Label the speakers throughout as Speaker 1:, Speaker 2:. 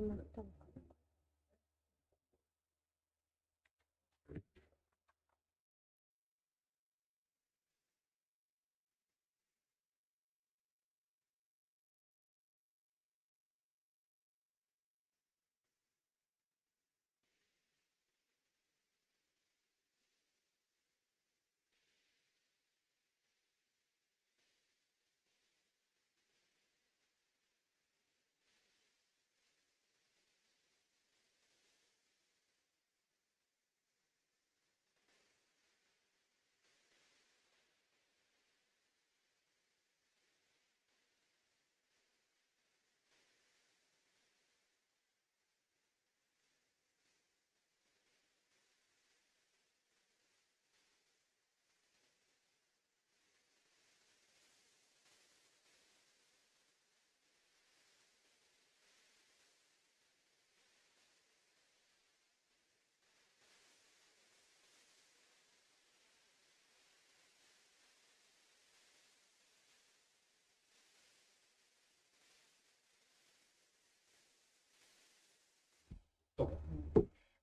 Speaker 1: にまったか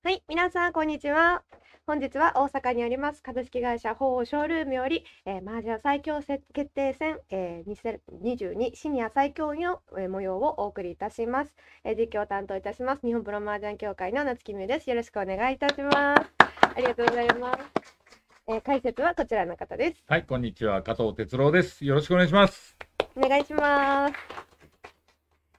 Speaker 2: はい、皆さん、こんにちは。本日は大阪にあります株式会社法ショールームより、えー、マージャー最強決定戦、えー、2022シニア最強の、えー、模様をお送りいたします、えー、実況を担当いたします日本プロマージャン協会の夏木美ですよろしくお願いいたしますありがとうございます、えー、解説はこちらの方です
Speaker 3: はいこんにちは加藤哲郎ですよろしくお願いします
Speaker 2: お願いします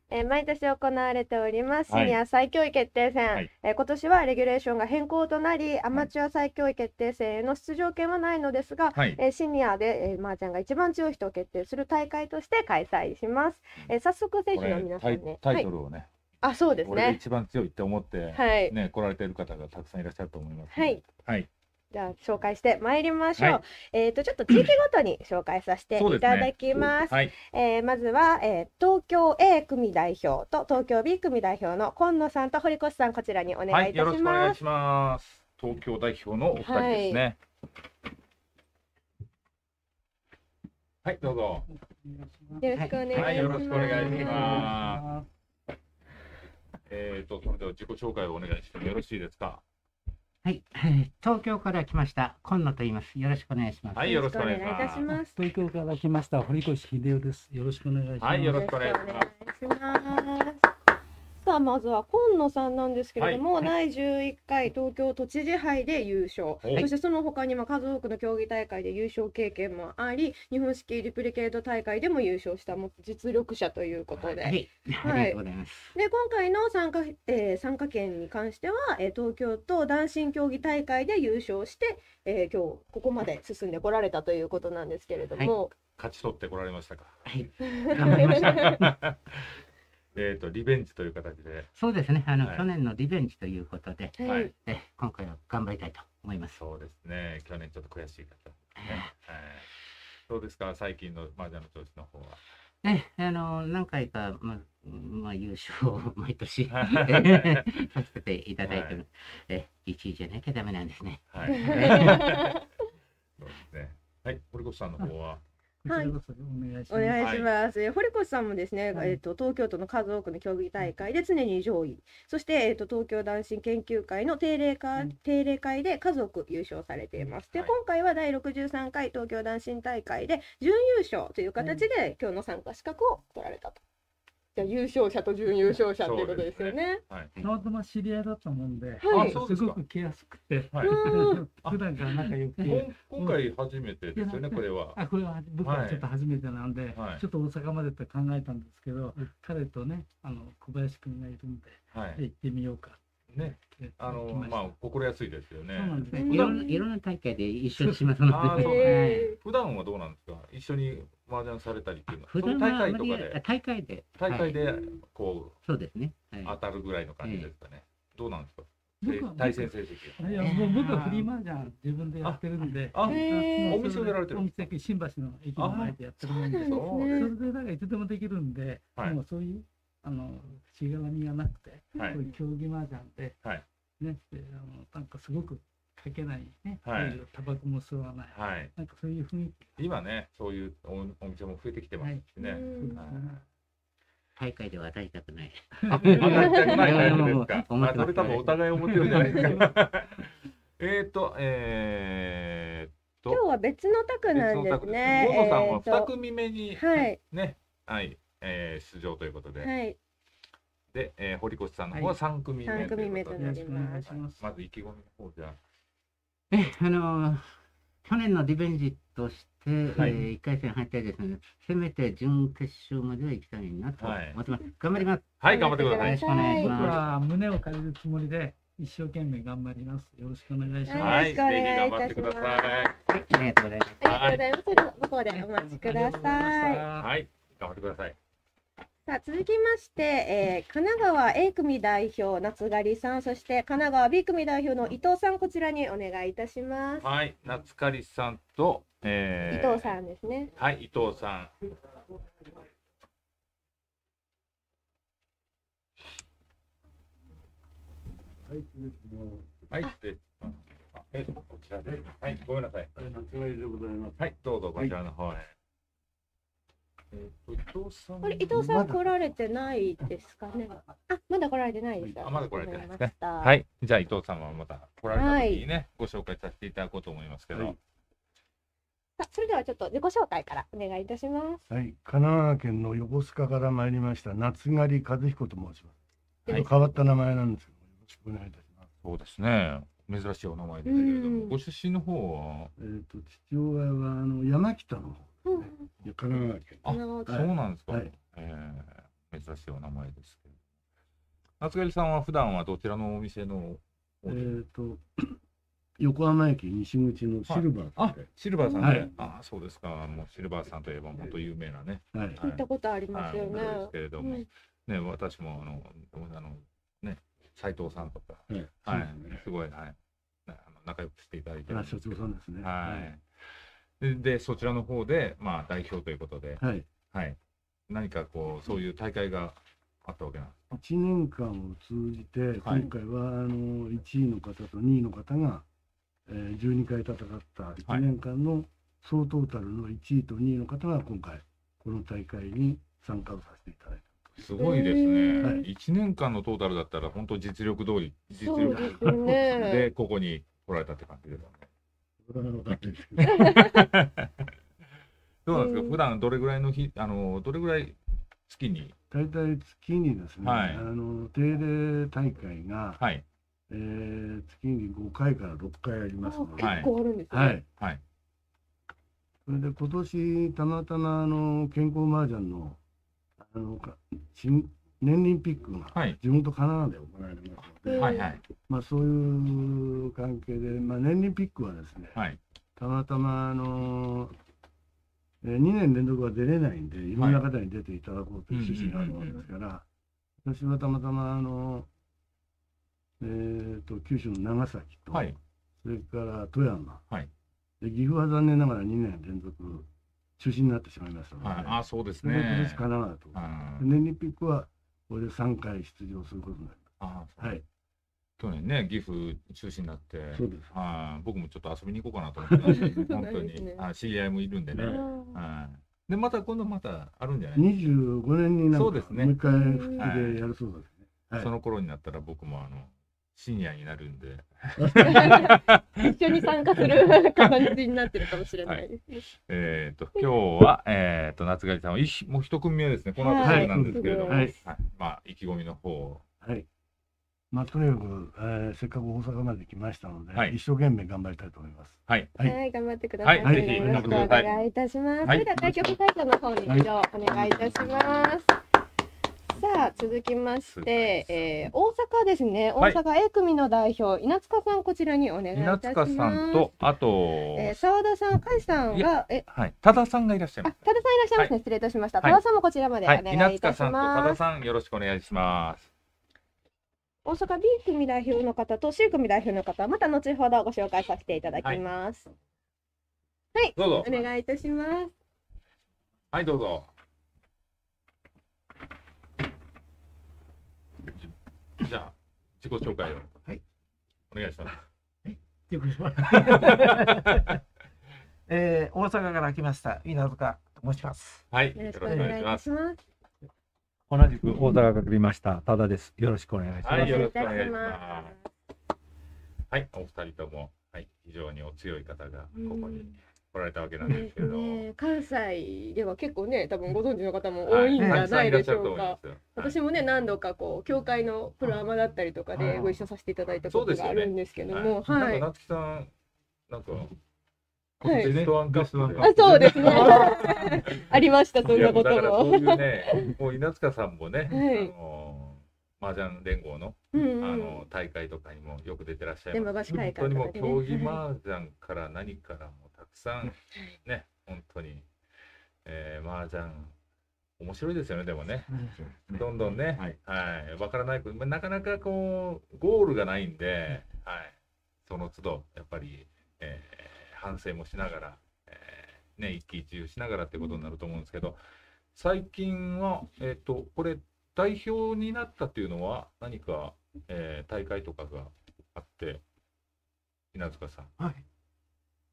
Speaker 2: えー、毎年行われておりますシニア最強位決定戦、はい、えー、今年はレギュレーションが変更となりアマチュア最強位決定戦への出場権はないのですが、はい、えー、シニアで、えー、麻雀が一番強い人を決定する大会として開催します、うえー、早速選手の皆さんねタイトルをね、はい、あそうですね
Speaker 3: 一番強いって思ってね、ね来られている方がたくさんいらっしゃると思いますはい、はい
Speaker 2: じゃあ紹介してまいりましょう。はい、えっ、ー、とちょっと地域ごとに紹介させていただきます。す、ねはい、えー、まずは、えー、東京 A 組代表と東京 B 組代表の今野さんと堀越さんこちらにお願いいたします。はい、よろしくお願いし
Speaker 3: ます。東京代表のお二人ですね。はい、はい、どうぞ。
Speaker 1: よろしくお願いします。はい、よろしくお願いし
Speaker 3: ます。えっ、ー、とそれでは自己紹介をお願いしてもよろしい
Speaker 4: ですか。
Speaker 5: はい、東京から来ました今野と言います。よろしくお願いします。はい、よ
Speaker 4: ろしくお願いいたします。東京から来ました堀越秀夫です。よろしくお願いします。はい、よろしくお願いし
Speaker 2: ます。さあまずは今野さんなんですけれども、はい、第11回東京都知事杯で優勝、はい、そしてその他にも数多くの競技大会で優勝経験もあり日本式リプリケート大会でも優勝した実力者ということで、はい、はい、で今回の参加,、えー、参加権に関しては、えー、東京都男子競技大会で優勝して、えー、今日ここまで進んでこられたということなんですけれども。
Speaker 3: 勝ち取ってこられましたか。
Speaker 5: はい、
Speaker 2: 頑張りました。
Speaker 3: えっ、ー、と、リベンジという形で。そうですね。あの、はい、去
Speaker 5: 年のリベンジということで、はい、え今回は頑張りたいと思います。そうで
Speaker 3: すね。去年ちょっと悔しいかった、ね。はい。どうですか、最近の麻雀の調子の方は。
Speaker 5: え、あの、何回か、ま、まあ、優勝を毎年 させていただいてる、はい、え、1位じゃなきゃだめなんですね。はい。
Speaker 6: そうですね。
Speaker 3: はい、堀越さんの方は。はい、お願いし
Speaker 2: ます。堀越さんもですね、はい、えっ、ー、と東京都の数多くの競技大会で常に上位、そしてえっ、ー、と東京男子研究会の定例会、定例会で数多く優勝されています。で、はい、今回は第63回東京男子大会で準優勝という形で、今日の参加資格を取られたと。じゃ優勝者と準優勝者っていうことですよね。はい。
Speaker 4: たまたま知り合いだったもんで、はい、すごく来やすくて、
Speaker 3: はい、普段から仲良く今回初めてですよね、これは。あ、
Speaker 4: これは僕はちょっと初めてなんで、ちょっと大阪までって考えたんですけど、彼とね、あの小林君がいるんで、はい、行ってみようか。ね、あの
Speaker 3: まあ心安いですよね。そうなんですね。い
Speaker 4: ろんな大会で一緒にしますので。
Speaker 3: 普段はどうなんですか。一緒に麻雀されたりっていうのは、普段は大会とかで、
Speaker 5: 大会で、
Speaker 3: 大会でこう、そうですね、当たるぐらいの感じですかね。どうなんですか。
Speaker 4: 対戦成績。いや、もう僕はフリーマージャン自分でやってるんで。あ、お店をやられてる。お店新橋の駅前でやってるんで、それでなんかいつでもできるんで、もうそういうあのしがみがなくて、こういう競技マージャンでね、あのなんかすごくかけないね、はい、タバコも吸わない、はい、なんかそういう雰囲
Speaker 3: 気今ねそういうお店も増えてきてますしね、はい、大会では当たくない。りたくないタイプですか。あ、それ多分お互い思ってるじゃないですか。えっと、えー、と。今日は
Speaker 4: 別のタクなんですね。ゴゴさんは二組目に、はい、
Speaker 3: ね、はい、えー、出場ということで。はい。で、えー、堀越さんの方は三
Speaker 4: 組目とい
Speaker 3: うことで。まず意気込みの方じゃ
Speaker 5: えあの去年のリベンジとして、はい、えー、1回戦敗退ですので、せめて準決勝までは行きたいなと思って
Speaker 4: ます。はい、頑張ります。はい、頑張ってください。よろしくお願いします。僕は胸を借りるつもりで、一生懸命頑張ります。よろしくお願いします。はい、ぜひ頑張ってください。い、ありが
Speaker 5: とうございます。
Speaker 2: ありがとうございます。向こうでお待ちください。は
Speaker 4: い、頑張ってください。
Speaker 2: さあ続きまして、えー、神奈川 A 組代表夏狩さんそして神奈川 B 組代表の伊藤さんこちらにお願いいたしま
Speaker 3: すはい夏狩さんと、えー、伊藤
Speaker 2: さんですね
Speaker 3: はい伊藤さんはい
Speaker 7: はます。はいこちらではいごめんなさい
Speaker 3: はいどうぞこちらの方へ、はい
Speaker 1: こ
Speaker 2: れ伊藤さん来られてないですかね。あ、まだ来られてないですか。あ、まだ来られてないですね。はい。
Speaker 3: じゃあ伊藤さんはまた来られた時にね、はい、ご紹介させていただこうと思いますけど。はい、
Speaker 2: それではちょっと自己紹介からお願いいたします。
Speaker 7: はい。神奈川県の横須賀から参りました夏狩和彦と申します。はい、変わった名前なんですけど、よろしくお願いいたします。そ
Speaker 3: うですね。珍しいお名前ですけれども、ご出身の方は。えっ、と父親はあ
Speaker 7: の山北の方。
Speaker 3: 神奈川県。
Speaker 7: あ、そうなんですか。はい、
Speaker 3: ええー、珍しいお名前ですけど。夏狩さんは普段はどちらのお店の。
Speaker 7: えっ、ー、と。横浜駅西口のシルバーはい、
Speaker 3: シルバーさんね、はい、あそうですかもうシルバーさんといえばもっと有名なね、はい、聞いた
Speaker 2: ことありますよね、ですけれども、ね
Speaker 3: 私もあのあのね斉藤さんとか、はい、ね、すごいはいあの、仲良くしていただいてます。社長さんですね。はい。で、そちらの方で、まあ、代表ということで、はい。はい。何かこう、そういう大会があったわけなんで
Speaker 7: すか1年間を通じて、今回はあの1位の方と2位の方が、えー12回戦った1年間の総トータルの1位と2位の方が今回、この大会に参加をさせていただい
Speaker 3: た。すごいですね。ー一年間のトータルだったら、本当実力通り、実力でね。で、ここに来られたって感じですど。分かんないですけど。ど
Speaker 1: うなんです
Speaker 7: か、普
Speaker 3: 段どれぐらいの日、あの、どれぐらい月に
Speaker 7: 大体月にですね、はい、あの定例大会が、はい、えー、月に5回から6回ありますので、結構あるんですね。はい、はい、それで今年たまたまあの健康麻雀のあのか新年輪ピックが地元カナダで行われますので、はいはい、まあ、そういう関係で、まあ、年輪ピックはですね、はい、たまたまあのえー、2年連続は出れないんでいろんな方に出ていただこうという趣旨があるものですから、私はたまたまあの、えーと、九州の長崎と、はい、それから富山、はい、で岐阜は残念ながら2年連続中止になってしまいましたので、はい、あそうですね神奈川と年輪ピックはこれで3回出場することになりああはい、去年ね、岐阜
Speaker 3: 中止になって、そうですああ僕もちょっと遊びに行こうかなと思って、本当に、ね、あ知り合いもいるんでね。
Speaker 6: は
Speaker 7: い
Speaker 3: で、また今度また
Speaker 7: あるんじゃないですか ?25 年になるそうですね。もう一回復帰でやるそうですね。
Speaker 3: はい、その頃になったら僕もあの、深夜になるんで一緒に参加する感
Speaker 5: じになってるかもしれない、はい、
Speaker 3: えっ、ー、と今日は、えっ、ー、と夏狩さんは一もう一組目ですねこの後なんですけれど
Speaker 2: も、はい、
Speaker 7: はい、まあ意気込みの方はいまあとにかく、えー、せっかく大阪まで来ましたので、はい、一生懸命頑張りたいと思いますはい、は
Speaker 2: い頑張ってください、はい、ぜひお願いいたします、それでは対局会場の方に移動お願いいたします、さあ続きまして、えー、大阪ですね大阪 A 組の代表、はい、稲塚さんこちらにお願いいたします稲塚さんと
Speaker 3: あと、えー、
Speaker 2: 沢田さん海さんがえは
Speaker 3: い多田さんがいらっしゃいます
Speaker 2: 多田さんいらっしゃいますね、はい、失礼いたしました多田さんもこちらまでお願いいたします、はい、稲塚さんと多田
Speaker 3: さんよろしくお願いします
Speaker 2: 大阪 B 組代表の方と C 組代表の方また後ほどご紹介させていただきますはい、どうぞお願いいたします
Speaker 6: はいどうぞ
Speaker 3: じゃあ、自己紹介を。はい。お
Speaker 6: 願いします。は
Speaker 4: い。びっくりします。え えー、大阪から来ました、稲塚と申します。はい。よろしくお願いします。同じく大阪から来ました、た田です。よろしくお願いします。はい、よろしくお願い
Speaker 1: します。
Speaker 3: はい、お二人とも、はい、非常にお強い方がここに。来られたわけなんですけど、
Speaker 2: ね、関西では結構ね多分ご存知の方も多いんじゃないでしょうか、はい、私もね何度かこう教会のプロアマだったりとかでご一緒させていただいたことがあるんですけども、ね、はい、なんか
Speaker 4: 夏木さん
Speaker 3: なんかはい、あそうですね。ありました、そんなことも。そういうね、もう稲塚さんもね、はい、あの麻雀連合の、
Speaker 1: うんうん、あの
Speaker 3: 大会とかにもよく出てらっしゃいます。本当にも競技麻雀から何からもさんね本当に、えー、麻雀面白いですよねでもね、ね、どんどんねはい、はい、分からないなかなかこうゴールがないんで、はい、その都度やっぱり、えー、反省もしながら、えー、ね一喜一憂しながらってことになると思うんですけど最近はえっ、ー、とこれ代表になったっていうのは何か、えー、大会とかがあって稲塚さ
Speaker 4: ん、はい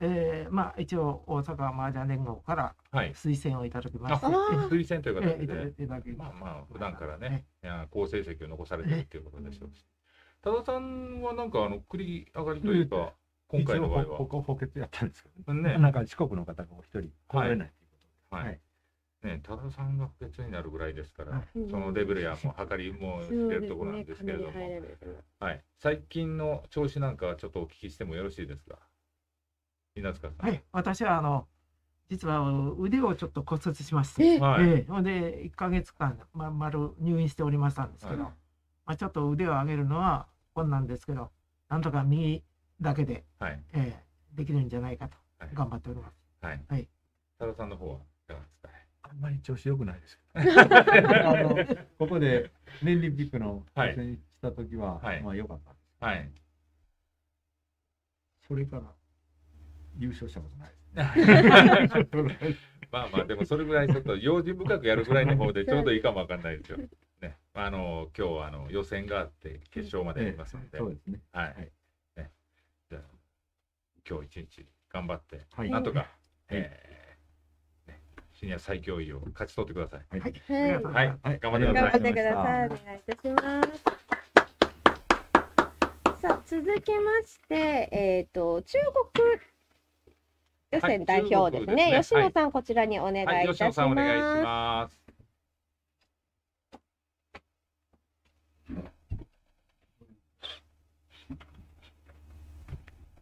Speaker 4: えー、まあ一応大阪麻雀連合から推薦をいただきまして、はい、推
Speaker 3: 薦という形で、えー、まあまあ普段からね、ね好成績を残されてるっていうことでしょうし、多田さんはなんかあの繰り上がりというか、今回の場合は。僕は補欠やったんですけど、ね、なんか四国の方がお一人来られないということで。はい、はいね、多田さんが補欠になるぐらいですから、そのレベルやもう測りもしてるところなんですけれども、はい、最近の調子なんかちょっとお聞きしてもよろしいですか。稲塚さん。は
Speaker 4: い、私はあの実は腕をちょっと骨折しまして、えー、ほんで1か月間まんまる入院しておりましたんですけど、はい、まあ、ちょっと腕を上げるのは困難ですけどなんとか右だけで、はい、えー、できるんじゃないかと頑張っております。はい、はい、
Speaker 3: 太郎さんの方はいかがですか、
Speaker 4: あんまり調子良くないです あの
Speaker 3: ここで年輪ピックの挑戦した時は、まあ良かったはい、
Speaker 7: それから優勝したことない。
Speaker 3: まあまあ、でもそれぐらいちょっと用心深くやるぐらいの方でちょうどいいかもわかんないですよ。ね、あの今日はあの予選があって決勝までありますので、はい。ね、じゃ今日一日頑張って、はい、なんとか、えーね、シニア最強位を勝ち取ってください。はい。はい。はい、頑張ってください。頑張ってください。お願
Speaker 2: いいたします。さあ続きまして、えーと中国予選代表ですね。はい、すね吉野さん、こちらにお願いいたします。お願いし
Speaker 3: ます。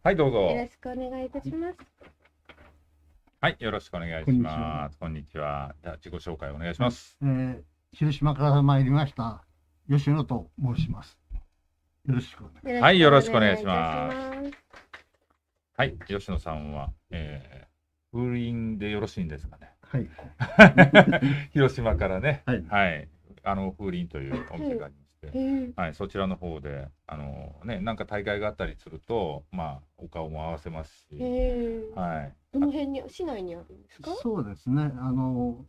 Speaker 3: はい、どうぞ。よ
Speaker 2: ろしくお願いいたします。
Speaker 6: はい、
Speaker 3: よろしくお願いします。こんにちは。じゃ自己紹介お願いします。
Speaker 5: えー、広島から参りました。吉野と申します。よろしくお願いします。はい、よろしくお願いします。
Speaker 3: はい、吉野さんは、えー、風鈴でよろしいんですかね。はい。広島からね、はい、はい、あの風鈴というお店がありまして、はい、はい、そちらの方で、あのね、なんか大会があったりすると、まあ、お顔も合わせますし。は
Speaker 5: い。
Speaker 2: どの辺に、市内にあるんで
Speaker 5: すか。そうですね、あの、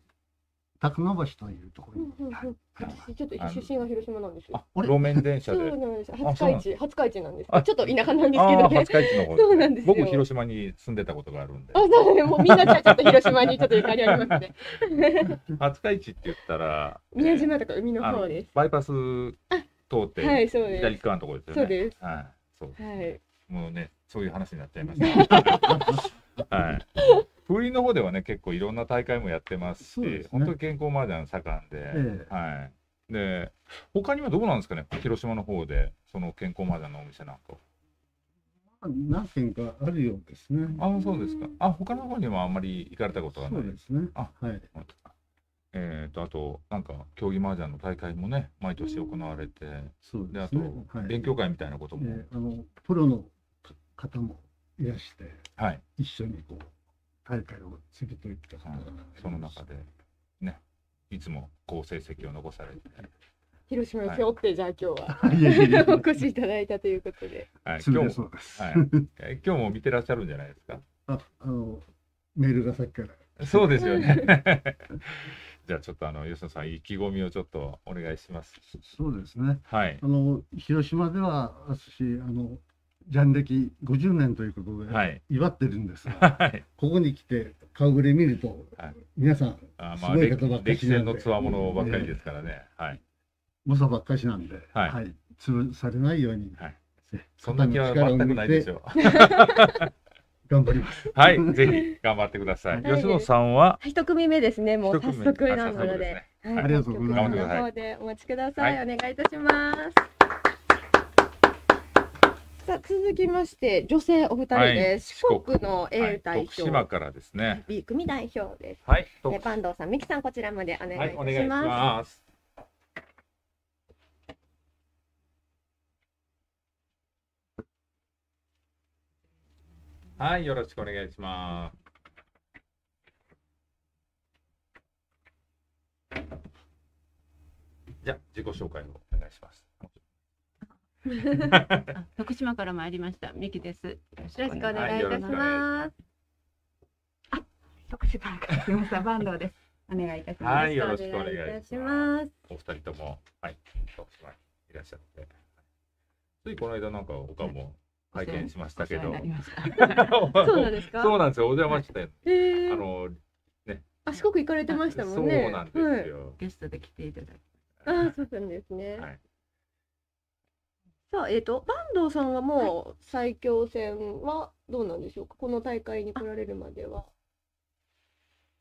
Speaker 5: 高野橋というと
Speaker 2: ころに。うんうんうん、私ちょっと出身が広島なんですよ。路面電車で。そうなんです。廿日市、廿日市なんです。ちょっと田舎なんですけどね。廿日市の方。そうなんです僕広
Speaker 3: 島に住んでたことがあるんで。
Speaker 2: あ、そうね。もうみんなじゃちょっと広島にちょっとゆかりありますね。
Speaker 3: 廿 日市って言ったら。
Speaker 2: 宮島とか海の方です。
Speaker 3: バイパス通ってそうです左側のところですよね。そうです。はい。そう。はい。もうね、そういう話になっちゃいました。はい。風鈴の方ではね結構いろんな大会もやってますし、ね、本当に健康麻雀盛んで、ええ、はい。で他にはどうなんですかね広島の方でその健康麻雀のお店なんか。
Speaker 5: 何軒かあるようですね。あ、そうですか。
Speaker 3: あ、他の方にはあんまり行かれたことはないで
Speaker 5: すね。あ、はい。
Speaker 3: えっ、ー、と、あと、なんか、競技麻雀の大会もね、毎年行われて、そうで、ね、あと、はい、勉強会みたいなことも、え
Speaker 7: ー、あの、プロの方もいらして、
Speaker 3: はい、一緒にこう、
Speaker 7: 大会を過ぎ
Speaker 3: ていったその中でねいつも好成績を残されて
Speaker 5: 広島を背
Speaker 2: 負って、はい、じゃあ今日は お越しいただいたということで、
Speaker 3: はい、今日も、はい、今日も見てらっしゃるんじゃないですか
Speaker 5: ああのメールがさっきからそうですよね
Speaker 3: じゃあちょっとあの吉野さん意気込みをちょっとお願いしますそうですね
Speaker 5: はいあの広島では私あのジャン歴50年ということで祝ってるんですが、はい、ここに来て顔ぶれ見ると、はい、皆さんすごい方ばっかり歴戦のつわものばっかりですか
Speaker 6: らね、えー、はい、
Speaker 5: 猛者ばっかしなんで、はい、はい、潰されないように、はい、そんな気は全くないでしょう 頑張ります。はい、
Speaker 3: ぜひ頑張ってください。吉野さんは
Speaker 2: 一組目ですね。もう早速なので、はい、ありがとうございます。お待ちください。お願いいたします。さあ続きまして女性お二人です、はい、四国の A 代表、はい、島
Speaker 3: からですね
Speaker 2: B 組代表ですはいえ坂東さん美樹さんこちらまでお願いしま
Speaker 3: すはい、ますはい、よろしくお願いします。じゃ自己紹介をお願いします。
Speaker 2: 徳島から参りました。ミキです。よろしくお願いいたします。徳島から来ました。バンドです。お願いいたします。はい、よろしくお願いします。
Speaker 3: お二人とも、はい、徳島にいらっしゃって。ついこの間なんか、他も拝見しましたけど。そうなんですか。そうなんですよ。お邪魔して。あの、ね。
Speaker 2: あ、四国行かれてましたもんね。そうなんですよ。ゲストで来ていただき。あ、そうなんですね。はい。じゃあ、えっ、ー、と、坂東さんはもう最強戦はどうなんでしょうか、この大会に来られるまでは。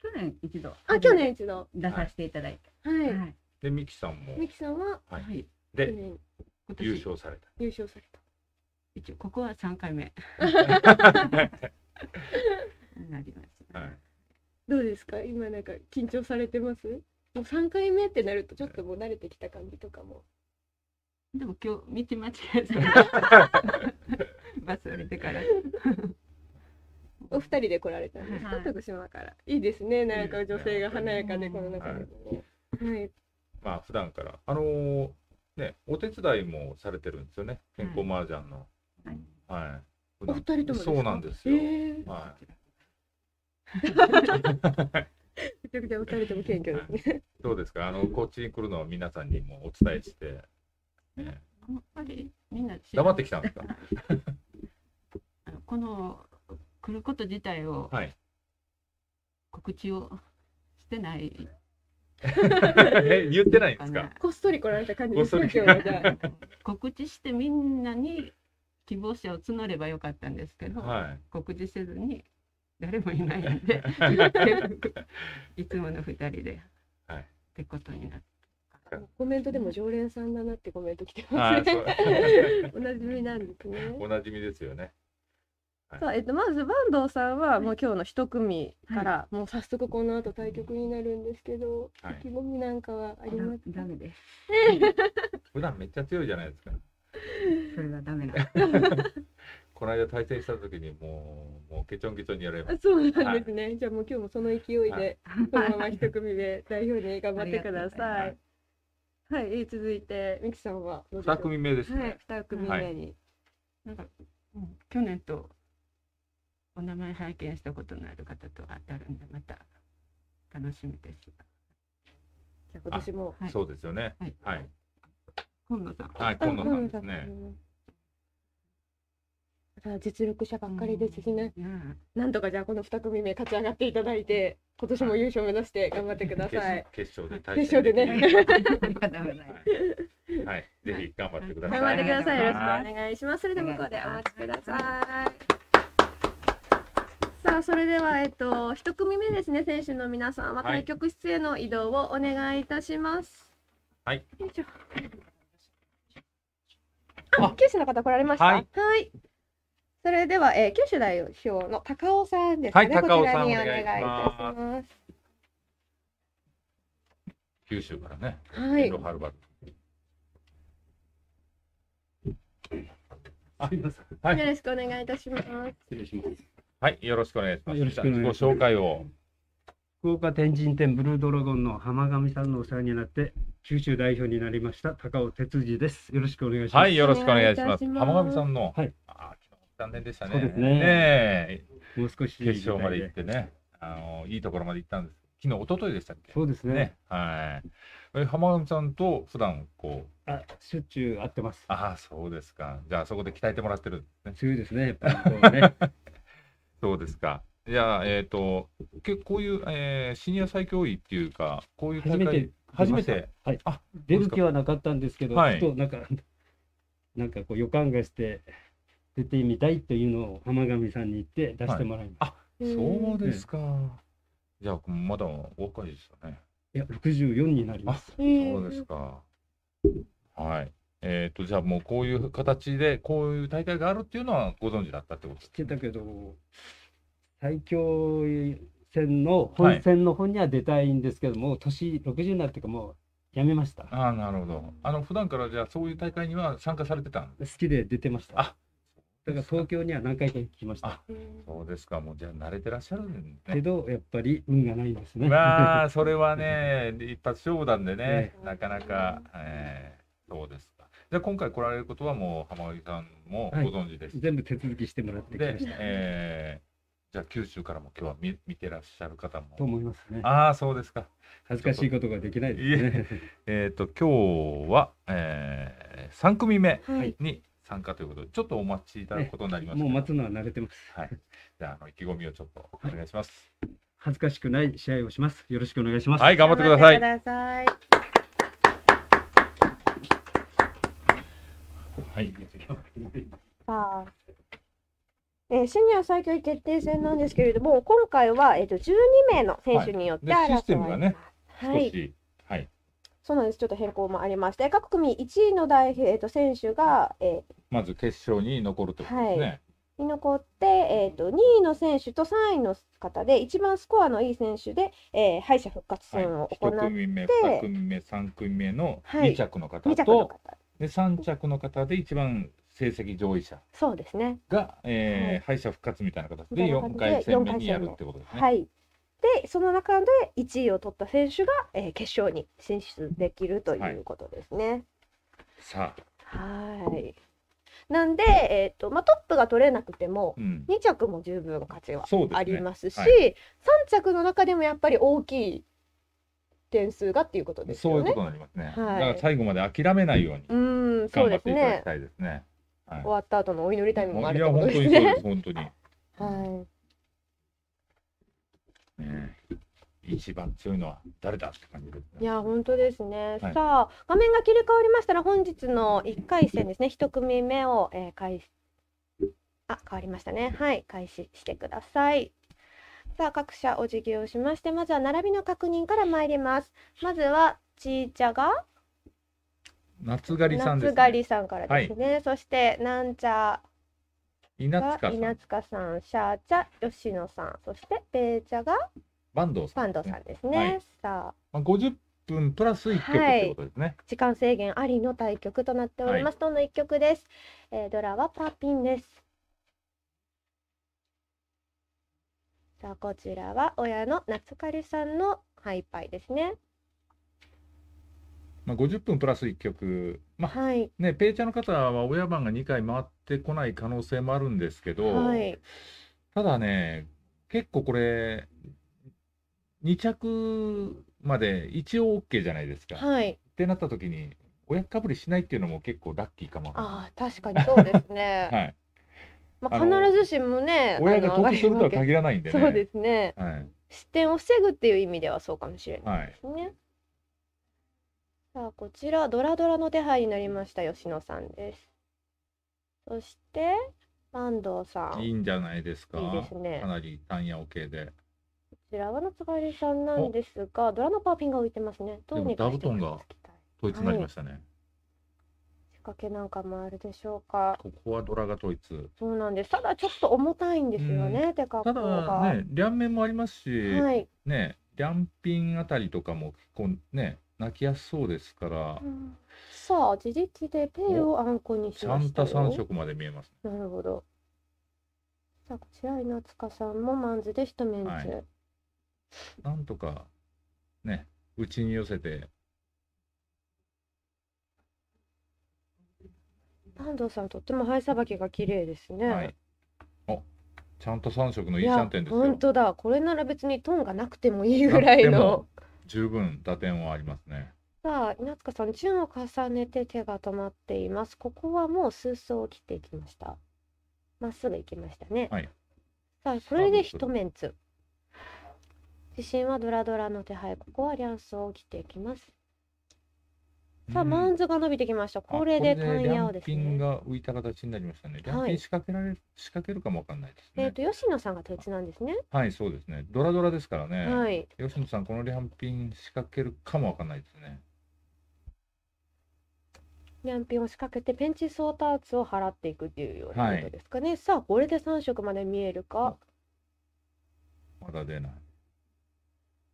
Speaker 4: 去年一度。
Speaker 2: あ、去年一度。出させていただいて。はい。はい
Speaker 4: で、ミキさんも。
Speaker 2: ミキさんは、
Speaker 3: はい。で、優勝された。
Speaker 2: 優勝された。
Speaker 7: 一応、ここは3回目。
Speaker 1: なりました、はい。
Speaker 2: どうですか今なんか緊張されてますもう3回目ってなるとちょっともう慣れてきた感じとかも
Speaker 4: でも今日道間違えた。バス降りてから。
Speaker 2: お二人で来られたんですか、はい、島から。いいですね、なんか女性が華やかで、この中で、ははい。
Speaker 3: まあ、普段から、あのー、ね、お手伝いもされてるんですよね。健康麻雀の。はい。はい。お二人ともそうなんですよ。えー、はい。
Speaker 2: めちゃくちゃ二人とも謙虚ですね。
Speaker 3: どうですか、あの、こっちに来るのは皆さん
Speaker 6: にもお伝えして。
Speaker 4: ね、あんまりみんな黙ってきたんですか
Speaker 2: この来ること自体を、はい、告知をしてない
Speaker 4: え言ってないんですか
Speaker 2: こっそり来られた感じですね 告知してみんなに希望者を募ればよかったんですけど、はい、告知せずに誰もいないんで
Speaker 4: いつもの2人で、はい、ってことになって。
Speaker 2: コメントでも常連さんだなってコメント来てますね。おなじみなんですね。
Speaker 4: おなじ
Speaker 3: みですよね。さ
Speaker 2: あ、えっと、まず坂東さんはもう今日の一組から、もう早速この後対局になるんですけど、意気込みなんかはありますかダメです。
Speaker 3: 普段めっちゃ強いじゃないですか。それはダメな この間対戦した時にもうもうケチョンケチョンにやればそうなんです
Speaker 2: ね、はい、じゃあもう今日もその勢いで、このまま一組で代表に頑張ってくださいはい、続いて、みきさんは。二組目ですね。二、はい、組目に。なんか、
Speaker 4: うん、去年と。お名前拝見したことのある方と当たるんで、また。楽しみです。じゃ、今年も。はい、そ
Speaker 3: うですよね。はい。
Speaker 6: はい。
Speaker 2: 今野
Speaker 4: さん。はい、今野さんですね。
Speaker 2: 実力者ばっかりですしね、うんうん、なんとかじゃあこの2組目勝ち上がっていただいて今年も優勝目指して頑張ってください決勝で決勝でね
Speaker 3: はい、ぜひ頑張ってください頑張ってくださいよろしくお
Speaker 2: 願いしますそれで向こうでお待ちくださいさあそれではえっと一組目ですね選手の皆さんは対局室への移動をお願いいたします。はい。よいしょ。あ、九州の方来られました。はい、はいそれでは、えー、九州代表の高尾さんですね、はい、高尾さんお願いします。
Speaker 3: 九州からね、はい、はるばる。はい、
Speaker 2: よろしくお願いいたします。
Speaker 3: 失礼します。はい、よろしくお願いします。よろしくお願いします。ご紹介を。
Speaker 4: 福岡天神店ブルードラゴンの浜上さんのお世話になって、九州代表になりました高尾哲司です。よろしくお願いします。はい、よろしくお願いします。浜上さんの、はい、あ
Speaker 3: 残念でしたね。ねねもう少し決勝まで行ってね、あのいいところまで行ったんです。昨日一昨日でしたっけ？そうですね。ねはい。え浜上さんと普段こうあしょっちゅう会ってます。あそうですか。じゃあそこで鍛えてもらってるんですね。
Speaker 4: 強いですね。
Speaker 3: ねそうですか。じゃあえっ、ー、と結構こういう、えー、シニア最強位っていうかこういう初めて初めて
Speaker 4: はいあ出る気はなかったんですけど、はい、ちょっとなんかなんかこう予感がして出てみたいというのを浜上さんに言って出してもらいました。そうですか。じゃあまだ若いですよね。いや六十四になります。そうですか。
Speaker 3: はい。えっ、ー、とじゃあもうこういう形でこういう大会があるっていうのはご存知だったってことですね。
Speaker 4: 知ってたけど最強戦の本戦の方には出たいんですけども、はい、年60になってかもうやめました。ああなるほど。あ
Speaker 3: の普段からじゃあそういう大会には参加されてた
Speaker 4: 好きで出てました。あだから東京には何回か行きました。そう
Speaker 3: ですか、もうじゃあ慣れてらっしゃるんですね。
Speaker 4: けど、やっぱり運がないんですね。まあ、それは
Speaker 3: ね、一発勝負なんでね、ねなかなか、えー、そうですか。じゃあ今回来られることはもう浜脇さんもご存知です、
Speaker 4: はい、全部手続きしてもらってきました。
Speaker 3: えーじゃあ九州からも今日は見見てらっしゃる方も。
Speaker 4: と思いますね。ああそうですか。恥ずかしいことができないですね。
Speaker 3: えっ、ー、と今日は、えー、3組目に、はい参加ということで、ちょっとお待ちいただくことになります、もう
Speaker 4: 待つのは慣れてます。はい。じゃあ、あの意気込みをちょっとお願いします、はい、恥ずかしくない試合をします。よろしくお願いします。はい、頑張ってください。
Speaker 5: 頑張ってください。
Speaker 4: はい。さ
Speaker 2: あ。えー、シニア最強決定戦なんですけれども、今回は、えーと、と12名の選手によって争われます。はいね、少しそうなんです。ちょっと変更もありまして、各組1位の代表、えー、と選手が、えー、
Speaker 3: まず決勝に残るということですね。はい
Speaker 2: に残って、えーと、と2位の選手と3位の方で一番スコアのいい選手で、えー、敗者復活戦を行って、はい、1組目2組
Speaker 3: 目3組目の2着の方と、はい、着の方で3着の方で一番成績上位者
Speaker 2: そうですね
Speaker 3: が、えー、はい、敗者復活みたいな形で4回戦目にやるってことですね。は
Speaker 2: いでその中で1位を取った選手が、えー、決勝に進出できるということですね。はい、さあはいなんで、えーとまあ、トップが取れなくても、うん、2着も十分価値はありますしす、ねはい、3着の中でもやっぱり大きい点数がっていうことですね。そういうことになりますね。はい、だから
Speaker 1: 最
Speaker 3: 後まで諦めないように
Speaker 2: 頑張っていただき
Speaker 3: たいですね。すねはい、終
Speaker 2: わった後のお祈りタイムもあるということですね。いや本当にそうです本当に。はい。
Speaker 3: 一番強いのは誰だって感じです、ね、
Speaker 2: いや本当ですね、はい、さあ画面が切り替わりましたら本日の1回戦ですね1組目を、えー、開あ変わりましたねはい開始してくださいさあ各社お辞儀をしましてまずは並びの確認から参りますまずはちいちゃが
Speaker 3: 夏狩りさん、ね、夏狩りさんからです
Speaker 2: ね、はい、そしてなんちゃ
Speaker 3: 稲塚さん
Speaker 2: さんシャーチャ吉野さんそしてペーチャが坂東さん、ね、さんですね、はい、さあ、
Speaker 3: まあ、50分プラス1曲ということですね、はい、
Speaker 2: 時間制限ありの対局となっております、はい、どん1曲です、えー、ドラはパーピンですさあこちらは親の夏狩りさんのハイパイですね
Speaker 3: まあ、50分プラス1曲、まあ、はい、ね、ペイチャんの方は親番が2回回っってこない可能性もあるんですけど、はい、ただね結構これ2着まで一応 OK じゃないですか。はい、ってなった時に親かぶりしないっていうのも結構ラッキーかも
Speaker 2: あ確かにそうですね、はいまあ、必ずしもね親が得するとは限らないんで、ね、そうですね、はい、失点を防ぐっていう意味ではそうかもしれないですね、はい、さあこちらドラドラの手配になりました吉野さんですそして坂東さんい
Speaker 3: いんじゃないですかいいですねかなり単野系でこ
Speaker 2: ちらは夏帰りさんなんですがドラのパーピンが浮いてますねどうにかしダブトン
Speaker 3: が統一になりましたね、はい、
Speaker 2: 仕掛けなんかもあるでしょうか
Speaker 3: ここはドラが統一
Speaker 2: そうなんですただちょっと重たいんですよね、うん、てただね
Speaker 3: 両面もありますし、はい、ね両ピンあたりとかもこうね泣きやすそうですから、う
Speaker 2: ん、さあ自力でペイをあんこにしましたよゃんと3色まで見えます、なるほどさあこちら稲塚さんもマンズで一面中、はい、
Speaker 3: なんとかねうちに寄せて
Speaker 2: 安藤さんとっても灰さばきが綺麗ですね、はい、
Speaker 3: ちゃんと3色のいいシャンテンですよ本
Speaker 2: 当だこれなら別にトンがなくてもいいぐらいの
Speaker 3: 十分打点はありますね。
Speaker 2: さあ、稲塚さん、順を重ねて手が止まっています。ここはもう数層を切っていきました。まっすぐ行きましたね。はい。さあ、それで一面つ。自信はドラドラの手配。ここはリャンスを切っていきます。さあ、マンズが伸びてきました。これで単ヤをですね。
Speaker 3: ピンが浮いた形になりましたね。両ピン仕掛けられ仕掛けるかもわかんないで
Speaker 2: すね。えっ、と吉野さんが鉄なんですね。
Speaker 3: はい、そうですね。ドラドラですからね。はい。吉野さんこのリンピン仕掛けるかもわかんないですね。
Speaker 2: リンピンを仕掛けてペンチソーターツを払っていくっていうようなことですかね。はい、さあこれで三色まで見えるか。
Speaker 6: まだ出ない。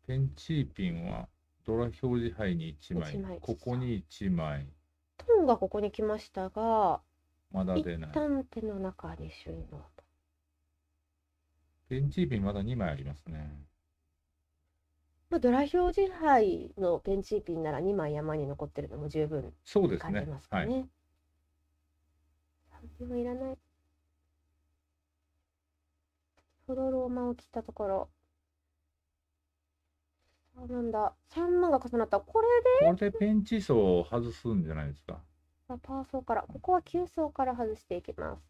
Speaker 3: ペンチーピンはドラ表示牌に1枚一枚ここに1枚
Speaker 2: トンがここに来ましたが
Speaker 3: まだ出ない一
Speaker 2: 旦手の中に収納と
Speaker 3: ベンチーピンまだ2枚ありますね
Speaker 2: まあ、ドラ表示牌のペンチーピンなら2枚山に残ってるのも十分
Speaker 6: そうですね。ますかね。
Speaker 2: はい、3ピンはいらない。とろろ馬を切ったところ。あなんだ3万が重なったこれでこれで
Speaker 3: ペンチ層を外すんじゃないですか
Speaker 2: あパー層からここは9層から外していきます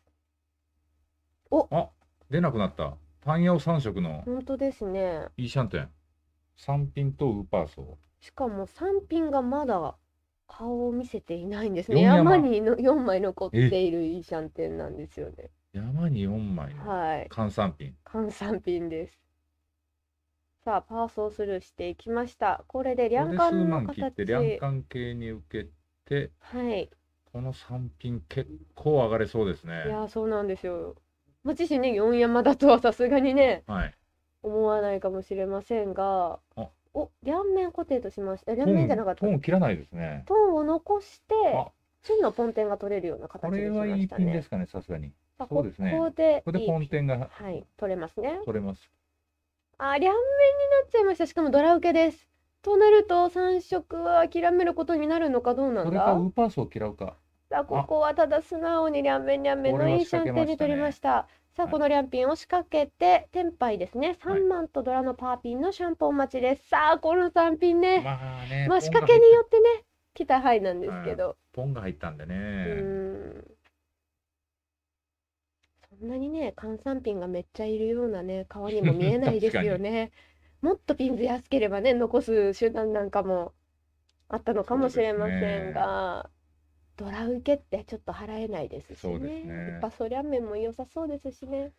Speaker 3: おあ出なくなったパン屋を3色の
Speaker 2: 本当ですね
Speaker 3: いいシャンテン3品とウーパー層
Speaker 2: しかも3品がまだ顔を見せていないんですね山にの4枚残っているいいシャンテンなんですよね
Speaker 3: 山に4枚のはい。換算品
Speaker 2: 換算品ですさあパーソースルーしていきましたこれで量間の形これ数万
Speaker 3: 切っ系に受けてはいこの三品結構上がれそうですねいや
Speaker 2: そうなんですよまあ自身ね四山だとはさすがにねはい思わないかもしれませんがお両面固定としました両面じゃなかったトーン切
Speaker 3: らないですね
Speaker 2: トーンを残してあ次のポンテンが取れるような形にれしまはいいしたピンで
Speaker 3: すかねさすがにそうですねここでここでポンテンがは
Speaker 2: い取れますね取れますあ、両面になっちゃいました。しかもドラウケです。となると、三色は諦めることになるのかどうなんだ。これかウー
Speaker 3: パースを嫌うか。
Speaker 2: さあ、ここはただ素直に両面両面のいいシャンペンに取りました。さあ、この両ピンを仕掛けて、天杯ですね。3万とドラのパーピンのシャンポン待ちです。さあ、この3ピンね。まあね。まあ、仕掛けによってね、来た範なんですけど。
Speaker 3: ポンが入ったんでね。う
Speaker 2: ん。んなにね換算品がめっちゃいるようなね川にも見えないですよね もっとピンズ安ければね残す手段なんかもあったのかもしれませんが、ね、ドラ受けってちょっと払えないですしねねやっぱそりゃ面も良さそうですしね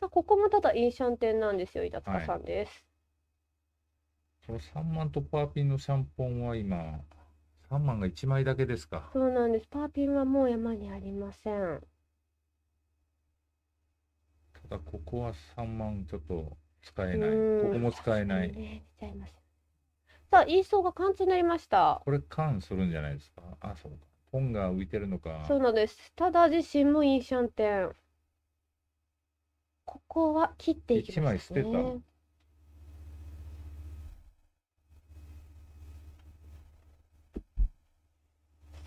Speaker 2: さあここもただいいシャンテなんですよ板塚さんです、
Speaker 3: はい、この3万とパーピンのシャンポンは今3万が1枚だけですか
Speaker 2: そうなんですパーピンはもう山にありません
Speaker 3: たここは3万ちょっと使えないここも使えない、
Speaker 2: ね、いますさあイーソーが貫通になりました
Speaker 3: これ貫するんじゃないですかあそうか本が浮いてるのかそ
Speaker 2: うなんですただ自身も飲酒点ここは切っていきますね枚捨てた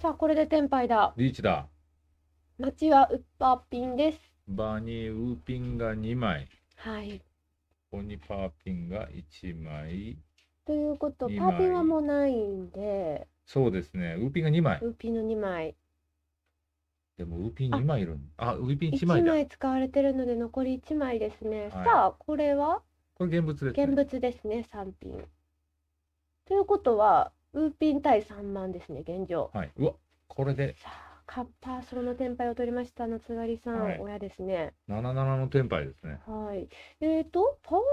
Speaker 2: さあこれで天敗だリーチだ町はウッパーピンです
Speaker 3: 場にウーピンが2枚。はい。ここにパーピンが1枚。
Speaker 2: ということ、パーピンはもうないんで。
Speaker 3: そうですね。ウーピンが2枚。ウー
Speaker 2: ピンの2枚。
Speaker 3: でもウーピン2枚いるあウーピン1枚だ。1枚
Speaker 2: 使われてるので残り1枚ですね。はい、さあ、これは
Speaker 3: これ現物ですね。現
Speaker 2: 物ですね、3品。ということは、ウーピン対3万ですね、現状。
Speaker 6: はい。うわ、これで。さあ
Speaker 2: カッパーソの天杯を取りました夏狩りさん、はい、親ですね。
Speaker 3: 七七の天杯ですね。
Speaker 2: はい。えっ、ー、とパーソ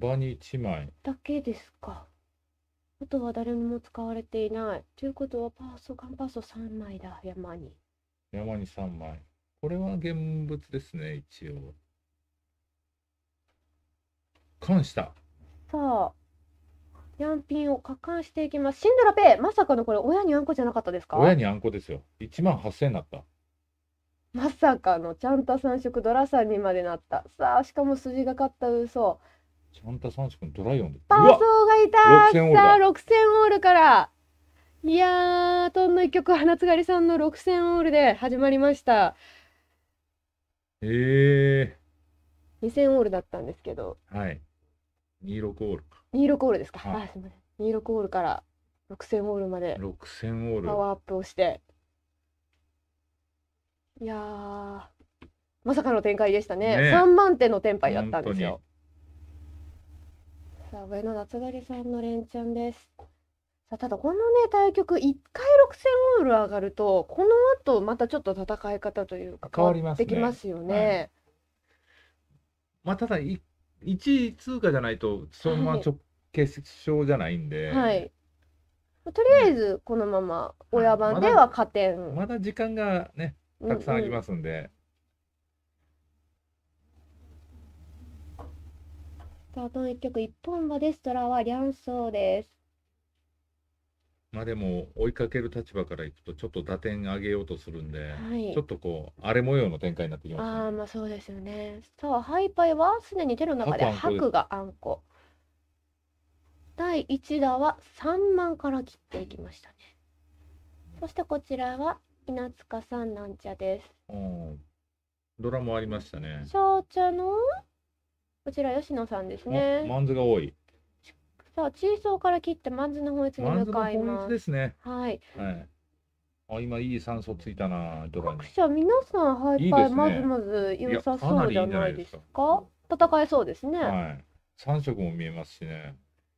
Speaker 3: ーの場に一枚
Speaker 2: だけですか。あとは誰も使われていない。ということはパーソカンパーソー三枚だ山に。
Speaker 3: 山に三枚。これは現物ですね一応。関した。
Speaker 2: さあヤンピンを加管していきます。シンドラペまさかのこれ、親にあんこじゃなかったですか親にあ
Speaker 3: んこですよ。1万8000円になった。
Speaker 2: まさかのちゃんた三色ドラさんにまでなった。さあ、しかも筋がかった嘘。
Speaker 3: ちゃんた
Speaker 6: 三色のドライオンで。
Speaker 3: パーソーがいたさあ、6000
Speaker 2: オールから。いやー、とんの一曲、花つがりさんの6000オールで始まりました。
Speaker 6: へえ
Speaker 2: ー。2000オールだったんですけど。
Speaker 6: はい。
Speaker 3: 26オールか。
Speaker 2: 26オールですか、はい、あすみませんオールから6000オールまで6000
Speaker 3: オールパワ
Speaker 2: ーアップをしていやまさかの展開でしたねね3番手のテンパイだったんですよさあ上野夏狩さんの連チャンですさあただこのね対局1回6000オール上がるとこの後またちょっと戦い方というか変わってきますよね。
Speaker 3: まあ、ただ1 1位通過じゃないとそのまま直、決勝じゃないんで、は
Speaker 2: い、とりあえずこのまま親番では加点、はいま、
Speaker 4: まだ時間がね
Speaker 3: たくさんありますんで、
Speaker 2: うんうん、あと一1曲「一本馬」です。トラはリャンソーです。
Speaker 3: まあでも追いかける立場からいくとちょっと打点上げようとするんで、はい。ちょっとこう荒れ模様の展開になってきますあ
Speaker 2: ね。あ、まあそうですよね。さあ、ハイパイはすでに手の中で白あんこがあんこ。第1打は3万から切っていきましたね。そしてこちらは稲塚さんなんちゃでう
Speaker 1: ん
Speaker 3: ドラもありましたね。
Speaker 2: 小茶のこちら吉野さんですね。マンズが多い。さあソーから切ってマンズの本質に向かいます。ですね。はい。
Speaker 3: はい。あ今いい酸素ついたなとか、ね。
Speaker 2: 皆さんハイパイまずまず良さそうじゃないですか。戦えそうですね。は
Speaker 3: い。三色も見えますしね。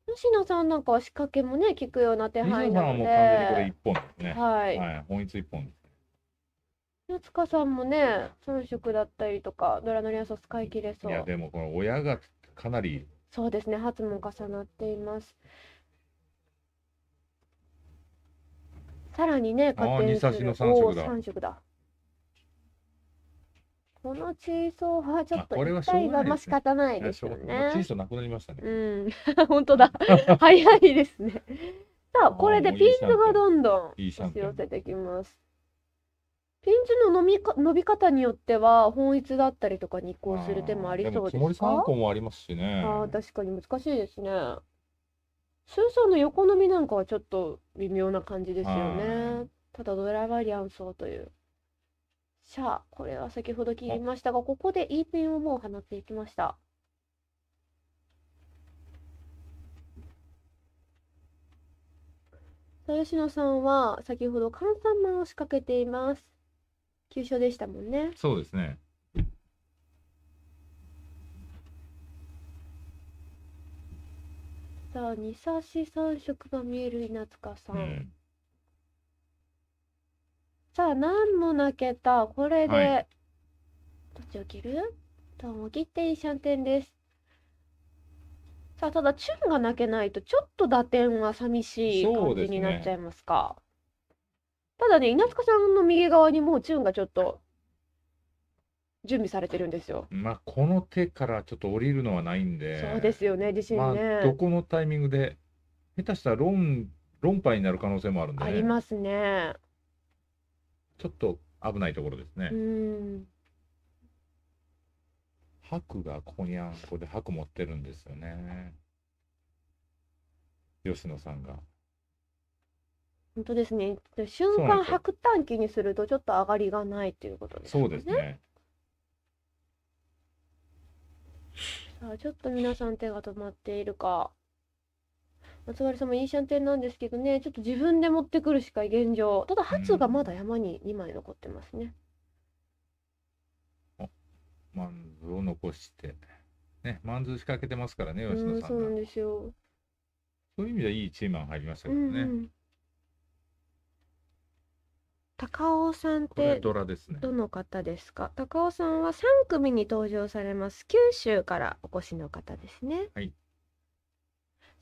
Speaker 2: 吉野さんなんかは仕掛けもね聞くような手配なので。これ一
Speaker 3: 本ですね。はい。はい、本一一本で
Speaker 2: す。塚さんもね、三色だったりとか、ドラの連鎖使い切れそう。いや、
Speaker 3: でもこの親がかなり
Speaker 2: そうですね初も重なっていますさらにね勝手にする三色だこのチーソーはちょっと痛いがまあ仕方ないですよね。チーなくなりましたね。うん、本当だ。早いですね。さあ、これでピンクがどんどん押し寄せてきます。ン示の伸びか伸び方によっては本一だったりとかに移行する手もありそうですか。積もり3個
Speaker 3: もありますしね。ああ
Speaker 2: 確かに難しいですね。数層の横伸びなんかはちょっと微妙な感じですよね。ただドラバリアン層という。さあこれは先ほど切りましたがここで E ペンをもう放っていきました。吉野さんは先ほど換算マンを仕掛けています。急所でしたもんね。そうですね。さあ、二差し三色が見える稲塚さん。うん、さあ、何も泣けた。これで、はい、どっちを切るどうも、を切っていいシャンテンです。さあ、ただ、チュンが泣けないと、ちょっと打点は寂しい感じになっちゃいますか。ただね、稲塚さんの右側にもうチューンがちょっと準備されてるんですよ。
Speaker 3: まあ、この手からちょっと降りるのはないんで、そうで
Speaker 2: すよね、自信ね。まあ、ど
Speaker 3: このタイミングで、下手したら論論破になる可能性もあるんで、ありま
Speaker 2: すね。
Speaker 3: ちょっと危ないところですね。う
Speaker 2: ん
Speaker 3: 白がここにあんこで白持ってるんですよね。吉野さんが。
Speaker 2: 本当ですね。瞬間白炭機にするとちょっと上がりがないということですね。そうですね。さあちょっと皆さん手が止まっているか。松原さんもいいシャンテンなんですけどね、ちょっと自分で持ってくるしか現状。ただ、初がまだ山に2枚残ってますね。
Speaker 3: うん、マンズを残して。ね、マンズ仕掛けてますからね、吉野さん。そ
Speaker 2: うなんですよ。
Speaker 3: そういう意味ではいいチームは入りましたけどね。うんうん
Speaker 2: 高尾さんってどの方ですか、高尾さんは3組に登場されます九州からお越しの方ですね、はい、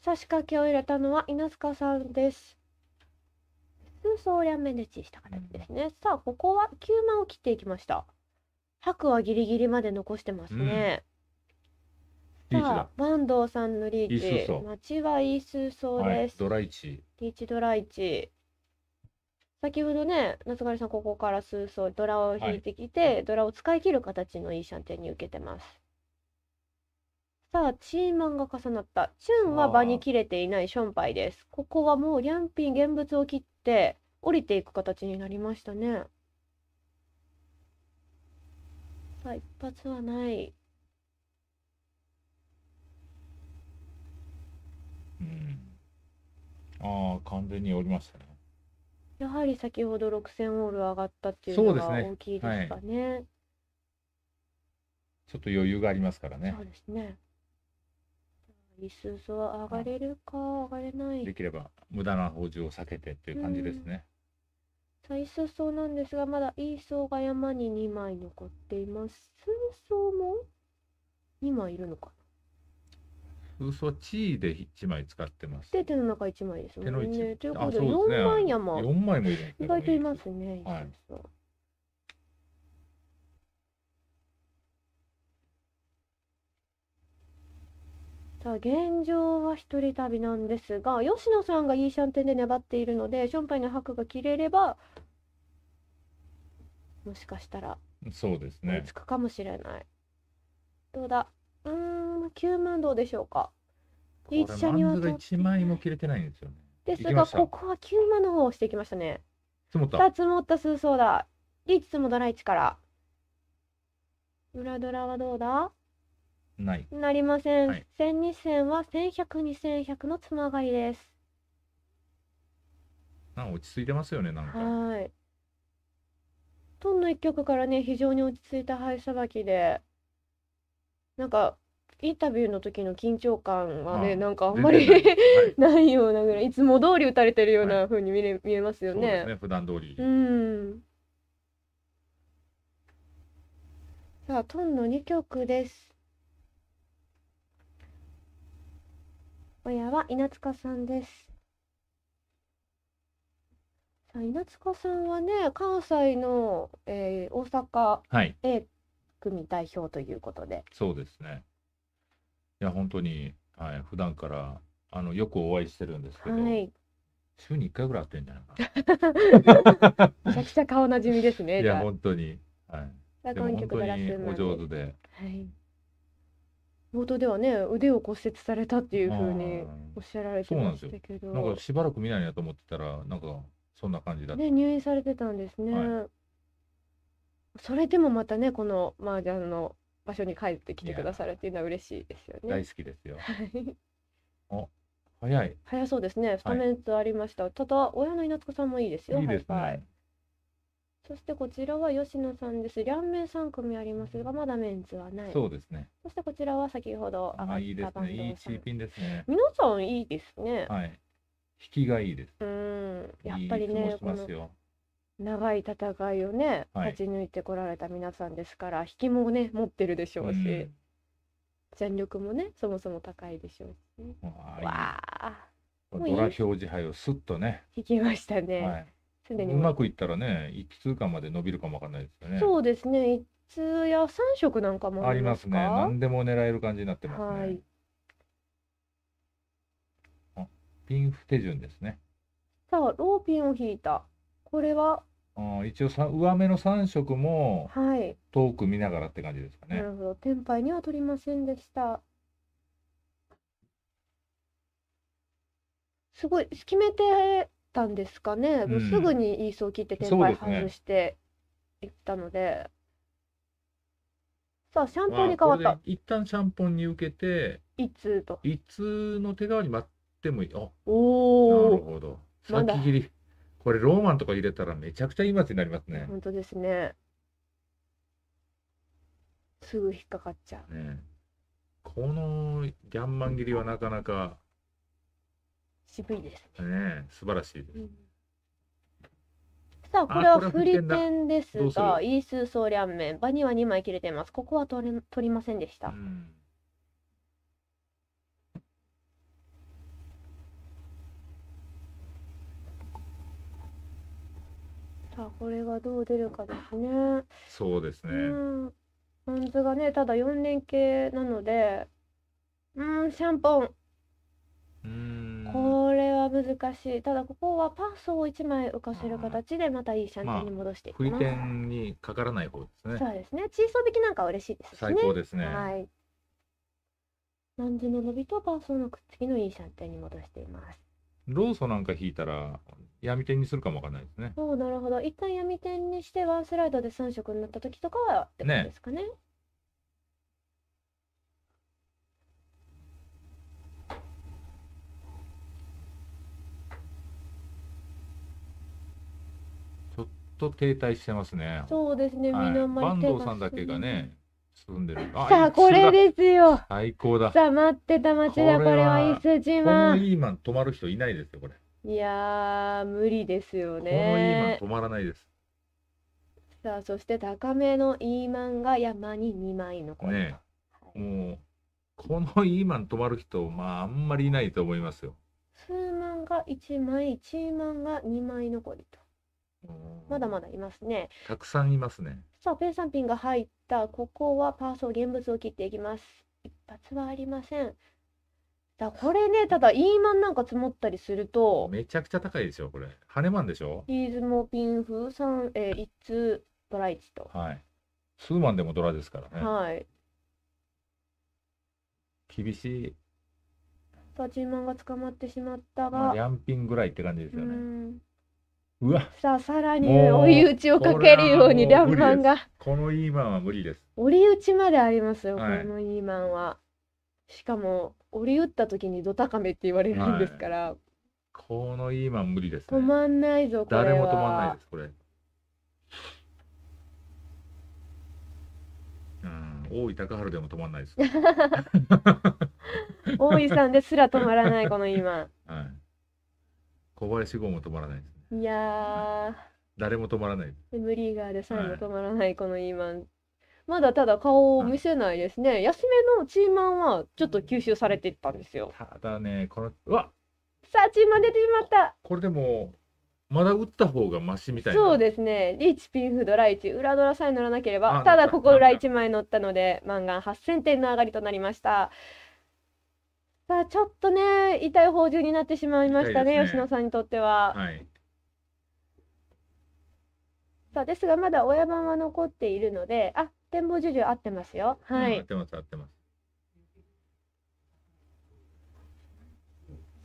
Speaker 2: 差し掛けを入れたのは稲塚さんです総量目でちした形ですね、うん、さあここは9万を切っていきました白はギリギリまで残してますね、うん、さあ坂東さんのリーチ町はイースーソーです、ドライチリーチドライチ先ほどね夏狩さんここから数層ドラを引いてきて、はい、ドラを使い切る形のいいシャンテンに受けてますさあチーマンが重なったチュンは場に切れていないションパイですここはもうリャンピン現物を切って降りていく形になりましたねさあ一発はない
Speaker 1: うん
Speaker 3: ああ完全に降りましたね
Speaker 2: やはり先ほど6000オール上がったっていうのが大きいですかね。
Speaker 3: ちょっと余裕がありますからねそ
Speaker 2: う。ですね。いすそは上がれるか上がれないできれ
Speaker 3: ば無駄な補充を避けてっていう感じですね。
Speaker 2: さあ、一層層なんですが、まだ一層が山に2枚残っています。数層も2枚いるのか
Speaker 3: 空想地で一枚使ってます。
Speaker 2: で手の中一枚ですもんね。ということで四枚山。四、ね、枚もいる。意外といますね。はい。さあ現状は一人旅なんですが吉野さんがいいシャンテンで粘っているのでションパイの白が切れればもしかしたら
Speaker 3: そうですねつ
Speaker 2: くかもしれないどうだうんの9万どうでしょうか。一社にはと。
Speaker 3: 一枚も切れてないんですよね。
Speaker 2: ですが、ここは九万の方をしてきましたね。
Speaker 6: 積
Speaker 3: もった。2つ
Speaker 2: 持った数層だ。リーチ積もドライチから。裏ドラはどうだない。なりません。千二千は千百二千百のつまがりです。
Speaker 3: なんか落ち着いてますよね、なんか。
Speaker 2: はい。トンの一曲からね、非常に落ち着いた灰さばきで。なんかインタビューの時の緊張感はね、なんかあんまり ないようなぐらい、い、つも通り打たれてるようなふうに見れ、はい、見えますよね。そうですね、普段通り。うん。さあ、トンの2曲です。親は稲塚さんです。さあ、稲塚さんはね、関西の、えー、大阪、はい、A 組代表ということで。
Speaker 3: そうですね。や、本当に、はい、普段から、あの、よくお会いしてるんですけど。はい週に1回ぐらい会ってんじゃな
Speaker 2: いかな。めちゃくちゃ顔なじみですね。いや、本
Speaker 3: 当に。はい。本当にお上手で。
Speaker 2: はい。冒頭ではね、腕を骨折されたっていうふうにおっしゃられてましたけど。なんか
Speaker 3: しばらく見ないなと思ってたら、なんかそんな感じだった。ね、
Speaker 2: 入院されてたんですね。はい、それでもまたね、この麻雀の場所に帰ってきてくださるっていうのは嬉しいですよね。大好
Speaker 6: きですよ。お早い。
Speaker 2: 早そうですね。スタメンとありました。はい、ただ、親の稲塚さんもいいですよ。いいですね。はい、そしてこちらは吉野さんです。両面三組ありますが、まだメンツはない。そうですね。そしてこちらは先ほど上がったバいいですね。いいチーピンですね。皆さんいいですね。
Speaker 3: はい。引きがいいです。
Speaker 2: うん。やっぱりね、この長い戦いをね、はい勝ち抜いてこられた皆さんですから、引きもね持ってるでしょうし、うん戦力もねそもそも高いでしょうし、ああ
Speaker 3: わあこれ表示杯をすっとね、
Speaker 2: 引きましたはねい、すうま
Speaker 3: くいったらね、一通貫まで伸びるかもわかんないですよね。そ
Speaker 2: うですね一通や三色なんかもあありますね。何
Speaker 3: でも狙える感じになってますね。はいピンフ手順ですね。
Speaker 2: さあローピンを引いたこれは
Speaker 3: 一応さ上目の3色もはい遠く見な
Speaker 6: がらって感じですか
Speaker 3: なね。る
Speaker 2: ほど天杯には取りませんでしたすごい決めてたんですかね、もうすぐにイースを切って天杯そ外していったのでさあシャンポンに変わった
Speaker 3: 一旦シャンポンに受けて
Speaker 2: いつと
Speaker 3: いつの手代わり待ってもいい。あな
Speaker 2: おる
Speaker 3: ほど。まだ先切り。これローマンとか入れたらめちゃくちゃいい街になりますね。本
Speaker 2: 当ですね。すぐ引っかかっちゃう。
Speaker 3: ね、このギャンマン切りはなかなか。渋いですね。素晴らしいで
Speaker 2: す。うん、さあこれはフリテンですがイースーソーリャン麺場には2枚切れてますここは取り取りませんでした、うんあこれがどう出るかですね。
Speaker 3: そうですね。う
Speaker 2: んポン酢がねただ4連携なのでうんシャンポンうんこれは難しいただここはパスを1枚浮かせる形でまたいいシャンテンに戻していきます、まあ、
Speaker 3: 点にかからない方ですねそう
Speaker 2: ですね小さソ引きなんか嬉しいですね最高ですねはい何時の伸びとパーソのくっつきのいいシャンテンに戻しています
Speaker 3: ローソなんか引いたら闇点にするかもわかん
Speaker 6: ないですね。
Speaker 2: そうなるほど。一旦闇点にしてワンスライドで3色になった時とかはってことねですかね。
Speaker 3: ちょっと停滞してますね。そうですね。はい、南坂東さんだけがね、住んでる。さあ、これですよ。最高だ。さ
Speaker 2: あ、待ってた町だ、これは伊勢島。このイーマ
Speaker 3: ン泊まる人いないですよ、これ。
Speaker 2: いや無理ですよね。このイーマン止まらないです。さあ、そして高めのイーマンが山に2枚残る。ねもう、
Speaker 3: このイーマン止まる人、まあ、あんまりいないと思いますよ。
Speaker 2: 数万が1枚、1万が2枚残りと。まだまだいますね。
Speaker 3: たくさんいますね。
Speaker 2: さあ、ペンサンピンが入っここはパーソン現物を切っていきます一発はありませんだこれねただイーマンなんか積もったりすると
Speaker 3: めちゃくちゃ高いですよこれハネマンでしょ
Speaker 2: イーズモピンフ3えー、一通ドライチと
Speaker 3: はい数万でもドラですからねはい厳しい
Speaker 2: さあ G マンが捕まってしまったが、まあ、リ
Speaker 3: ャンピンぐらいって感じですよねうわ
Speaker 2: さあさらに追い打ちをかけるようにらんまが
Speaker 3: このイーマンは無理です
Speaker 2: 折り打ちまでありますよ、はい、このイーマンはしかも折り打った時にド高めって言われるんですから、はい、
Speaker 3: このイーマン無理です、ね、
Speaker 2: 止まんないぞこれは誰も止まんないで
Speaker 3: すこれうん大井高春でも止まんないです 大井さんですら止まらないこのイーマン、はい、小林号も止まらないです
Speaker 2: いや
Speaker 3: 誰も止まらない
Speaker 2: ーガーでさえも止まらないこのイーマン、はい、まだただ顔を見せないですね安めのチーマンはちょっと吸収されていったんです
Speaker 3: よただねこのうわ
Speaker 2: さあチーマン出てしまった
Speaker 3: これでもまだ打った方がマシみたいな。そう
Speaker 2: ですね。リーチ、ピンフ、ドラ1、裏ドラさえ乗らなければ、ただここ裏1枚乗ったので、マンガン8000点の上がりとなりました。さあ、ちょっとね、痛い宝珠になってしまいましたね、ね吉野さんにとっては。はい。さあですがまだ親番は残っているのであ展望授受合ってますよはい、合っ
Speaker 6: てます合ってます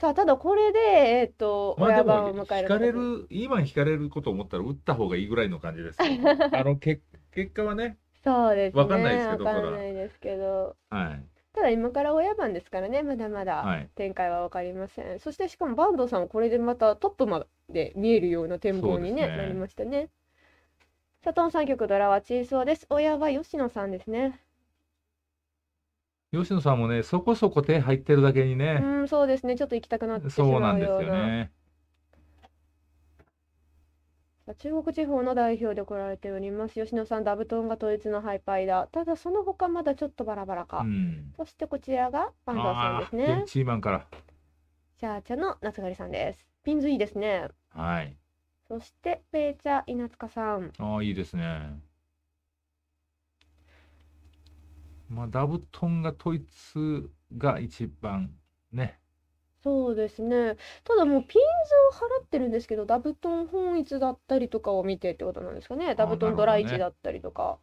Speaker 2: さあただこれでえっ、とま親番を迎え引かれる
Speaker 3: 今引かれること思ったら打った方がいいぐらいの感じです
Speaker 2: あ
Speaker 3: のけ結果はね
Speaker 2: そうですねわかんないですけどわかんないですけどはいただ今から親番ですからねまだまだ、展開は分かりませんそしてしかも坂東さんはこれでまたトップまで見えるような展望に、ねねなりましたね佐藤ン三曲ドラはチーソーです。親は吉野さんですね。
Speaker 3: 吉野さんもね、そこそこ手入ってるだけにね。
Speaker 2: うん、そうですね。ちょっと行きたくなってしまうような。そうなんですよね。中国地方の代表で来られております。吉野さん、ダブトンが統一のハイパイだ。ただ、その他まだちょっとバラバラか。うん、そして、こちらが坂ンダさんですね。チーマンから。チャーチャの夏狩さんです。ピンズいいですね。はい。そしてベーチャー稲塚さん
Speaker 3: ああいいですねまあダブトンが統一が一番ね
Speaker 2: そうですねただもうピンズを払ってるんですけどダブトン本一だったりとかを見てってことなんですかねダブトンドライチだったりとか、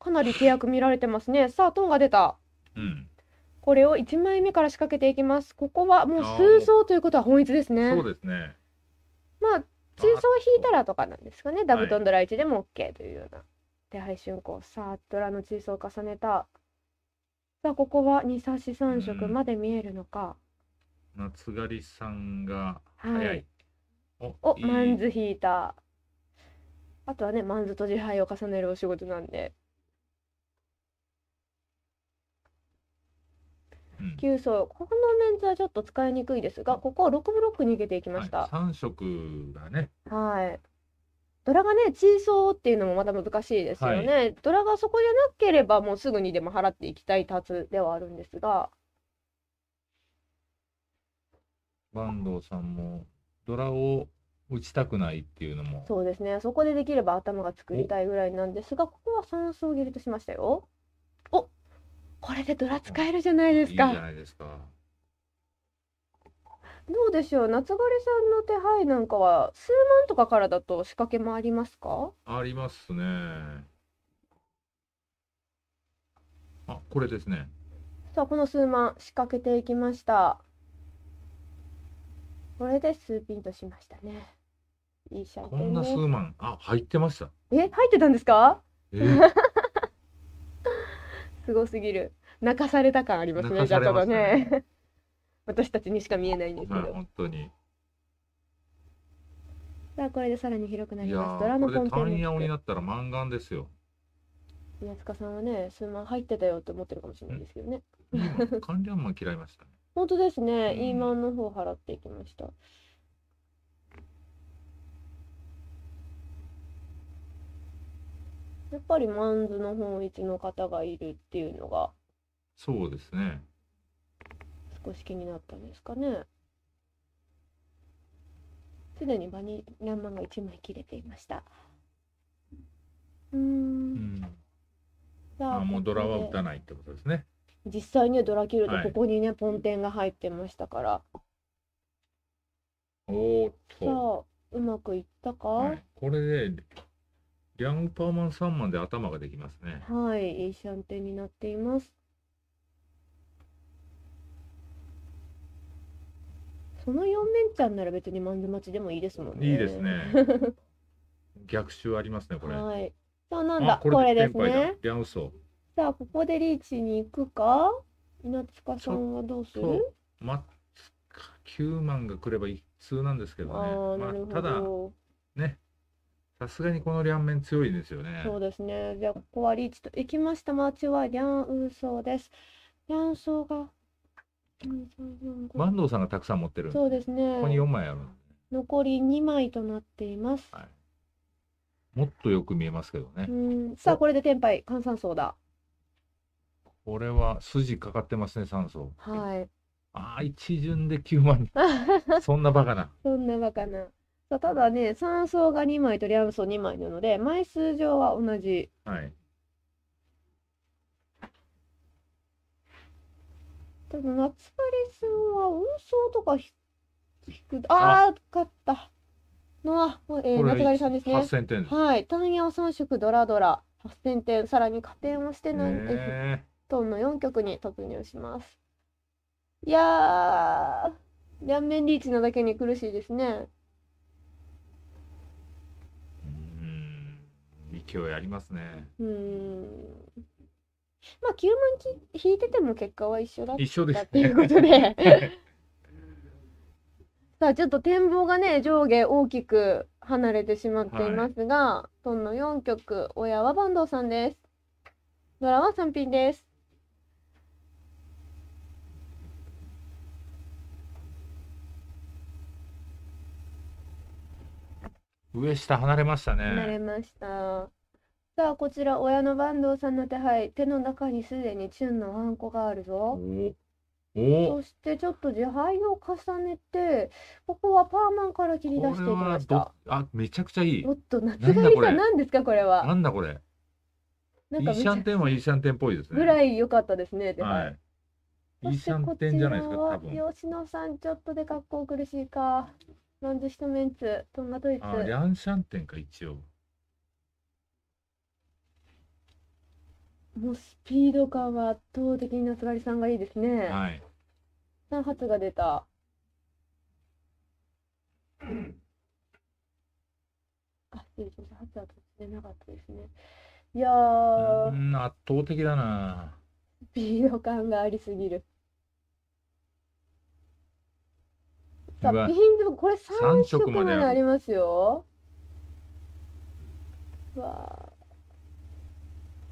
Speaker 2: かなり契約見られてますねさあトンが出たうんこれを1枚目から仕掛けていきますここはもう数層ということは本一ですねそうですねまあ中層引いたらとかなんですかねダブトンドラ1でも OK というような、はい、手配進行さあドラの中層を重ねたさあここは2差し3色まで見えるのか、
Speaker 3: 松刈夏狩りさんが早い、はい、おおマンズ
Speaker 2: 引いたあとはねマンズと自敗を重ねるお仕事なんで9層、このメンツはちょっと使いにくいですがここは6ブロック逃げていきました、
Speaker 3: はい、3色だね
Speaker 2: はいドラがねチーソーっていうのもまた難しいですよね、はい、ドラがそこじゃなければもうすぐにでも払っていきたいタツではあるんですが
Speaker 3: 坂東さんもドラを打ちたくないっていうのも
Speaker 2: そうですねそこでできれば頭が作りたいぐらいなんですがここは3層切りとしましたよこれでドラ使えるじゃないですか。いいじゃないですか。どうでしょう夏狩さんの手配なんかは数万とかからだと仕掛けもありますか
Speaker 3: ありますね。あこれですね。
Speaker 2: さあこの数万仕掛けていきました。これで数ピンとしましたね。いいシャン、ね、こんな数万
Speaker 3: あ入ってました。
Speaker 2: え入ってたんですか？えすごすぎる泣かされた感ありますねジャカがね、ね、私たちにしか見えないんですけど、本当にさあこれでさらに広くなりますドラマコンテンツ単
Speaker 3: になったら満願ですよ
Speaker 2: 宮塚さんはね数万入ってたよって思ってるかもしれないですけどね、うん、関
Speaker 3: マン嫌いましたね
Speaker 2: 本当ですね、うん、イーマンの方払っていきましたやっぱりマンズの本一の方がいるっていうのが
Speaker 3: そうですね。
Speaker 2: 少し気になったんですかね。すでにバニラマンが1枚切れていました。
Speaker 1: ううん。
Speaker 2: ああもうドラは打た
Speaker 3: ないってことですね。
Speaker 2: 実際にはドラ切るとここにね、ポンテンが入ってましたから。
Speaker 3: おお。さ
Speaker 2: あうまくいったか、はい、
Speaker 3: これで2パーマン3万で頭ができますね。
Speaker 2: はい、いいシャンテンになっています。その4面ちゃんなら別にマンズ待ちでもいいですもんね。いいですね。
Speaker 3: 逆襲ありますね、これ。は
Speaker 2: い。そうなんだ、これこれですね。リャンソさあ、ここでリーチに行くか稲塚さんはどうする
Speaker 3: ま9万が来れば一通なんですけどね。あまあ、ただ、ね、さすがにこの両面強いですよね。そ
Speaker 2: うですね。じゃあ、ここはリーチと行きました町はリャンウーソーです。リャンソーが。
Speaker 3: 坂東さんがたくさん持ってる。そうですね。ここに四枚ある。
Speaker 2: 残り二枚となっています、は
Speaker 3: い。もっとよく見えますけど
Speaker 2: ね。さあ、これで天杯換算層だ。
Speaker 3: これは筋かかってますね、酸素。はい。ああ、一巡で九万。そんなバカな。
Speaker 2: そんなバカな。ただね、3層が2枚とリアム層2枚なので、枚数上は同じ。はい。でも夏パリスは運送とか引く、ああ、勝った。のは、えー、夏狩りさんですね。8000点です。はい。単野3色ドラドラ8000点、さらに加点をしてなんて、トンの4曲に突入します。いやー、両面リーチなだけに苦しいですね。
Speaker 3: 勢いありますね。
Speaker 2: うん。まあ9万き引いてても結果は一緒だった一緒です、っていうことで さあちょっと展望がね上下大きく離れてしまっていますが、はい、トンの4曲親は坂東さんですドラは三品です
Speaker 3: 上下離れましたね離れ
Speaker 2: ましたさあこちら親の坂東さんの手配手の中にすでにチュンのあんこがあるぞそしてちょっと自敗を重ねてここはパーマンから切り出していきま
Speaker 1: した
Speaker 3: あめちゃくちゃいいお
Speaker 2: っと夏狩りさん何ですかこれはなんだこれなんかイーシャンテ
Speaker 3: ンはイーシャンテンっぽいですねぐら
Speaker 2: い良かったですね手は
Speaker 3: いイーシャンテンじゃないですか多分
Speaker 2: 吉野さんちょっとで格好苦しいかランジシュトメンツトンガトイツあリ
Speaker 3: ンシャンテンか一応
Speaker 2: もうスピード感は圧倒的に夏狩りさんがいいですね。はい。3発が出た。あ、失礼しました。発は突然なかったですね。いやー。
Speaker 3: 圧倒的だな。
Speaker 2: スピード感がありすぎる。さあ、ピンでもこれ三色までありますよ。わあ。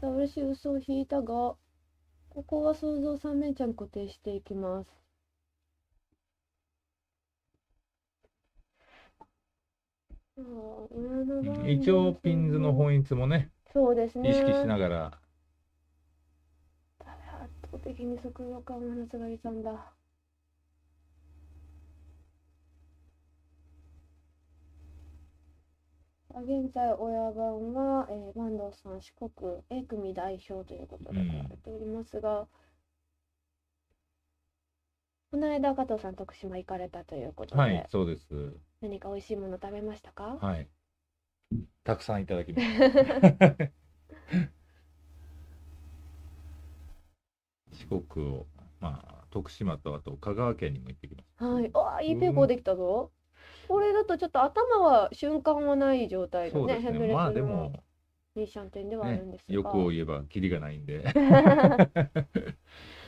Speaker 2: た漆薄を引いたがここは想像三面ちゃん固定していきます一応
Speaker 3: ピンズの本一もねそうですね意識しながら
Speaker 2: 圧倒的に速度感を放つがりさんだ現在親番は、えー、坂東さん四国 A 組代表ということでておりますが、この間加藤さん徳島行かれたということで、はい、そうです。何か美味しいもの食べましたか？
Speaker 3: はい。たくさんいただきました。四国を、まあ、徳島とあと香川県にも行ってき
Speaker 2: ました。はい。あいいペーコーできたぞ。これだとちょっと頭は瞬間はない状態でね、ヘムレスの。まあでもミーシャン店ではあるんですが、欲
Speaker 3: を言えばキリがないんで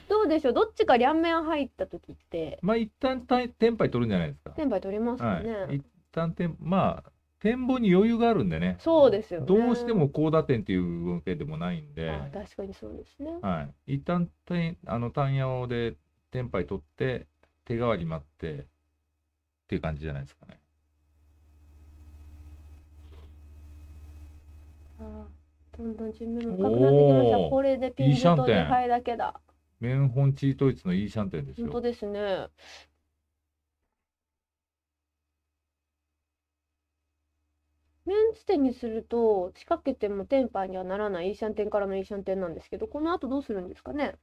Speaker 2: どうでしょうどっちか両面入った時って
Speaker 3: まあ一旦天イ取るんじゃないです
Speaker 2: か天イ取りますね、はい、
Speaker 3: 一旦天まあ展望に余裕があるんでねそうですよ、ね、どうしても高打点っていうわけでもないんであ
Speaker 2: 確かにそうですね
Speaker 3: はい一旦単あの単野で天杯取って手代わり待ってっていう感じじゃないですかね。
Speaker 2: あどんどん自分深くなってきました。これでピンクと2杯だけだ。
Speaker 3: メンホンチートイツのイーシャンテンですよ。本当
Speaker 2: ですね。メンツテにすると仕掛けてもテンにはならないイーシャンテンからのイーシャンテンなんですけどこの後どうするんですかね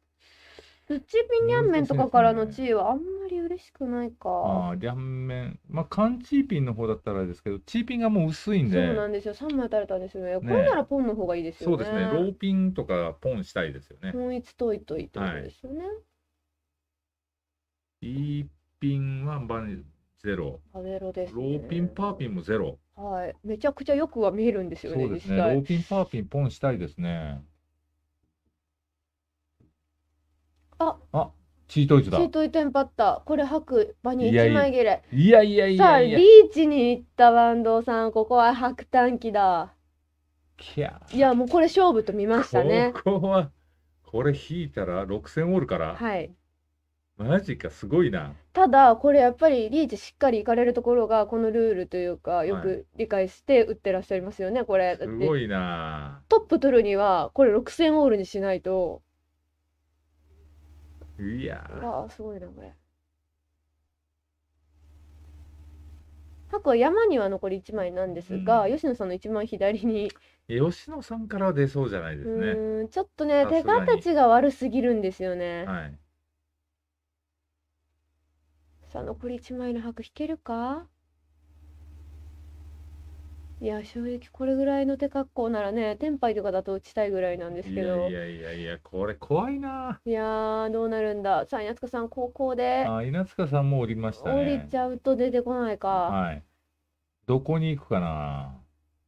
Speaker 2: チビニャン麺とかからの地位はあんまり嬉しくないか。あ
Speaker 3: あ、両面。まあ、缶チーピンの方だったらですけど、チーピンがもう薄いんで。そうな
Speaker 2: んですよ。三枚垂れたんですよね。これならポンの方がいいですよね。そうですね。ロー
Speaker 3: ピンとかポンしたいですよね。ポ
Speaker 2: ン一といといってことですよね。
Speaker 3: いいピンはバネゼロ。
Speaker 2: パゼロです、ね、ローピ
Speaker 3: ンパーピンもゼロ。
Speaker 2: はい。めちゃくちゃよくは見えるんですよね。そうですね。ロー
Speaker 3: ピンパーピンポンしたいですね。
Speaker 2: あ
Speaker 6: あチートイ
Speaker 3: ツだチー
Speaker 2: トイテンパったこれ吐く場に一枚切れい
Speaker 6: やいやいやさあリー
Speaker 2: チに行ったバンドさんここはく短期だいやもうこれ勝負と見ましたね
Speaker 3: ここはこれ引いたら6000ールからはいマジかすごいな
Speaker 2: ただこれやっぱりリーチしっかりいかれるところがこのルールというかよく理解して打ってらっしゃいますよね、はい、これすごい
Speaker 3: な
Speaker 2: トップ取るにはこれ6000ールにしないといやあすごいなこれ白は山には残り1枚なんですが、うん、吉野さんの一番左に
Speaker 3: 吉野さんから出そうじゃないですね
Speaker 2: ちょっとね手形が悪すぎるんですよねはいさあ残り1枚の白引けるかいや正直これぐらいの手格好ならねテンパイとかだと打ちたいぐらいなんですけどい
Speaker 3: やいやいやこれ怖い
Speaker 2: ないやどうなるんださあ稲塚さん高校であ
Speaker 3: 稲塚さんも降りましたね降りち
Speaker 2: ゃうと出てこないかは
Speaker 3: いどこに行くかな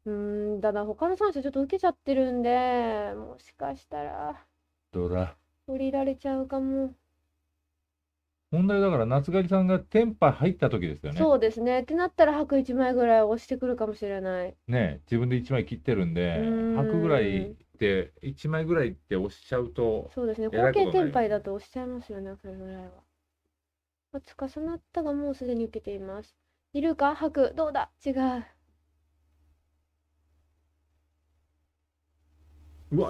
Speaker 2: うんただ他の3社ちょっと受けちゃってるんでもしかしたらドラ降りられちゃうかも
Speaker 3: 問題だから夏狩りさんがテンパ入った時ですよね。そ
Speaker 2: うですね。ってなったら白一枚ぐらい押してくるかもしれない。
Speaker 3: ね自分で一枚切ってるんでうく白ぐらいって一枚ぐらいって押しちゃうとそうですね。合計いこ後継だ
Speaker 2: と押しちゃいますよね、それぐらいは。まあ、つ重なったがもうすでに受けています。いるか白どうだ違う。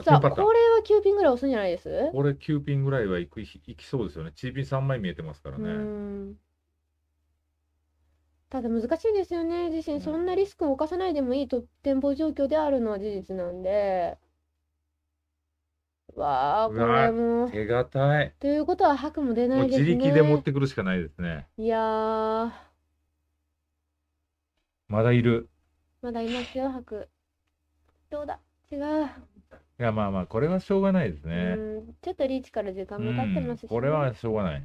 Speaker 2: さあ、これは9ピンぐらい押すんじゃないです
Speaker 3: これ9ピンぐらいはいくいきそうですよね。チーピン3枚見えてますから
Speaker 2: ね。ただ難しいですよね。自身、そんなリスクを犯さないでもいいと展望状況であるのは事実なんで。わあ、これも。
Speaker 3: 手堅い。
Speaker 2: ということは、白も出ないですね。自力で持っ
Speaker 3: てくるしかないですね。
Speaker 2: いや
Speaker 3: まだいる。
Speaker 2: まだいますよ、白。どうだ違う。
Speaker 3: いやまあまあこれはしょうがないですね、う
Speaker 2: んちょっとリーチから時間も経ってますし、ねこれはしょうがない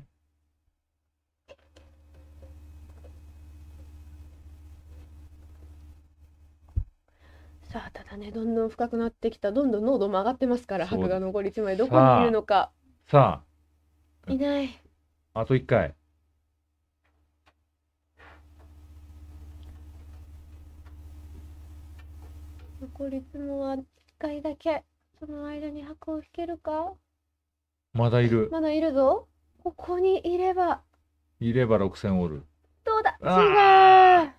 Speaker 2: さあただねどんどん深くなってきたどんどん濃度も上がってますから白が残り1枚どこにいるのかさあ。いないあと1回残りいつは1回だけその間に箱を引けるかまだいる。まだいるぞ。ここにいれば。
Speaker 3: いれば6000おる。
Speaker 2: どうだ違う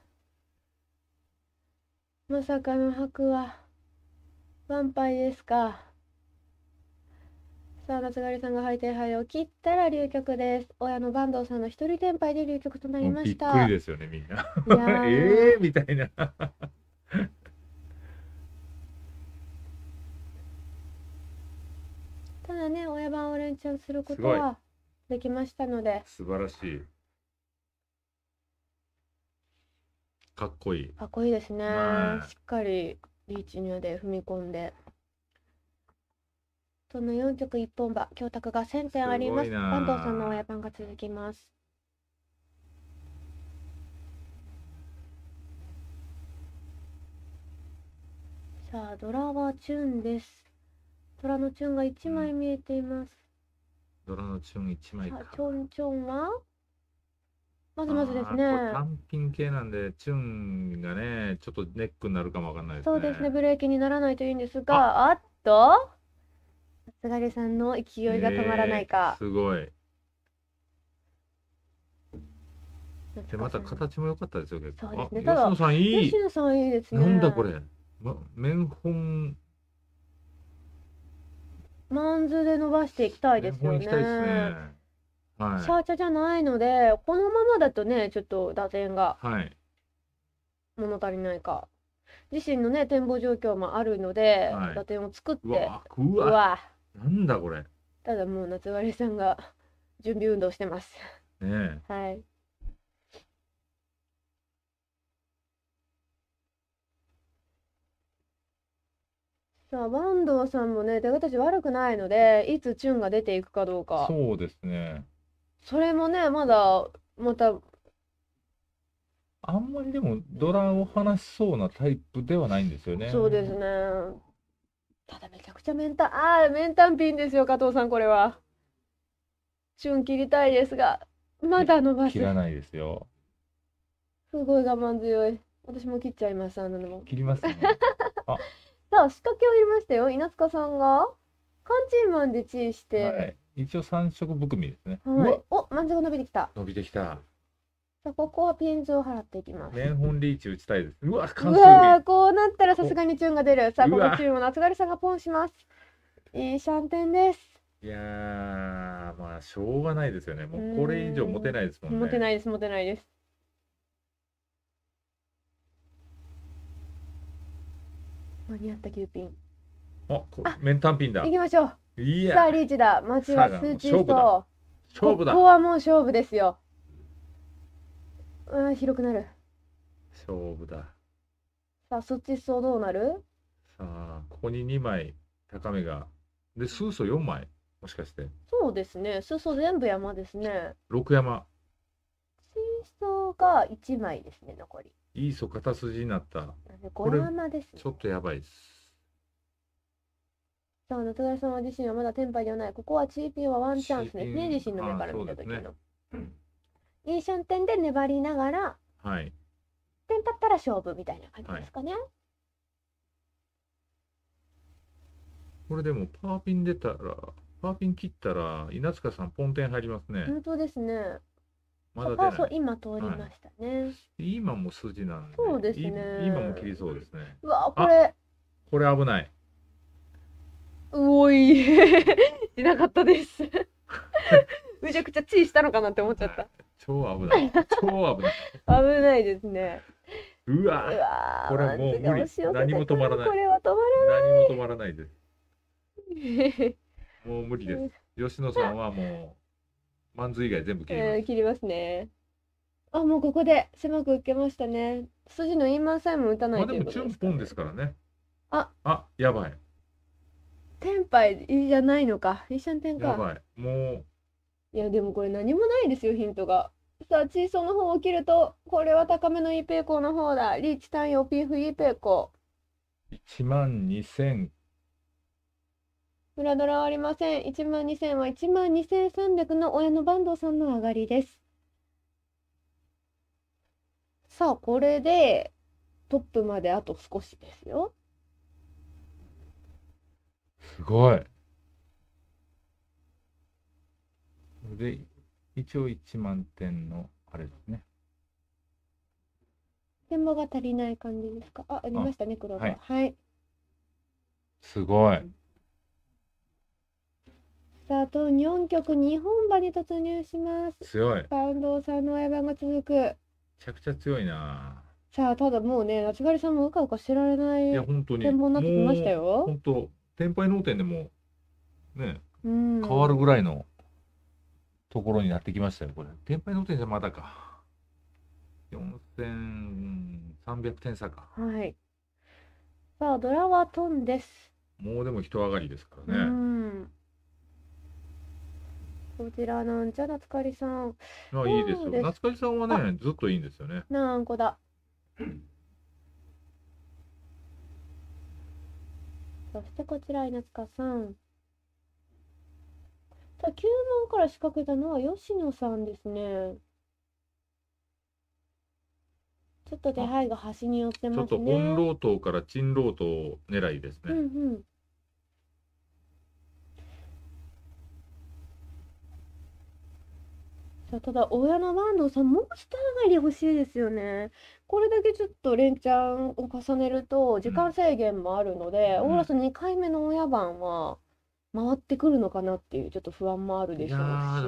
Speaker 2: まさかの箱は、ワンパイですか。さあ、夏狩りさんが敗転杯を切ったら流局です。親の坂東さんの一人転敗で流局となりました。びっくりで
Speaker 6: すよね、みんな。え えー、みたいな。
Speaker 2: ただね親番を連チャンすることはできましたので
Speaker 3: 素晴らしい
Speaker 6: かっこいい
Speaker 2: かっこいいですね、まあ、しっかりリーチニューで踏み込んでその4曲1本場教託が1000点あります坂東さんの親番が続きますさあドラはチューンです虎のチュンが一枚見えています。
Speaker 3: 虎のチュン一枚か。
Speaker 2: チョンチョンはまずまずですね。単
Speaker 3: 品系なんで、チュンがね、ちょっとネックになるかもわかんないですね。そうですね、
Speaker 2: ブレーキにならないといいんですが、あっと、菅原さんの勢いが止まらないか。
Speaker 3: えー、すごい。でまた形も良かったですよ結構。そうですね。ただ吉野さんいい。吉野
Speaker 2: さんいいですね。なんだこ
Speaker 3: れ。ま、面本
Speaker 2: マンズで伸ばしていきたいですよね。ねシャーチャじゃないのでこのままだとねちょっと打点が物足りないか、はい、自身のね展望状況もあるので、はい、打点を作ってうわ
Speaker 3: なんだこれ
Speaker 2: ただもう夏割さんが準備運動してますねはいさあ、坂東さんもね、手形悪くないので、いつチュンが出ていくかどうか。そ
Speaker 3: うですね。
Speaker 2: それもね、まだ、また、
Speaker 3: あんまりでもドラを話しそうなタイプではないんですよね。そうで
Speaker 2: すね。ただめちゃくちゃメンタああ、メンタンピンですよ、加藤さん、これは。チュン切りたいですが、まだ伸ばす。
Speaker 6: 切らないですよ。
Speaker 2: すごい我慢強い。私も切っちゃいます、あも。切りますね。あさあ、仕掛けを入れましたよ。稲塚さんが。カンチーマンで注意して。はい、
Speaker 3: 一応三色含みですね。
Speaker 2: はい、お、満足伸びてきた。
Speaker 3: 伸びてきた。
Speaker 2: じゃここはピンズを払っていきます。
Speaker 3: 年本リーチ打ちたいです。うわ、うわ
Speaker 2: こうなったらさすがにチューンが出る。さあ、このチューンを夏がりさがポンします。いいシャンテンです。
Speaker 3: いやまあ、しょうがないですよね。もうこれ以上持てないですもんね。持てな
Speaker 2: いです、持てないです。間に合ったキューピン
Speaker 3: あ、メンタンピだ行きましょ
Speaker 2: ういやさあリーチだ街は数値とここはもう勝負ですよあ広くなる
Speaker 3: 勝負だ
Speaker 2: さあそっちそうどうなる
Speaker 3: さあここに二枚高めがで数ー四枚もしかして
Speaker 2: そうですね数ー全部山ですね六山水槽が一枚ですね残り
Speaker 3: いいそ片筋になった。
Speaker 2: これ、ね、
Speaker 6: ちょっとやばいです。
Speaker 2: さあ、夏川さん自身はまだテンパではない。ここはチーピンはワンチャンスですね、自身の目から見た時
Speaker 6: の。ねうん、
Speaker 2: 飲酒点で粘りながら、はい。テンパったら勝負みたいな感じですかね。はい、
Speaker 3: これでも、パーピン出たら、パーピン切ったら、稲塚さん、ポンテン入りますね。本当ですね。まだ出そう今通りましたね、はい、今も筋なん
Speaker 2: そうですね今も
Speaker 3: 切りそうですねう
Speaker 2: わこれ
Speaker 3: これ危ない
Speaker 2: うおい しなかったです めちゃくちゃチーしたのかなって思っちゃった、
Speaker 1: 超危ない超危な
Speaker 2: い危ないですね
Speaker 1: う
Speaker 3: わこれもう無理何も止まらないこれは
Speaker 2: 止まらない
Speaker 3: 何も止まらないです もう無理です吉野さんはもうマンズ以外全部切ります、
Speaker 2: えー、切りますねあもうここで狭く受けましたね筋のインマンさえも打たない、まあでもチュン
Speaker 3: ポンですからねああやばい
Speaker 2: 天杯じゃないのか一緒天かやばいもういやでもこれ何もないですよヒントがさあチーソーの方を切るとこれは高めの E ペーコーの方だリーチ単位オーフ f e ペーコ
Speaker 3: ー1万2000
Speaker 2: 裏ドラはありません。1万2000は1万2300の親の坂東さんの上がりです。さあ、これでトップまであと少しですよ。
Speaker 6: すごい。
Speaker 3: で、一応1万点のあれですね。
Speaker 2: 天馬が足りない感じですか。あ、ありましたね、黒が。はい。はい、すごい。さあと4曲日本馬に突入します強いめ坂東さんの親番が続くめ
Speaker 3: ちゃくちゃ強いな
Speaker 2: さあただもうね夏狩りさんもうかうかしられないいや本当に展望になってきましたよ
Speaker 3: 本当天敗脳天でもねうん、変わるぐらいのところになってきましたよこれ天敗脳天じゃまだか4300点差か
Speaker 2: はいさあドラはトンです
Speaker 3: もうでも人上がりですからね
Speaker 2: こちらなんじゃ、なつかりさん。あ、いいですよ。なつか
Speaker 3: りさんはね、ずっといいんですよね。
Speaker 2: なんこだ。そしてこちら、なつかさん。さあ、9番から仕掛けたのは吉野さんですね。ちょっと手配が端に寄ってますね。ちょっと本ン
Speaker 3: ロ島からチンロ島狙いですね。うん
Speaker 2: うん。あただ親のンドさんもう一上がり欲しいですよねこれだけちょっと連チャンを重ねると時間制限もあるので、うん、ラスら2回目の親番は回ってくるのかなっていうちょっと不安もあるでしょう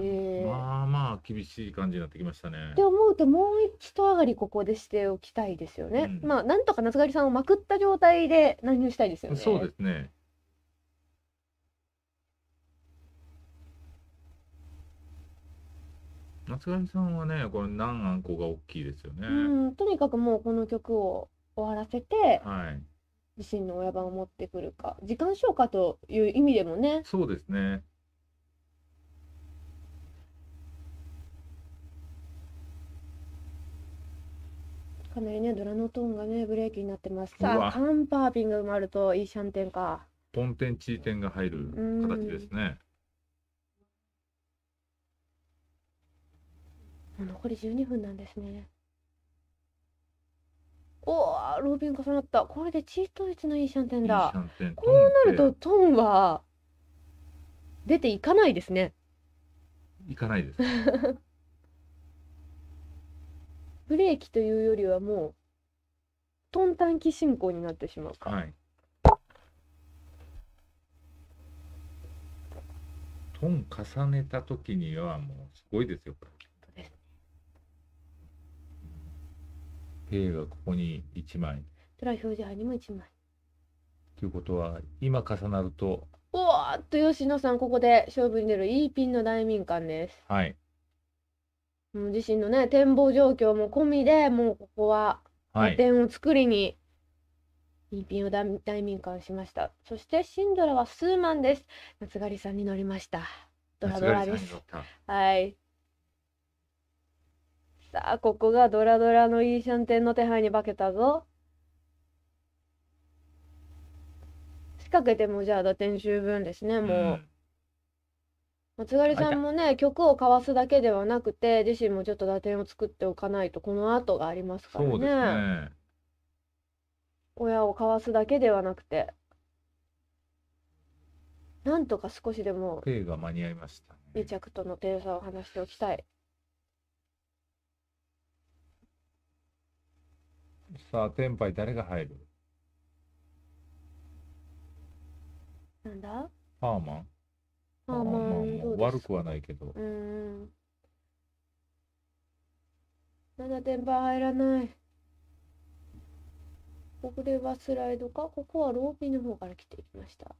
Speaker 2: し
Speaker 3: まあまあ厳しい感じになってきましたね。って思
Speaker 2: うともう一上がりここでしておきたいですよね。うん、まあなんとか夏狩りさんをまくった状態で乱入したいですよね。そうで
Speaker 6: すね
Speaker 3: 松上さんはねこれ何ンコが大きいですよね。う
Speaker 2: んとにかくもうこの曲を終わらせて、はい、自身の親番を持ってくるか時間消化という意味でもねそうですねかなりねドラのトーンがねブレーキになってますさあカンパーピンが埋まるといいシャンテンか
Speaker 3: ポンテンチーテンが入る形です
Speaker 6: ね、
Speaker 2: もう残り12分なんですねおーローピン重なったこれでチート率のいいシャンテンだいいシャンテンこうなるとトンは出ていかないですねいかないです ブレーキというよりはもうトン短期進行になってしまうか、
Speaker 6: はい
Speaker 3: トン重ねた時にはもうすごいですよ A がここに1枚
Speaker 2: たら表示牌にも1枚
Speaker 3: ということは今重なると
Speaker 2: おーっと吉野さんここで勝負に出るいいピンの大民間ですはいもう自身のね展望状況も込みでもうここは
Speaker 1: は
Speaker 6: い
Speaker 2: 点を作りにいいピンを大大民間しましたそしてシンドラはスーマンです夏狩りさんに乗りましたドラドラですはいあここがドラドラのイーシャンテンの手配に化けたぞ仕掛けてもじゃあ打点十分ですねもう、うん松狩さんもね曲を交わすだけではなくて自身もちょっと打点を作っておかないとこの後がありますからね、ね、親を交わすだけではなくてなんとか少しでも
Speaker 3: が間に合いました、
Speaker 2: ね、2着との点差を話しておきたい
Speaker 3: さあ、天杯誰が入るなんだパーマン
Speaker 2: パーマンも悪くはないけど。うん。7だ天杯入らない。ここではスライドかここはローピンの方から来ていきました。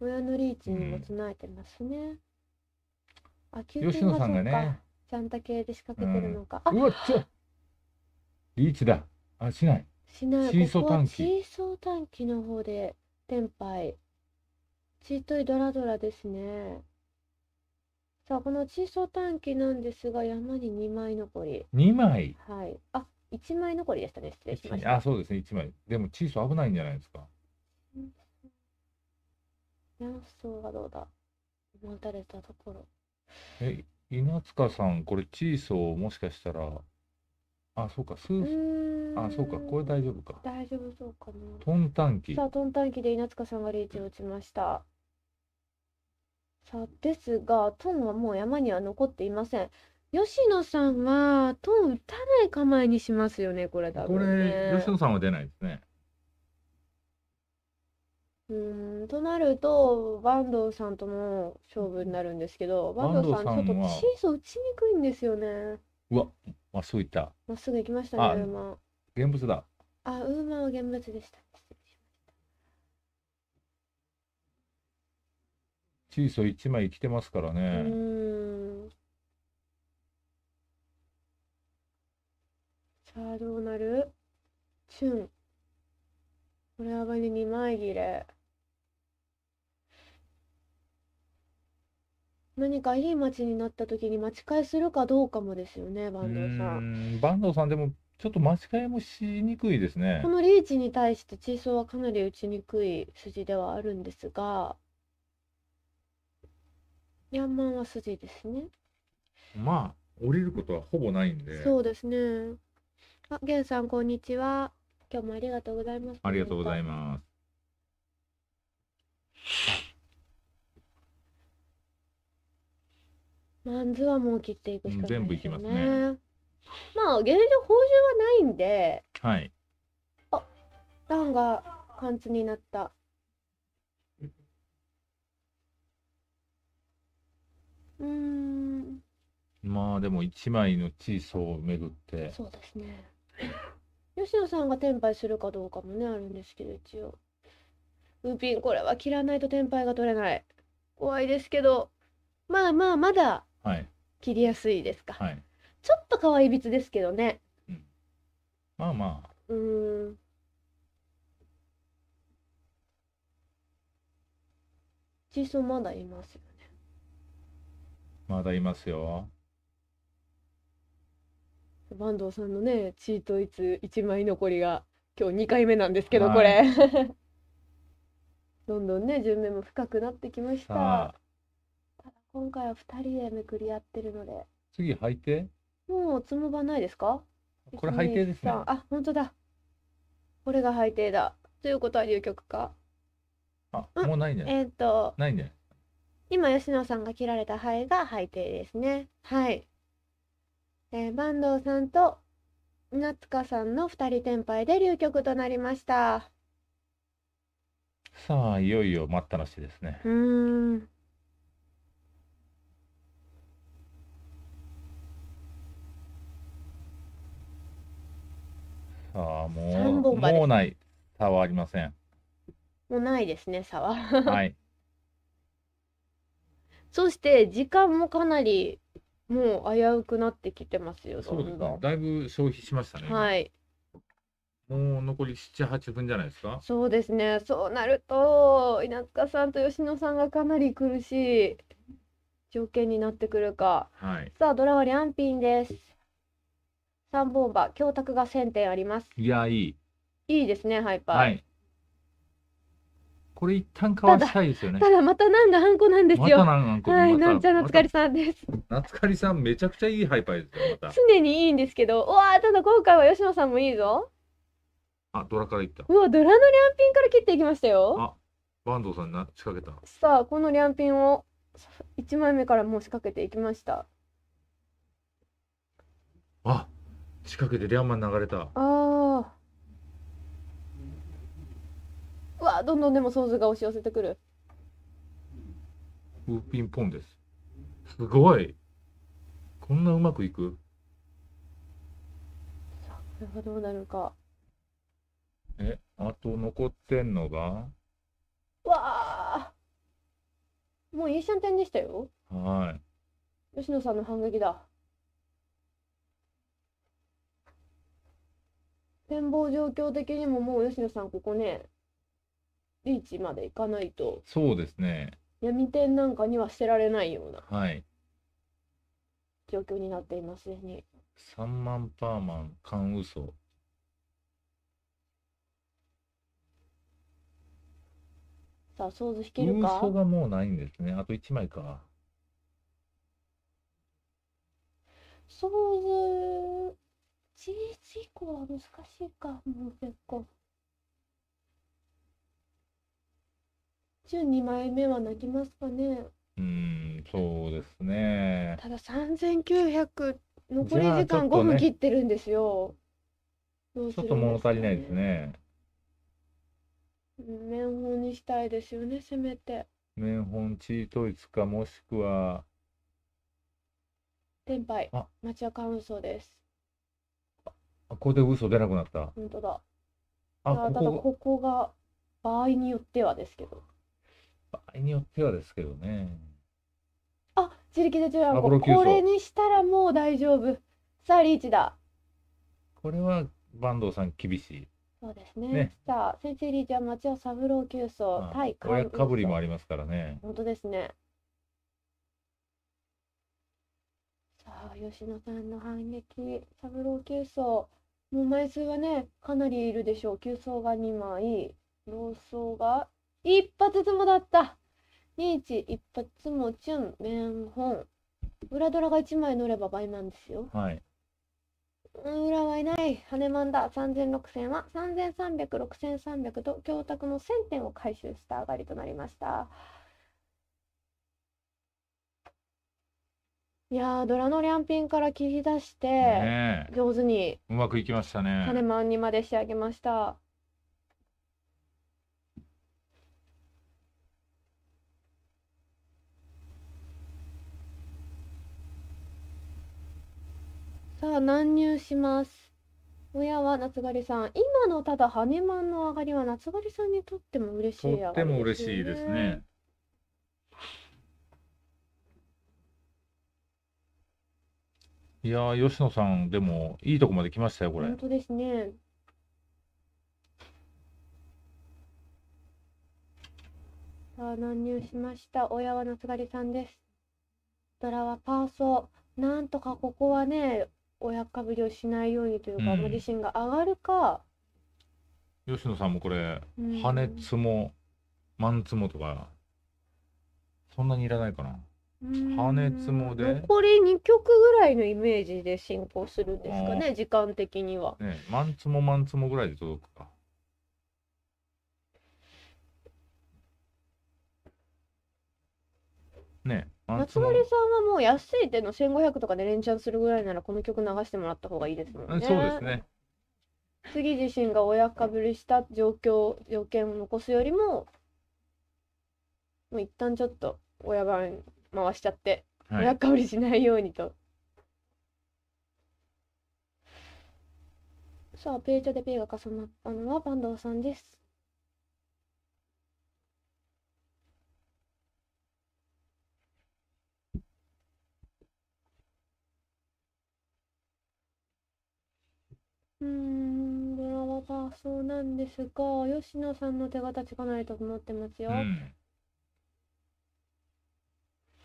Speaker 2: 親のリーチにもつないてますね。うん、あ、休憩がそうか、ね、ちゃんた系で仕掛けてるのか。うん、うわっ
Speaker 1: ちょ
Speaker 3: リーチだ。あ、しない。
Speaker 2: しない。シーソー短期。ここシーソー短期の方で、天杯。ちっといドラドラですね。さあ、このー小さ短期なんですが、山に2枚残り。2枚はい。あ、1枚残りでしたね。失礼しました。
Speaker 3: あ、そうですね、1枚。でも、チーソー危ないんじゃないですか。
Speaker 2: ヤンソはどうだ持たれたところ。
Speaker 3: え、稲塚さん、これ、チーソーもしかしたら、あ、そうか、スうーーあ、そうか、これ大丈夫か。
Speaker 2: 大丈夫そうかト
Speaker 3: ンタンキ。な。さあ、
Speaker 2: トンタンキで稲塚さんがリーチを打ちました。さあ、ですが、トンはもう山には残っていません。吉野さんは、トン打たない構えにしますよね、これ多これ、吉
Speaker 3: 野さんは出ないですね。
Speaker 2: うん、となると、坂東さんとの勝負になるんですけど、坂東さん、ちょっとチーズん打ちにくいんですよね。
Speaker 3: うわ、まっすぐ行った。
Speaker 2: まっすぐ行きましたね、ウーマン。現物だ。あ、ウーマンは現物でした。
Speaker 3: 失礼チーソー一枚生きてますからまうね。
Speaker 2: ーん。さあ、どうなるチュン。これはがり2枚切れ。何かいい街になった時に待ち替えするかどうかもですよね、坂
Speaker 3: 東さん。ん、坂東さんでもちょっと待ち替えもしにくいですねこ。の
Speaker 2: リーチに対してチーソーはかなり打ちにくい筋ではあるんですが、ヤンマンは筋ですね。
Speaker 3: まあ降りることはほぼないんで、そ
Speaker 2: うですね。あ、源さん、こんにちは。今日もありがとうございます。
Speaker 6: ありがとうございます。
Speaker 2: マンズはもう切っていくしかない、ね、全部いきますね。まあ現状報酬はないんで。はい。あ、ランが貫通になった。うん。
Speaker 1: ま
Speaker 3: あでも一枚のチーソーをめぐって。そ
Speaker 2: うですね。吉野さんが転廃するかどうかもねあるんですけど一応。ウーピンこれは切らないと転廃が取れない。怖いですけど。まあまあまだはい切りやすいですか、はいちょっと可愛いびつですけどねまあまあうんチーソーまだいますよね
Speaker 3: まだいますよ
Speaker 2: 坂東さんのねチートイツ1枚残りが今日2回目なんですけど、はいこれ どんどんね順面も深くなってきました今回は二人でめくり合ってるので次背底もうつむばないですかこれ背底ですねあ本当だこれが背底だということは流曲か
Speaker 6: あもうない
Speaker 3: ね
Speaker 2: えっ、とないね今吉野さんが切られた灰が背底ですねはい、えー、坂東さんと夏香さんの二人転杯で流曲となりました
Speaker 3: さあいよいよ待ったなしですね
Speaker 2: うん
Speaker 3: ああ、も3う、本までもうない。差はありません。
Speaker 2: もうないですね、差は。はい。そして時間もかなりもう危うくなってきてますよ、そうですか
Speaker 3: だいぶ消費しましたね。はい、もう残り七八分じゃないですか。
Speaker 2: そうですね。そうなると、稲塚さんと吉野さんがかなり苦しい条件になってくるか。はい。さあ、ドラはリャンピンです。3本馬、強託が1000点あります。いや、いい。いいですね、ハイパー。はい。
Speaker 3: これ一旦かわしたいですよね。ただ
Speaker 2: またなんがハンコなんですよ。またなんはい、なんちゃん夏狩りさんです。
Speaker 3: なつかりさんめちゃくちゃいいハイパーですよ、また。
Speaker 2: 常にいいんですけど、うわただ今回は吉野さんもいいぞ。
Speaker 3: あ、ドラからいった。
Speaker 2: うわ、ドラのリャンピンから切っていきましたよ。
Speaker 3: あ、坂東さんな仕掛けた。
Speaker 2: さあ、このリャンピンを1枚目からもう仕掛けていきました。
Speaker 3: あ、近くでリャンマン流れた。
Speaker 2: ああ。うわどんどんでも想像が押し寄せてくる。
Speaker 3: ウーピンポンです。すごい。こんなうまくいく
Speaker 2: さあ、これはどうなるか。
Speaker 3: え、あと残ってんのが
Speaker 2: わあもう一瞬点でしたよ。はい。吉野さんの反撃だ。展望状況的にももう吉野さんここねリーチまで行かないと
Speaker 3: そうですね
Speaker 2: 闇店なんかには捨てられないようなはい状況になっていますね
Speaker 3: 3万パーマン勘嘘
Speaker 2: さあ想像引けるか嘘がも
Speaker 3: うないんですねあと1枚か
Speaker 2: 想像1日以降は難しいかもう結構12枚目は泣きますかねう
Speaker 3: んそうですねた
Speaker 2: だ3900残り時間5分切ってるんですよちょっと物
Speaker 3: 足りないですね
Speaker 2: 面本にしたいですよねせめて
Speaker 3: 面本チートイツかもしくは
Speaker 2: 天杯町屋カウンソです
Speaker 3: あ、ここで嘘出なくなった。本当だ。あ、こただこ
Speaker 2: こ、が場合によってはですけど。
Speaker 3: 場合によってはですけどね。
Speaker 2: あ、自力で違う。これにしたらもう大丈夫。さあ、リーチだ。これは、
Speaker 3: 坂東さん厳しい。
Speaker 2: そうですね。ねさあ、先生リーチは町尾三郎急走対親かぶりも
Speaker 3: ありますから
Speaker 6: ね。
Speaker 2: 本当ですね。さあ、吉野さんの反撃、三郎急走。もう枚数はね、かなりいるでしょう。急走が2枚、老僧が一発相撲だった2、一、一発相撲、チュン、ホ本。裏ドラが1枚乗れば倍なんですよ。はい。裏はいない。羽マンだ。30006000は3300、6300と、供託の1000点を回収した上がりとなりました。いやドラの両品から切り出して、上手に
Speaker 3: うまくいきましたね種
Speaker 2: 満にまで仕上げましたさあ難入します親は夏狩りさん今のただ羽マンの上がりは夏狩りさんにとっても嬉しい上がりですねとっても嬉しいですね
Speaker 3: いや吉野さん、でも、いいとこまで来ましたよ、これ。本
Speaker 2: 当ですね。さあ、乱入しました。親は夏狩りさんです。ドラはパーソー。なんとかここはね、親かぶりをしないようにというか、うん、自身が上がるか。
Speaker 3: 吉野さんもこれ、うん、羽つも、マンつもとか、そんなにいらないかな。破つもで
Speaker 2: 残り2曲ぐらいのイメージで進行するんですかね時間的には
Speaker 3: ねマンツモマンツモぐらいで届くか
Speaker 6: ね松森
Speaker 2: さんはもう安いての1500とかで連チャンするぐらいならこの曲流してもらった方がいいですもんねそうですね次自身が親かぶりした状況条件を残すよりももう一旦ちょっと親番回しちゃって、はい、親かぶりしないようにと。さあ、ペイチャでペイが重なったのは坂東さんです。うーん、ドラマはそうなんですが、吉野さんの手形つかないと思ってますよ。うん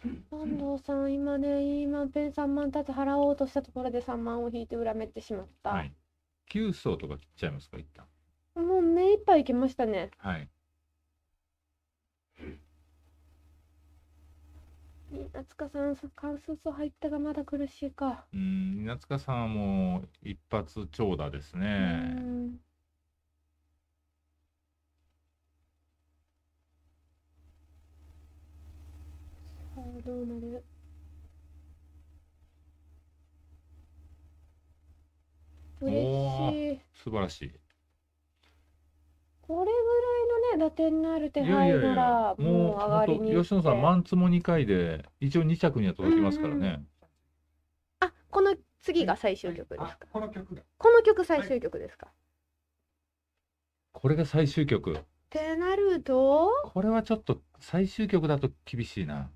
Speaker 2: 安藤さん、今ね、今ペン3万立つ払おうとしたところで3万を引いて裏目ってしまっ
Speaker 3: た。はい。9層とか切っちゃいますか、一旦。
Speaker 2: もう目いっぱいいきましたね。はい。あつかさん、関節入ったがまだ苦しいか。
Speaker 3: うん、夏塚さんはもう一発長打ですうね。ん素晴らしい。
Speaker 2: これぐらいのね打点のある手配ならもう上がりに吉野さんマン
Speaker 3: ツも2回で一応2着には届きますからね。
Speaker 2: あこの次が最終曲ですか。この曲が。この曲最終曲ですか。
Speaker 3: これが最終曲。っ
Speaker 2: てなると
Speaker 3: これはちょっと最終曲だと厳しいな。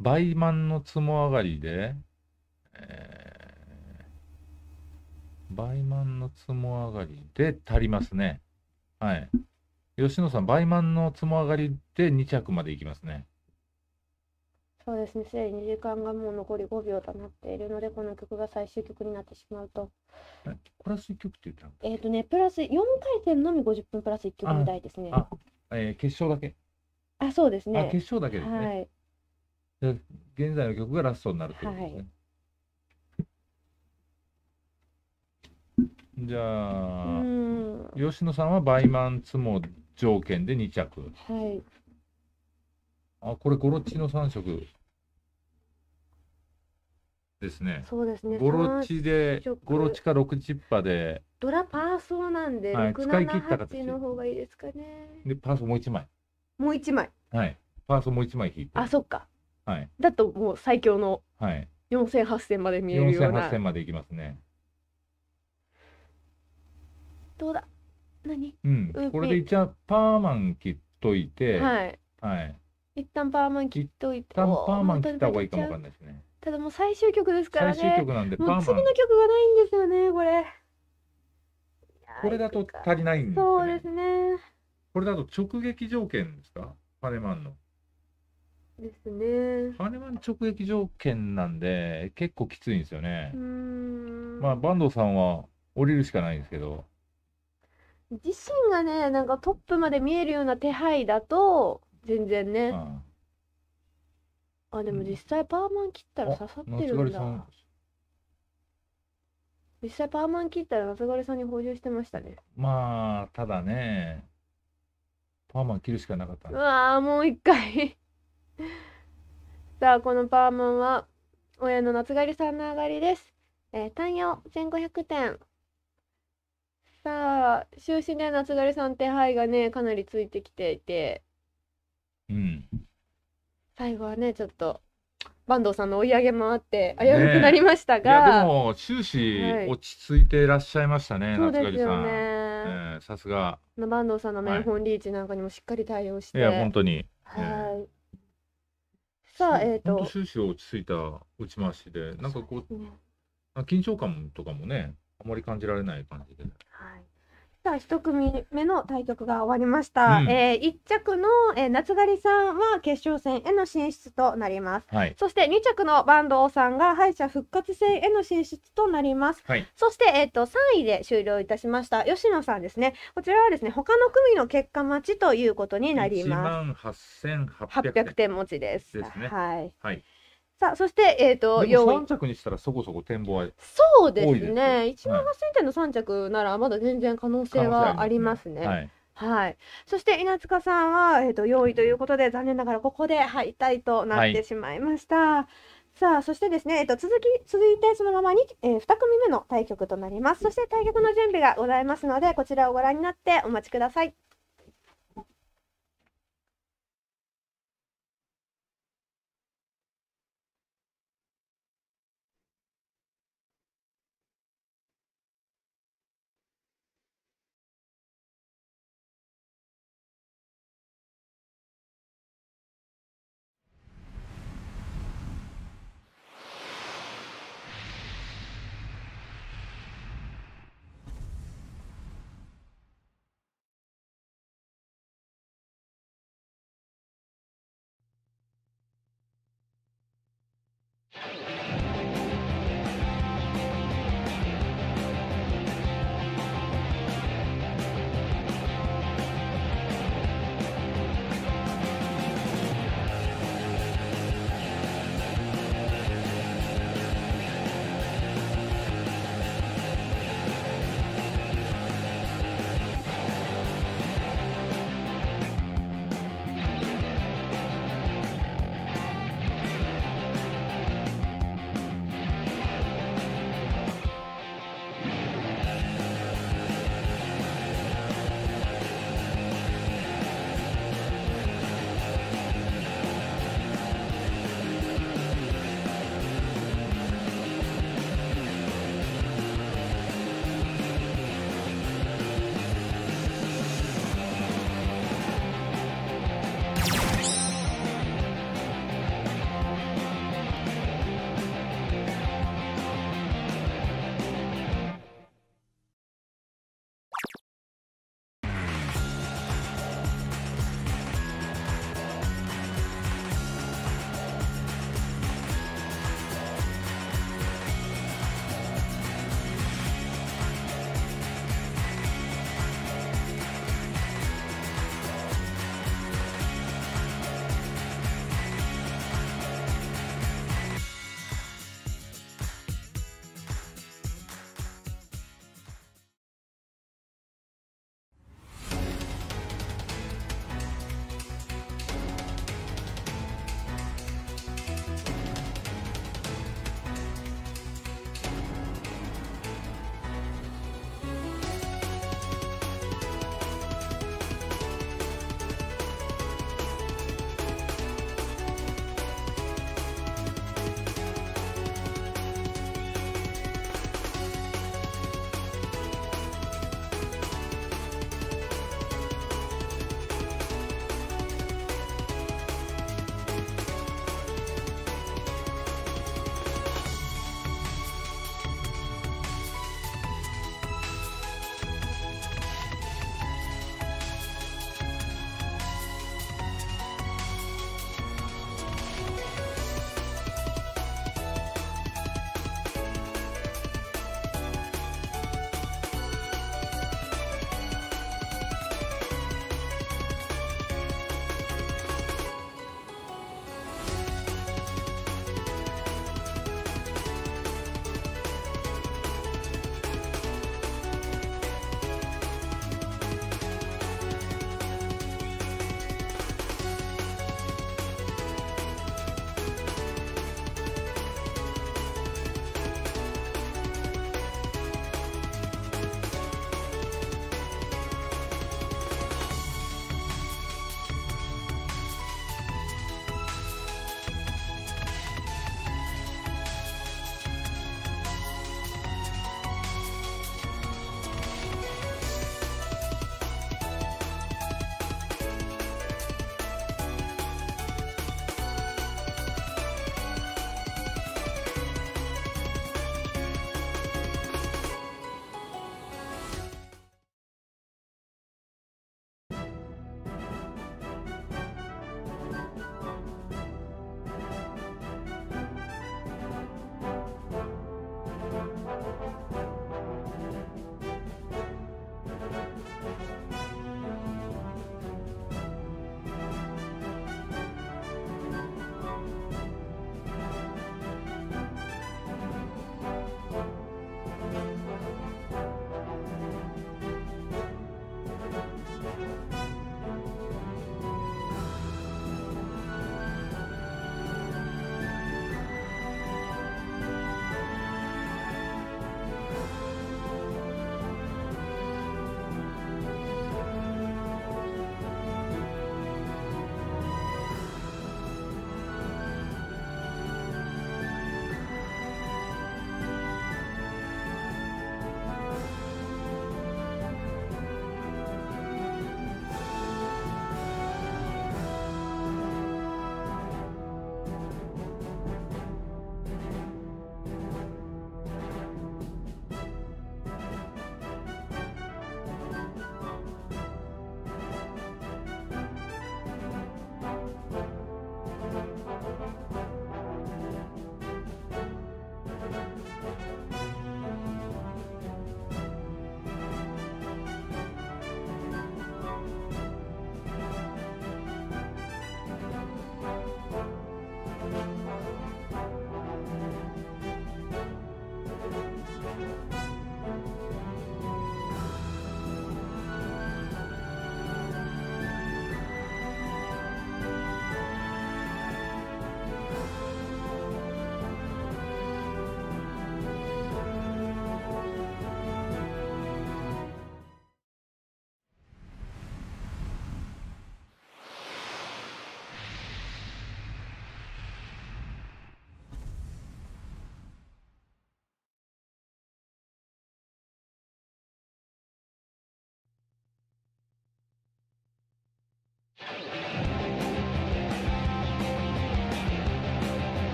Speaker 3: 倍満のつも上がりで、えー倍満のつも上がりで足りますね。はい。吉野さん、倍満のつも上がりで2着までいきますね。
Speaker 2: そうですね、すでに時間がもう残り5秒となっているので、この曲が最終曲になってしまうと。
Speaker 3: プラス1曲って言ったの
Speaker 2: えっ、ー、とね、プラス4回転のみ50分プラス1曲みたいですね。あ
Speaker 3: えー、決勝だけ。
Speaker 2: あ、そうですね。決勝だけですね。
Speaker 3: はい、現在の曲がラストになるということですね。はいじゃあ、うん、吉野さんは倍イつも条件で2着。はい。あ、これゴロチの3色。ですね。
Speaker 2: そうですね。ゴロチで、ゴロ
Speaker 3: チか6チッパで。
Speaker 2: ドラパーソーなんで、はい、使い切った形の方がいいですかね。
Speaker 3: で、パーソーもう1枚。もう1枚。はい。パーソーもう1枚引いて。あ、
Speaker 2: そっか。はい。だともう最強の。4000、8000まで見えるような。4000、8000
Speaker 3: までいきますね。
Speaker 2: どうだ何う
Speaker 3: んこれで一応パーマン切っといてはいはい
Speaker 2: 一旦パーマン切っといて一旦パーマン切った方がいいかもわかんないですねただもう最終曲ですから最終曲なんでパーもマうン次の曲がないんですよねこれこれだと
Speaker 3: 足りないんですそ
Speaker 2: うですね
Speaker 3: これだと直撃条件ですかパネマンのですねパネマン直撃条件なんで結構きついんですよね
Speaker 2: うん
Speaker 6: まあ
Speaker 3: 坂東さんは降りるしかないんですけど
Speaker 2: 自身がねなんかトップまで見えるような手配だと全然ね、うんあでも実際パーマン切ったら刺さってるんだ、うん、実際パーマン切ったら夏枯さんに補充してましたね
Speaker 3: まあただねパーマン切るしかなかったう
Speaker 2: わもう一回 さあこのパーマンは親の夏狩りさんの上がりです、えー、単4 1500点さあ終始ね夏枯れさん手配がねかなりついてきていてうん最後はねちょっと坂東さんの追い上げもあって危うくなりましたが、ね、いやで
Speaker 3: も終始落ち着いていらっしゃいましたね、はい、夏狩さん、ねさすが
Speaker 2: 坂東さんのメイン本リーチなんかにもしっかり対応して、はい、いや本当にはい、えー、さあえっ、ー、と
Speaker 3: 終始落ち着いた打ち回しでなんかこう、ね、緊張感とかもねあまり感じられない感じで。はい
Speaker 2: じゃあ一組目の対局が終わりました、うん、えー、着の、えー、夏狩りさんは決勝戦への進出となります、はい、そして二着の坂東さんが敗者復活戦への進出となります、はい、そして、えーと、三位で終了いたしました吉野さんですねこちらはですね他の組の結果待ちということになります1万八8 0 0点持ちです、ね、はい、はいさあそして、えーと、と4
Speaker 3: 着にしたらそこそこ展望はそうですねで1万8000
Speaker 2: 点の3着ならまだ全然可能性はありますね。はい、そして稲塚さんは、えーと、と4位ということで残念ながらここで敗退となってしまいました。はいさあ、そしてですね、えっと、続き、続いてそのままに、えー、2組目の対局となります。そして対局の準備がございますので、こちらをご覧になってお待ちください。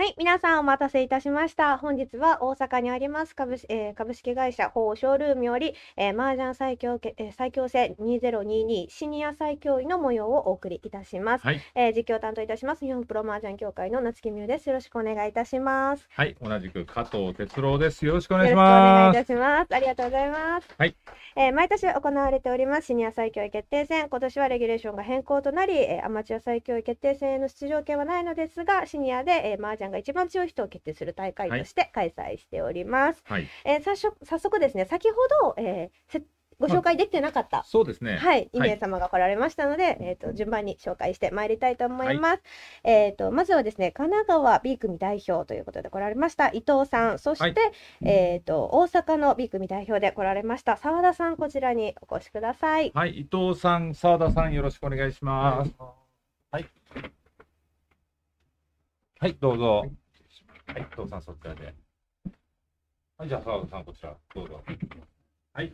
Speaker 2: はい、皆さんお待たせいたしました。本日は大阪にあります株,、えー、株式会社法ショールームより、えー、麻雀最強、えー、最強戦2022シニア最強位の模様をお送りいたします。はい、えー、実況担当いたします日本プロ麻雀協会の夏木美優です。よろしくお願いいたします。
Speaker 3: はい、同じく加藤哲郎です。よろしくお願いします。よろし
Speaker 2: くお願いいたします。ありがとうございます。はい、えー、毎年行われておりますシニア最強位決定戦、今年はレギュレーションが変更となり、えー、アマチュア最強位決定戦への出場権はないのですが、シニアで、えー、麻雀ンが一番強い人を決定する大会として開催しております。はい、えー、早速早速ですね先ほど、えーご紹介できてなかった、
Speaker 1: まあ、そうですねはい2名様
Speaker 2: が来られましたので、はい、えーと、順番に紹介してまいりたいと思います、はい、えーと、まずはですね神奈川 B 組代表ということで来られました伊藤さんそして、はい、えーと、と大阪の B 組代表で来られました澤田さんこちらにお越しください
Speaker 3: はい伊藤さん澤田さんよろしくお願いします、はい、はい、どうぞ。はい、父、さんそちらで。はい、じゃあ、澤田さんこちら、どうぞ。はい。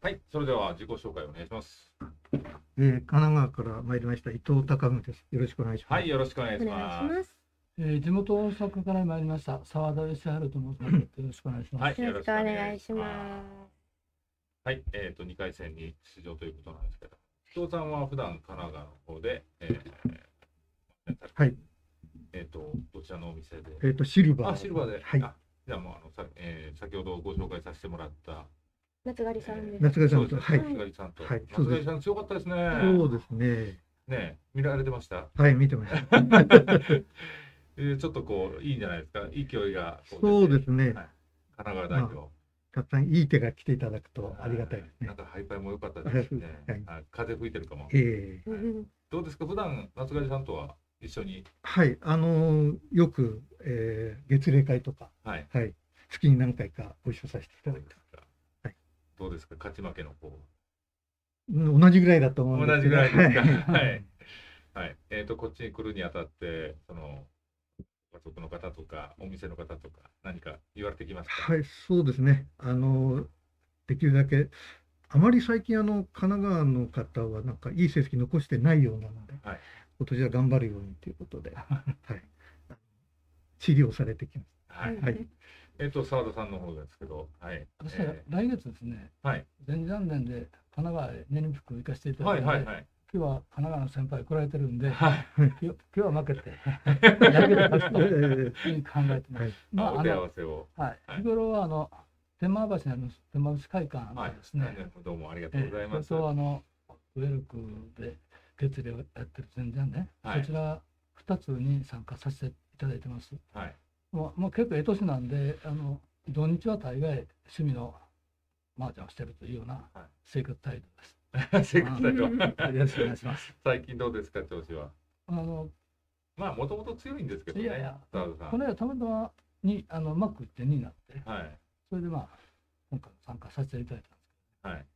Speaker 3: はい、それでは自己紹介お願いします。
Speaker 4: えー、神奈川から参りました伊藤孝文です。よろしくお願いします。はい、よろしくお願いします。えー、地元大阪から参りました澤田義春と申します。よろしくお願いします。はい、よろ
Speaker 2: しくお願いします。
Speaker 3: はい、えっ、ー、と二回戦に出場ということなんですけど。伊藤さんは普段神奈川の方で、えー、はい。えっ、ー、と、どちらのお店でえっ、ー、と、シルバー。あ、シルバーで。はい。じゃあもうあのさ、えー、先ほどご紹介させてもらった
Speaker 2: 夏狩りさんです。夏狩りさんと、はい。夏狩
Speaker 4: りさんと。はい。夏狩りさん
Speaker 3: 強かったですね。そうですね。ね見られてました。はい、見てました。えー、ちょっとこういいんじゃないですか。勢いがそうですね。はい、神奈川代表。
Speaker 4: たくさんいい手が来ていただくとありがたいです
Speaker 3: ね。なんかハイパイも良かったですね。はい、風吹いてるかも。ええー、どうですか普段夏狩さんとは一緒に。
Speaker 4: はい、あのー、よく、えー、月例会とか、はい、はい、月に何回かご一緒させていただいて。
Speaker 3: はい。どうですか勝ち負けのこう。
Speaker 4: 同じぐらいだと思うんですけど。同じぐらいですか。はい。
Speaker 3: はい。えっ、ー、とこっちに来るにあたってその家族の方とか、お店の方とか、何か言われてきます
Speaker 4: かはい、そうですね。あの、できるだけ、あまり最近、あの、神奈川の方は、なんか、いい成績残してないようなので、はい、今年は頑張るようにということで、はい。治療されてきます。はい。はい、
Speaker 3: えっ、と、澤田さんの方ですけど、は
Speaker 4: い。私は来月ですね、はい。前残年で神奈川へ年に服行かせていただいて、はいはいはい。今日は神奈川の先輩来られてるんで、はい、今日は負けて、やけたという考えてます。はい、まあ、あの、はい、日頃はあの天満橋の天満橋会館ですね、はい、どうもありがとうございます。そう、あのウェルクで月例をやってる全然ね、はい、そちら2つに参加させていただいてます。はい、もうもう結構ええ年なんであの土日は大概趣味の麻雀をしてるというような生活態度です。聖子さん は。よろしくお願いしま
Speaker 3: す。最近どうですか、調子は。あの、まあ、もともと強いんですけどね。いやいやこの間、
Speaker 4: たまたまに、あの、うまくいって2になって。はい。それで、まあ、今回参加させていただいたんですけど。はい。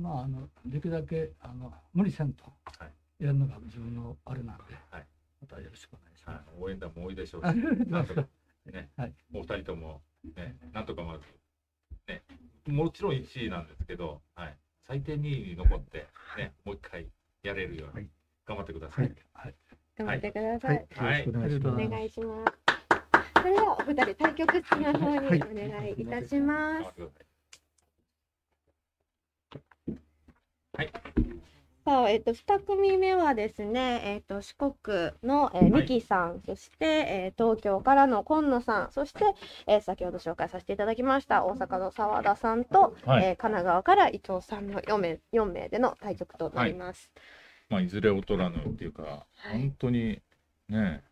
Speaker 4: まあ、あの、できるだけ、あの、無理せんと。やるのが自分のあれなんで。はい。
Speaker 3: またよろしくお願いします。はい、応援団も多いでしょうし。なんとか。ね。はい。お二人とも。ね、なんとかま。ず、ね。もちろん1位なんですけど。はい。最低2位に残って、ね、もう一回やれるように頑張ってください。はい。
Speaker 2: 頑張ってください。はい。お願いします。それではお二人対局室の方にお願いいたしま
Speaker 1: す。はい。
Speaker 2: は、えっと、2組目はですね、えっと、四国の、えー、ミキさん、はい、そして、えー、東京からの今野さん、そして、えー、先ほど紹介させていただきました大阪の澤田さんと、はい、えー、神奈川から伊藤さんの4名 ,4 名での対局となります。はい
Speaker 3: まあ、いずれ劣らぬっていうか、はい、本当にね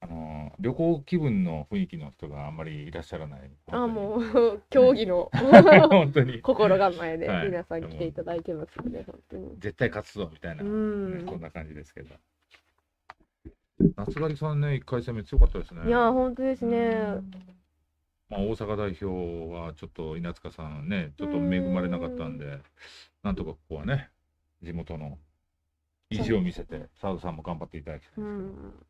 Speaker 3: あの旅行気分の雰囲気の人があんまりいらっしゃらない
Speaker 2: あもう競技の 本当に心構えで皆さん来ていただいてますね、はい、本当に
Speaker 3: 絶対勝つぞみたいな、ね、そんな感じですけど夏狩さんね1回戦目強かったですねいや
Speaker 2: 本当ですね、
Speaker 3: まあ、大阪代表はちょっと稲塚さんねちょっと恵まれなかったんでなんとかここはね地元の意地を見せて澤田さんも頑張っていただきたいですけ
Speaker 1: ど。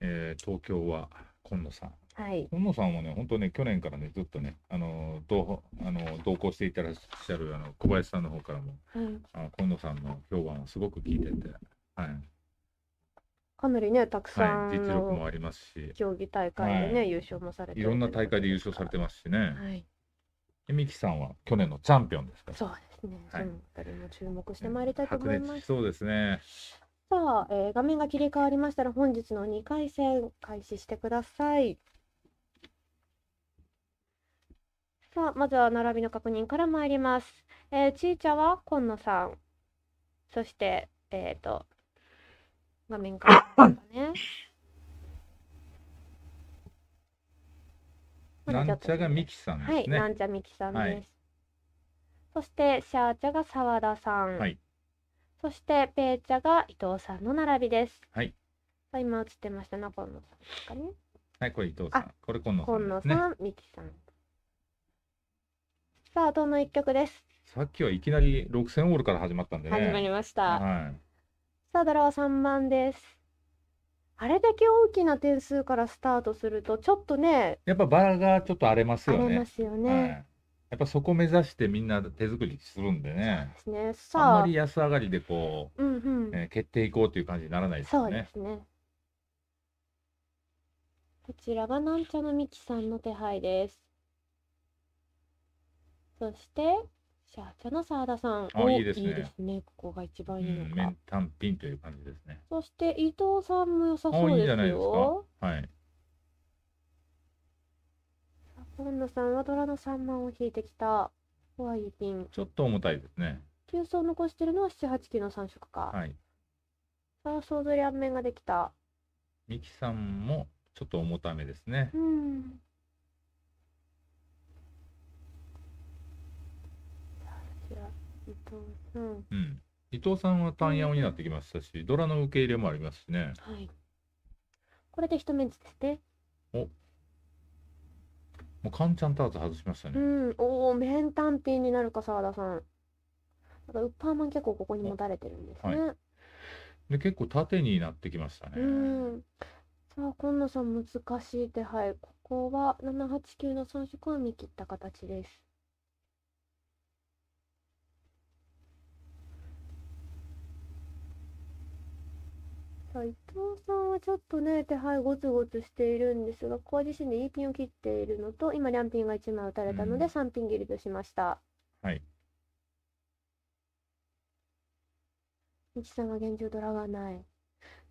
Speaker 3: えー、東京は今野さん。
Speaker 1: はい、今野さ
Speaker 3: んはね、本当ね、去年からね、ずっとね、あの同あの同行していたらっしゃるあの小林さんの方からも、あ今野さんの評判をすごく聞いてて、はい、
Speaker 2: かなりね、たくさん、はい、実力もあり
Speaker 3: ますし、競技大会でね、はい、優勝もされていろんな大会で優勝されてますしね。はい美樹さんは去年のチャンピオンです
Speaker 2: から。そうですね。はい、も注目してまいりたいと思います。白熱し
Speaker 3: そうですね。
Speaker 2: さあ、えー、画面が切り替わりましたら本日の2回戦開始してください。さあ、まずは並びの確認から参ります。えー、ちーちゃんは今野さん。そして、えっ、ー、と、画面からね。
Speaker 6: なんちゃがミキ
Speaker 2: さんですね。はい、なんちゃみきさんです。はい、そして、シャーちゃが澤田さん。はい。そしてペーチャが伊藤さんの並びです。はい。今映ってました中野さんですかね。はい、これ伊藤さん。
Speaker 6: これ
Speaker 3: 今野さん、ね、今野さん、
Speaker 2: みきさん。さあ、どの一曲です。
Speaker 3: さっきはいきなり六千オールから始まったんで、ね、始まりました。はい。
Speaker 2: さあ、ドラは三番です。あれだけ大きな点数からスタートすると、ちょっとね。
Speaker 3: やっぱバラがちょっと荒れますよね。荒れま
Speaker 2: すよね。はい
Speaker 3: やっぱそこ目指してみんな手作りするんでね。で
Speaker 2: すね。あ。あんまり
Speaker 3: 安上がりでこう、
Speaker 2: うんうんえ
Speaker 3: ー、蹴っていこうという感じにならないですね。そうです
Speaker 2: ね。こちらがなんちゃのみきさんの手配です。そして、シャーチャの澤田さん。あ、いいですね。いいですね。ここが一番いいのか。うん、メ
Speaker 3: ンタンピンという感じですね。
Speaker 2: そして伊藤さんも良さそうですよ。いいじゃないですか。はい。今野さんはドラの三万を引いてきた。怖いピン。ちょっ
Speaker 3: と重たいですね。
Speaker 2: 急走残してるのは七八期の三色か。はい。さあ、想像両面ができた。
Speaker 3: ミキさんもちょっと重ためですね。
Speaker 2: うん。
Speaker 1: 伊藤さん、う
Speaker 3: ん、伊藤さんは単ヤオになってきましたし、うん、ドラの受け入れもありますしね。
Speaker 2: はい。これで一目ですね。
Speaker 3: お、もうカンちゃんターツ外しましたうね。
Speaker 2: ん、おお、面単品になるか、澤田さん。なんか、ウッパーマン結構ここにもたれてるんですね。
Speaker 3: で、結構縦になってきましたね。
Speaker 2: うん。さあ、今野さん難しい手配。ここは789の3色を見切った形です。さあ伊藤さんはちょっとね、手配ゴツゴツしているんですが、ここは自身で E ピンを切っているのと、今、両ピンが1枚打たれたので、3ピン切りとしました。はい。西さんが現状ドラがない。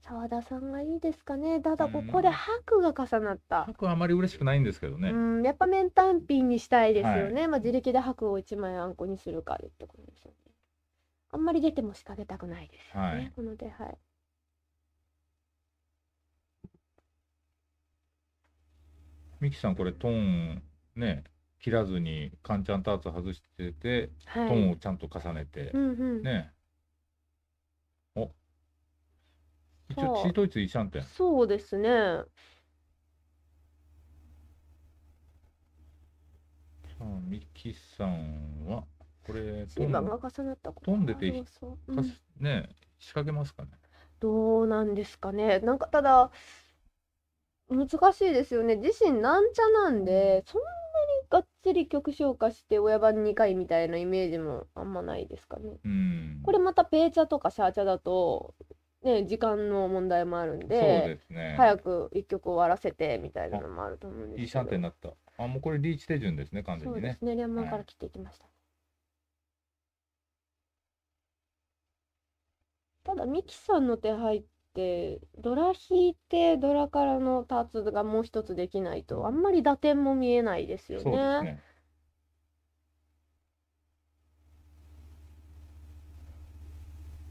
Speaker 2: 澤田さんがいいですかね。ただここで白が重なった。白
Speaker 3: はあまり嬉しくないんですけどね。う
Speaker 2: ん、やっぱ面単品にしたいですよね。はい、まあ自力で白を1枚あんこにするかってことですよね。あんまり出ても仕掛けたくないですよね。はい、この手配。
Speaker 3: ミキさんこれトーンね切らずにカンチャンターツ外してて、はい、トーンをちゃんと重ねて、うんうん、ねお一
Speaker 2: 応チートイツイシャンテンそうですね
Speaker 3: あミキさんはこれトントンでて、うん、ね仕掛けますかね
Speaker 2: どうなんですかねなんかただ難しいですよね。自身なんちゃなんで、そんなにがっつり曲紹介して親番2回みたいなイメージもあんまないですかね。うんこれまたペーチャとかシャーチャだと、ね、時間の問題もあるんで、そうで
Speaker 1: す
Speaker 3: ね。早
Speaker 2: く1曲終わらせてみたいなのもあると思うんですけど。いいシャンテンに
Speaker 3: なった。あ、もうこれリーチ手順ですね、完全にね。そうですね、連番から
Speaker 2: 切っていきました。はい、ただ、ミキさんの手入っってドラ引いてドラからのターツがもう一つできないとあんまり打点も見えないですよね。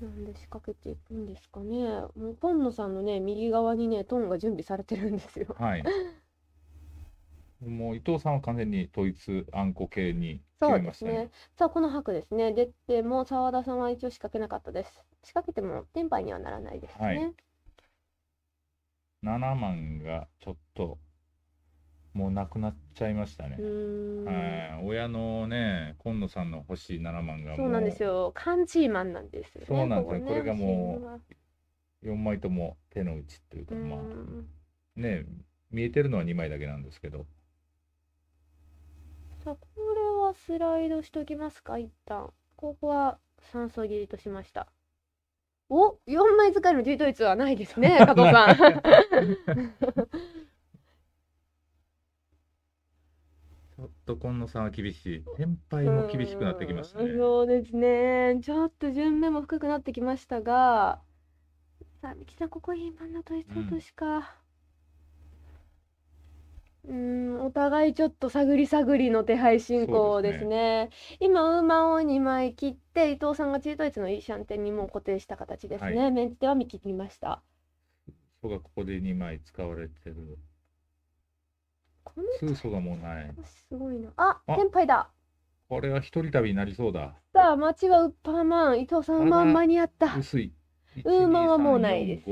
Speaker 2: なんで仕掛けていくんですかね。もうポンノさんのね右側にねトンが準備されてるんですよ。はい。
Speaker 3: もう伊藤さんは完全に統一あんこ系に決めましたね。そうですね。
Speaker 2: さあこの白ですね。出ても澤田さんは一応仕掛けなかったです。仕掛けても電波にはならないです
Speaker 3: ね。はい、7万がちょっともうなくなっちゃいましたね。はい、親のね、今野さんの欲しい7万がそうなんです
Speaker 2: よ。カンチーマンなんですよ、ね、そうなんですね。こ、ね、れがも
Speaker 3: う4枚とも手の内っていうか、まあね、見えてるのは2枚だけなんですけど。
Speaker 2: さあ、これはスライドしときますか、一旦。ここは3層切りとしました。お4枚使いの G ツはないですね、加藤さん。
Speaker 1: ちょっ
Speaker 3: と今野さんは厳しい。先輩も厳しくなってきましたね。う
Speaker 2: そうですね。ちょっと順目も深くなってきましたが、さあ、三木さん、ここに、真ん中としそうとしか。うん、お互いちょっと探り探りの手配進そで行すですね。今、ウーマンを2枚切って、伊藤さんがチートイツのイーシャンテンにも固定した形ですはい。ね。メンテは見切りました。
Speaker 3: そうがここで2枚使われてる。このツーソがもうない。
Speaker 2: すごいな。あ、あ、天杯だ。
Speaker 3: これは一人旅になりそうだ。
Speaker 2: さあ、町はウッパーマン。伊藤さん、は間に合った。薄い。ウーマンはもうないです。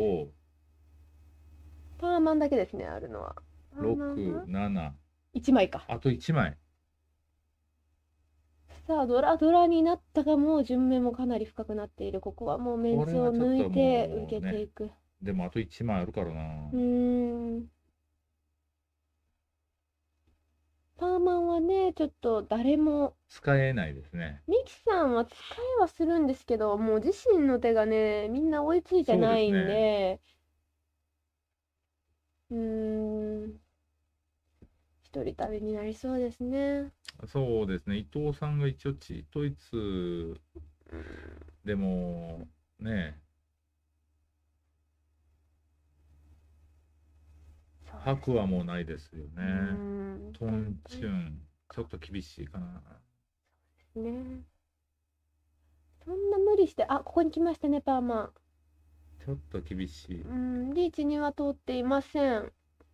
Speaker 2: パーマンだけですね、あるのは。六
Speaker 3: 七一枚かあと一枚
Speaker 2: さあドラドラになったがもう順目もかなり深くなっているここはもうメンツを抜いて受けていく、ね、
Speaker 3: でもあと一枚あるからな
Speaker 2: うんパーマンはねちょっと誰も
Speaker 3: 使えないですね
Speaker 2: ミキさんは使えはするんですけどもう自身の手がねみんな追いついてないんでう、ね、ん一人旅になりそうですね。
Speaker 3: そうですね伊藤さんが一応チートイツでもね白はもうないですよね。
Speaker 2: トンチュン
Speaker 3: ちょっと厳しいかな。
Speaker 2: そうですねそんな無理してあここに来ましたねパーマ
Speaker 3: ちょっと厳しい。
Speaker 2: うんリーチには通っていません。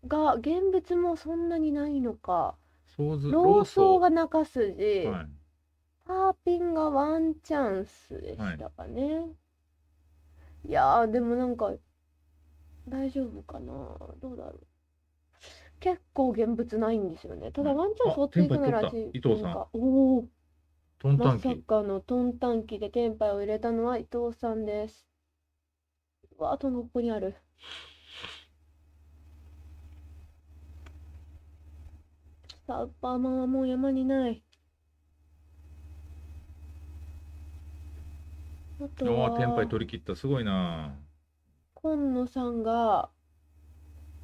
Speaker 2: が現物もそんなにないのか
Speaker 1: ロ
Speaker 3: 像ソ僧
Speaker 2: が中筋、はい、パーピンがワンチャンスでしたかね、はい、いやでもなんか大丈夫かなどうだろう結構現物ないんですよねただワンチャンス追っていくなら伊藤さんおおトンタンまさかのトンタンキでパイを入れたのは伊藤さんですわあトンコここにあるパパマはもう山にない。あとは。天杯
Speaker 3: 取り切った、すごいな。
Speaker 2: 今野さんが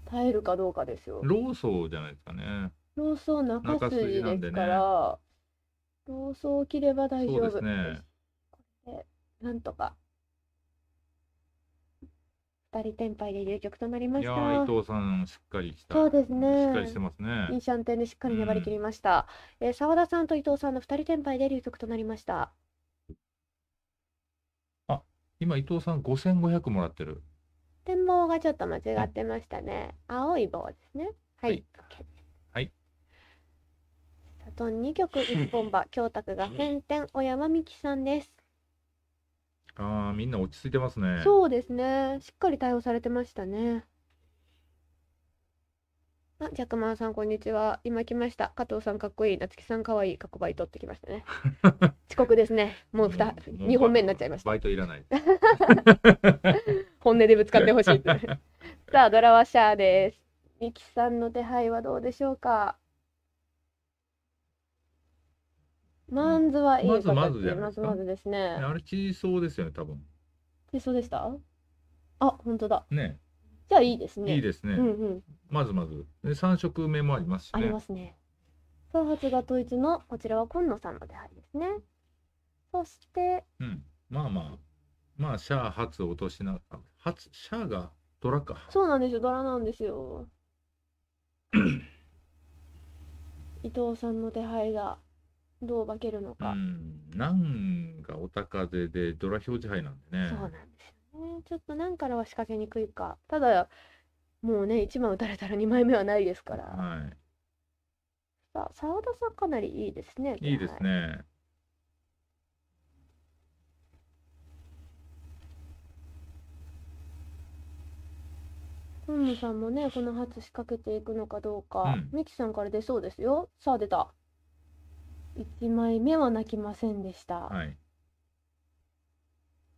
Speaker 2: 耐えるかどうかですよ。ロー
Speaker 3: ソーじゃないですかね。
Speaker 2: ローソー中筋ですから、ね、ローソーを切れば大丈夫。そうですね。なんとか。パリテンパイで流局となりましいや伊藤さんしっかり
Speaker 3: したそうですねしっかりしてますねいいシ
Speaker 2: ャンテンでしっかり粘り切りました。えー澤田さんと伊藤さんの二人テンパイで流局となりました。
Speaker 3: あ今伊藤さん五千五百もらってる
Speaker 2: 展望がちょっと間違ってましたね。青い棒ですね。ははいはい。あと二曲一本場、京卓が先天、小山美希さんです。
Speaker 3: ああ、みんな落ち着いてますね。そ
Speaker 2: うですね。しっかり対応されてましたね。あ、ジャックマンさん、こんにちは。今来ました。加藤さん、かっこいい。夏木さん、かわいい。過去バイトってきましたね。遅刻ですね。もうふもう二本目になっちゃいました。バイトいらない。本音でぶつかってほしい。さあ、ドラワシャーです。ミキさんの手配はどうでしょうか。マンズはいいまずまずまですずかまずですね。あ
Speaker 3: れ地層ですよね多分
Speaker 2: でそうでしたあ、本当だ。ねじゃあいいですね。いいですね、うんうん。
Speaker 3: まずまずで三色目もありますしあります
Speaker 2: ね。頭髪が統一の、こちらは今野さんの出会いですね。そして、
Speaker 3: うんまあまあまあシャー、初落としなあ初シャーがドラか
Speaker 2: そうなんですよ、ドラなんですよ。伊藤さんの出会いがどう化けるのうか、ん、
Speaker 3: なんがおたかででドラ表示杯なんでねそうな
Speaker 2: んですよねちょっと何からは仕掛けにくいかただもうね1枚打たれたら2枚目はないですから、はさあ澤田さんかなりいいですね
Speaker 6: いいですね
Speaker 2: 本野さんもねこの初仕掛けていくのかどうか、うんさんから出そうですよさあ出た1枚目は泣きませんでした。はい。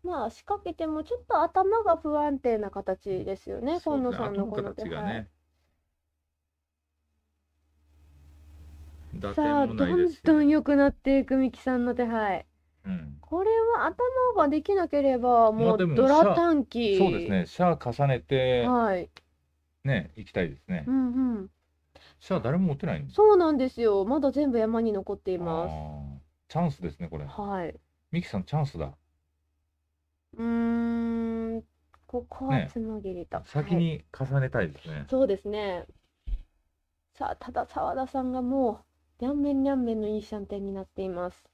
Speaker 2: まあ仕掛けてもちょっと頭が不安定な形ですよね、そ野さんのこの手。頭が
Speaker 1: ね。さあ、ど
Speaker 2: んどん良くなっていく三木さんの手配。うん。これは頭ができなければ、もうドラ短期。そうです
Speaker 3: ね。シャア重ねてはい。ねいきたいですねう。んうん。じゃあ誰も持ってないんで
Speaker 2: すそうなんですよ。まだ全部山に残っています。
Speaker 3: チャンスですねこれはい。ミキさんチャンスだ
Speaker 2: うん。ここはねつなぎれた。
Speaker 3: 先はいに重ねたいです
Speaker 2: ね、そうですね。さあ、ただ澤田さんがもう、にゃんめんにゃんめんのいいシャンテンになっています。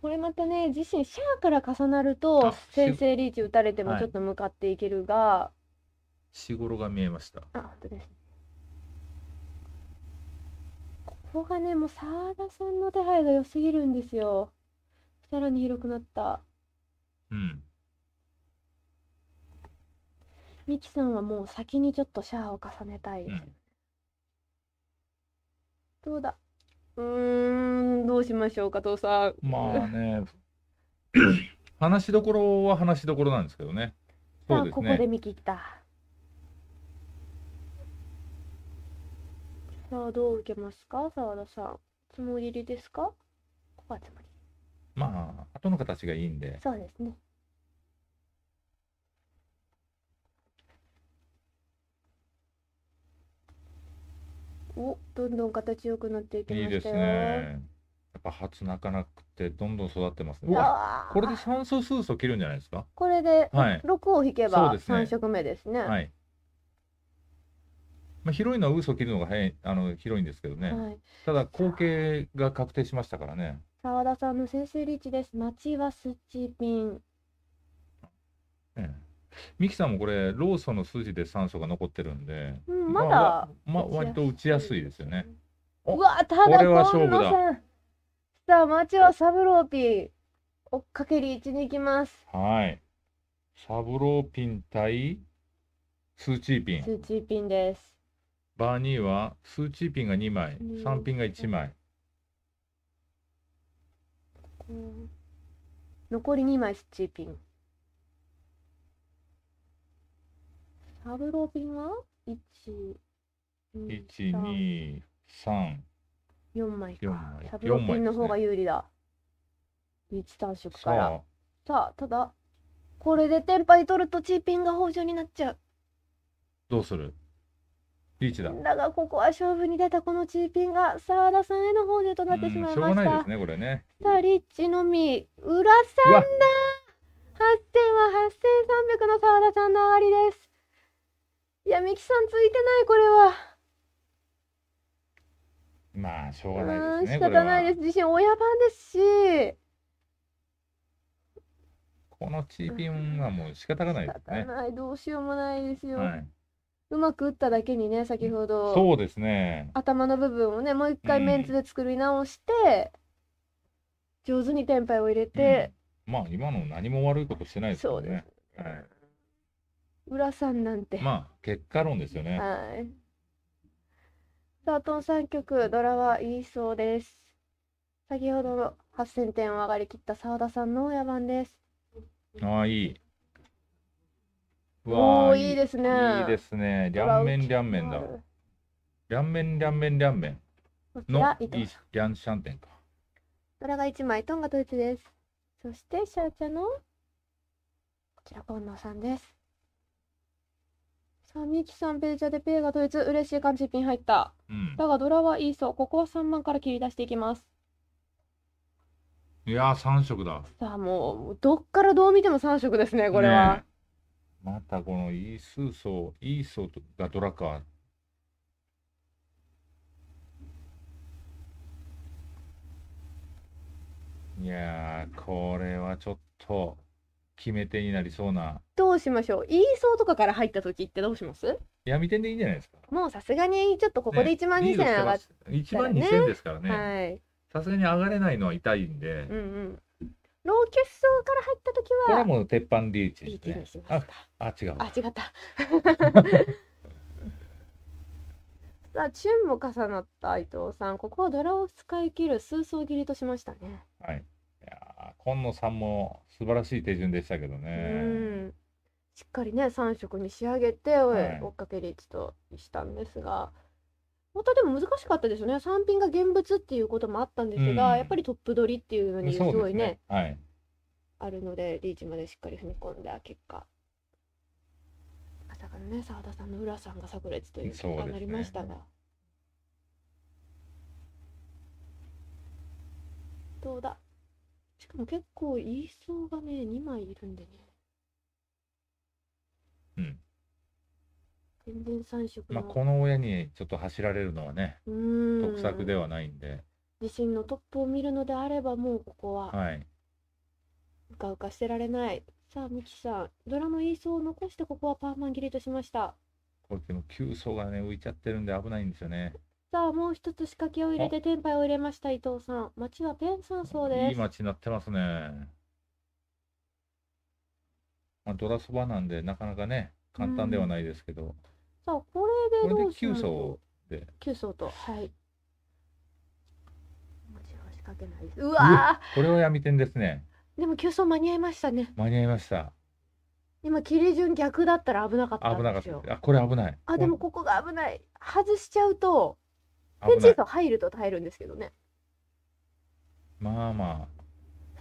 Speaker 2: これまたね、自身、シャアから重なると先制リーチ打たれてもちょっと向かっていけるが、
Speaker 3: しごろが見えました
Speaker 2: あ、本当ですここがね、もう澤田さんの手配が良すぎるんですよ。さらに広くなった。うん美樹さんはもう先にちょっとシャアを重ねたいどうだうーん、どうしましょう、か藤さん。まあね
Speaker 3: 話しどころは話しどころなんですけどね
Speaker 2: そさあ、ここで見切った。さあ、どう受けますか澤田さん。つもぎりですかここはつもり。
Speaker 6: まあ、
Speaker 3: 後の形がいいんで。そう
Speaker 2: ですね。お、どんどん形よくなっていきまいいですね。
Speaker 3: やっぱ初鳴かなくて、どんどん育ってますね。わこれで酸素数素切るんじゃないですか。
Speaker 2: これで六を引けそうばですね3色目ですね。は
Speaker 3: い。まあ、広いのは嘘を切るのが早いあの広いんですけどね、はい、ただ後継が確定しましたからね
Speaker 2: 澤田さんの先生リーチです町はスチピン
Speaker 3: ええミキさんもこれローソンの筋で酸素が残ってるんで、
Speaker 2: うん、まだ、まあ、まあ、割と
Speaker 3: 打ちやすいですよね
Speaker 2: うわただこれは勝負ださあ町はサブローピン追っかけーチに行きます
Speaker 3: はいサブローピン対スーチーピンス
Speaker 2: ーチーピンです
Speaker 3: バー2は数ーピンが2枚、3ピンが1枚。
Speaker 2: 残り2枚スチーピン。サブローピンは ?1、2、4枚か。サブローピンの方が有利だ。一、ー短縮から。さあ、ただ、これでテンパイ取るとチーピンが豊穣になっちゃう。
Speaker 3: どうするリーチだ。だ
Speaker 2: が、ここは勝負に出たこのチーピンが澤田さんへの放流となってしまいました。しょうがないですね、これね。さあ、リッチのみ、浦さんだ。8点は8300の澤田さんの上がりです。いや、ミキさんついてない、これは。
Speaker 3: まあ、しょうがないですね。仕方ない
Speaker 2: です。自身親番ですし。
Speaker 3: このチーピンはもう仕方がないですね。仕方
Speaker 2: ない、どうしようもないですよ。はいうまく打っただけにね先ほどそうですね頭の部分をねもう一回メンツで作り直して、うん、上手にテンパイを入れて、
Speaker 3: うん、まあ今の何も悪いことしてないですよね。はい、
Speaker 2: 浦さんなんてま
Speaker 3: あ結果論ですよね。は
Speaker 2: いさあトン3曲ドラは言いそうです。先ほどの8000点を上がりきった澤田さんの親番です。
Speaker 6: ああいい。
Speaker 1: わあ、
Speaker 2: いいですね。いいで
Speaker 3: すね。両面両面だ。りゃ両面両面ゃんめんり
Speaker 2: ゃシ
Speaker 3: ャンテンか。
Speaker 2: ドラが一枚、トンがドイツです。そして、シャーチャの、こちら、コンノさんです。さあ、ミキさん、ベルジャでペイがドイツ、嬉しい感じ、ピン入った。うん、だが、ドラはいいそう。ここは三万から切り出していきます。
Speaker 3: いやー、3色だ。
Speaker 2: さあ、もう、どっからどう見ても3色ですね、これは。ね
Speaker 3: またこのイースーソー、イーソーがドラカー。いやー、これはちょっと決め手になりそうな。
Speaker 2: どうしましょうイーソーとかから入った時ってどうします
Speaker 3: 闇点でいいんじゃないですか。
Speaker 2: もうさすがにちょっとここで1万2000円上がっ、ね、
Speaker 3: 1万2000ですからね。さすがに上がれないのは痛いんで、うんう
Speaker 2: ん、老朽層から入った時はこれも
Speaker 3: 鉄板リーチですねしああ違うあ
Speaker 2: 違った さあチュンも重なった伊藤さんここはドラを使い切る数層切りとしましたね
Speaker 3: はいいや今野さんも素晴らしい手順でしたけどね
Speaker 2: しっかりね3色に仕上げて、追っかけリーチとしたんですがまたでも難しかったですよね三品が現物っていうこともあったんですが、うん、やっぱりトップ取りっていうのにすごいね、ねはい、あるのでリーチまでしっかり踏み込んだ結果まさかのね澤田さんの浦さんが炸裂という結果になりましたが、ね、どうだしかも結構言いそうがね2枚いるんでねうん全然三色まあこの
Speaker 3: 親にちょっと走られるのはね
Speaker 2: 得策
Speaker 3: ではないんで
Speaker 2: 自身のトップを見るのであればもうここははいうかうかしてられないさあミキさんドラのいーソを残してここはパーマン切りとしました
Speaker 3: これでも9層がね浮いちゃってるんで危ないんですよね
Speaker 2: さあもう一つ仕掛けを入れて天杯を入れました伊藤さん町はペン3層ですいい
Speaker 3: 町になってますねまあ、ドラそばなんでなかなかね簡単ではないですけど、うん
Speaker 2: じゃあこれでどうしようで9層とはいうわ
Speaker 3: これは闇点ですね
Speaker 2: でも9層間に合いましたね
Speaker 3: 間に合いました
Speaker 2: 今切り順逆だったら危なかった危なかった
Speaker 3: あこれ危ないあでも
Speaker 2: ここが危ない外しちゃうとペンチーズ入ると耐えるんですけどね
Speaker 3: まあまあ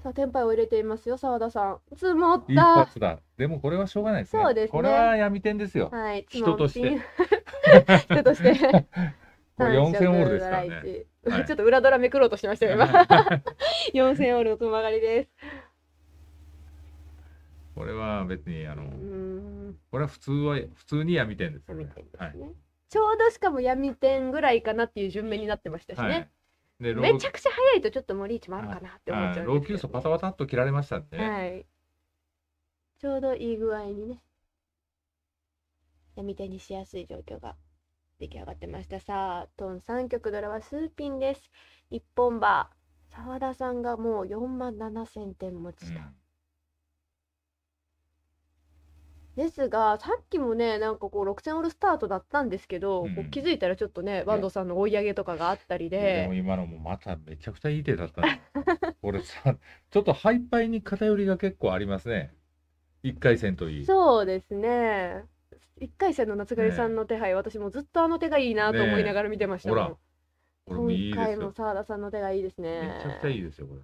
Speaker 2: さあ、テンパイを入れていますよ、澤田さん。積もった。一発
Speaker 3: だ。でもこれはしょうがないですね。そうですねこれは闇点です
Speaker 2: よ。はい、人として。人として。これ4 0オールですかね。ちょっと裏ドラめくろうとしましたよ、今。4 0オールのつまがりです。
Speaker 3: これは別に、あの、これは普通は、普通に闇点です、ね。
Speaker 2: ちょうどしかも闇点ぐらいかなっていう順目になってましたしね。はい、でめちゃくちゃ早いとちょっと森うリーチもあるかなって思っちゃう老
Speaker 3: 朽層パタパタっと切られましたんで、ね、は
Speaker 2: いちょうどいい具合にね闇手にしやすい状況が出来上がってましたさあトン3曲ドラはスーピンです一本場澤田さんがもう4万7千点持ちた、うんですがさっきもねなんかこう6 0オールスタートだったんですけど、うんこう気づいたらちょっとね坂東さんの追い上げとかがあったりででも今
Speaker 3: のもまためちゃくちゃいい手だった 俺さちょっとハイパイに偏りが結構ありますね1回戦といい
Speaker 2: そうですね1回戦の夏狩りさんの手配、私もずっとあの手がいいなと思いながら見てましたもん、ねほらも今回も澤田さんの手がいいですめねちゃく
Speaker 3: ちゃいいですよこれ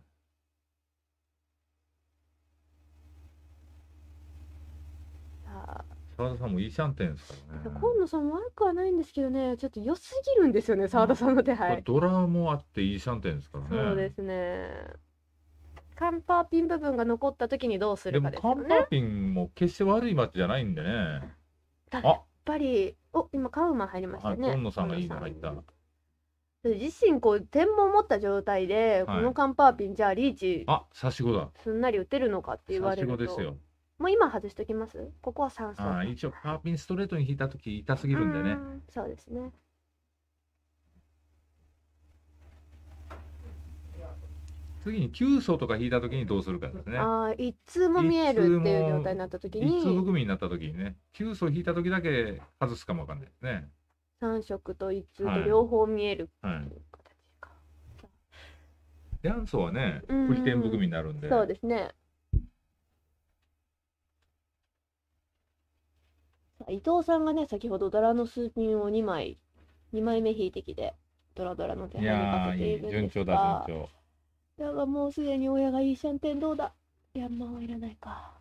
Speaker 3: 沢田さんもいいシャンテンですから
Speaker 2: ね河野さんも悪くはないんですけどねちょっと良すぎるんですよね沢田さんの手配、
Speaker 3: ドラもあっていいシャンテンですからねそうで
Speaker 2: すねカンパーピン部分が残った時にどうするかですよねカンパー
Speaker 3: ピンも決して悪い街じゃないんでね
Speaker 2: やっぱりお今カウマ入りましたね、は野さんがいいの入った自身こう点も持った状態で、このカンパーピンじゃあリーチ
Speaker 3: あ差し子だ
Speaker 2: すんなり打てるのかって言われるとですよもう今外しときますここは3層。あ
Speaker 3: 一応パーピンストレートに引いた時痛すぎるんでね。
Speaker 2: そうですね。
Speaker 3: 次に9層とか引いた時にどうするかですね。あ
Speaker 2: あ、一通も見えるっていう状態になった時に。一通含
Speaker 3: みになった時にね、9層引いた時だけ外すかもわかんないですね。
Speaker 2: 3色と一通と両方見える、
Speaker 3: はい、っていう形か。はい、はい、はね、振り点含みになるんで。そ
Speaker 2: うですね。伊藤さんがね、先ほどドラの数ピンを2枚、2枚目引いてきて、ドラドラの手配にかけているんですが。順調だ、順調。だがもうすでに親がいいシャンテンどうだ。ヤンマはいらないか。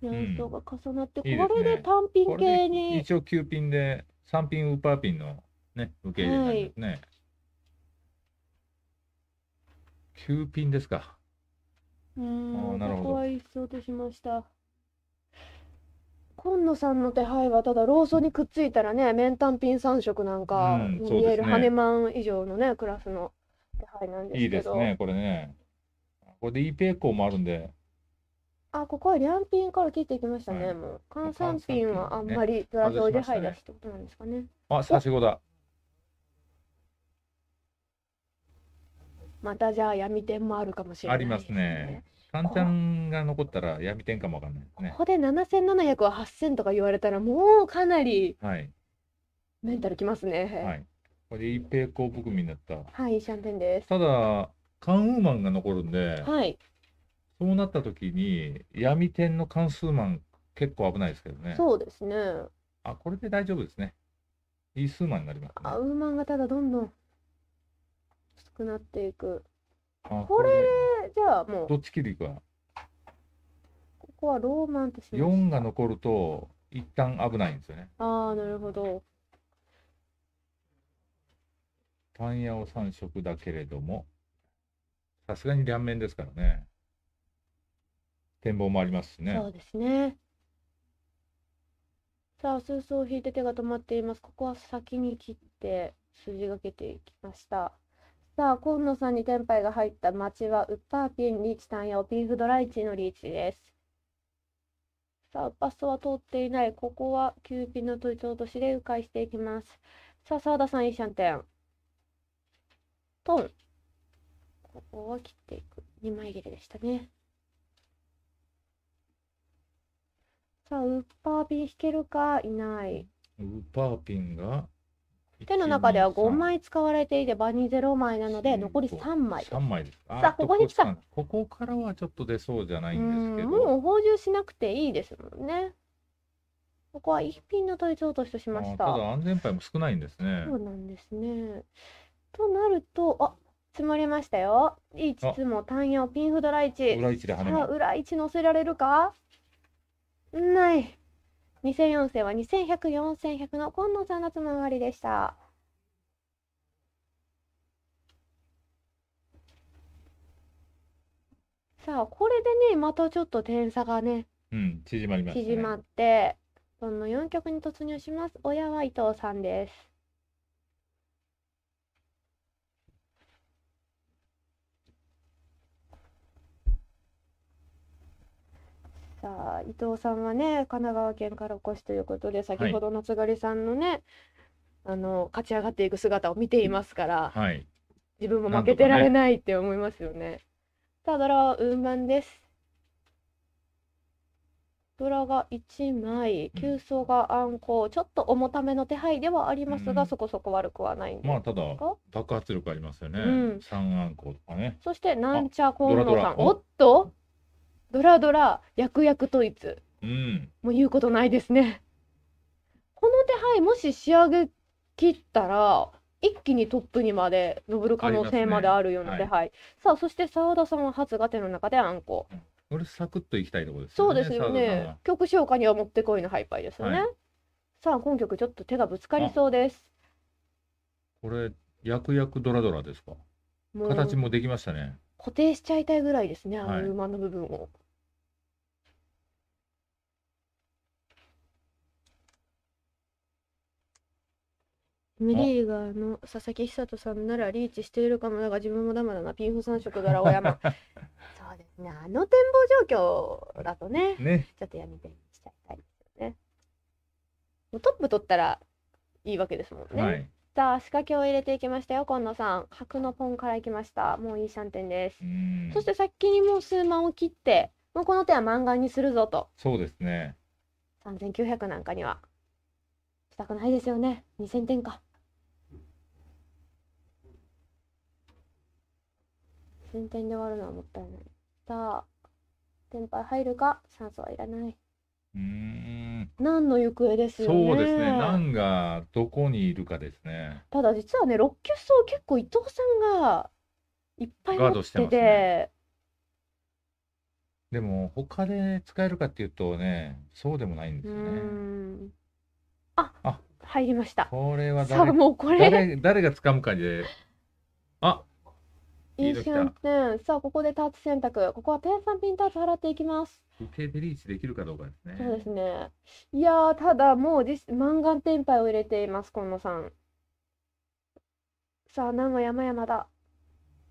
Speaker 2: ヤンスが重なって、うん、これで単品系にいい、ね、一
Speaker 3: 応9品で3品ウーパーピンのね受け入れなんですね、はい9ピンですか。
Speaker 2: うん、あなは一掃としました。今野さんの手配はただローソンにくっついたらね、面単品3色なんか見える、うんね、羽マン以上のね、クラスの手配なんですけど。いいですね、
Speaker 3: これね。これで EP エコーもあるんで。
Speaker 2: あ、ここはピンから切っていきましたね、はい、もう。品はあんまりドラ表手配だしてことなんですかね。ね
Speaker 3: あ、差し子だ。
Speaker 2: またじゃあ闇店もあるかもしれなあいりでます
Speaker 3: ね。。カンちゃんが残ったら闇点かもわかんないです
Speaker 2: ね。ここで7700は8000とか言われたらもうかなりメンタルきますはね。
Speaker 3: い。これで一平公国民だった。
Speaker 2: はい、シャンテンです。
Speaker 3: ただ、カンウーマンが残るんで、はい、そうなった時に闇点の関数マン結構危ないですけどね。そうですね。あ、これで大丈夫ですね。イースーマンになります
Speaker 2: ね。あ、ウーマンがただどんどんくなっていくあこれじゃあもうど
Speaker 3: っち切りか
Speaker 2: ここはローマンとします
Speaker 3: 4が残ると一旦危ないんですよね
Speaker 2: ああなるほど
Speaker 3: パン屋を3色だけれどもさすがに両面ですからね展望もありますしねそう
Speaker 2: ですねさあスースーを引いて手が止まっていますここは先に切って筋がけていきましたさあ、今野さんにテンパイが入った街は、ウッパーピン、リーチタンヤオ、ピンフドライチのリーチです。さあ、バスは通っていない。ここは、キューピンの都庁都市で迂回していきます。さあ、澤田さん、いいシャンテン。トン。ここは切っていく。2枚切れでしたね。さあ、ウッパーピン引けるかいない。
Speaker 3: ウッパーピンが
Speaker 2: 手の中では5枚使われていてバニー0枚なので残り3枚3枚
Speaker 3: ですさあここに来たここからはちょっと出そうじゃないんですけど
Speaker 2: もう放充しなくていいですもんねここは一品の統一をとしてしましたただ
Speaker 3: 安全牌も少ないんですねそう
Speaker 2: なんですねとなるとあ積まりましたよいい筒も単ヤピンフドライチ裏一で跳ね裏一乗せられるかない2004世は2100、4100の今野さんのつながりでした。さあ、これでね、またちょっと点差がね、
Speaker 6: うん、
Speaker 3: 縮まりましたね。縮まっ
Speaker 2: て、どのどん4曲に突入します。親は伊藤さんです。さあ伊藤さんはね神奈川県からお越しということで先ほどのつがりさんのね、あの勝ち上がっていく姿を見ていますから、はい、自分も負けてられないって思いますよね。ねさあドラは運番です。ドラが1枚、急走があんこ、うん、ちょっと重ための手配ではありますが、うん、そこそこ悪くはないんですまあただ
Speaker 3: 爆発力ありますよね。うん、3あんとかね。
Speaker 2: そしてなんちゃこんのさん、おっとドラドラヤク統一うん、もう言うことないですねこの手配もし仕上げ切ったら一気にトップにまで上る可能性まであるような手配、ねはい、さあそして澤田さんは初が手の中であんこ
Speaker 3: これサクッといきたいところですねそうですよね
Speaker 2: 曲紹介にはもってこいのハイパイですよね、はい、さあ今曲ちょっと手がぶつかりそうです
Speaker 3: これヤクドラドラですか形もできましたね
Speaker 2: 固定しちゃいたいぐらいですね、あの馬の部分を。メリーガーの佐々木久人さんならリーチしているかもだが自分もダメだなピンフ3色柄お山 そうですねあの展望状況だとね、ね、ちょっと闇めてしちゃいたいですよねもうトップ取ったらいいわけですもんね、はい、さあ仕掛けを入れていきましたよ今野さん角のポンからいきましたもういいシャンテンですそして先にもう数万を切ってもうこの手は漫画にするぞと
Speaker 1: そうです
Speaker 6: ね
Speaker 2: 3900なんかにはしたくないですよね2000点か点編で終わるのはもったいない。さあ、先輩入るか酸素はいらない。
Speaker 3: うん。
Speaker 2: 何の行方ですよね。そうですね。何
Speaker 3: がどこにいるかですね。
Speaker 2: ただ実はね、六級層結構伊藤さんがいっぱい持ってて。してますね、
Speaker 3: でも他で使えるかっていうとね、そうでもないんで
Speaker 2: すよね。あ、あ、入りました。これは誰もうこれ誰
Speaker 3: 誰が掴むかで、あ、
Speaker 2: いい時だ。点。さあ、ここでターツ選択。ここはペンピンターツ払っていきます。
Speaker 3: 一定でリーチできるかどうかです
Speaker 1: ね。
Speaker 2: そうですね。いやただもう実、満願天杯を入れています、今野さん。さあ、何も山々だ。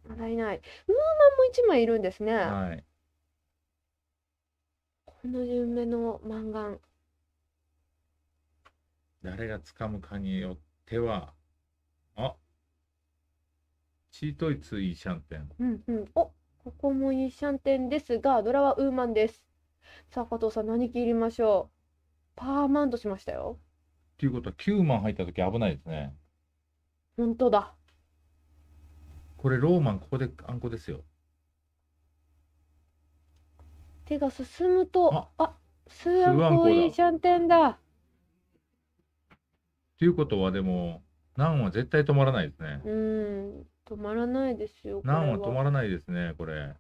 Speaker 2: まだいない。ムーマンも1枚いるんですね。はい。この順目の満願。
Speaker 3: 誰が掴むかによっては、あシートイツイーシャンテン。
Speaker 2: うんうん。お、ここもイーシャンテンですが、ドラはウーマンです。さあ、加藤さん、何切りましょう。パーマンとしましたよ。
Speaker 3: っていうことは、9万入った時危ないですね。
Speaker 2: 本当だ。
Speaker 3: これ、ローマン、ここであんこですよ。
Speaker 2: 手が進むと、あ、あスーアンコイーシャンテンだ。
Speaker 3: ということは、でも、ナンは絶対止まらないですね。
Speaker 2: うん。止まらないですよ。難は止まら
Speaker 3: ないですね、これ。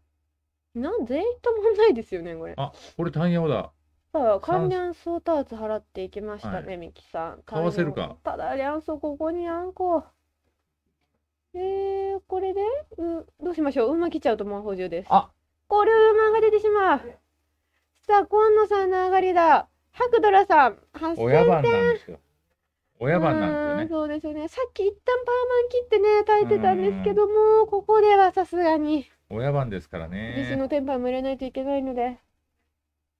Speaker 2: なん全員止まらないですよね、これ。あ、
Speaker 3: これ単オだ。
Speaker 2: さあ、関連相対圧払っていきましたね、ミキさん。かわせるか。ただ、りゃんそここにあんこ。えー、これでうどうしましょう馬切っちゃうともう補充です。あこれ馬が出てしまう。さあ、今野さんの上がりだ。ハクドラさん、8000
Speaker 3: 点。親番なんですよね。
Speaker 2: そうですよね。さっき一旦パーマン切ってね、耐えてたんですけども、ここではさすがに。
Speaker 3: 親番ですからね。自身の
Speaker 2: テンパも入れないといけないので。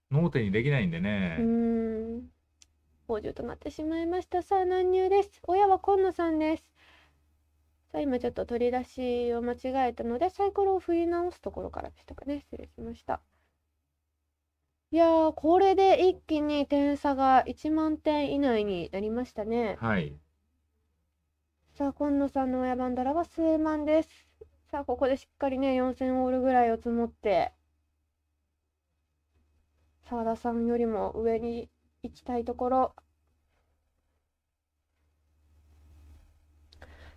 Speaker 3: 脳天にできないんで
Speaker 2: ね。うん。宝珠となってしまいました。さあ、乱入です。親は今野さんです。さあ、今ちょっと取り出しを間違えたので、サイコロを振り直すところからでしたかね。失礼しました。いやこれで一気に点差が1万点以内になりましたね。はい。さあ、今野さんの親バンダラは数万です。さあ、ここでしっかりね、4000オールぐらいを積もって、澤田さんよりも上に行きたいところ。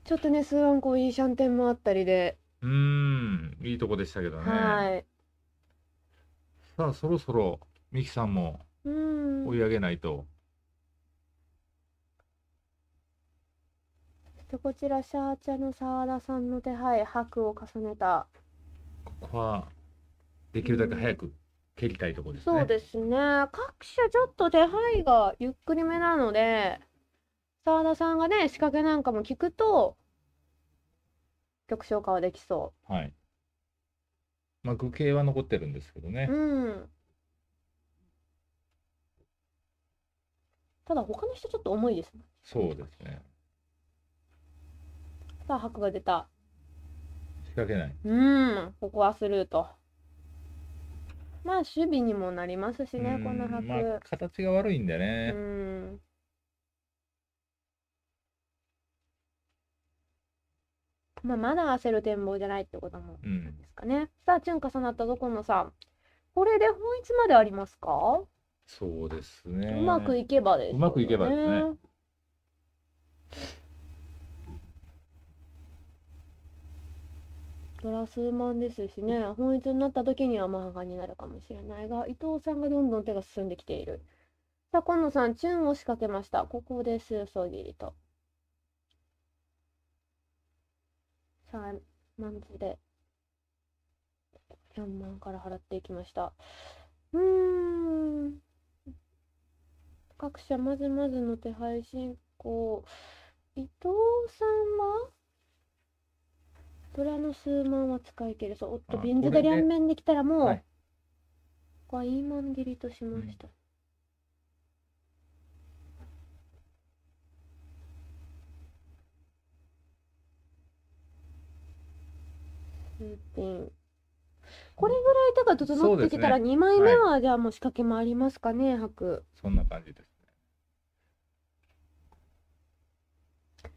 Speaker 2: ちょっとね、数万個いいシャンテンもあったりで。
Speaker 3: うん、いいとこでしたけどね。はい。さあそろそろミキさんも
Speaker 6: 追
Speaker 2: い上げないと。でこちらシャーチャの澤田さんの手配白を重ねた
Speaker 3: ここはできるだけ早く蹴りたいところです
Speaker 2: ね、うそうですね各社ちょっと手配がゆっくりめなので澤田さんがね仕掛けなんかも聞くと曲紹化はできそ
Speaker 6: うはい
Speaker 3: まあ、具形は残ってるんですけどね。
Speaker 2: うん。ただ他の人ちょっと重いですね。
Speaker 3: そうですね。
Speaker 2: さあ、白が出た。仕掛けない。うん、ここはスルーと。まあ、守備にもなりますしね、この白。まあ、
Speaker 3: 形が悪いんだよね。う
Speaker 2: ん。まあ、まだ焦る展望じゃないってこともな
Speaker 1: んで
Speaker 3: す
Speaker 2: かね。うん、さあ、チュン重なったぞ、このさ、ん。これで本一までありますか
Speaker 3: そうですね。うまくいけばです、ね、うまくいけばですね。
Speaker 2: ドラス万ですしね、本一になった時にはマハガになるかもしれないが、伊藤さんがどんどん手が進んできている。さあ、今野さん、チュンを仕掛けました。ここです、そぎりと。3万ずつで4万から払っていきましたうーん各社まずまずの手配進行伊藤さんはドラの数万は使い切るそうおっと瓶ズが両面できたらもうここは E マンディリーしました、うんこれぐらい手が整ってきたら2枚目はじゃあもう仕掛けもありますかね白
Speaker 6: そんな感じです
Speaker 2: ね。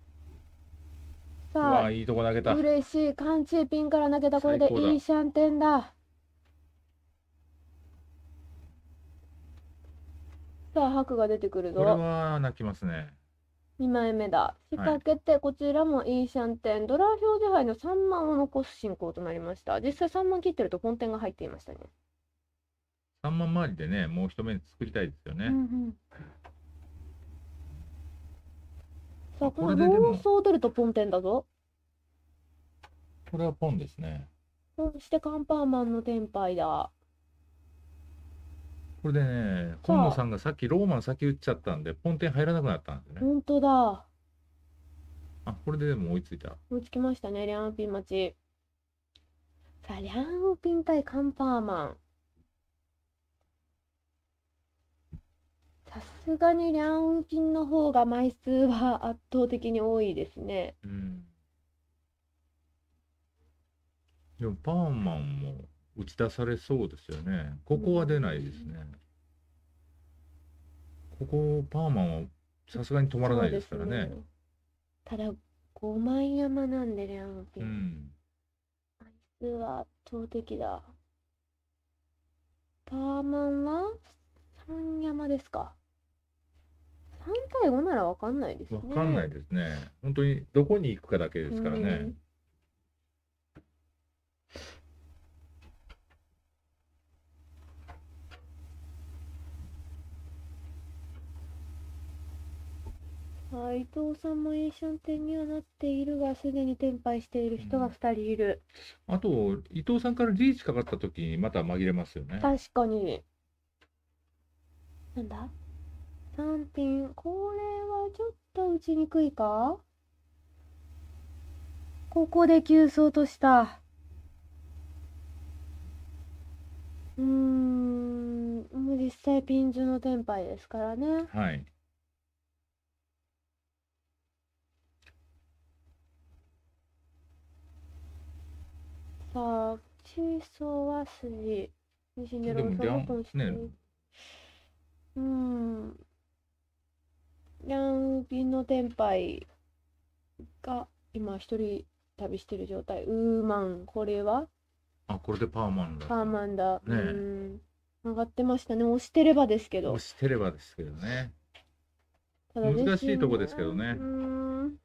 Speaker 2: さあいいとこ投げた。嬉しい缶中ピンから投げたこれでいいシャンテンださあ白が出てくるこれ
Speaker 3: は泣きますね。
Speaker 2: 2枚目だ。仕掛けて、こちらもイーシャンテン。ドラー表示杯の3万を残す進行となりました。実際3万切ってると本店が入っていましたね。
Speaker 3: 3万回りでね、もう一目作りたいですよね。うんう
Speaker 2: ん、さあ、この妄想出るとポンテンだぞ。
Speaker 3: これはポンですね。
Speaker 2: そしてカンパーマンの天杯だ。
Speaker 3: これでね今野さんがさっきローマン先打っちゃったんでポンテン入らなくなったんですね
Speaker 2: 本当だ
Speaker 3: あこれででも追いついた
Speaker 2: 追いつきましたねリャンピン待ちさあリャンピン対カンパーマンさすがにリャンピンの方が枚数は圧倒的に多いですね
Speaker 3: うんでもパーマンも打ち出されそうですよね。ここは出ないですね。ここ、パーマンはさすがに止まらないですからね。ね
Speaker 2: ただ、五枚山なんでね、あのピン。うん。枚は圧倒的だ。パーマンは三山ですか。三対五ならわかんないですね。分かんないで
Speaker 6: すね。本
Speaker 3: 当にどこに行くかだけですからね。うん
Speaker 2: あ伊藤さんも飲酒運店にはなっているが、すでに転廃している人が2人いる。
Speaker 3: あと、伊藤さんからリーチかかった時にまた紛れますよね。
Speaker 2: 確かに。なんだ単品、これはちょっと打ちにくいかここで急走とした。うーん、もう実際ピンズの転廃ですからね。はい。자あ、수ーは지이に내려오셔서동시에음ン비노덴今一人旅してる状態ウーマンこれは
Speaker 3: あこれでパーマンだ
Speaker 2: パーマンだ、ね、うん上がってましたね押してればですけど押し
Speaker 3: てればですけどね
Speaker 2: 難しいとこですけどねうん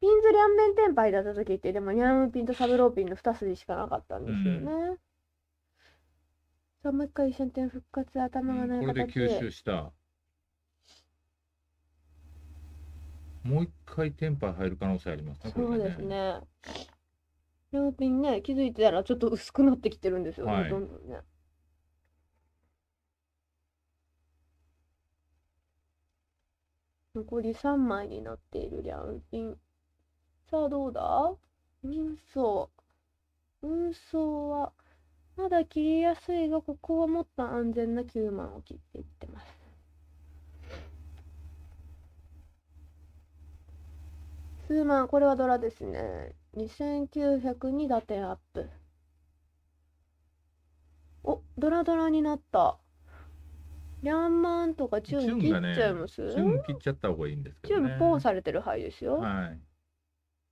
Speaker 2: ピンズ両面パイだった時って、でもニャンピンとサブローピンの2筋しかなかったんですよね。うん、さあ、もう一回一瞬点復活、頭がない形、うん、これで吸収
Speaker 6: した。
Speaker 3: もう一回テンパイ入る可能性ありますね。そ
Speaker 2: うですね。ニャンピンね、気づいてたらちょっと薄くなってきてるんですよね、はい、どんどんね。残り3枚になっている両ピン。さあどうだ運送。運送は、まだ切りやすいが、ここはもっと安全な9万を切っていってます。数万、これはドラですね。2900に打点アップ。お、ドラドラになった。リ万とかチューン切っちゃいます、ね、チューン
Speaker 3: 切っちゃった方がいいんで
Speaker 2: すけど、ね、チューンポンされてる牌ですよ。はい。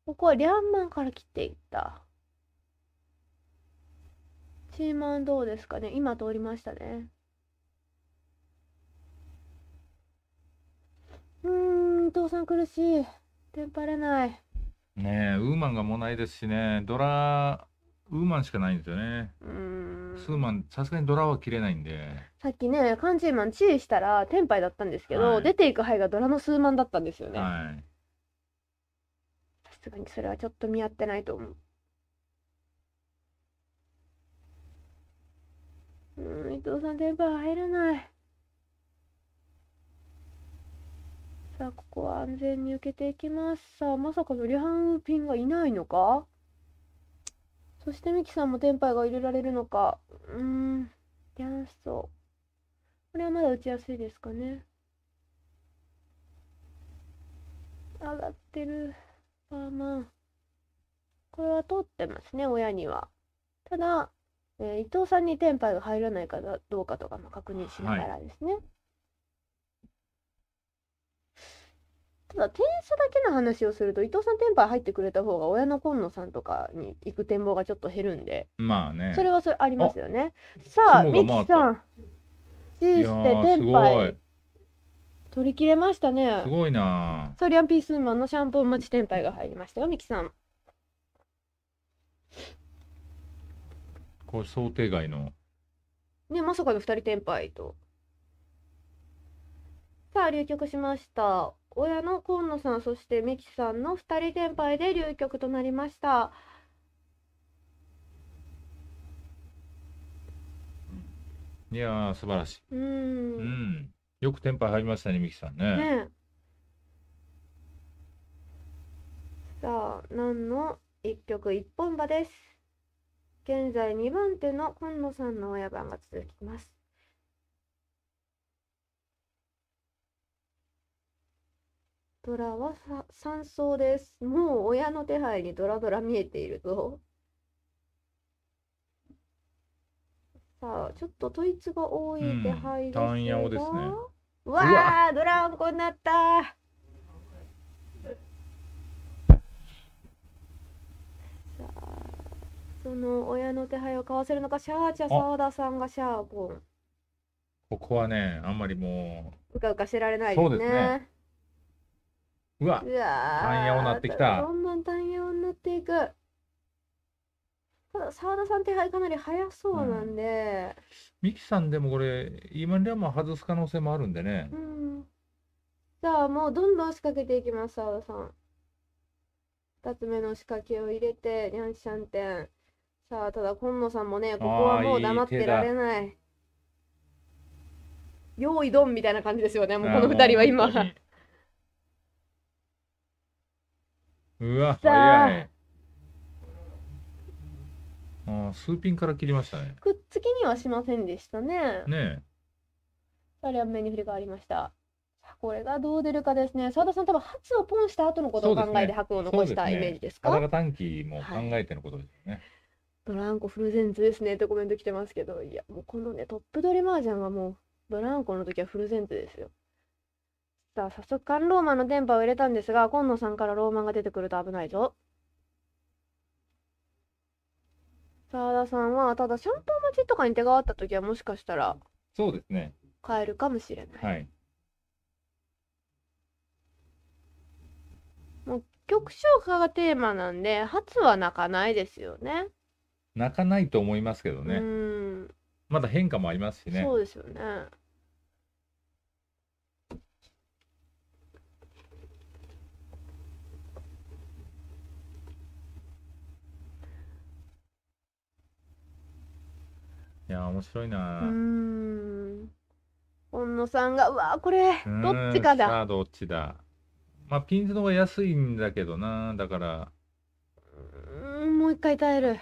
Speaker 2: ここはリャンマンから切っていった。チーマンどうですかね今通りましたね。うーん、父さん苦しい。テンパれない。
Speaker 3: ねえ、ウーマンがもないですしね、ドラ、ウーマンしかないんですよね。うーん。スーマン、さすがにドラは切れないんで。
Speaker 2: さっきね、カンチーマン、チーしたら、テンパイだったんですけど、はい出ていく牌がドラのスーマンだったんですよね。はい。すがにそれはちょっと見合ってないと思う。
Speaker 1: う
Speaker 6: ん、伊藤
Speaker 2: さん、テンパイ入らない。さあ、ここは安全に受けていきます。さあ、まさかのリハンウーピンがいないのかそしてミキさんもテンパイが入れられるのか。うん、リャンスト。これはまだ打ちやすいですかね。上がってる。あまあ、これは通ってますね、親には。ただ、えー、伊藤さんに天杯が入らないかどうかとかも確認しながらですね。はい、ただ、点数だけの話をすると、伊藤さん天杯入ってくれた方が、親の今野さんとかに行く展望がちょっと減るんで、
Speaker 6: まあね。
Speaker 3: それはそれありますよ
Speaker 2: ね。さあ、ミキさん、チーして天杯。取り切れましたねすごいなソリアンピースーマンのシャンプー待ち天杯が入りましたよミキさん
Speaker 3: これ想定外の
Speaker 2: ねまさかの2人天杯とさあ流局しました親の紺野さんそしてミキさんの2人天杯で流局となりました
Speaker 3: いや素晴らしい
Speaker 2: うんう
Speaker 1: ん
Speaker 3: よくテンパ入りましたね、ミキさんね。
Speaker 2: ねさあ、何の一曲一本場です。現在二番手の今野さんの親番が続きます。ドラは三層です。もう親の手配にドラドラ見えているぞ。さあ、ちょっとドイツが多い手配ですが、うん、単野ですね。うわあドランこうなったその親の手配を買わせるのかシャーチャ澤田さんがシャーゴン
Speaker 3: ここはねあんまりも
Speaker 2: ううかうかしてられないですねそうですねうわうわタンヤオなってきたどんどんタンヤオになっていくただ澤田さん手配かなり早そうなんで、
Speaker 3: 三、木、さんでもこれ今でも外す可能性もあるんでね、
Speaker 2: うん、じゃあもうどんどん仕掛けていきます澤田さん2つ目の仕掛けを入れてニャンシャンテンさあただ今野さんもねここはもう黙ってられない用意ドンみたいな感じですよねもうこの2人は今
Speaker 6: うわ
Speaker 3: 早いああ、ーピンから切りましたね。く
Speaker 2: っつきにはしませんでしたね。ねえ。両面に振り返りました。これがどう出るかですね。澤田さん、多分初をポンした後のことを考えて白を残したイメージですか。すね、ね
Speaker 3: 短期も考えてのこと
Speaker 1: ですね。はい
Speaker 2: ブランコフルゼンツですねってコメント来てますけど、いや、もうこのね、トップ取り麻雀はもう、ブランコの時はフルゼンツですよ。さあ、早速、カンローマンの電波を入れたんですが、今野さんからローマンが出てくると危ないぞ。澤田さんはただシャンプー待ちとかに手があった時はもしかしたらそうですね。買えるかもしれない、はい。局所化がテーマなんで初は泣かないですよね
Speaker 3: 泣かないと思いますけどうね。
Speaker 2: ん
Speaker 3: まだ変化もありますしね。そうですよねいや面白いなう
Speaker 2: ん本野さんがうわこれどっちかださ
Speaker 3: あどっちだまあピンズの方が安いんだけどなだから
Speaker 2: うんもう一回耐える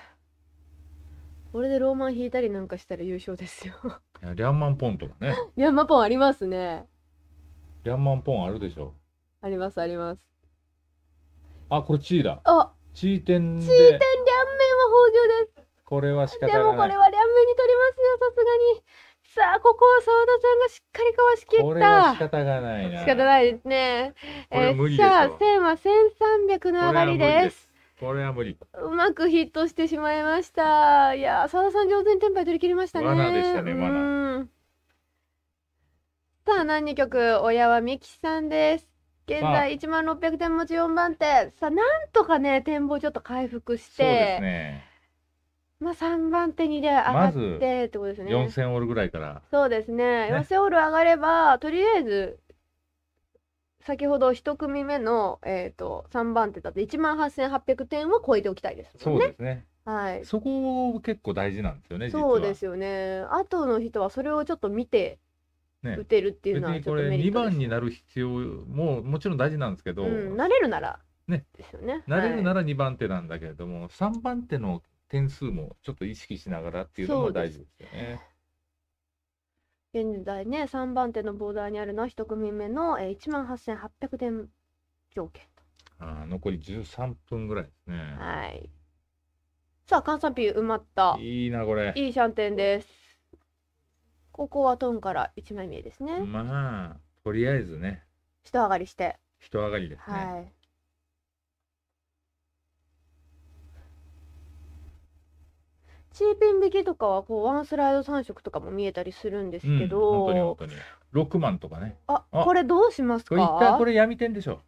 Speaker 2: これでローマン引いたりなんかしたら優勝ですよ
Speaker 3: いやリャンマンポンとかね
Speaker 2: リャンマンポンありますね
Speaker 3: リャンマンポンあるでしょ
Speaker 2: ありますあります
Speaker 3: あこれチーだあチー点でチーン両面
Speaker 2: は豊穣です
Speaker 3: これは仕方ないでもこれは
Speaker 2: 両さすがに。さあ、ここは澤田ちゃんがしっかりかわしきった。これは仕方がないな。仕方ないですね。えー、さあ、線は1300の上がりです。これは無理うまくヒットしてしまいましたいや澤田さん上手にテンパイ取り切りましたね罠でしたね罠さあ何2曲親はみきさんです現在1万600点持ち4番手さあなんとかね展望ちょっと回復してそうですねまあ3番手にで上がってってことですね。4000
Speaker 3: オールぐらいから。
Speaker 2: そうですね。ね4000オール上がれば、とりあえず、先ほど1組目の、えーと、3番手だって1万8800点を超えておきたいです、ね、そうで
Speaker 1: す
Speaker 3: ね。はい、そこ結構大事なんですよね、そうです
Speaker 2: よね。後の人はそれをちょっと見てね、打てるっていうのはこれ2番
Speaker 3: になる必要ももちろん大事なんですけど、うん、
Speaker 2: 慣れるなら、ね、ですよねなれる
Speaker 3: なら2番手なんだけれども、はい、3番手の点数もちょっと意識しながらっていうのも大事ですよね。
Speaker 2: 現在ね3番手のボーダーにあるのは1組目の、えー、1万8800点条件と
Speaker 3: あ残り13分ぐらいですね
Speaker 2: はいさあ関西ピー埋まった
Speaker 3: いいなこれいい
Speaker 2: シャンテンですここはトンから1枚目ですね
Speaker 3: まあとりあえずね
Speaker 2: 一上がりして一上がり
Speaker 6: で
Speaker 3: す
Speaker 2: ねはいチーピン引きとかはこうワンスライド3色とかも見えたりするんですけど、うん、本当に本
Speaker 3: 当に6万とかねあ
Speaker 2: これどうしますかこれ一旦こ
Speaker 4: れ闇店でし
Speaker 3: ょ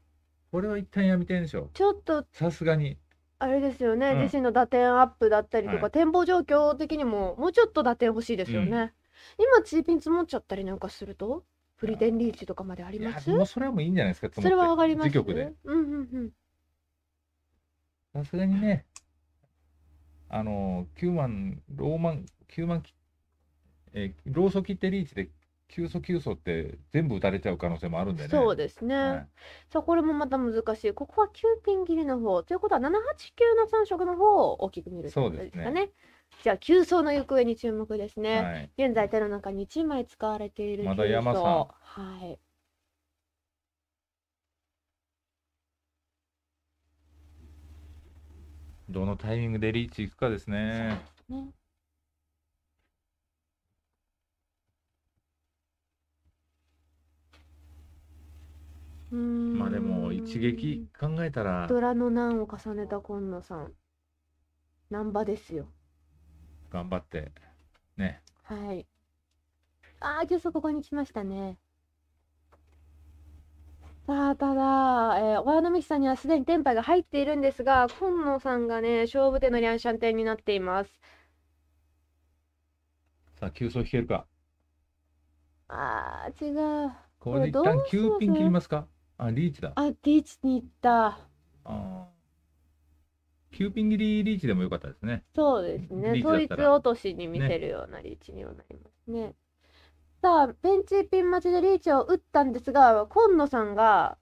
Speaker 3: これは一旦闇店でしょちょっとさすがに
Speaker 2: あれですよね、うん、自身の打点アップだったりとか、はい、展望状況的にももうちょっと打点欲しいですよね、うん、今チーピン積もっちゃったりなんかするとプリテンリーチとかまでありま
Speaker 3: すもうそれはもういいんじゃないですかそれは上がります、ね、で
Speaker 2: うんうんうん
Speaker 3: さすがにねあの、9万、ローマン、9万、えローソキってリーチで急速急速って全部打たれちゃう可能性もあるんでね。そう
Speaker 2: ですね。はい、さあこれもまた難しい。ここは9ピン切りの方ということは7八9の3色の方を大きく見るというですかね。ねじゃあ急走の行方に注目ですね。はい、現在手の中に1枚使われているまだ山さん。はい。
Speaker 3: どのタイミングでリーチいくかですね。
Speaker 2: まあでも一
Speaker 3: 撃考えたらド
Speaker 2: ラの難を重ねた今野さん難波ですよ
Speaker 3: 頑張ってね
Speaker 2: はいああ今日そここに来ましたねさあ、ただ、えー、小川の樹さんにはすでに天杯が入っているんですが、今野さんがね、勝負手のリャンシャン点になっています。
Speaker 3: さあ、急走引けるか。
Speaker 2: あー、違う。これで一旦9ピン切りま
Speaker 3: すかあ、リーチだ。
Speaker 2: あ、リーチに行った。
Speaker 3: あ9ピン切りリーチでもよかった
Speaker 2: ですね。そうですね。統一落としに見せるようなリーチにはなりますねねったベンチピン待ちでリーチを打ったんですが、今野さんが、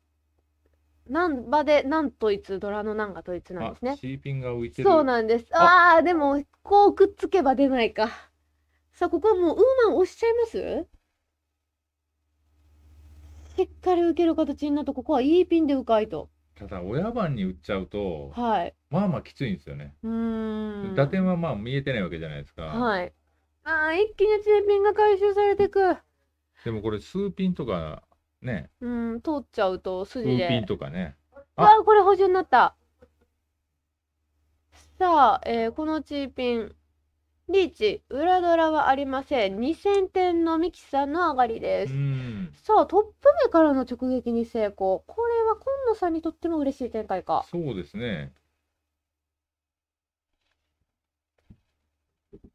Speaker 2: なん場で、なんと一、ドラのなんがと一なんですね。
Speaker 3: シーピンが浮いてる。そうな
Speaker 2: んです。ああ、でも、こうくっつけば出ないか。さあ、ここはもうウーマン押しちゃいますしっかり受ける形になると、ここはいいピンでうかいと。
Speaker 3: ただ、親番に打っちゃうと、はい。まあまあきついんですよね。
Speaker 2: うん。打
Speaker 3: 点はまあ見えてないわけじゃないですか。は
Speaker 2: い。ああ、一気にチーピンが回収されてく。
Speaker 3: でもこれ、数ピンとかね、
Speaker 2: うん、通っちゃうと数筋ピンで。とかね。あわあ、これ補充になった。さあ、えーこのチーピン。リーチ、裏ドラはありません。2000点のミキさんの上がりです。さあ、トップ目からの直撃に成功。これは今野さんにとっても嬉しい展開か。そ
Speaker 3: うですね。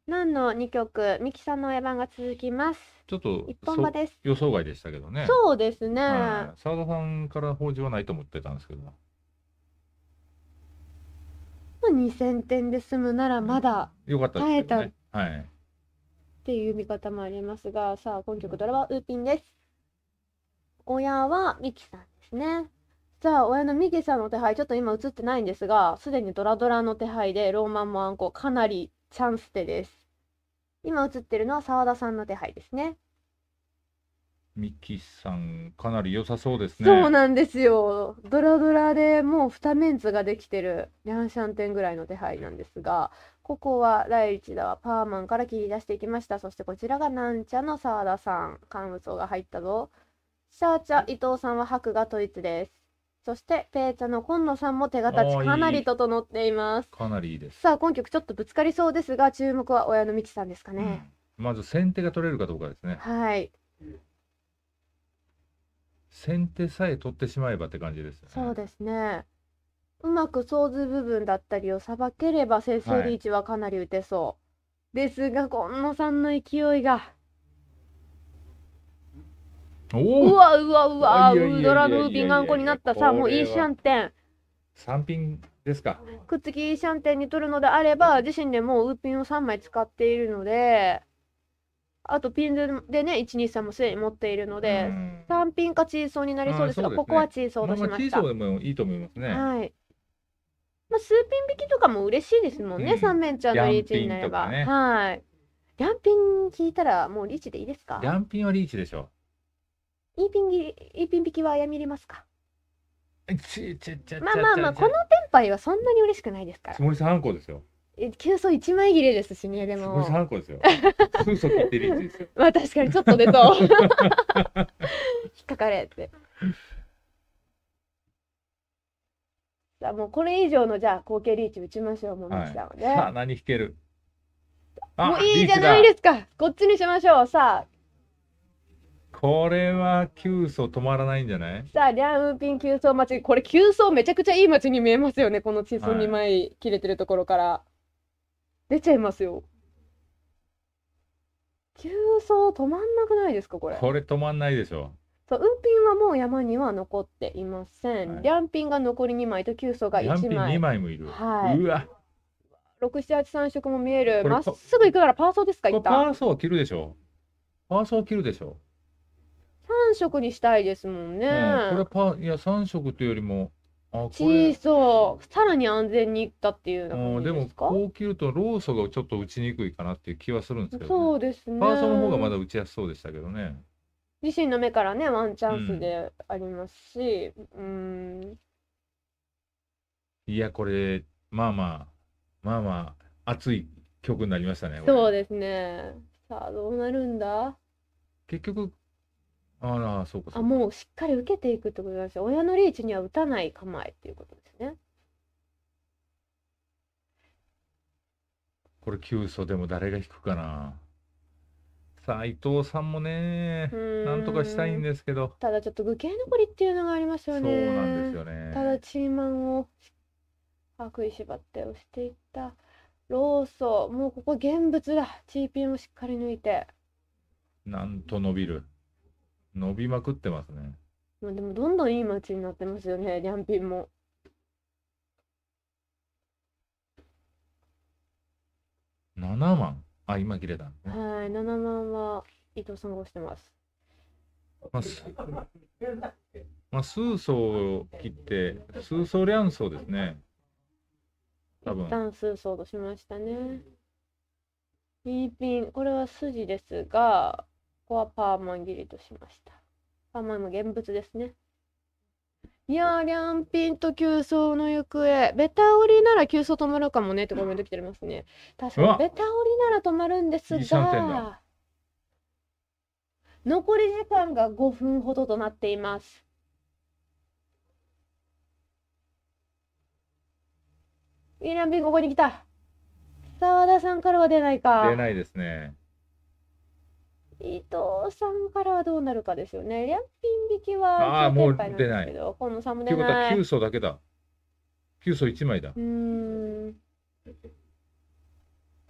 Speaker 2: 何の二曲、ミキさんのエヴンが続きます。
Speaker 3: ちょっと一本場です。予想外でしたけどね。そ
Speaker 2: うですね。澤、は
Speaker 3: い、田さんから報じはないと思ってたんですけど。ま
Speaker 2: あ、二千点で済むならまだ、うん、かったですね。はい。っていう見方もありますが、さあ、今曲ドラはウーピンです。親はミキさんですね。じゃあ、親のミキさんの手配、ちょっと今映ってないんですが、すでにドラドラの手配で、ローマンもあんこ、かなりチャンス手です。今映ってるのは澤田さんの手配ですね。
Speaker 3: ミキさん、かなり良さそうですね。そうなん
Speaker 2: ですよ。ドラドラでもう2メンツができてるリャンシャン店ぐらいの手配なんですが、ここは第一打はパーマンから切り出していきました。そしてこちらがなんちゃの澤田さん。関羽が入ったぞ。シャーチャ、伊藤さんは白がドイツです。そしてペーチャの今野さんも手形かなり整っています
Speaker 6: かなりいいで
Speaker 3: す
Speaker 2: さあ今局ちょっとぶつかりそうですが注目は親の道さんですかね、
Speaker 3: うん、まず先手が取れるかどうかですねはい先手さえ取ってしまえばって感じで
Speaker 2: す、ね、そうですねうまく想図部分だったりをさばければ先制リーチはかなり打てそう、はい、ですが今野さんの勢いがうわうわうわウードラムービン頑ンコになったさもういいシャンテン
Speaker 3: 3品ですか
Speaker 2: くっつきシャンテンに取るのであれば自身でもウーピンを3枚使っているのであとピンズでね123もすでに持っているので3品かチーソーになりそうですが、ね、ここはチーソーとしました、あ、チーソーで
Speaker 3: もいいと思いますねは
Speaker 2: いまあ、数ピン引きとかも嬉しいですもんね、うん、三面ちゃんのリーチになれば。ね、はい。リャンピン聞いたらもうリーチでいいですか
Speaker 3: リャンピンはリーチでしょ
Speaker 2: 一品ぎピン引きはやみりますか
Speaker 3: ちちちまあまあまあこのテン
Speaker 2: パイはそんなに嬉しくないですから
Speaker 3: 下地半個ですよ
Speaker 2: 急走一枚切れですしねでも下地半個ですよ まあ確かにちょっと出そう引っかかれってさあもうこれ以上のじゃあ後継リーチ打ちましょうもみきさんはね、さあ
Speaker 3: 何引けるもういいじゃないで
Speaker 2: すかこっちにしましょうさあ
Speaker 3: これは急走止まらないんじゃない
Speaker 2: さあ、リャンウーピン急走町、これ急走めちゃくちゃいい町に見えますよね、この地層2枚切れてるところから。はい、出ちゃいますよ。急走止まんなくないですか、これ。こ
Speaker 3: れ止まんないでしょ。
Speaker 2: そうウーピンはもう山には残っていません。はい、リャンピンが残り2枚と急走が1枚。リャンピン2枚
Speaker 3: もいる。はい、うわ
Speaker 2: 六七八三色も見える。まっすぐ行くならパーソーですか。パー
Speaker 3: ソー切るでしょ。パーソー切るでしょ。
Speaker 2: 3色にしたいですもんね。うん、
Speaker 3: これパいや三色というよりもあさ
Speaker 2: そうさらに安全にいったっていう
Speaker 3: 感でもこう切るとローソがちょっと打ちにくいかなっていう気はするんですけど、ね、そう
Speaker 2: ですねパーソの方がまだ
Speaker 3: 打ちやすそうでしたけどね
Speaker 2: 自身の目からねワンチャンスでありますしうん
Speaker 3: いやこれまあまあまあまあ熱い曲になりましたねそ
Speaker 2: うですねさあどうなるんだ
Speaker 3: 結局あら、そうかそうか。あ
Speaker 2: もうしっかり受けていくってことなんですよ。親のリーチには打たない構えっていうことですね。
Speaker 3: これ、急所でも誰が引くかな。さあ、伊藤さんもね、なんとかしたいんですけど。
Speaker 2: ただちょっと愚形残りっていうのがありますよね。そうなんですよね。ただチーマンを、あ、食いしばって押していった。ローソもうここ現物だ。チーピンをしっかり抜いて。
Speaker 6: なん
Speaker 3: と伸びる。伸びまくってますね。
Speaker 2: まあ、でもどんどんいい街になってますよね、リャンピンも。
Speaker 3: 7万あ、今切れた、はい、
Speaker 2: 7万は伊藤さんが押してます。まあ、す
Speaker 3: まあ、数層を切って、数層リャン層ですね。多分。一
Speaker 2: 旦数層としましたね。ピ B ピン、これは筋ですが、こはパーマン切りとしました。パーマンも現物ですね。いやー、りゃんぴんと急走の行方。ベタ折りなら急走止まるかもねってコメント来てますね。確かに、ベタ折りなら止まるんですが、残り時間が5分ほどとなっています。リャンピンここに来た。澤田さんからは出ないか。出
Speaker 6: ないですね。
Speaker 2: 伊藤さんからはどうなるかですよね。両ピン引きは、ああ、もう出ない。このサムネということは、9層
Speaker 3: だけだ。9層1枚だ。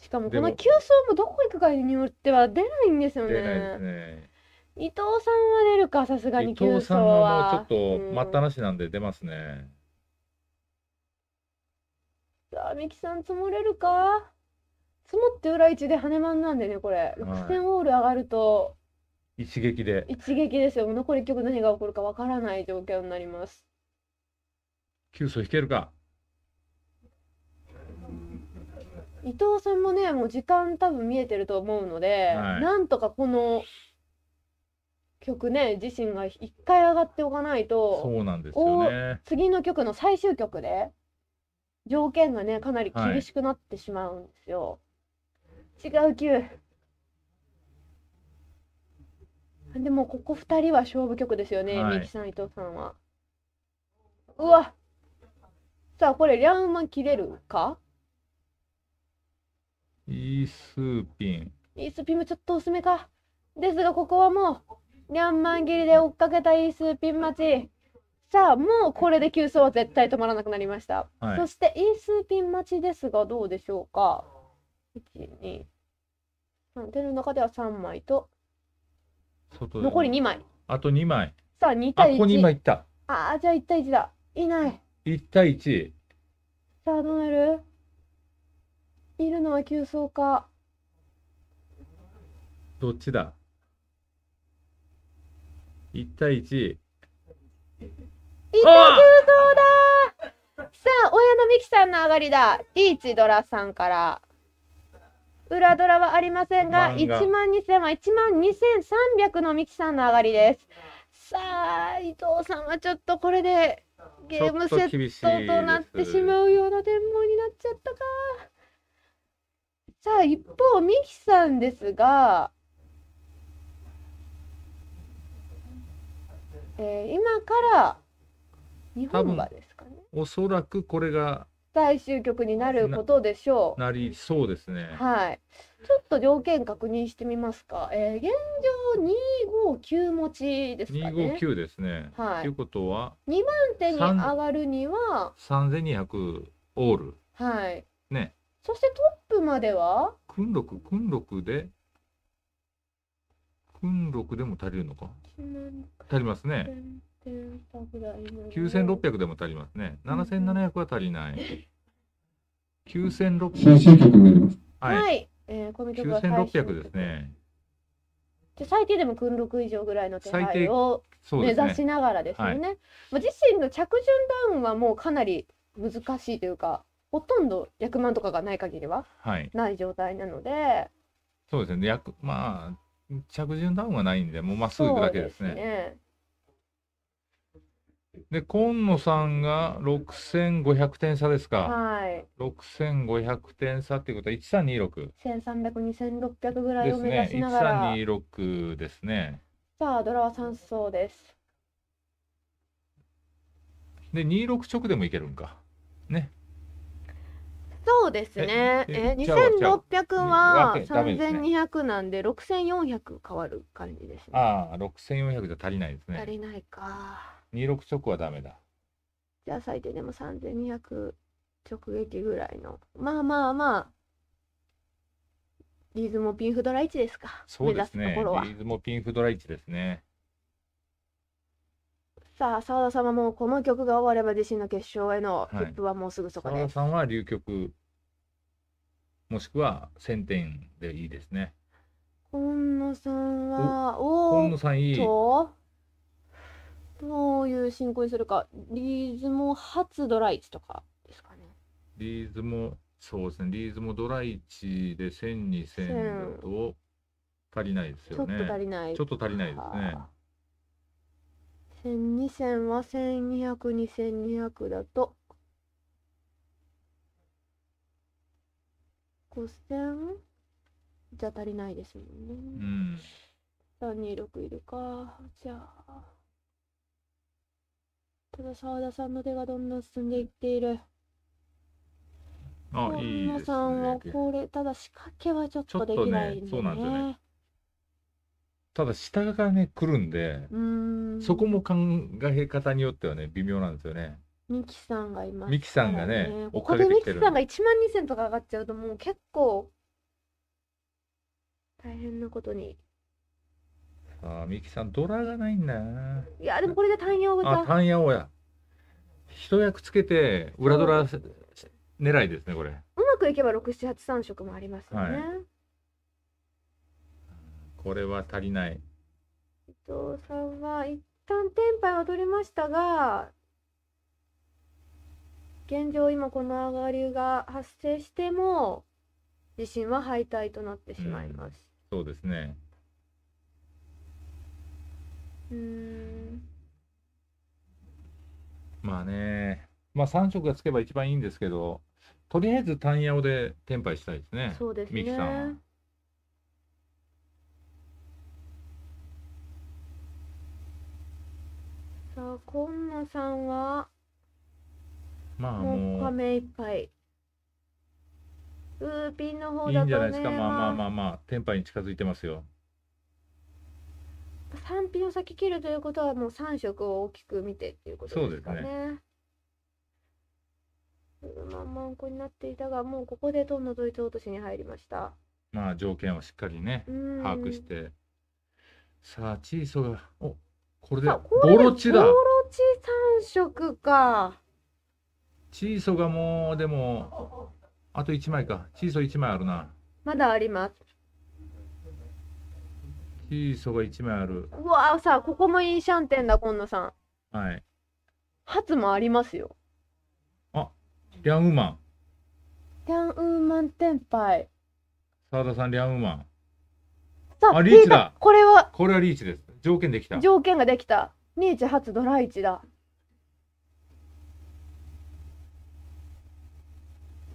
Speaker 2: しかも、この9層もどこ行くかによっては出ないんですよね。出ないですね。伊藤さんは出るか、さすがに9層は。伊藤さんはもうちょっと待った
Speaker 3: なしなんで出ます
Speaker 6: ね。
Speaker 2: さあ、ミキさん積もれるか積もって裏一で羽まんなんでねこれ6点オール上がると
Speaker 3: 一撃で
Speaker 2: 一撃ですよ残り局何が起こるかわからない状況になります
Speaker 3: 急須引けるか
Speaker 2: 伊藤さんもねもう時間多分見えてると思うので、はい、なんとかこの曲ね自身が一回上がっておかないとそうなんですよね次の曲の最終曲で条件がねかなり厳しくなってしまうんですよ。はい違う9でもここ2人は勝負曲ですよね、はい、さん伊藤さんはうわさあこれリャンマン切れるか
Speaker 3: イースピン
Speaker 2: イースピンもちょっと薄めかですがここはもうリャンマン切りで追っかけたイースピン待ちさあもうこれで急走は絶対止まらなくなりました、はい、そしてイースピン待ちですがどうでしょうか1、2、手の中では3枚と、
Speaker 3: 外残り2枚。あと2枚。
Speaker 2: さあ、2対1。あ、ここに今いった。ああ、じゃあ1対1だ。いない。
Speaker 3: 1対1。
Speaker 2: さあ、どうなるいるのは急走か。
Speaker 3: どっちだ ?1 対1。一対
Speaker 2: 急走ださあ、親のミキさんの上がりだ。リーチドラさんから。裏ドラはありませんが、1万2000は1万2300のミキさんの上がりです。さあ、伊藤さんはちょっとこれでゲームセットとなってしまうような展望になっちゃったか。さあ、一方、ミキさんですが、えー、今から日本馬で
Speaker 3: すかね。おそらくこれが
Speaker 2: 最終局になることでしょ
Speaker 3: う。なりそうですね。
Speaker 2: はい。ちょっと条件確認してみますか。えー、現状259持ちですね。259
Speaker 3: ですね。はい。ということは
Speaker 2: 2番手に上がるには
Speaker 3: 3200オール。はい。ね。
Speaker 2: そしてトップまでは
Speaker 3: 訓六訓六で訓六でも足りるのか足りますね。九千六百でも足りますね。七千七百は足りない。9600。はい、はい、
Speaker 2: えー、この曲は9600ですね。じゃ最低でも訓6以上ぐらいの手配を目指しながらですよね。ねはい、まあ、自身の着順ダウンはもうかなり難しいというか、ほとんど役満とかがない限りはない状態なので。はい、
Speaker 3: そうですね。役まあ着順ダウンはないんで、もうまっすぐ行くだけですね。で今野さんが6500点差ですか。はい。6500点差っていうことは1326。
Speaker 2: 1300、2600ぐらいを目指しながら。
Speaker 3: ですね。1326ですね。
Speaker 2: さあ、ドラは3層です。
Speaker 3: で、26直でもいけるんか。ね。
Speaker 2: そうですね。え、二千六百は三千二百なんで、六千四百変わる感じですね。あ
Speaker 3: あ、六千四百じゃ足りないですね。足
Speaker 2: りないか。
Speaker 3: 2六直はダメだ。
Speaker 2: じゃあ最低でも3200直撃ぐらいの。まあまあまあ。リズモピンフドライチですか。そうですね。すリ
Speaker 3: ズモピンフドライチですね。
Speaker 2: さあ、澤田様もこの曲が終われば自身の決勝への切符はもうすぐそこで澤、はい、田
Speaker 3: さんは流局、もしくは1000点でいいですね。
Speaker 2: 今野さんは、おお。今野さんいい。どういう進行にするかリーズも初ドライチとかですか
Speaker 3: ねリーズもそうですねリーズもドライチで10002000だと足りないですよねちょっと足りないちょっと
Speaker 6: 足りないですね
Speaker 2: 1 0 0 2 0 0は12002200だと5000じゃ足りないですもんね。うん。326いるか。じゃあ。ただ澤田さんの手がどんどん進んでいっている
Speaker 1: あ
Speaker 3: いいですねさんはこ
Speaker 2: れただ仕掛けはちょっとできないんで、ね、ねそうなんですよね
Speaker 3: ただ下がね来るんで
Speaker 2: んそ
Speaker 3: こも考え方によってはね微妙なんですよね
Speaker 2: ミキさんがいます、ね、ミキさんがねここでミキさんが1万2000とか上がっちゃうともう結構大変なことに
Speaker 3: ああ、ミキさん、ドラがないんだよな。
Speaker 2: いや、でもこれで単野型。あ、単
Speaker 3: 野をや。一役つけて、裏ドラ狙いですね、これ。う
Speaker 2: まくいけば六七八三色もありますよね、はい。
Speaker 3: これは足りない。
Speaker 2: 伊藤さんは一旦天ンパは取りましたが。現状今この上がりが発生しても自身は敗退となってしまい
Speaker 6: ます。うん、そうですね。
Speaker 2: うん
Speaker 3: まあねまあ3色がつけば一番いいんですけどとりあえず単ヤオで転廃したい
Speaker 2: ですねそうですねミキさんはさあ今野さんは
Speaker 6: ま
Speaker 3: あもう亀
Speaker 2: めいっぱいーピンの方だとねいいんじゃないですかまあまあま
Speaker 3: あまあ転杯に近づいてますよ
Speaker 2: 3品を先切るということはもう3色を大きく見てっていうことですかね。そ
Speaker 1: うで
Speaker 3: すね。ま
Speaker 2: んこになっていたがもうここでどんどドイツ落としに入りました。
Speaker 3: まあ条件をしっかりね把握して。さあチーソがおこれでボロチだ。ボロ
Speaker 2: チ3色か。
Speaker 3: チーソがもうでもあと1枚かチーソ1枚あるな。
Speaker 2: まだあります。
Speaker 3: シーソーが1枚ある。
Speaker 2: うわあさ、ここもいいシャンテンだ、今野さん。はい。ハツもありますよ。
Speaker 3: あ、リャンウーマン。
Speaker 2: リャンウーマンテンパイ。
Speaker 3: 澤田さん、リャンウーマン。
Speaker 2: さあ、あリーチだこれは
Speaker 3: これはリーチです。条件できた。条
Speaker 2: 件ができた。リーチ初ドライチだ。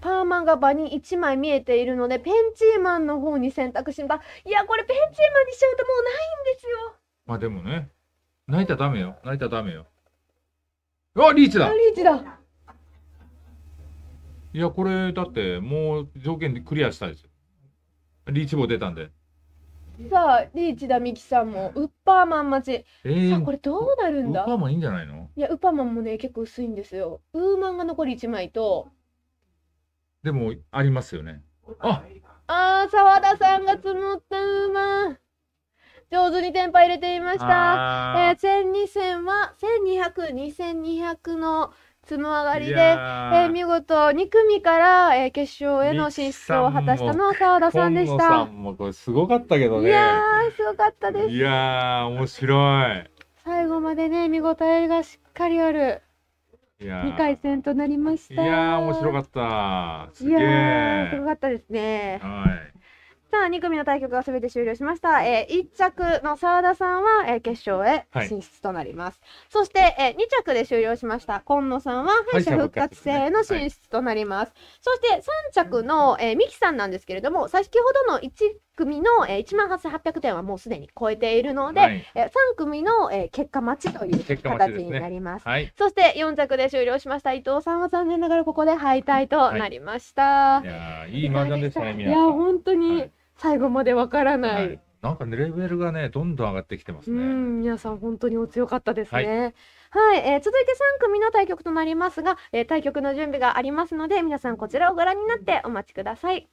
Speaker 2: パーマが場に1枚見えているので、ペンチーマンの方に選択しまいや、これペンチーマンにしちゃうともうないんですよ。
Speaker 3: まあでもね、泣いたらダメよ。泣いたらダメよ。あ、リーチだリーチだいや、これ、だって、もう条件でクリアしたいですよ。リーチ棒出たんで。
Speaker 2: さあ、リーチだ、ミキさんも。ウッパーマン待ち。えー、さあ、これどうなるんだウッパーマ
Speaker 3: ンいいんじゃないの
Speaker 2: いや、ウッパーマンもね、結構薄いんですよ。ウーマンが残り1枚と、
Speaker 3: でもありますよね。
Speaker 2: ああ澤田さんが積もった馬。上手にテンパ入れていました。えー、1 0 0 2は1200、2200の積も上がりで、えー、見事2組から、えー、決勝への進出を果たしたのは澤田さんでした。も
Speaker 3: これすごかったけどね。いや
Speaker 2: すごかったです。い
Speaker 3: や面白い。
Speaker 2: 最後までね、見応えがしっかりある。二回戦となりましたいや面白か
Speaker 3: ったすげえすごか
Speaker 2: ったですねはいさあ二組の対局はすべて終了しました、えー、1着の澤田さんは、えー、決勝へ進出となります、はい、そして、えー、2着で終了しました今野さんは敗者復活戦への進出となります、はい、そして三着の、えー、三木さんなんですけれども先ほどの一。組の、えー、18,800点はもうすでに超えているので、はい、えー、3組の、えー、結果待ちという形になります、ねはい、そして4着で終了しました伊藤さんは残念ながらここで敗退となりました、はい、いや
Speaker 1: いい漫談でした
Speaker 3: ねいや
Speaker 2: 本当に最後までわからない、
Speaker 3: なんか、レベルがね、どんどん上がってきてます
Speaker 2: ね。皆さん、本当にお強かったですね。はい、はい、えー、続いて3組の対局となりますが、えー、対局の準備がありますので、皆さん、こちらをご覧になってお待ちください。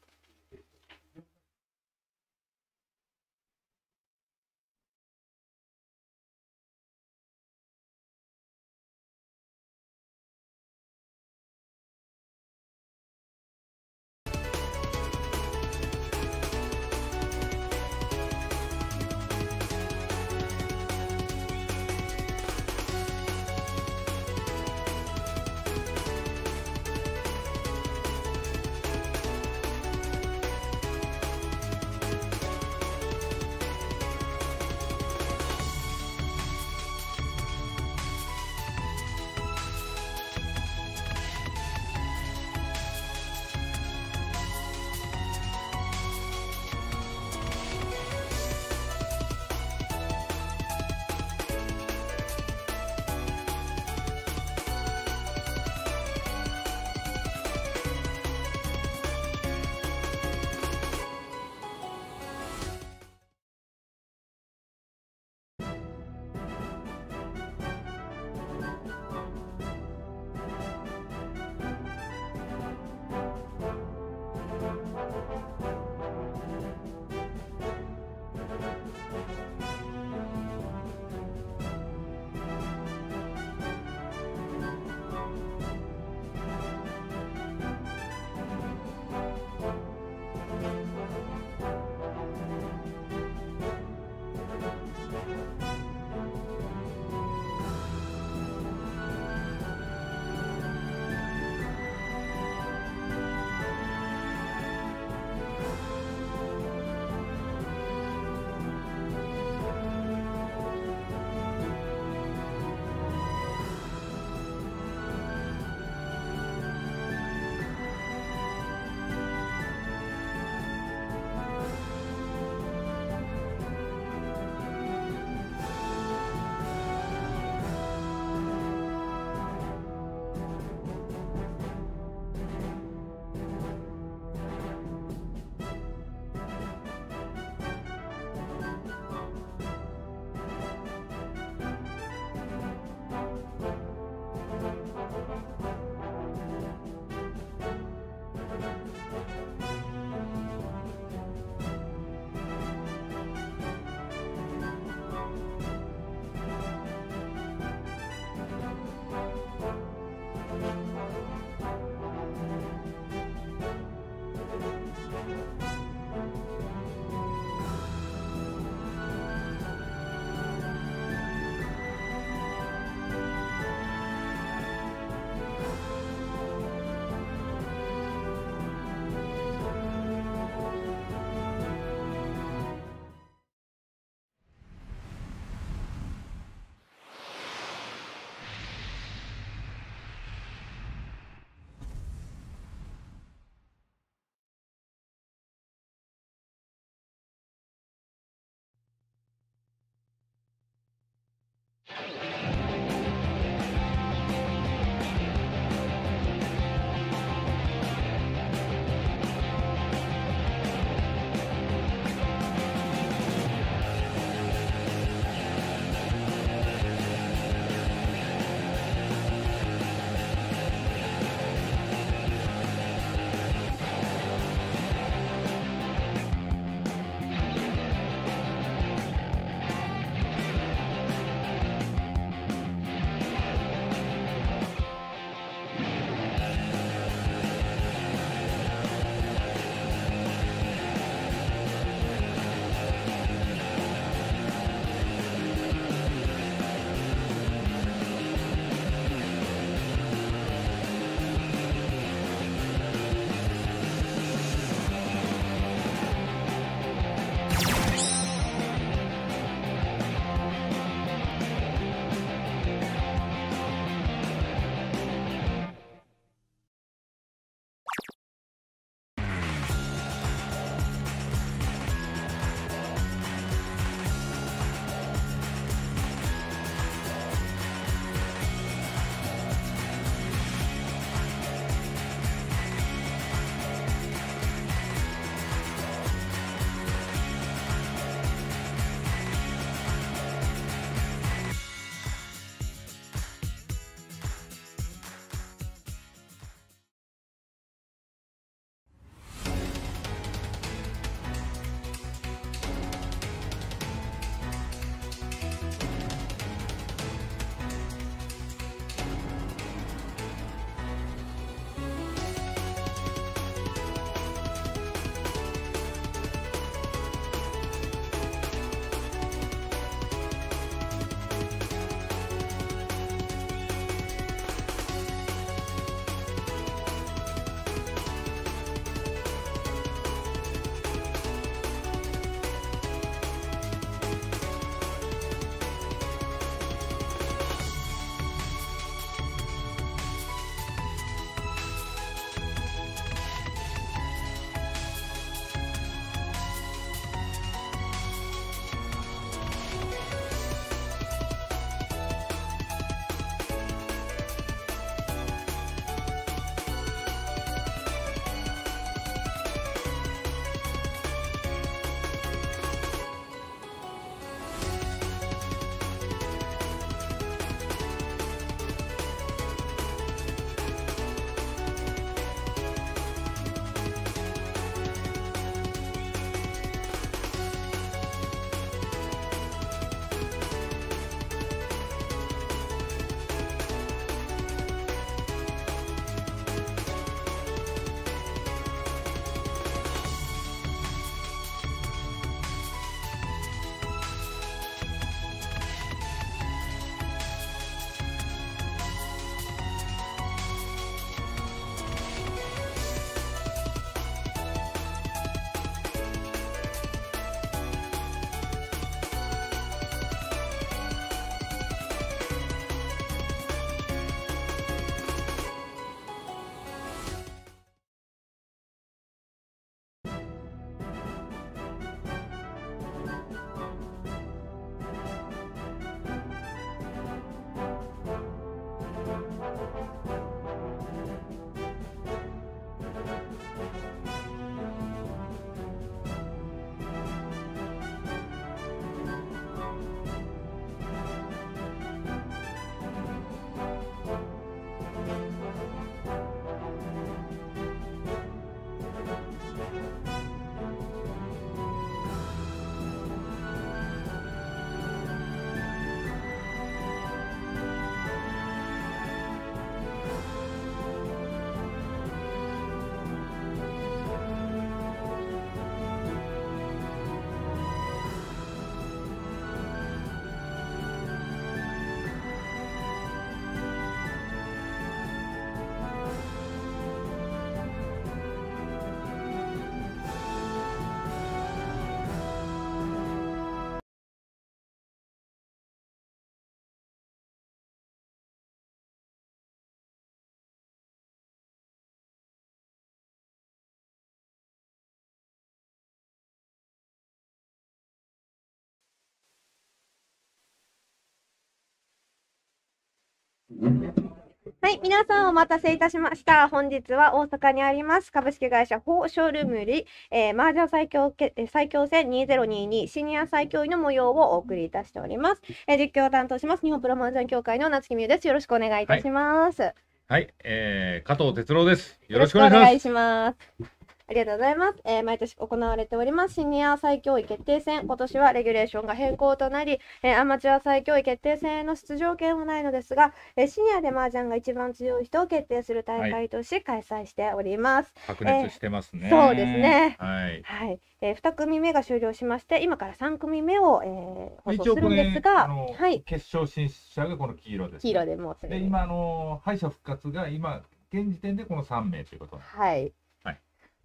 Speaker 2: はい、皆さんお待たせいたしました。本日は大阪にあります株式会社法ショールームより、えー、麻雀最強最強戦2022シニア最強位の模様をお送りいたしております。えー、実況を担当します日本プロー麻ン協会の夏木美優です。よろしくお願いいたします。はい、
Speaker 6: はい、
Speaker 3: えー、加藤哲郎です。よろしくお願いし
Speaker 2: ます。ありがとうございます。えー、毎年行われておりますシニア最強位決定戦。今年はレギュレーションが変更となり、えー、アマチュア最強位決定戦への出場権はないのですが、えー、シニアで麻雀が一番強い人を決定する大会として開催しております。白、はい、熱してますね、えー、そうですね。はい。はい。えー、2組目が終了しまして、今から3組目を、えー、放送するんですが、は
Speaker 3: い、決勝進出者がこの黄色です、ね、黄色でもうで今、あの敗者復活が今、現時点でこの3名ということは
Speaker 2: い。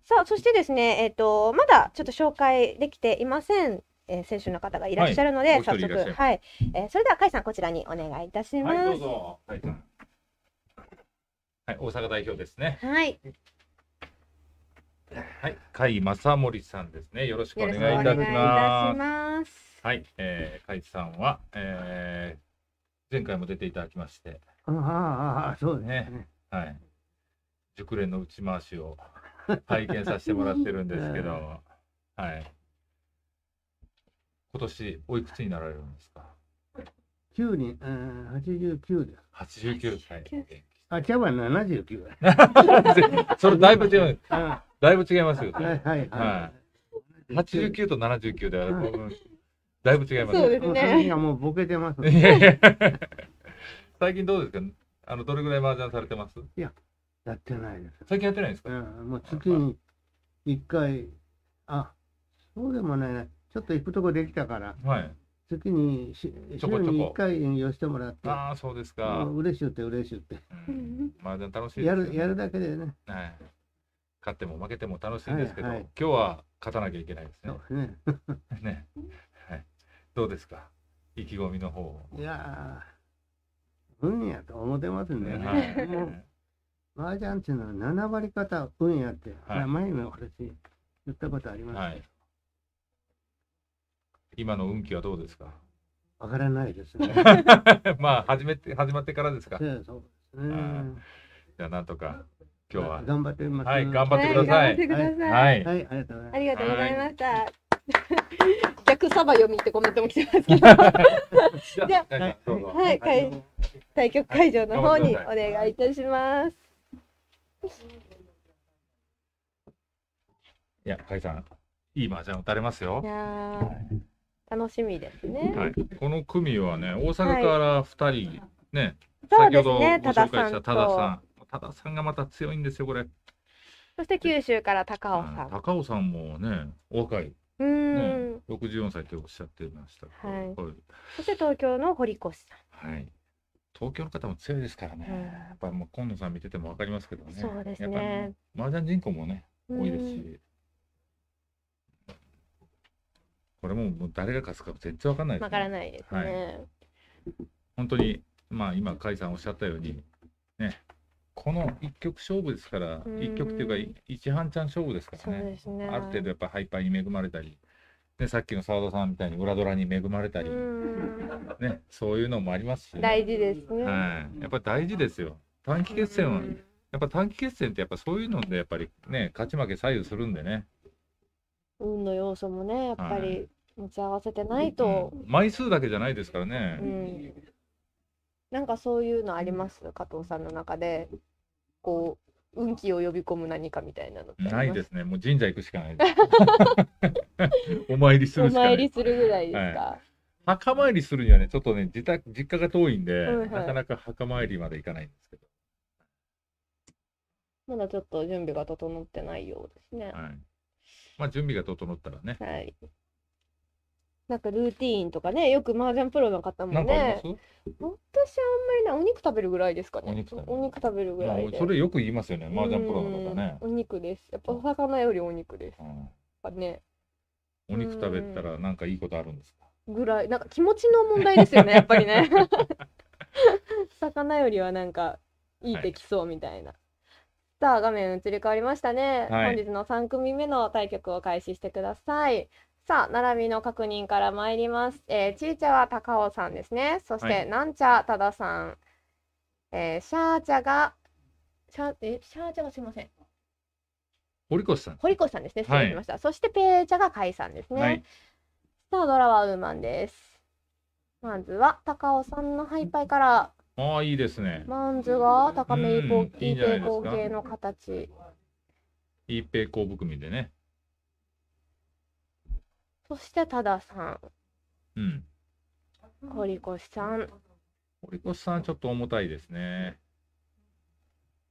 Speaker 2: さあ、そしてですね、えっ、ー、と、まだちょっと紹介できていません。えー、選手の方がいらっしゃるので、はい、早速、はい、えー、それでは甲斐さんこちらにお願いいたします。はい、
Speaker 3: はい、大阪代表ですね。はい。はい、甲斐正盛さんですね。よろしくお願いいたします。はい、えー、甲斐さんは、えー、前回も出ていただきまして。
Speaker 5: ああ、そうですね。
Speaker 3: はい。熟練の打ち回しを。
Speaker 5: 拝見させてもらってるんですけど、
Speaker 3: はい。今年おいくつになられるんですか。
Speaker 5: 九に、うん、八十九です。
Speaker 3: 八十九歳。
Speaker 5: あ、キャバ七十九。それだいぶ違う。だいぶ違いますよ。はいはいは
Speaker 3: い。八十九と七十九では、だいぶ違います。そうですね。いや
Speaker 5: もうボケてます。
Speaker 3: 最近どうですか。あのどれぐらい麻雀されてます。
Speaker 5: いや、やってないです。最近やってないですか、うん、もう月に1回、あ、そうでもないな、ちょっと行くとこできたから、はい、月にし週に1回営業してもらって、ああ、そうですか。う嬉しゅうって嬉しゅうって。うん、まあ、
Speaker 3: 楽しい、ね、やる。やるだけでね。はい。勝っても負けても楽しいんですけど、はいはい、今日は
Speaker 5: 勝たなきゃいけないですね。すね ね、
Speaker 6: は
Speaker 3: い。どうですか意気込
Speaker 5: みの方いやー、運やと思ってますんでね。はい、麻雀っていうのは7割方運やって、はい、前にも私言ったことあり
Speaker 3: ます、はい、今の運気はどうですかわからないですね。まあ始めて始まってからですか。そうですね。じゃなんと
Speaker 5: か今日は頑張ってます。はい
Speaker 3: 頑張ってください。はい、ありがとうございます。ありがとうござい
Speaker 2: ました。逆サバ読みってコメントも来てますけど。
Speaker 6: じゃはい、
Speaker 2: 対局会場の方にお願いいたします。
Speaker 6: いや、甲斐さん、
Speaker 3: いい麻雀打たれますよ。い
Speaker 2: や楽しみですね。はい、
Speaker 3: この組はね、大阪から二人、ね、はい、先ほどご紹介した多田さん。多田さんがまた強いんですよ、これ。
Speaker 2: そして九州から高尾さん。
Speaker 3: 高尾さんもね、お若い。
Speaker 2: うん。
Speaker 3: 六十四歳とおっしゃってました。はい。
Speaker 2: そして東京の堀越さ
Speaker 3: ん。はい。東京の方も強いですからね、うん、やっぱりもう今野さん見てても分かりますけどねそうですね麻雀人口もね
Speaker 2: 多いですし、
Speaker 3: これももう誰が勝つか全然分からないです、ね、分からないですね、
Speaker 2: は
Speaker 3: い、本当にまあ今甲斐さんおっしゃったようにねこの一局勝負ですから、一局っていうか一半チャン勝負ですからね。
Speaker 2: ねある程度
Speaker 3: やっぱハイパーに恵まれたり、ね、さっきの澤田さんみたいに裏ドラに恵まれたり、ね、そういうのもありますし、ね、大
Speaker 2: 事ですね、はい、や
Speaker 3: っぱ大事ですよ短期決戦は、やっぱ短期決戦ってやっぱそういうのでやっぱりね勝ち負け左右するんでね
Speaker 2: 運の要素もねやっぱり持ち合わせてないと、
Speaker 3: 枚数だけじゃないですからね、うん、
Speaker 2: なんかそういうのあります加藤さんの中でこう運気を呼び込む何かみたいなのないです
Speaker 3: ねもう神社行くしかない お参りするお参りす
Speaker 2: るぐらいですか、
Speaker 3: はい墓参りするにはね、ちょっとね、自宅、実家が遠いんで、はいはいなかなか墓参りまで行かないんですけど。
Speaker 2: まだちょっと準備が整ってないようですね。はい。
Speaker 3: まあ、準備が整ったらね。
Speaker 2: はい。なんかルーティーンとかね、よく麻雀プロの方なもんかありまね、す、私はあんまりね、お肉食べるぐらいですかね。お肉食べる食べるぐらいで。それ
Speaker 3: よく言いますよね、麻雀プロの方ね。お
Speaker 2: 肉です。やっぱお魚よりお肉です。うんやっぱね。お肉食べた
Speaker 3: らなんかいいことあるんですか
Speaker 2: ぐらいなんか気持ちの問題ですよね やっぱりね 魚よりはなんかいいできそうみたいな、はい、さあ画面移り変わりましたね、はい、本日の3組目の対局を開始してくださいさあ並びの確認から参ります、えー、ちいちゃは高尾さんですねそして、はい、なんちゃたださん、えー、シャーちゃがシャえシャーちゃがすいません堀越さん堀越さんですね失礼しました、そしてペーちゃが甲斐さんですね、さあ、ドラはウーマンです。まずは、高尾さんのハイパイから。
Speaker 3: ああ、いいですね。
Speaker 2: マンズが高め一方、一平後継の形。
Speaker 3: 一平後含みでね。
Speaker 2: そして、たださん。うん。堀越さん。
Speaker 3: 堀越さん、ちょっと重たいですね。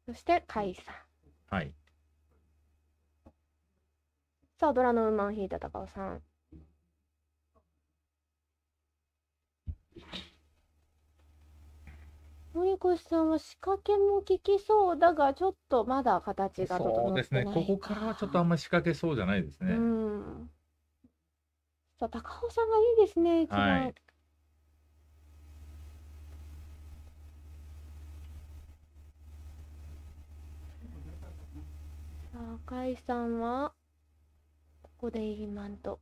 Speaker 2: そして、甲斐さん。はい。さあ、ドラのウーマン引いた高尾さん。森越さんは仕掛けも効きそうだが、ちょっとまだ形がそうですね。ここ
Speaker 3: からはちょっとあんまり仕掛けそうじゃないですね。う
Speaker 2: ん。さあ、高尾さんがいいですね。一番。はい、さあ、赤井さんは。ここでマんと。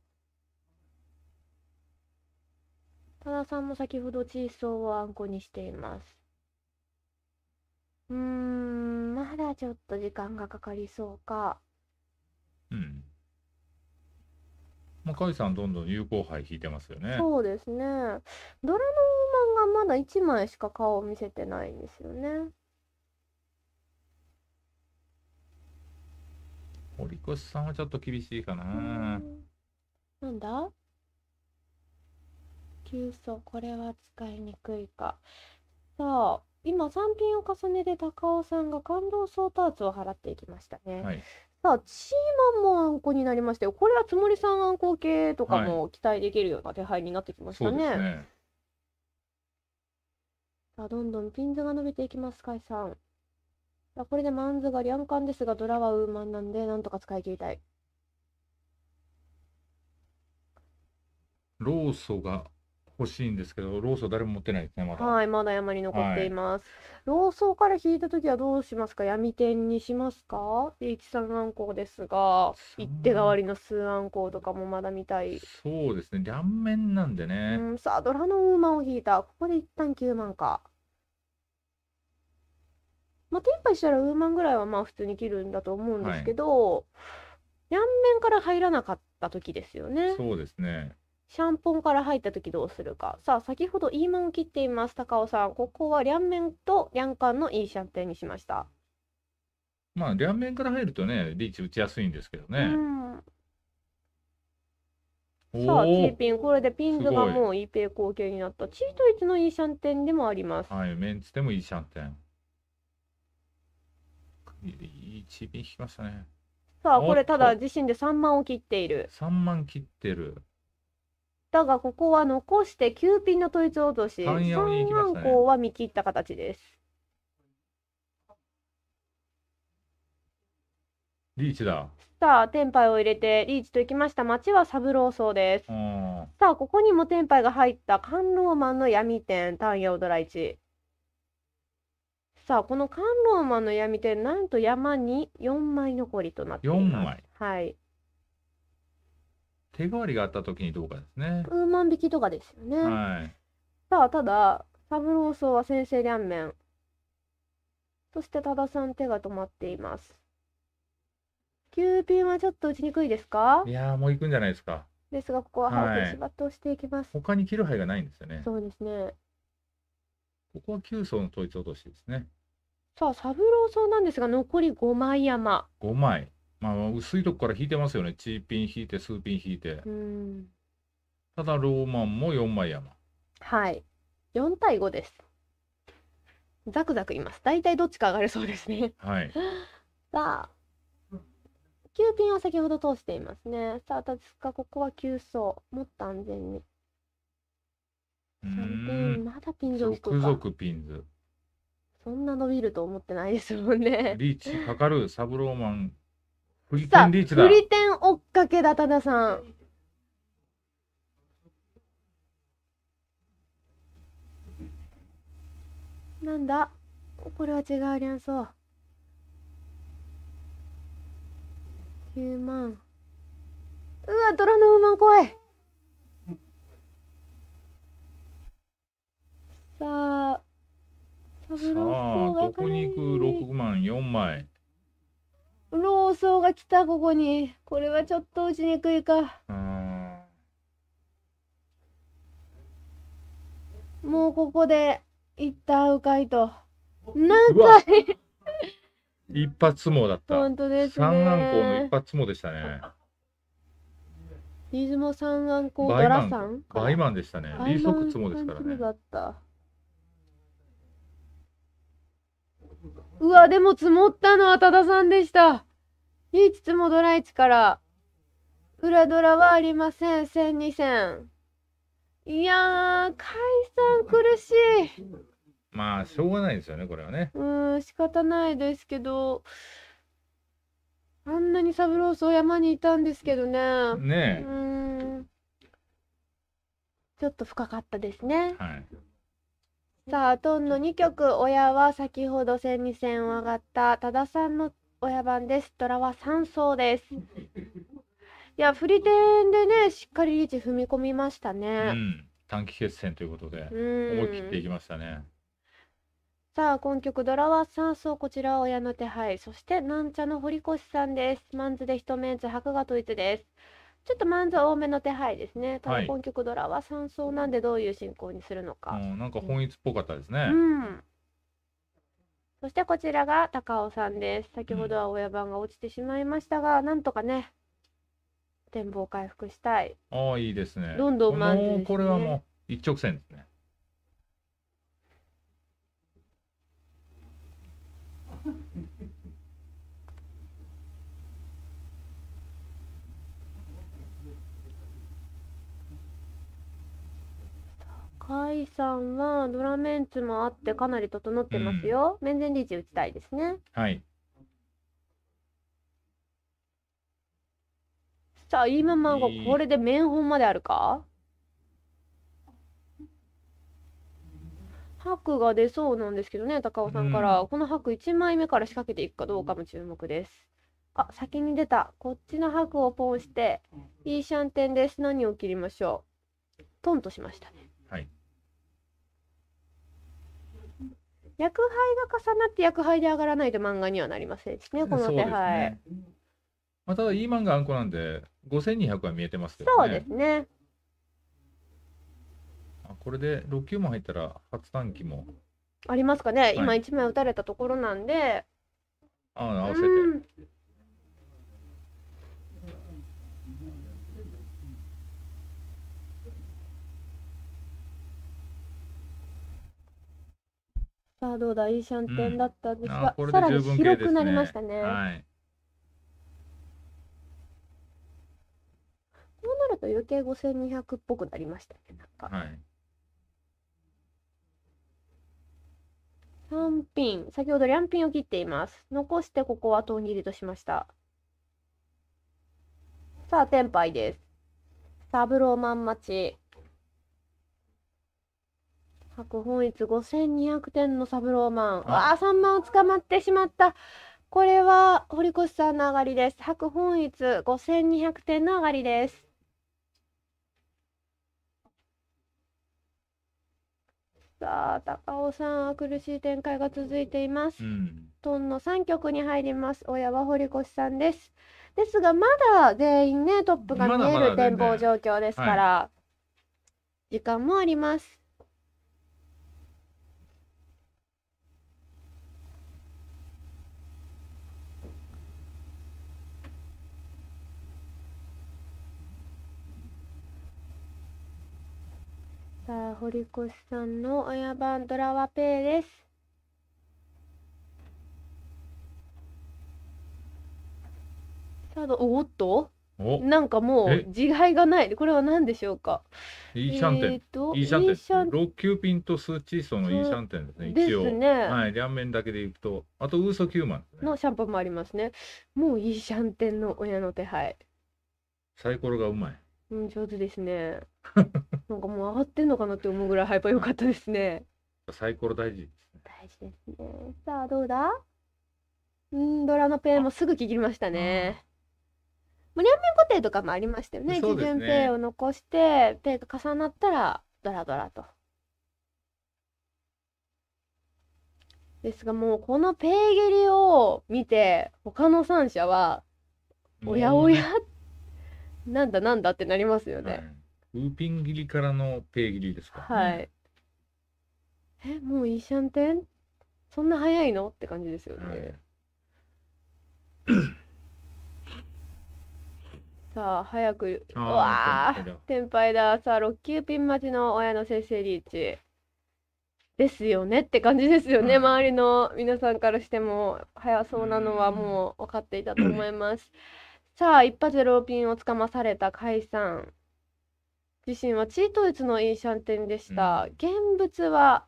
Speaker 2: 多田さんも先ほどチーソーをあんこにしています。うーん、まだちょっと時間がかかりそうか。うん。
Speaker 3: まあ、甲斐さんどんどん有効杯引いてますよね。そ
Speaker 2: うですね。ドラのンがまだ1枚しか顔を見せてないんですよね。
Speaker 3: 堀越さんはちょっと厳しいかな。
Speaker 2: なんだ急走、これは使いにくいか。そう。今3品を重ねて高尾さんが感動相ー圧を払っていきましたね。はい、さあチーマンもあんこになりましてこれはつもりさんあんこ系とかも期待できるような手配になってきましたね。はい、ねさあどんどんピンズが伸びていきます甲斐さん。さこれでマンズがリアンカンですがドラはウーマンなんでなんとか使い切りたい。
Speaker 3: ローソが欲しいんですけど、ローソー誰も持ってないですね、まだ。
Speaker 2: はい、まだ山に残っています。はい、ローソーから引いた時はどうしますか闇店にしますかで、一三暗号ですが、一手代わりの数暗号とかもまだ見たい。
Speaker 3: そうですね、両面なんでね。う
Speaker 2: ん、さあ、ドラのウーマンを引いた。ここで一旦九万か。まあ、テンパしたらウーマンぐらいはまあ普通に切るんだと思うんですけど、はい、両面から入らなかった時ですよね。
Speaker 6: そうですね。
Speaker 2: シャンポンから入った時どうするか。さあ、先ほどイーマンを切っています。高尾さん、ここは両面と両間のいいシャンペンにしました。
Speaker 3: まあ、両面から入るとね、リーチ打ちやすいんですけどね。さあ、チー
Speaker 2: ピン、これでピンズがもういいペイ後継になった。チートイチのいいシャンテンでもあります。
Speaker 3: はい、メンツでもいいシャンテン。いいチーピン引きましたね。さあ、これただ
Speaker 2: 自身で3万を切っている。3万
Speaker 3: 切ってる。
Speaker 2: だがここは残して9ピンの統一落とし三山には見切った形ですリーチだ。さあ天杯を入れてリーチと行きました町は三郎荘ですさあここにも天杯が入った観浪マンの闇店丹陽ドラ1さあこの観浪マンの闇店なんと山に4枚残りとなっています4枚。はい
Speaker 3: 手代わりがあった時にどうかですね。
Speaker 2: ウーマン引きとかですよね。はい。さあ、ただ、三郎荘は先生両面。そして多田さん手が止まっています。9ピンはちょっと打ちにくいですかいや
Speaker 3: もう行くんじゃないですか。
Speaker 2: ですが、ここはハウス芝としていきます、は
Speaker 3: い。他に切る牌がないんですよね。そ
Speaker 2: うですね。
Speaker 3: ここは9層の統一落としですね。
Speaker 2: さあ、三郎荘なんですが、残り5枚山。
Speaker 3: 5枚。まあ、薄いとこから引いてますよね。チーピン引いて、数ピン引いて。
Speaker 2: うん
Speaker 3: ただ、ローマンも4枚山。
Speaker 2: はい。4対5です。ザクザクいます。大体どっちか上がるそうですね。はい。さあ。9ピンは先ほど通していますね。さあ、立つか、ここは9層。もっと安全に。
Speaker 6: 3
Speaker 3: ピン、ま
Speaker 2: だピン上行続くか。々ピンズ。そんな伸びると思ってないですもんね。リーチか
Speaker 3: かる。サブローマンフリテンリーチだ。フリ
Speaker 2: テン追っかけだ、たださん。なんだこれは違うありゃんそう。9万。うわ、虎の馬怖い。さあ、サブロがここに
Speaker 3: 行く6万4枚。
Speaker 2: 老僧が来たここにこれはちょっと打ちにくいかもうここで一旦かいと何回
Speaker 3: 一発もだった
Speaker 2: 本当ですね三安校の一
Speaker 3: 発もでしたね
Speaker 2: 出雲三安校ドラさん
Speaker 3: バイマンでしたねリーソク相撲ですからね
Speaker 2: だったうわ、でも積もったのは多田さんでした。いつつもドライチから。裏ドラはありません。千二千。いやー、解散苦しい。
Speaker 3: まあ、しょうがないですよね、これはね。
Speaker 2: うん、仕方ないですけど。あんなに三郎荘山にいたんですけどね。ねえ。うん。ちょっと深かったですね。はい。さあトンの2曲親は先ほど千二千を上がった多田さんの親番ですドラは三層ですいや振り点でねしっかりリーチ踏み込みましたね、うん、
Speaker 3: 短期決戦ということで思い切っていきま
Speaker 6: したね
Speaker 2: さあ今曲ドラは3層こちらは親の手配そしてなんちゃの堀越さんですマンズで一メンズ白髪統一ですちょっと漫才多めの手配ですね。ただ本局ドラは三層なんでどういう進行にするのか。うん、
Speaker 3: なんか本一っぽかったですね。う
Speaker 2: ん。そしてこちらが高尾さんです。先ほどは親番が落ちてしまいましたが、うん、なんとかね、展望回復したい。
Speaker 3: ああ、いいですね。どんどん満足、ね、これはもう一直線ですね。
Speaker 2: 甲斐さんはドラメンツもあってかなり整ってますよ。面前リーチ打ちたいですね。はい。さあ、今まがこれで面本まであるか白が出そうなんですけどね、高尾さんから。この白1枚目から仕掛けていくかどうかも注目です。あ、先に出た。こっちの白をポンして、いいシャンテンです。何を切りましょう。トンとしましたね。薬杯が重なって薬杯で上がらないと漫画にはなりませんしね、この手配。ね、
Speaker 3: まあ、ただ、いい漫画あんこなんで、5200は見えてますけどね。そうですね。これで6級も入ったら、初短期も。
Speaker 2: ありますかね、はい、今1枚打たれたところなんで。
Speaker 1: ああ、
Speaker 3: 合わせ
Speaker 2: て。さあどうだいいシャンテンだったんですが、うん、さらに広くなりましたね、はい、こうなると余計5200っぽくなりましたねなんか、はい、3ピン先ほど2ピンを切っています残してここはトン切りとしましたさあ天杯ですサブローマン待ち白本一五千二百点のサブローマン。ああ、サンを捕まってしまった。これは堀越さんの上がりです。白本一五千二百点の上がりです。さあ、高尾さん、苦しい展開が続いています。うん、トンの三局に入ります。親は堀越さんです。ですが、まだ全員ね、トップが見える展望状況ですから、まだまだ時間もあります。あ堀越さんの親番ドラワペイです。サード、おっとおなんかもう、自害がない。これは何でしょうか。イーシャンテン。えー、とイーシャンテン。
Speaker 4: ーンピ
Speaker 3: ンとスーチーソのイーシャンテンですね。一応。はい、両面だけでいくと。あと、ウーソキューマン、ね、
Speaker 2: のシャンプーもありますね。もうイーシャンテンの親の手配。
Speaker 3: サイコロがうまい。
Speaker 2: うん、上手ですね。なんかもう上がってんのかなって思うぐらいハイパー良かったですね。
Speaker 3: サイコロ大事大事ですね。
Speaker 2: さあどうだうんドラのペイもすぐ切りましたね。もう両面固定とかもありましたよね。基準、ね、ペイを残して、ペイが重なったらドラドラと。ですがもうこのペイ蹴りを見て他の3社はおやおや、ね、なんだなんだってなりますよね。はい
Speaker 3: ウーピン切りからのペー切りですか、ね、は
Speaker 2: いえもうイーシャンテンそんな早いのって感じですよね、はい、さあ早くうわあ、天敗ださあ6級ピン待ちの親の先生リーチですよねって感じですよね、はい、周りの皆さんからしても早そうなのはもう分かっていたと思いますさあ一発でローピンをつかまされた甲斐さん自身はチートイツのイいシャンテンでした、うん、現物は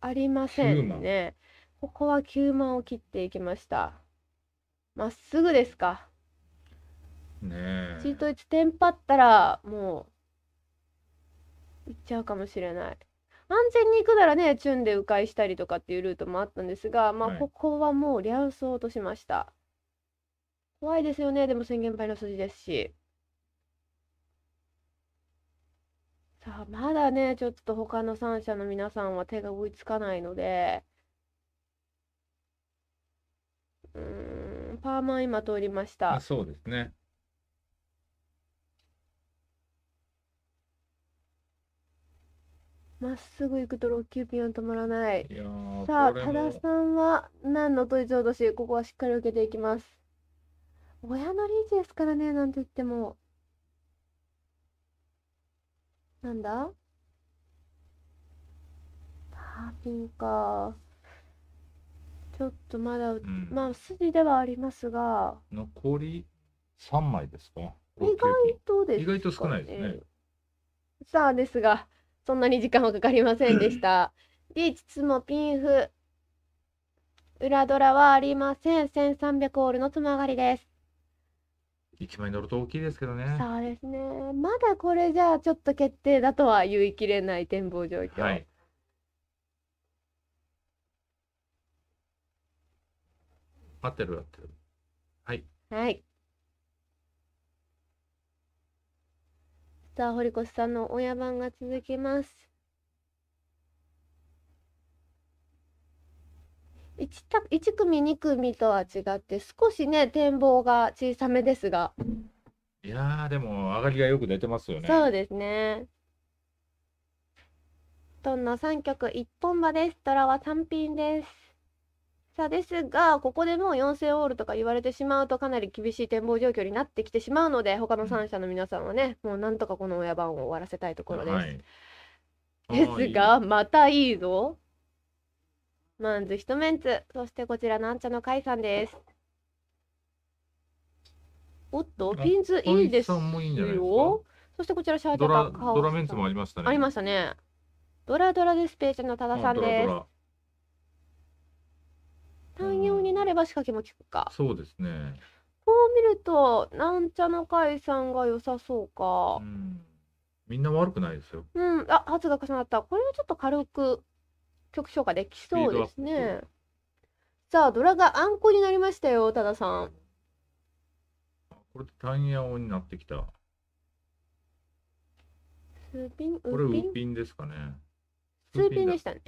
Speaker 2: ありませんねここは9万を切っていきましたまっすぐですかねチートイツテンパったらもう行っちゃうかもしれない安全に行くならねチュンで迂回したりとかっていうルートもあったんですがまあ、ここはもうリャンス落としました、怖いですよねでも宣言倍の筋ですしさあ、まだね、ちょっと他の3社の皆さんは手が追いつかないので、うん、パーマン今通りました。そうですね。まっすぐ行くと6九ピンは止まらない。いさあ、多田さんは何の問い落とし、ここはしっかり受けていきます。親のリーチですからね、なんと言っても。なんだパーピンかちょっとまだ、うん、まあ筋ではありますが
Speaker 3: 残り3枚ですか意外
Speaker 2: とです、ね、意
Speaker 6: 外と少ないですね
Speaker 2: さあですがそんなに時間はかかりませんでした リーチツもピンフ裏ドラはありません1300オールのつまがりです
Speaker 3: 1万円乗ると大きいですけどね。
Speaker 2: そうですね。まだこれじゃあちょっと決定だとは言い切れない展望状況。
Speaker 1: はい。
Speaker 6: 合ってる合ってる。はい。
Speaker 2: はい。さあ、堀越さんの親番が続きます。1, 1組2組とは違って少しね展望が小さめですが
Speaker 3: いやーでも上がりがよく出てますよねそ
Speaker 2: うですねトンの3曲1本場ですトラは3品ですさあですがここでもう4 0オールとか言われてしまうとかなり厳しい展望状況になってきてしまうので他の3社の皆さんはねもうなんとかこの親番を終わらせたいところです、はい、ですがまたいいぞマンズ一メンツそしてこちらなんちゃのかいさんですおっとピンズいいですよそしてこちらシャーデャカラドラメンツも
Speaker 6: ありましたねありま
Speaker 2: したねドラドラでスペールの多田さんです単用になれば仕掛けも効く
Speaker 3: かそうですね
Speaker 2: こう見るとなんちゃの会さんが良さそうか、うん、
Speaker 3: みんな悪くないですよ
Speaker 2: うんあ発が重なったこれはちょっと軽く局消化できそうですね。さあ、ドラがあんこになりましたよ、多田さん。
Speaker 3: これタイヤオになってきた。
Speaker 2: スピン、これウッ
Speaker 3: ピンですかね。
Speaker 2: スーピンでしたね。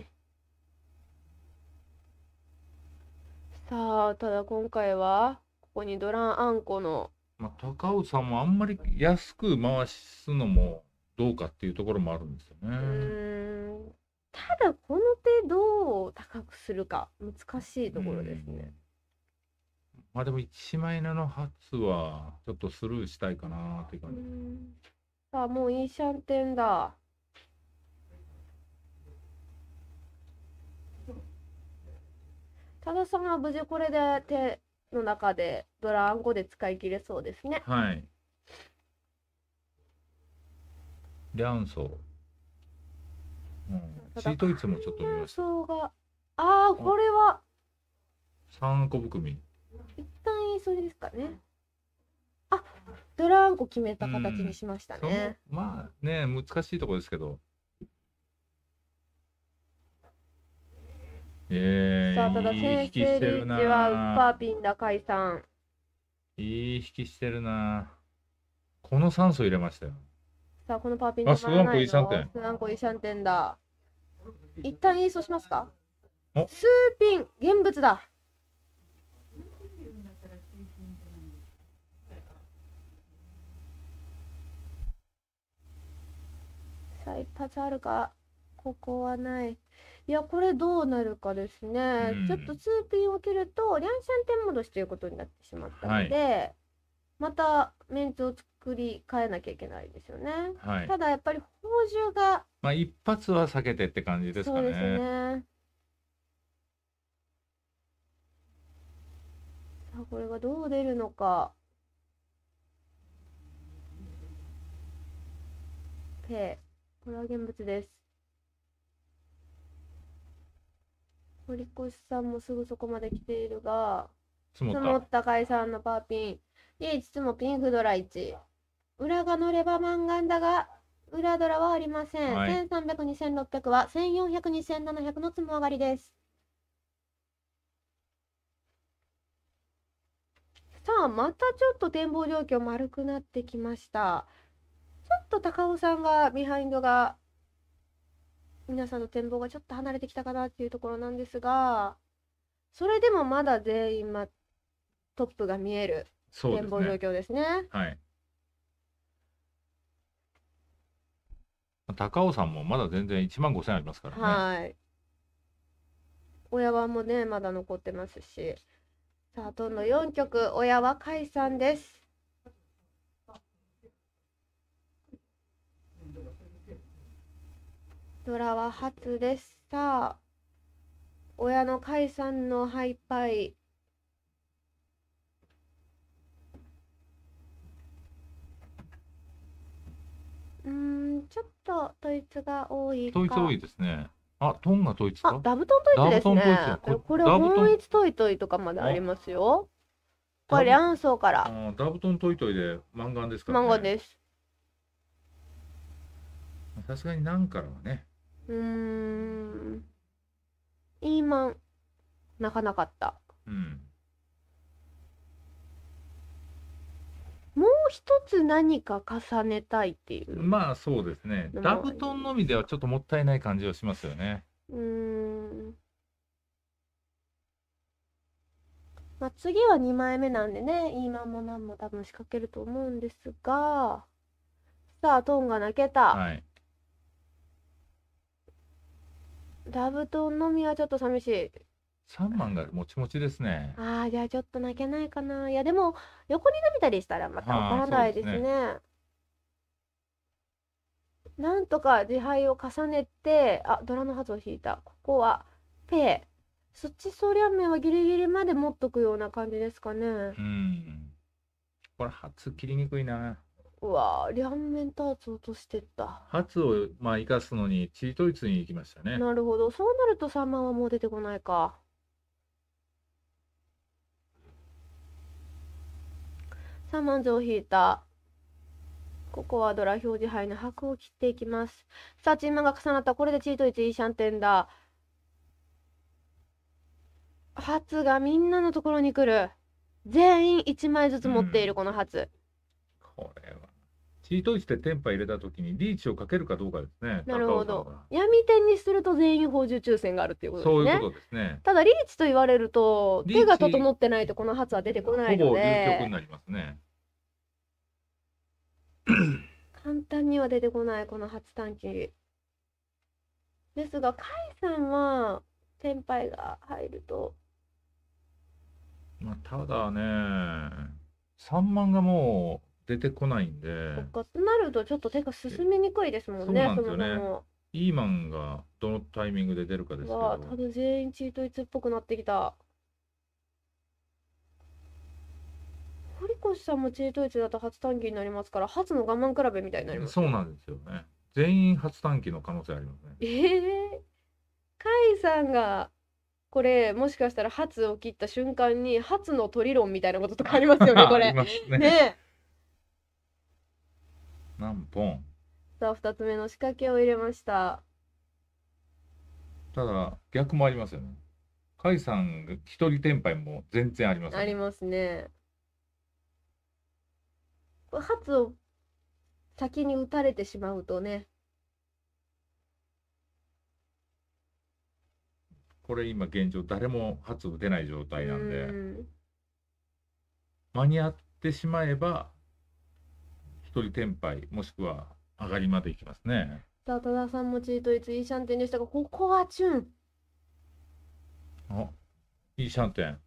Speaker 2: さあ、ただ今回は、ここにドランあんこの。
Speaker 3: まあ、高尾さんもあんまり安く回すのもどうかっていうところもあるんですよ
Speaker 2: ね。ただこの手どう高くするか難しいところですね。
Speaker 3: うん、まあでも1枚目の初はちょっとスルーしたいかなっていう感じ。
Speaker 2: さあもういいシャンテンだ。多田さんは無事これで手の中でドランゴで使い切れそうですね。
Speaker 6: はい。
Speaker 3: リャンソー。うん、シートイツもちょっと見ました。
Speaker 2: ああ、これは。
Speaker 3: 三個含み。
Speaker 2: 一旦演奏ですかね。あ、ドランコ決めた形にしましたね。うん、まあ
Speaker 3: ね、難しいところですけど。えー、さあ、ただ先生リッチはウッパ
Speaker 2: ーピンだ解散。
Speaker 3: いい引きしてるな。この酸素入れましたよ。
Speaker 2: さあ、このパーピンあ、スワンコイシャンテン。スワンコイシャンテンだ。一旦演奏しますかスーピン、現物だ。さあ、一発あるかここはない。いや、これどうなるかですね。うん、ちょっとスーピンを切ると、リャンシャンテン戻しということになってしまったので、はい、またメンツを作作り変えなきゃいけないですよね、はい、ただやっぱり報酬が
Speaker 3: まあ一発は避けてって感じですかねそうです
Speaker 2: ねさあこれがどう出るのかペーこれは現物です堀越さんもすぐそこまで来ているが積もったかいさんのパーピン。イいつもピンフドラ1。裏が乗れば満願だが、裏ドラはありません。はい1300、2600は1400、2700のつも上がりです。さあ、またちょっと展望状況丸くなってきました。ちょっと高尾さんが、ビハインドが、皆さんの展望がちょっと離れてきたかなっていうところなんですが、それでもまだ全員まトップが見えるそうで展す望状ね。況ですね。
Speaker 6: はい。
Speaker 3: 高尾さんもまだ全然1万5千ありますからね。
Speaker 2: はい親はもねまだ残ってますしさあどんどん4曲親は解散ですドラは初ですさあ親の解散のハイパイうんちょっと統一が多いドイツ多いです
Speaker 6: ね。
Speaker 3: あ、トンが統一ツか。ダ
Speaker 2: ブトン統一ですね。これ、本一トイトイとかまでありますよ。これ、アンソーから。
Speaker 3: ダブトントイトイで、漫画ですか、ね、漫画です。さすがに、なんからはね。
Speaker 2: うん。イーマン。泣かなかった。うん。一つ何か重ねたいっていう
Speaker 3: まあそうですねダブトンのみではちょっともったいない感じはしますよ
Speaker 6: ね
Speaker 2: うんまあ次は2枚目なんでね今も何も多分仕掛けると思うんですがさあトンが泣けた、はい、ダブトンのみはちょっと寂しい
Speaker 3: 3万がもちもちですね。
Speaker 2: ああ、じゃあちょっと泣けないかな。いや、でも、横に伸びたりしたらまた分からないですね。なんとか自敗を重ねて、あ、ドラのハズを引いた。ここは、ペイそっちそりゃ面はギリギリまで持っとくような感じですかね。う
Speaker 3: ん。これ、初切りにくいな。
Speaker 2: うわ両面ターツ落としてった
Speaker 3: 初をまあ生かすのにチートイツに行きましたねな
Speaker 2: るほどそうなると3万はもう出てこないか三あまを引いたここはドラ表示牌の白を切っていきますさあチームが重なったこれでチート1いいシャンテンだ初がみんなのところに来る全員1枚ずつ持っているこの初、こ
Speaker 3: れはチート1でテンパ入れた時にリーチをかけるかどうかですねなるほど
Speaker 2: 闇点にすると全員宝珠抽選があるっていうことですねそういうことですねただリーチと言われると手が整ってないとこの初は出てこないのでほぼ流局に
Speaker 6: なりますね
Speaker 2: 簡単には出てこないこの初短期ですが甲斐さんは先輩が入ると
Speaker 3: まあただね3万がもう出てこないんでそっ
Speaker 2: かとなるとちょっと手が進みにくいですもんねそのまま
Speaker 3: いいマンがどのタイミングで出るかですけどわ多
Speaker 2: 分全員チートイツっぽくなってきた吉さんもチートイチだと初短期になりますから初の我慢比べみたいになりますそ
Speaker 3: うなんですよね全員初短期の可能性あります
Speaker 2: ねええ甲斐さんがこれもしかしたら初を切った瞬間に初の鳥論みたいなこととかありますよねこれ ありますね ね
Speaker 3: 何本
Speaker 2: さあ2つ目の仕掛けを入れました
Speaker 3: ただ逆もありますよね甲斐さん一人転敗も全然ありますあ
Speaker 2: りますね発を先に打たれてしまうとね。
Speaker 3: これ今現状誰も発打てない状態なんで、ん間に合ってしまえば一人転敗もしくは上がりまでいきますね。
Speaker 2: さあ多田さんもチートイツいいシャンテンでしたがここはチュン。
Speaker 3: あいいシャンテン。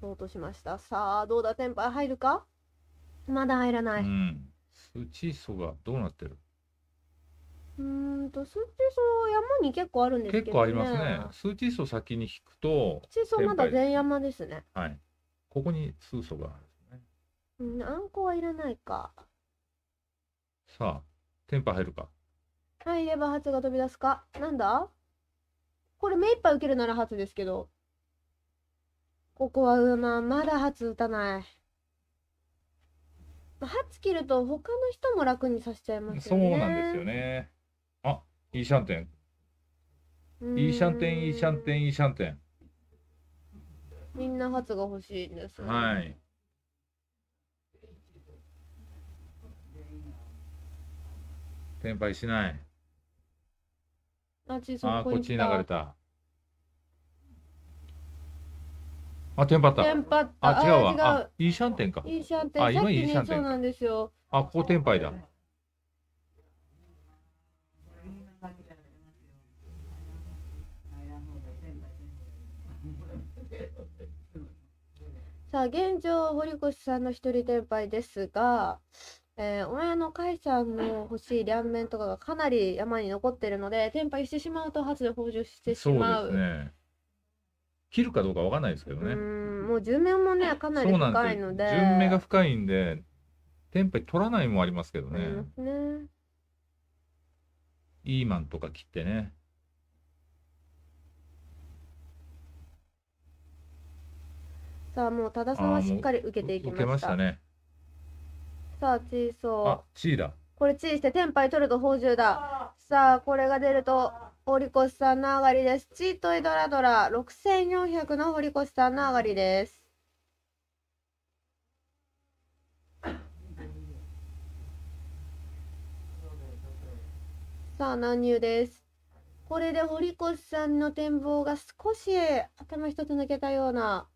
Speaker 2: そうとしましたさあどうだテンパイ入るかまだ入らない、うん、
Speaker 3: スチソがどうなってる
Speaker 2: うんとスチソ山に結構あるんですけど、ね、結構ありますね
Speaker 3: スチソ先に引くとスチソまだ全
Speaker 2: 山ですね
Speaker 3: はいここにスーソがあるね
Speaker 2: うんあんこはいらないか
Speaker 3: さあテンパ入るか
Speaker 2: 入れば初が飛び出すかなんだこれ目いっぱい受けるなら初ですけどここは馬、まだ初打たない。初切ると他の人も楽にさせちゃいますよね。そうなんですよ
Speaker 3: ね。あ、いいシャンテ
Speaker 2: ン。いいシャンテン、い
Speaker 3: いシャンテン、いいシャンテン。
Speaker 2: みんな初が欲しいんです、ね、はい。
Speaker 3: 転敗しない。
Speaker 2: あ、こっちに流れ
Speaker 3: た。あ、テンパった。テンパった。あ、違うわ。あ、イーシャンテンか。イーシャンテン。あ、今イーシャンテン。そうなんですよ。あ、ここテンパイだ。
Speaker 2: さあ現状堀越さんの一人テンパイですが、えー、親の甲斐さんの欲しい両面とかがかなり山に残ってるのでテンパイしてしまうと初で補充してしまう。そう
Speaker 3: ですね切るかどうかわかんないですけどね。
Speaker 2: もう順面もねかなり深いので順面が
Speaker 3: 深いんでテンペ取らないもありますけどね。ねイーマンとか切ってね。
Speaker 2: さあもう多田さんはしっかり受けていきました。ましたね。さあチーソー。あチーだ。これチーしてテンパイ取ると宝珠だ。さあこれが出ると堀越さんの上がりです。チートイドラドラ6400の堀越さんの上がりです。さあ、乱入です。これで堀越さんの展望が少し頭一つ抜けたような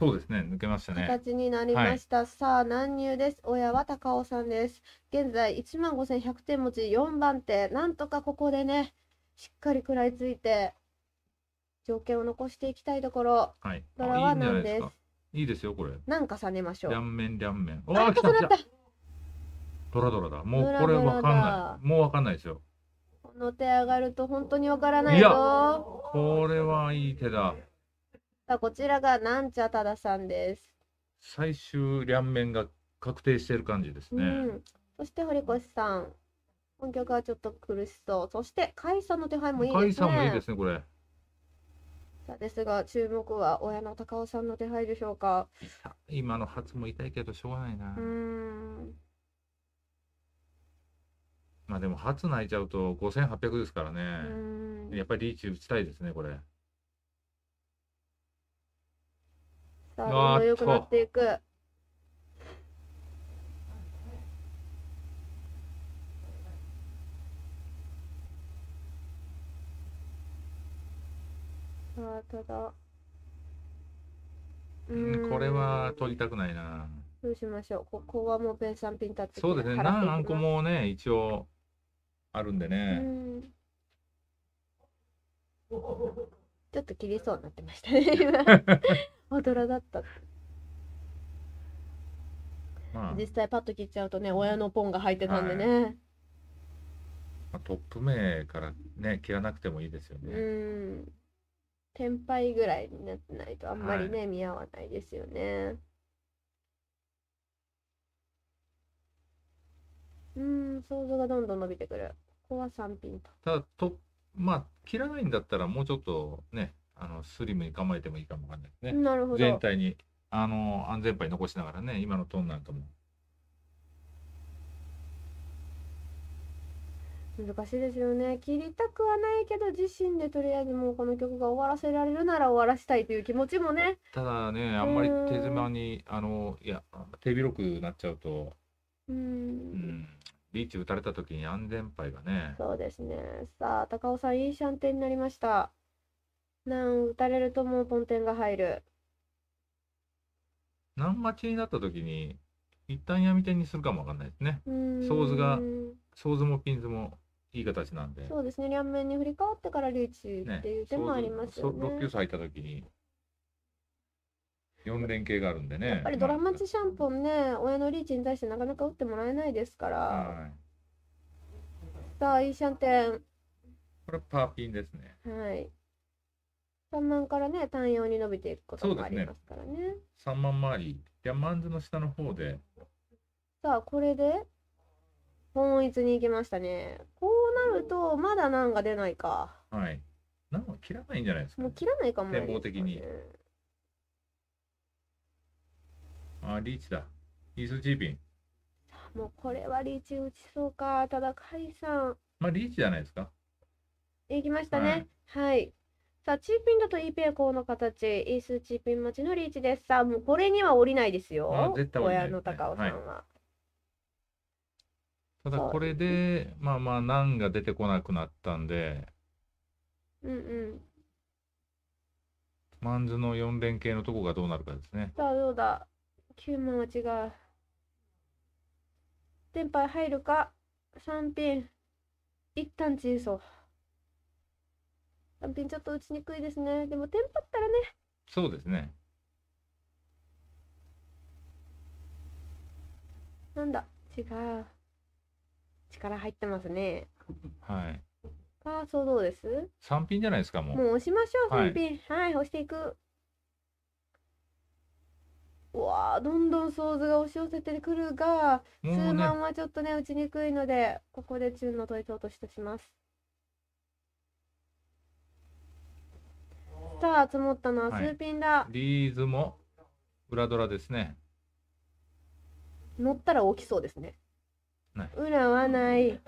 Speaker 3: そうですね、抜けましたね。形になりまし
Speaker 2: た。はい、さあ、難入です。親は高尾さんです。現在、1万5100点持ち4番手。なんとかここでね、しっかり食らいついて、条件を残していきたいところ。
Speaker 3: はい。ドラはなんです。いいですよ、これ。なん
Speaker 2: か重ねましょう。両
Speaker 3: 面両面。おわ、来た来た。ドラドラだ。もうこれわかんない。もうわかんないですよ。
Speaker 2: この手上がると本当にわからないぞ。いや、
Speaker 3: これはいい手だ。
Speaker 2: さあこちらがなんちゃたださんです
Speaker 3: 最終両面が確定している感じですね、う
Speaker 2: ん、そして堀越さん本局はちょっと苦しそうそして甲斐さんの手配もいいですね甲さんもいいですねこれさあですが注目は親の高尾さんの手配でしょうか
Speaker 3: 今の初も痛いけどしょうがないなまあでも初泣いちゃうと5800ですからねやっぱりリーチ打ちたいですねこれ
Speaker 2: さあ、どんど良くなっていく。あただうんこれは
Speaker 3: 取りたくないな
Speaker 2: どうしましょうここはもうペンさんピン立つそうですね何何個も
Speaker 3: ね一応あるんでね
Speaker 2: ちょっと切りそうになってましたね マドラだった
Speaker 1: ま
Speaker 3: あ、実
Speaker 2: 際パッと切っちゃうとね親のポンが入ってたんでね、はいま
Speaker 3: あ、トップ名からね切らなくてもいいですよね
Speaker 2: うんパイぐらいになってないとあんまりね、はい、見合わないですよねうん想像がどんどん伸びてくるここは3ピンと
Speaker 3: ただとまあ切らないんだったらもうちょっとねあのスリムに構えてもいいかもわかんないですね。
Speaker 2: なるほど。全
Speaker 3: 体にあの安全牌残しながらね今のトーンなんかも。
Speaker 2: 難しいですよね切りたくはないけど自身でとりあえずもうこの曲が終わらせられるなら終わらしたいという気持ちもね
Speaker 3: ただねあんまり手狭にあのいや手広くなっちゃうと
Speaker 2: うん
Speaker 3: リーチ打たれた時に安全牌が
Speaker 2: ねそうですねさあ高尾さんいいシャンテンになりましたなん打たれるともうポンテンが入る。何待ちになった時
Speaker 3: に、一旦闇点にするかもわかんないですね。ソーズが、ソーズもピンズもいい形なんで。そ
Speaker 2: うですね、両面に振り返ってからリーチっていう手もありますよね。ね球差
Speaker 3: 入った時に、4連携があるんでね。やっぱりドラ
Speaker 2: マチシャンポンね、親のリーチに対してなかなか打ってもらえないですから。はい、さあ、いいシャンテン。
Speaker 3: これパーピンですね。
Speaker 2: はい。3万からね単用に伸びていくこともありますからねね
Speaker 3: 3万回りヤマンズの下の方
Speaker 6: で
Speaker 2: さあこれで本一に行きましたねこうなるとまだ難が出ないか
Speaker 6: はい難は切らないんじゃない
Speaker 3: ですか、
Speaker 2: ね、もう切らないかも展望
Speaker 3: 的に、あリーチだイースジービン
Speaker 2: もうこれはリーチ打ちそうかただ甲斐さん
Speaker 3: まあリーチじゃないですか
Speaker 2: 行きましたねはい、はいさあ、チーピンだと E ペアコの形、イースチーピン待ちのリーチです。さあ、もうこれには降りないですよ。あ絶対降りない親の高尾さんは。は
Speaker 3: い、ただこれで、まあまあ、何が出てこなくなったんで、うんうん。マンズの4連携のとこがどうなるかですね。
Speaker 2: さあ、どうだ。9万は違う。テンパイ入るか、3ピン。一旦チーソー。単品ちょっと打ちにくいですねでもテンパったらね
Speaker 3: そうですね
Speaker 2: なんだ違う力入ってますねはいあそうどうです
Speaker 3: 三品じゃないですかもうもう押しましょう三品
Speaker 2: はい、はい、押していくうわーどんどん想像が押し寄せてくるが、ね、数万はちょっとね打ちにくいのでここで中の問いそうとしとしますた積もったのはスーピンだ、
Speaker 3: リーズも裏ドラですね。
Speaker 2: 乗ったら起きそうですねない裏はない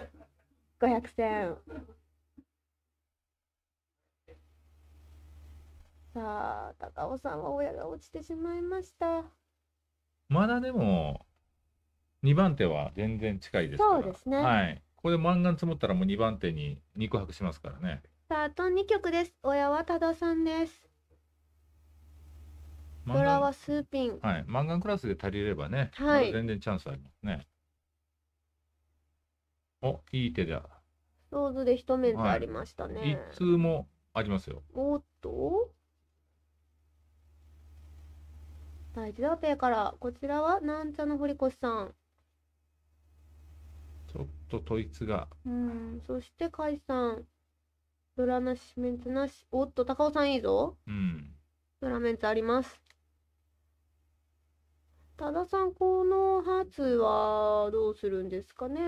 Speaker 2: 500戦さあ高尾さんは親が落ちてしまいました
Speaker 3: まだでも、2番手は全然近いですから。そうですねはい。これで満貫積もったらもう2番手に肉薄しますからね。
Speaker 2: さあ、あと2曲です。親は多田さんです。ドラはスーピン。
Speaker 3: はい、漫画クラスで足りればね、はい、全然チャンスありますね。お、いい手だ。
Speaker 2: 上手で一目でありましたね。はい、一通
Speaker 3: もありますよ。
Speaker 2: おっと。大1打ペから、こちらはなんちゃの堀越さん。
Speaker 3: ちょっと統一が。
Speaker 2: うん、そして解散ドラなしメンツなし。おっと、高尾さんいいぞ。うん。ドラメンツあります。多田さん、このハツはどうするんですかね。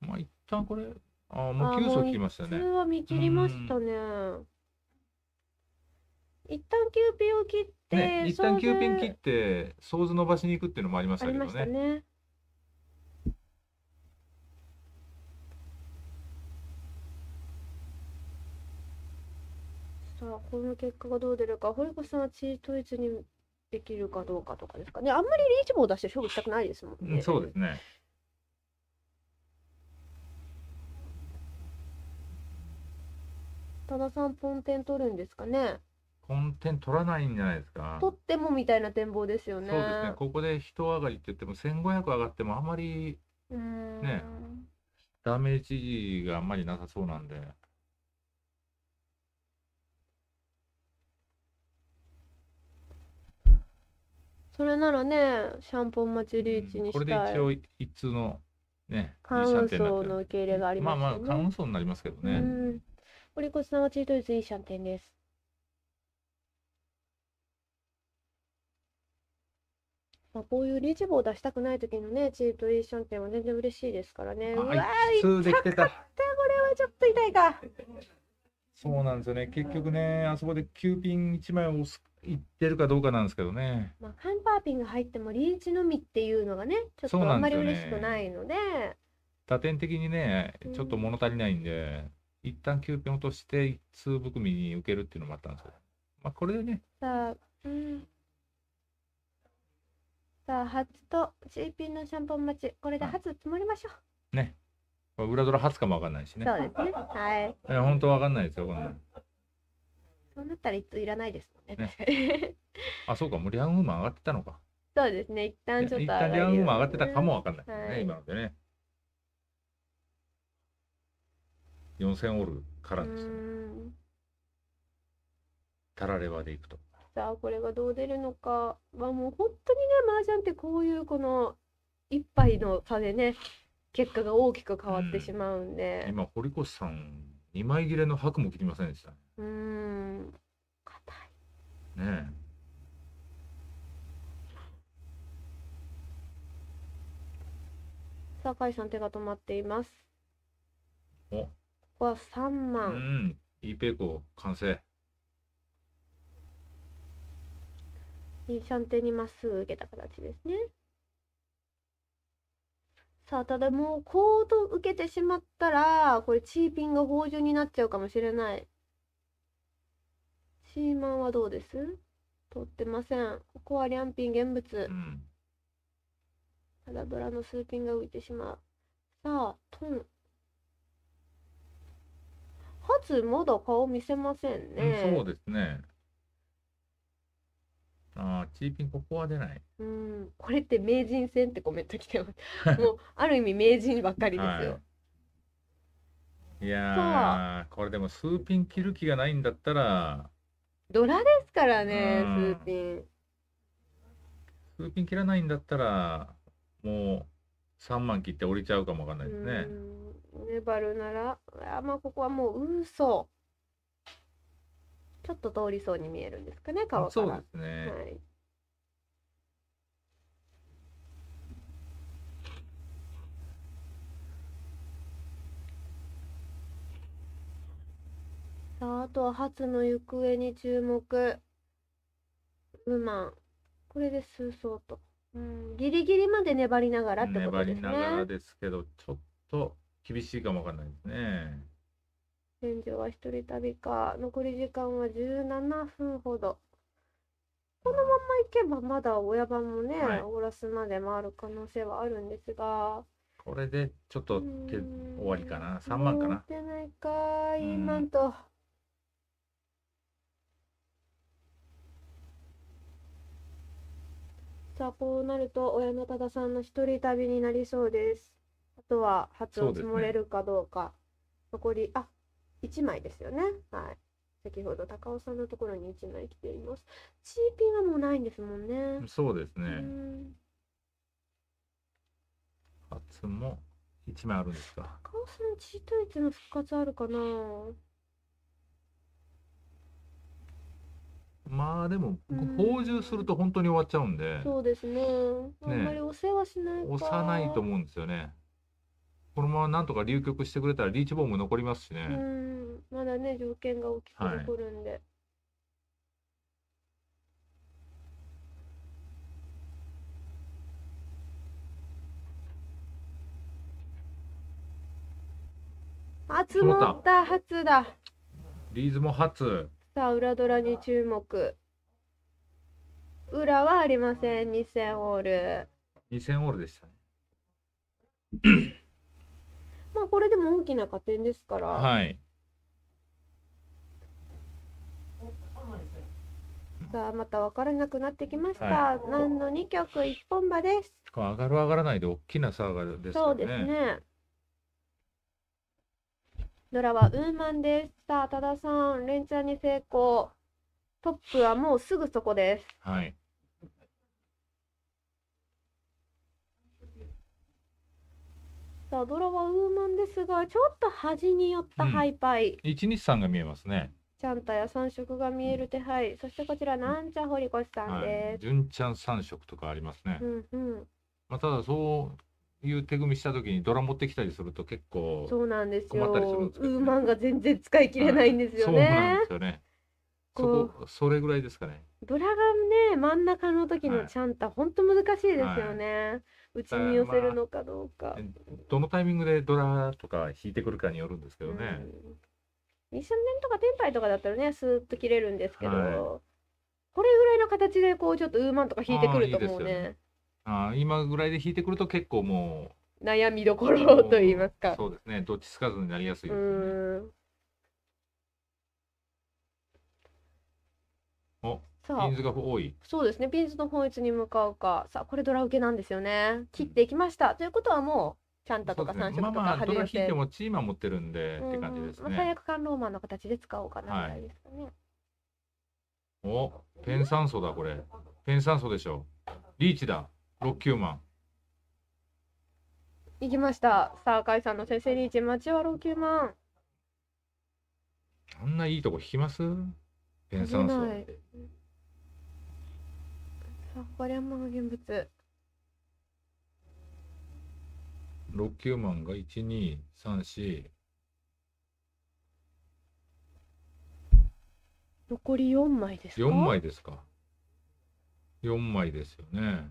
Speaker 2: まあ、一旦これ、
Speaker 3: あもう9層切りましたね。普通は見切りました
Speaker 2: ね。一旦キューピンを切って、ね、一旦キューピン切っ
Speaker 3: て、ソーズ伸ばしに行くっていうのもありましたけどね。ありま
Speaker 2: したね。この結果がどう出るか堀越さんは地位統一にできるかどうかとかですかねあんまりリーチ棒出して勝負したくないですもんね。そうですね多田さんポンテン取るんですかね
Speaker 6: ポン
Speaker 3: テン取らないんじゃないですか取
Speaker 2: ってもみたいな展望ですよねそうですね
Speaker 3: ここで一上がりって言っても千五百上がってもあまり
Speaker 1: ね
Speaker 3: ダメージがあんまりなさそうなんで。
Speaker 2: それならねシャンポン待ちリーチにしこれで一応
Speaker 3: 一通のねカンウソの受け入れがありままあすまあよねカウンソになりますけどね、
Speaker 2: 堀越さんはチートイズ、いいシャンテンですまあ、こういうリーチ棒を出したくない時のね、チートイーシャンテンは全然嬉しいですからね。うわー、あ一通できてたこれはちょっと痛いか。
Speaker 3: そうなんですよね結局ねあそこで9ピン1枚を押す言ってるかどうかなんですけどね。
Speaker 2: まあ、カンパーピンが入ってもリーチのみっていうのがね、ちょっとあんまり嬉しくないので。
Speaker 3: 打点的にね、ちょっと物足りないんで、うん、一旦ピン落として、一通含みに受けるっていうのもあったんですよ。
Speaker 2: まあ、これでね。さあ、うん。さあ、初と GP のシャンポン待ち、これで初積もりましょ
Speaker 3: う。ね。裏ドラ初かもわかんないしね。そうで
Speaker 2: すね。はい。
Speaker 3: え、本当わかんないですよ、こんなの。
Speaker 2: そうなったら一通いらないですもんね。ね
Speaker 3: あ、そうか、もうリアンウーマン上がってたのか。
Speaker 2: そうですね、一旦ちょっと上が、ね、リアンウーマン上がってたかもわかんないね、はい、今
Speaker 3: のでね。4000オールからでした
Speaker 2: ね。
Speaker 3: タラレバでいくと。
Speaker 2: さあ、これがどう出るのかはもう本当にね、麻雀ってこういうこの一杯の差でね、結果が大きく変わってしまうんで。うん、
Speaker 3: 今、堀越さん、2枚切れの白も切りませんでしたね。
Speaker 2: うーん、硬い。ねえ。酒井さん手が止まっています。お、ここは三万うん、
Speaker 3: いいペコ完成。
Speaker 2: いいシ二三手にまっすぐ受けた形ですね。さあ、ただもうコード受けてしまったら、これチーピンが豊穣になっちゃうかもしれない。シーマンはどうです取ってません。ここはリャンピン現物。うん、ただブラの数ピンが浮いてしまう。さあ、トン。初、まだ顔見せませんね。うん、そう
Speaker 3: ですね。ああ、チーピンここは出ない。
Speaker 2: うん、これって名人戦ってコメント来てます。もう、ある意味名人ばっかりですよ。は
Speaker 3: い、いやこれでも数ピン切る気がないんだったら、
Speaker 2: ドラですからね、うんス
Speaker 3: ーピン切らないんだったらもう3万切って降りちゃうかもわかんないですね。
Speaker 2: うんネバルなら、あまあここはもう嘘。ちょっと通りそうに見えるんですかね、顔から。そうですね。はい。さああとは初の行方に注目。ウーマン。これで数走と。うん、ギリギリまで粘りながらってことですね。粘りながらで
Speaker 3: すけど、ちょっと厳しいかもわかんないですね。
Speaker 2: 現状は一人旅か。残り時間は17分ほど。このまま行けばまだ親番もね、はい、オーラスまで回る可能性はあるんですが。
Speaker 3: これでちょっと手終わりかな。3万かな。持っ
Speaker 2: てないか、いいマンと。さあこうなると親の多田さんの一人旅になりそうですあとは初を積もれるかどうか残りあ1枚ですよねはい先ほど高尾さんのところに1枚来ていますチーピンはもうないんですもんねそうですね
Speaker 3: 初も1枚あるんですか
Speaker 2: 高尾さんチートイツの復活あるかな
Speaker 3: まあでも、うん、放獣すると本当に終わっちゃうんでそ
Speaker 2: うですねあんまりお世話しないか、押さないと思う
Speaker 3: んですよねこのままなんとか流局してくれたらリーチボーも残りますしねう
Speaker 2: んまだね条件が大きくてくるんで、はい、あ、積もった、初だ。
Speaker 3: リーズも初。
Speaker 2: さあ、裏ドラに注目。裏はありません、2000ホール。
Speaker 3: 2000ホールでしたね。
Speaker 2: まあ、これでも大きな加点ですから。はい。さあ、また分からなくなってきました。はい、何の2曲1本場です。
Speaker 6: 上がる
Speaker 3: 上がらないで大きな差がでそうですね。
Speaker 2: ドラはウーマンです。さあ、多田さん、連チャンに成功。トップはもうすぐそこです。はい。さあ、ドラはウーマンですが、ちょっと端に寄ったハイパイ。
Speaker 3: 一日さんが見えますね。
Speaker 2: ちゃんたや三色が見える手配、うん、そしてこちらなんちゃ堀越さんです。
Speaker 3: 純、はい、ちゃん三色とかありますね。うんうん。まあ、ただそういう手組みした時にドラ持ってきたりすると結構そう
Speaker 2: なんですよ。ウーマンが全然使い切れないんですよね、そうなんですよねそ
Speaker 3: こそれぐらいですかね
Speaker 2: ドラがね真ん中の時のちゃんと本当難しいですよね、うちに寄せるのかどうか、
Speaker 3: どのタイミングでドラとか引いてくるかによるんですけどね、
Speaker 2: うん、2000年とか天体とかだったらねスーッと切れるんですけど、これぐらいの形でこうちょっとウーマンとか引いてくると思うね
Speaker 3: あ今ぐらいで引いてくると結構も
Speaker 2: う悩みどころと言いますかそうで
Speaker 3: すねどっちつかずになりやすいです
Speaker 2: ねおピ
Speaker 6: ンズが多い
Speaker 2: そうですねピンズの本一に向かうかさあこれドラ受けなんですよね切っていきました、うん、ということはもうキャンタとか三色とかね、まあ、まあ、ドラ引いても
Speaker 3: チーマ持ってるんでって感じですね、まあ、最
Speaker 2: 悪ローマンの形で使おうかなみたいですね、はい、
Speaker 3: おペン酸素だこれペン酸素でしょリーチだ六九万。
Speaker 2: 行きました。さあ、海さんの先生リーチ、町は六九万。
Speaker 3: あんないいとこ引きますペンサン層。
Speaker 2: さあ、これはまあ現物。
Speaker 3: 六九万が一二三四。
Speaker 2: 残り四枚ですか ?4 枚
Speaker 3: ですか。四枚ですよね。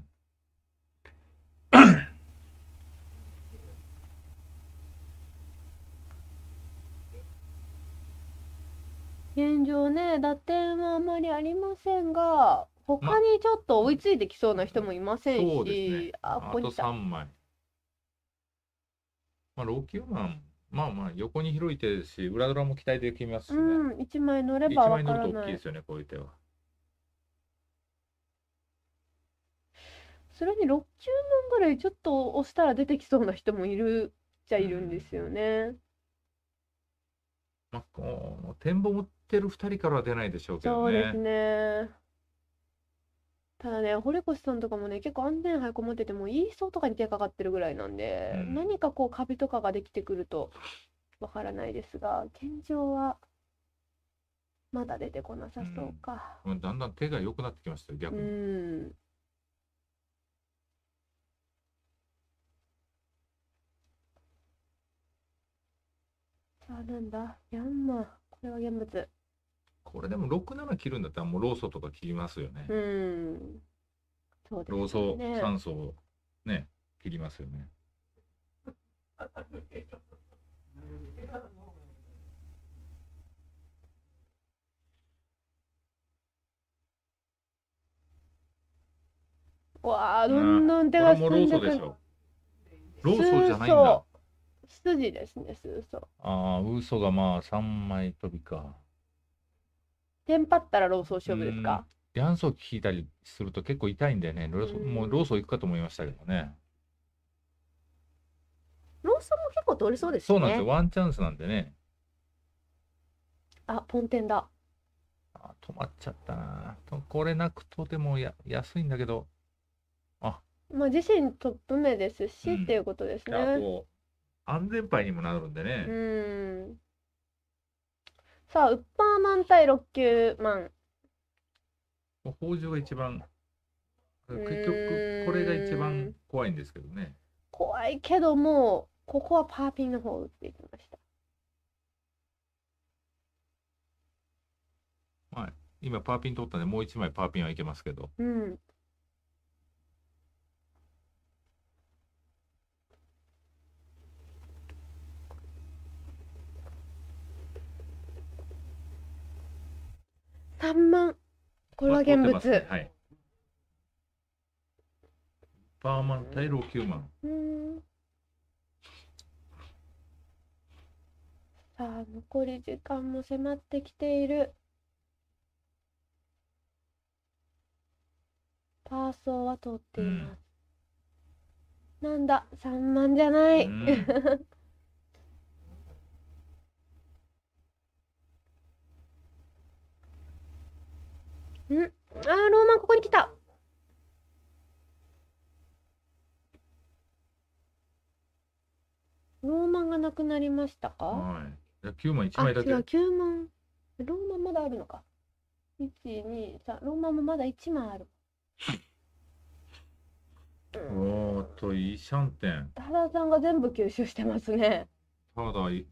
Speaker 2: 現状ね打点はあまりありませんが他にちょっと追いついてきそうな人もいませんそうですしね、ああこことに3枚。
Speaker 3: まあ、老朽マン、まあまあ、横に広い手ですし、裏ドラも期待できますしう
Speaker 2: ん1枚乗れば枚分か乗ると大きいで
Speaker 3: すよね、こういう手は。
Speaker 2: それに6球分ぐらいちょっと押したら出てきそうな人もいるっちゃいるんですよね。
Speaker 3: まあ、この展望もってる2人からは出ないでしょうけどそうです
Speaker 2: ね。ただね、堀越さんとかもね、結構安全配慮持ってても、言いそうとかに手かかってるぐらいなんで、うん何かこうカビとかができてくるとわからないですが、現状はまだ出てこなさそうか。
Speaker 6: うんだんだ
Speaker 3: ん手が良くなってきましたよ逆に。
Speaker 2: ん。
Speaker 1: あ、なんだ、ヤンマ、これは現物。
Speaker 3: これでも6七切るんだったらもうローソとか切りますよね。う
Speaker 5: ん。そうですね。ローソ、酸
Speaker 3: 層ね、切りますよね。
Speaker 2: わあ、どんどん手が進んでくる。ローソでしょ。
Speaker 3: ローソじゃないんだ。
Speaker 2: 筋ですね、数層。
Speaker 3: ああ、嘘がまあ3枚飛びか。
Speaker 2: テンパったらローソー勝負ですか
Speaker 3: 卵巣効いたりすると結構痛いんだよねローソもうローソー行くかと思いましたけどね
Speaker 2: ローソーも結構通りそうですねそうなんですよ
Speaker 3: ワンチャンスなんでね
Speaker 2: あポンテンだ
Speaker 3: あ止まっちゃったなこれなくとてもや安いんだけどあ
Speaker 2: まあ自身トップ目ですし、うん、っていうことですねあ
Speaker 3: と安全牌にもなるんでねう
Speaker 2: んさあ、ウッパーマン対ロッ6ーマン。
Speaker 3: 北条が一番、
Speaker 2: 結局、これが一番怖いんですけどね。怖いけども、ここはパーピンの方を打っていきました。
Speaker 3: まあ、今パーピン取ったんで、もう一枚パーピンはいけますけど。
Speaker 1: うん。三万コラゲン物、ね、
Speaker 3: はいパーマン対ロキュー
Speaker 2: マンうさあ残り時間も迫ってきているパーソーは通っています、うん、なんだ三万じゃない、うん んあー、ローマンここに来た。ローマンがなくなりましたかはい。
Speaker 3: 9万1枚だけ。あ、違う、
Speaker 2: 9万。ローマンまだあるのか。1、2、3、ローマンもまだ1枚ある。
Speaker 3: おーっと、いいシャンテン。
Speaker 2: 田原さんが全部吸収してますね。
Speaker 3: ただ、い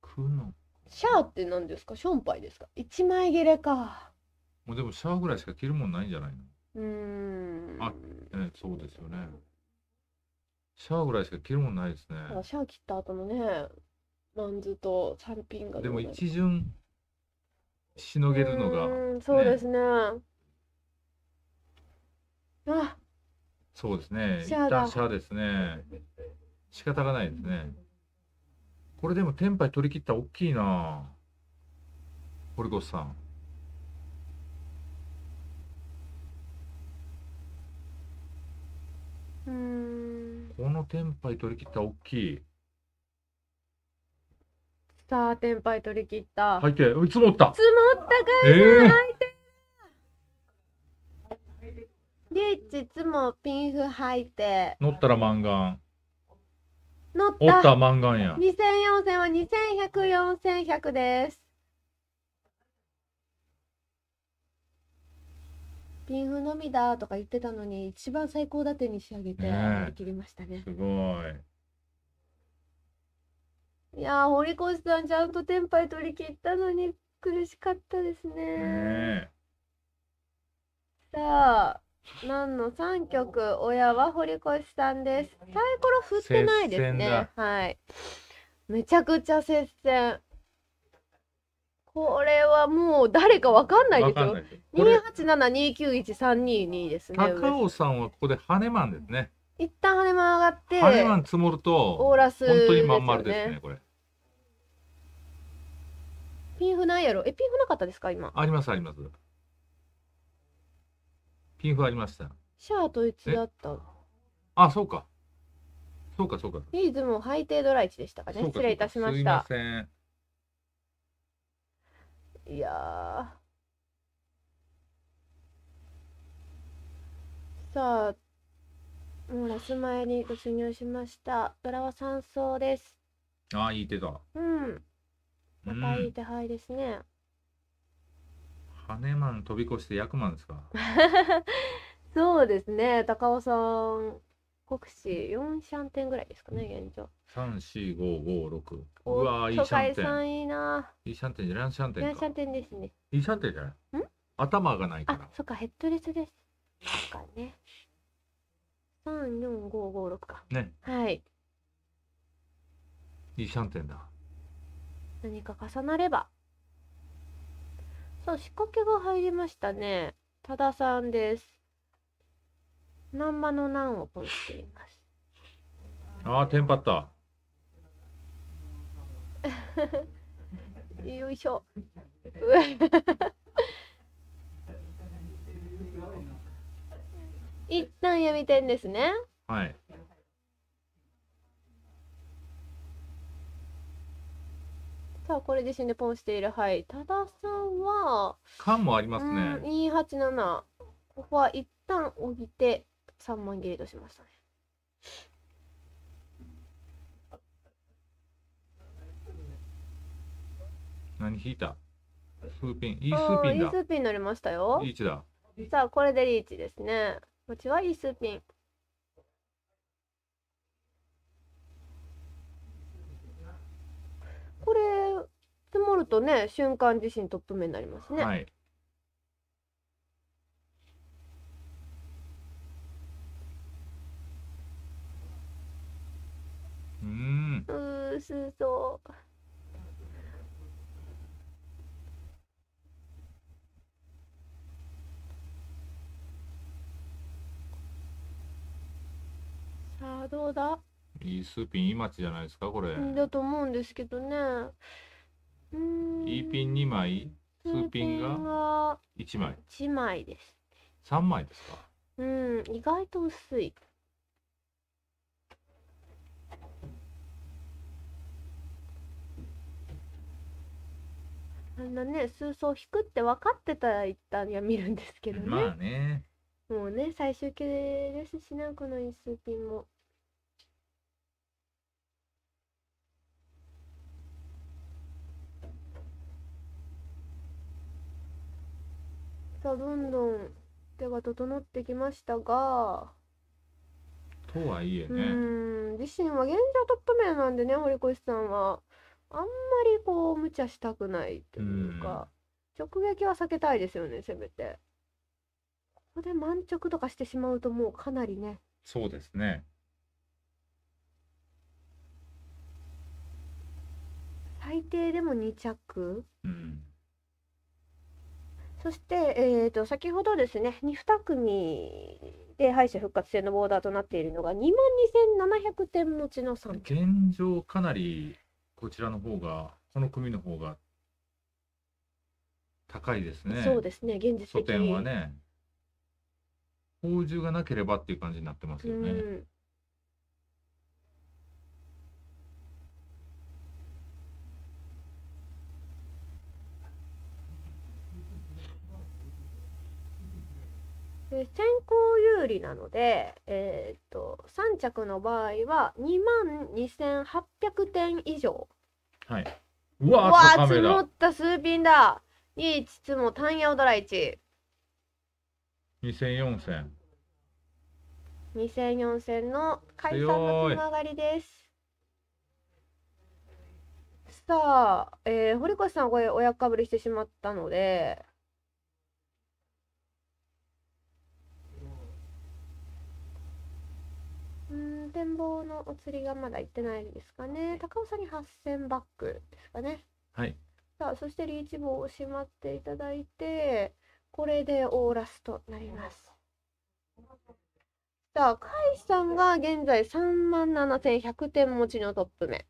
Speaker 3: くの。
Speaker 2: シャーって何ですかションパイですか一枚切れか。
Speaker 3: もうでもシャワーぐらいしか着るもんないんじゃないの
Speaker 2: うんあ、
Speaker 3: ね、そうですよね。シャワーぐらいしか着るもんないですね。
Speaker 2: シャワー切った後のね、バンズと三品がでも一
Speaker 3: 巡しのげるのが、う
Speaker 2: んそうですね。あ、
Speaker 3: そうですね。一シャ旦シャーですね。仕方がないですね。これでもテンパイ取り切ったら大きいな。堀越さん。このテンパイ取り切った大きい。
Speaker 2: さあ、テンパイ取り切った。入って、
Speaker 4: いもった。積もったかい、
Speaker 2: えー、入って。リュチいつもピンフ入いて。乗っ
Speaker 3: たらマンガン。
Speaker 2: 乗った。おったマンガンや。2004戦は2100、4100です。ピンフのみだとか言ってたのに一番最高だてに仕上げて乗り切りましたね。すごい。いや堀越さんちゃんとテンパイ取り切ったのに苦しかったですね。ねさあ何の3曲親は堀越さんです。サイコロ振ってないですね。はい。めちゃくちゃ接戦。これはもう誰かわかんないですよ。二八七二九一三二二ですね。高尾
Speaker 3: さんはここでハネマンですね。
Speaker 2: 一旦ハネマン上がって。ハネマン積
Speaker 3: もると。オーラス、ね、本当にまん丸ですね、これ。
Speaker 2: ピンフないやろ。え、ピンフなかったですか、今。
Speaker 3: あります、あります。ピンフありました。
Speaker 2: シャアといつだっ
Speaker 3: た。あ、そうか。
Speaker 6: そうか、そうか。
Speaker 2: リーズもハイテイドライチでしたかね。失礼いたしました。すいません。いやさあもうラス前に突入しました浦和山荘です
Speaker 6: ああいい手だ
Speaker 2: うんまたいい手配ですね、
Speaker 3: ハネマン飛び越して役満ですか
Speaker 2: そうですね高尾さん国市4シャンテンぐらいですかね現状
Speaker 3: 三四五五六うわーいいシャンテン
Speaker 2: いいな
Speaker 3: いいシャンテンじゃないシャンテンかいいシャ
Speaker 2: ンテンですね
Speaker 3: いいシャンテンじゃないん頭がない
Speaker 2: からあそっかヘッドレスですそっかね三四五五六かねはい
Speaker 3: いいシャンテンだ
Speaker 2: 何か重なればそう仕掛けが入りましたね多田さんです難波の難を取っています。
Speaker 3: ああ、テンパった。
Speaker 2: よいしょ。一旦やめてんですね。はい。さあ、これで死んでポンしている。はい。多田さんは。感もありますね。二八七。ここは一旦置いて。3万ゲートしましたね
Speaker 3: 何引いたスーピン、いいスーピンだ。いいス
Speaker 2: ーピン乗りましたよ。リーチだ。さあ、これでリーチですね。うちはいいスーピン。これ、積もるとね、瞬間地震トップ目になりますね。はい。うんうんそうさあどうだ
Speaker 3: いいスーピンいい町じゃないですかこれ
Speaker 2: だと思うんですけどねうんいい
Speaker 3: ピン2枚スーピンが1枚
Speaker 2: 1枚です
Speaker 3: 3枚ですか
Speaker 2: うん意外と薄いあんなね数層引くって分かってたら一旦や見るんですけどね,、まあねもうね最終形ですしねこの一数ピンも。さあどんどん手が整ってきましたが。
Speaker 6: とはい
Speaker 1: え
Speaker 2: ね。うん自身は現状トップ名なんでね堀越さんは。あんまりこう無茶したくないというか、直撃は避けたいですよねせめてここで満直とかしてしまうともうかなりね
Speaker 3: そうですね
Speaker 2: 最低でも2着、うん、そして、えーと、先ほどですね 2, 2組で敗者復活戦のボーダーとなっているのが2万2700点持ちの3
Speaker 3: 現状かなりこちらの方がこの組の方が高いですね。そうで
Speaker 2: すね、現実的。点は
Speaker 3: ね。宝珠がなければっていう感じになってますよね。
Speaker 2: うん先行有利なので、えー、っと3着の場合は2万2800点以上。はい、うわわ積もった数ピンだ !2 いつも単ヤオドラ1。
Speaker 3: 2004戦。
Speaker 2: 2004戦の解散のつながりです。さあ、えー、堀越さんこれ親かぶりしてしまったので、うん展望のお釣りがまだ行ってないですかね高尾さんに8000バックですかねはいさあそしてリーチ棒をしまっていただいてこれでオーラスとなりますさあ甲斐さんが現在3万7100点持ちのトップ目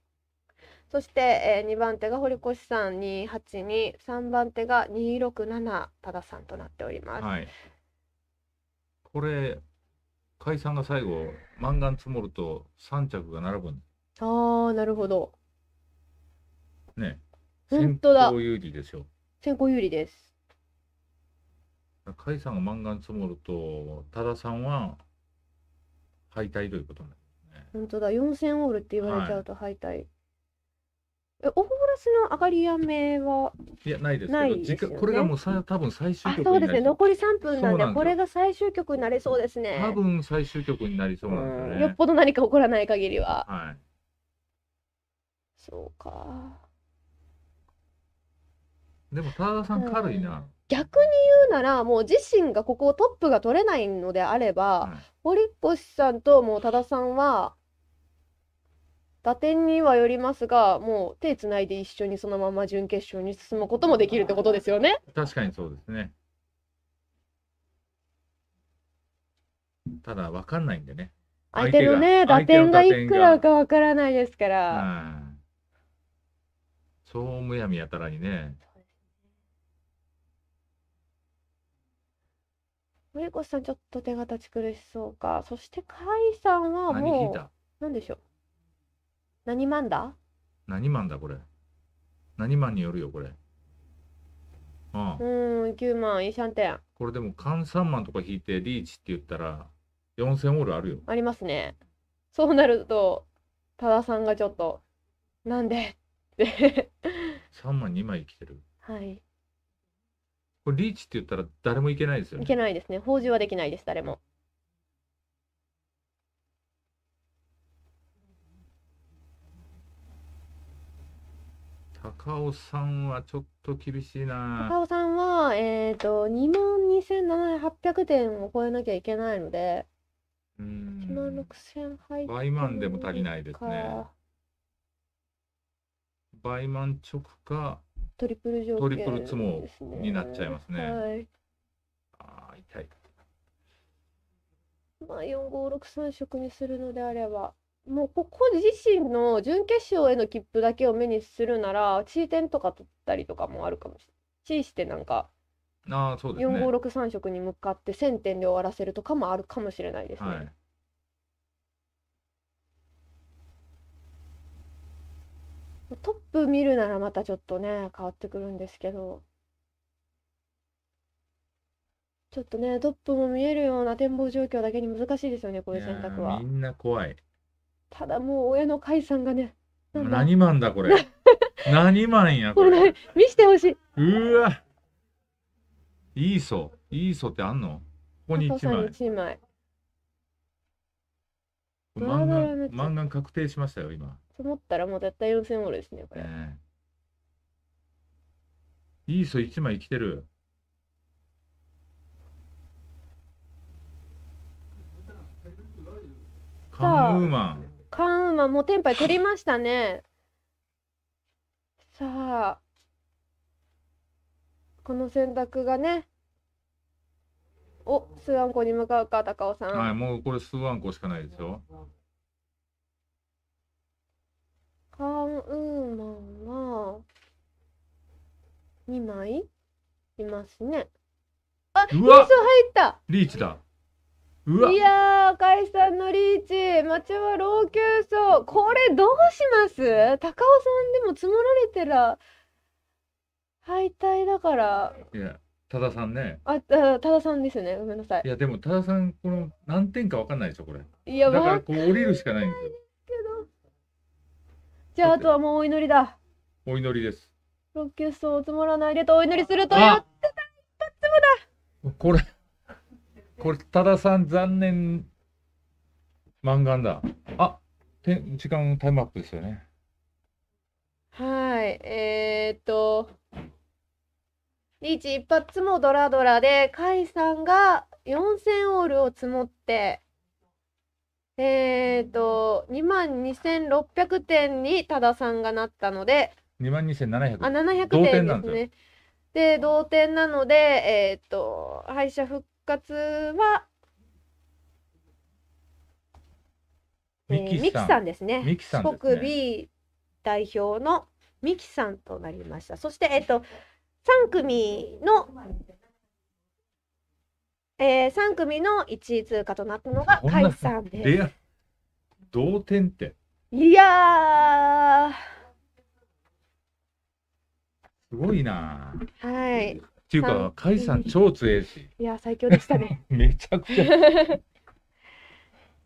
Speaker 2: そして、えー、2番手が堀越さん2823番手が267多田さんとなっております、
Speaker 3: はい、これ甲斐さんが最後マンガン積もると3着が並ぶん
Speaker 2: あー、なるほど。ね。本当だ先
Speaker 3: 行有利ですよ。
Speaker 2: 先行有利です。
Speaker 3: 甲斐さんがマンガン積もると、多田さんは敗退ということにな
Speaker 2: る。本当だ。4000オールって言われちゃうと敗退。えオーラスの上がりやめは
Speaker 3: いやないですけどですねこれがもうさ多分最終あ、局そうですね。残
Speaker 2: り三分なんそなんでこれが最終局になれそうですね。多
Speaker 3: 分最終局になりそうなんですようんよっぽ
Speaker 2: ど何か起こらない限りは。
Speaker 6: はい。そうか。でも田田さん軽いな。
Speaker 2: 逆に言うなら、もう自身がここをトップが取れないのであれば、はい堀越さんともう多田さんは打点にはよりますがもう手つないで一緒にそのまま準決勝に進むこともできるってことですよね。
Speaker 3: 確かにそうですね。ただ分かんないんでね。相手のね打点がいくら
Speaker 2: か分からないですから。
Speaker 3: そうむやみやたらにね。
Speaker 2: 森越さんちょっと手が立ち苦しそうか。そして甲斐さんはもう何でしょう。何マンだ
Speaker 3: 何マンだこれ。何マンによるよ、これ。あ
Speaker 2: あうん、9万、いいシャンテン。
Speaker 3: これでも、換算マンとか引いて、リーチって言ったら、4000オールあるよ。
Speaker 2: ありますね。そうなると、多田さんがちょっと、なんでって
Speaker 3: 3万2枚生きてる。はい。これ、リーチって言ったら、誰もいけないですよいけ
Speaker 2: ないですね。報酬はできないです、誰も。
Speaker 3: 高尾さんはちょっと厳しいな高尾
Speaker 2: さんは、えっ、ー、と、2万2800点を超えなきゃいけないので、うん1万6000入って倍満でも足りないですね。
Speaker 3: 倍満直
Speaker 6: か、
Speaker 2: トリプル条件、ね、トリプルツモになっちゃいますね。はい、ああ、痛い。まあ、4563色にするのであれば。もうここ自身の準決勝への切符だけを目にするなら、地位点とか取ったりとかもあるかもしれない。地位してなんか、
Speaker 6: あそ
Speaker 3: うね、
Speaker 2: 4563色に向かって1000点で終わらせるとかもあるかもしれないですね。はいトップ見るならまたちょっとね変わってくるんですけどちょっとねトップも見えるような展望状況だけに難しいですよねこういう選択はみ
Speaker 3: んな怖い
Speaker 2: ただもう親の解散がね
Speaker 3: 何マンだこれ 何マンやこれ
Speaker 2: 見してほしい
Speaker 3: うわいいそういいそってあんのここに1枚
Speaker 2: 1枚漫画
Speaker 3: 漫画確定しましたよ今
Speaker 2: と思ったらもう絶対4000オールですねこれ、ね、
Speaker 3: いいそ1枚生きてる
Speaker 4: カンウ
Speaker 2: ーマンカンはもうテンパイ取りましたね。さあ、この選択がね、お、スワンコに向かうか、高尾さん。はい、も
Speaker 3: うこれスワンコしかないですよ。
Speaker 2: カンウーマンは、2枚いますね。
Speaker 1: あ、っー
Speaker 3: ス入ったリーチだ。
Speaker 2: いやー、赤井のリーチ、町は老朽層、これどうします高尾さんでも積もられてら敗退だから。
Speaker 3: いや、多田さんね。
Speaker 2: あ、多田さんですね、ごめんなさい。いや、
Speaker 3: でも多田さん、この何点かわかんないでしょ、これ。いや、だからこう降りるしかないんですよ。けど
Speaker 2: じゃあ、あとはもうお祈りだ。
Speaker 3: お祈りです。
Speaker 2: 老朽層積もらないでとお祈りするとやってた一
Speaker 3: 発もだ。これ。これ、多田さん、残念、漫画だ。あて時間タイムアップですよね。
Speaker 2: はい、えー、っと、リーチ一発もドラドラで、甲斐さんが4000オールを積もって、えー、っと、2万2600点に多田さんがなったので、
Speaker 3: 2万2700あ700点ですね。
Speaker 2: で同点なので、えー、っと敗者復活は、
Speaker 4: えー、ミキさんですね。ミキさん、ね、四国 B
Speaker 2: 代表のミキさんとなりました。そして、えっと、3組の、えー、3組の1位通過となったのが、カイさんで
Speaker 3: す。同点って。
Speaker 2: いや
Speaker 3: すごいな
Speaker 2: はい。っていうか、甲斐さん超強いし。いや、最強でしたね。めちゃくちゃ。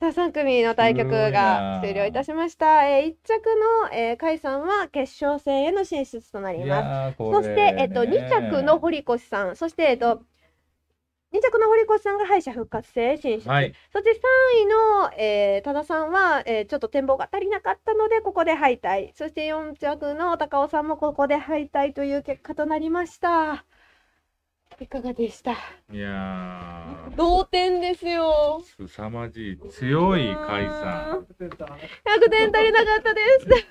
Speaker 2: さあ三組の対局が終了いたしました。えー、1着の、えー、甲斐さんは決勝戦への進出となります。そして、えっと、二着の堀越さん、そして、えっと、二着の堀越さんが敗者復活戦進出、はい、そして三位の、えー、多田さんは、えー、ちょっと展望が足りなかったのでここで敗退そして四着の高尾さんもここで敗退という結果となりました。いかがでしたい
Speaker 3: や
Speaker 2: 同点ですよ。
Speaker 3: 凄まじい、強い解散。
Speaker 2: 100点足りなかったです。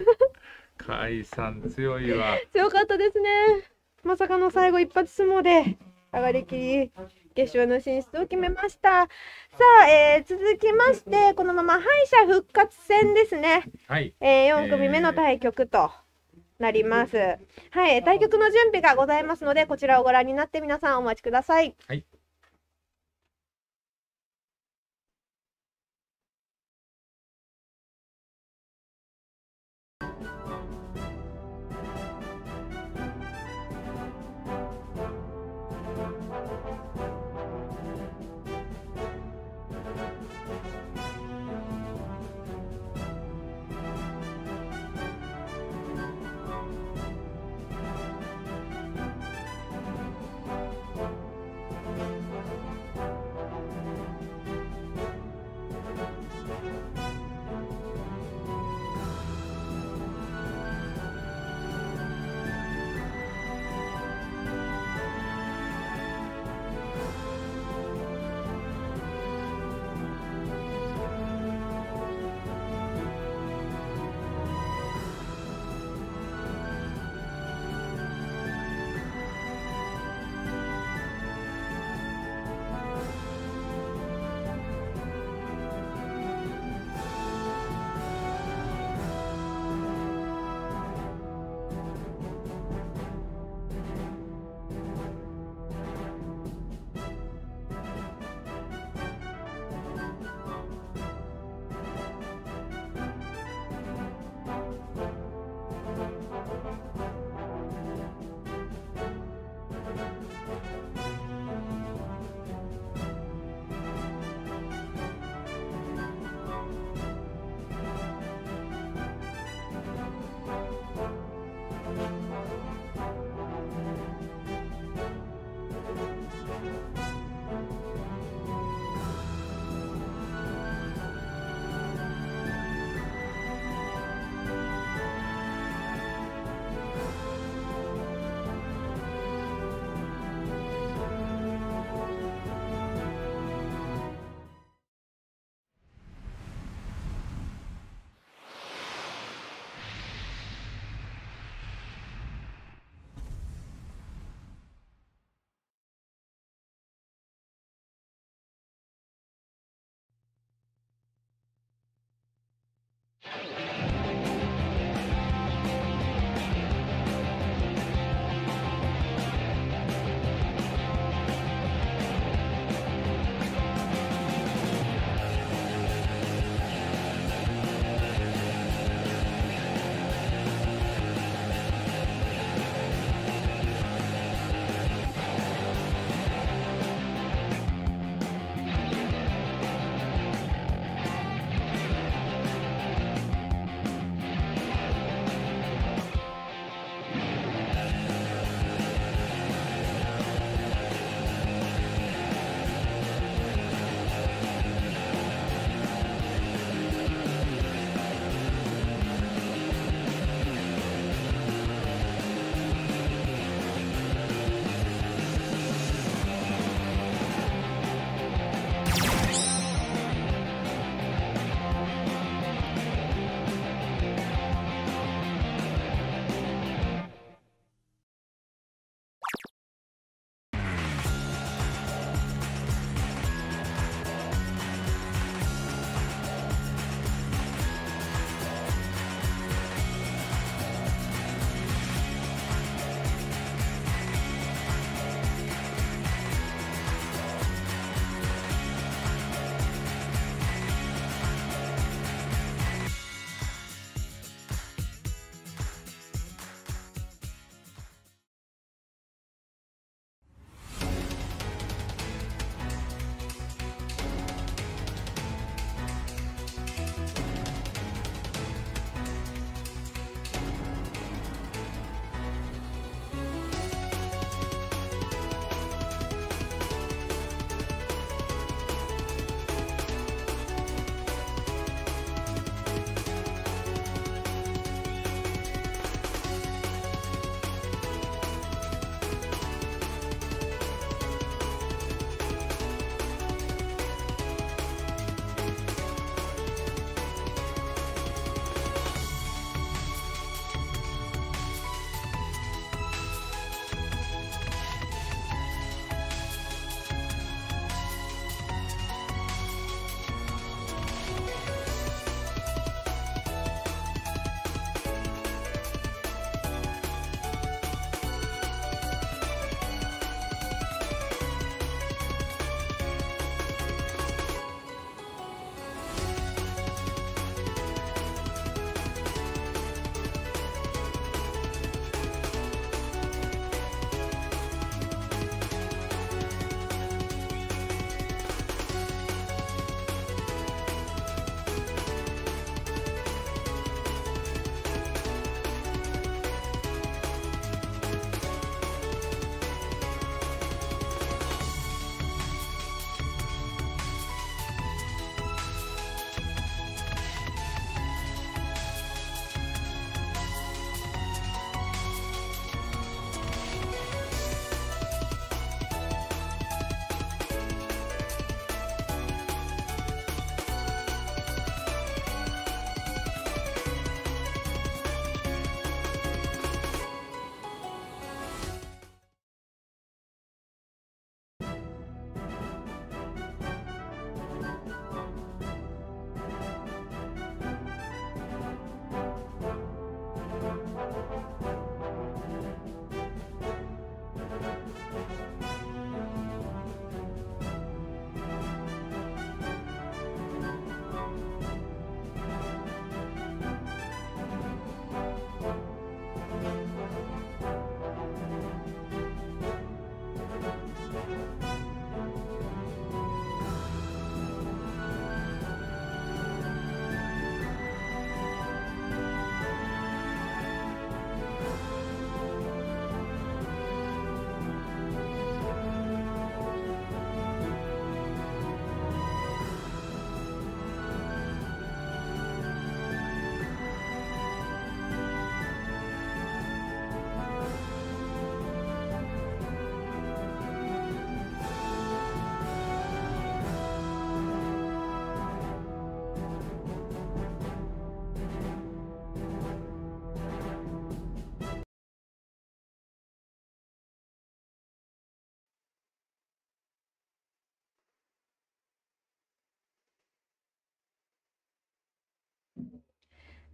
Speaker 3: 解散強いわ。
Speaker 2: 強かったですね。まさかの最後一発相撲で上がりきり。決勝の進出を決めました。さあ、えー、続きまして、このまま敗者復活戦ですね。はい。えー、4組目の対局と。えーなります。はい、対局の準備がございますので、こちらをご覧になって皆さんお待ちください。はい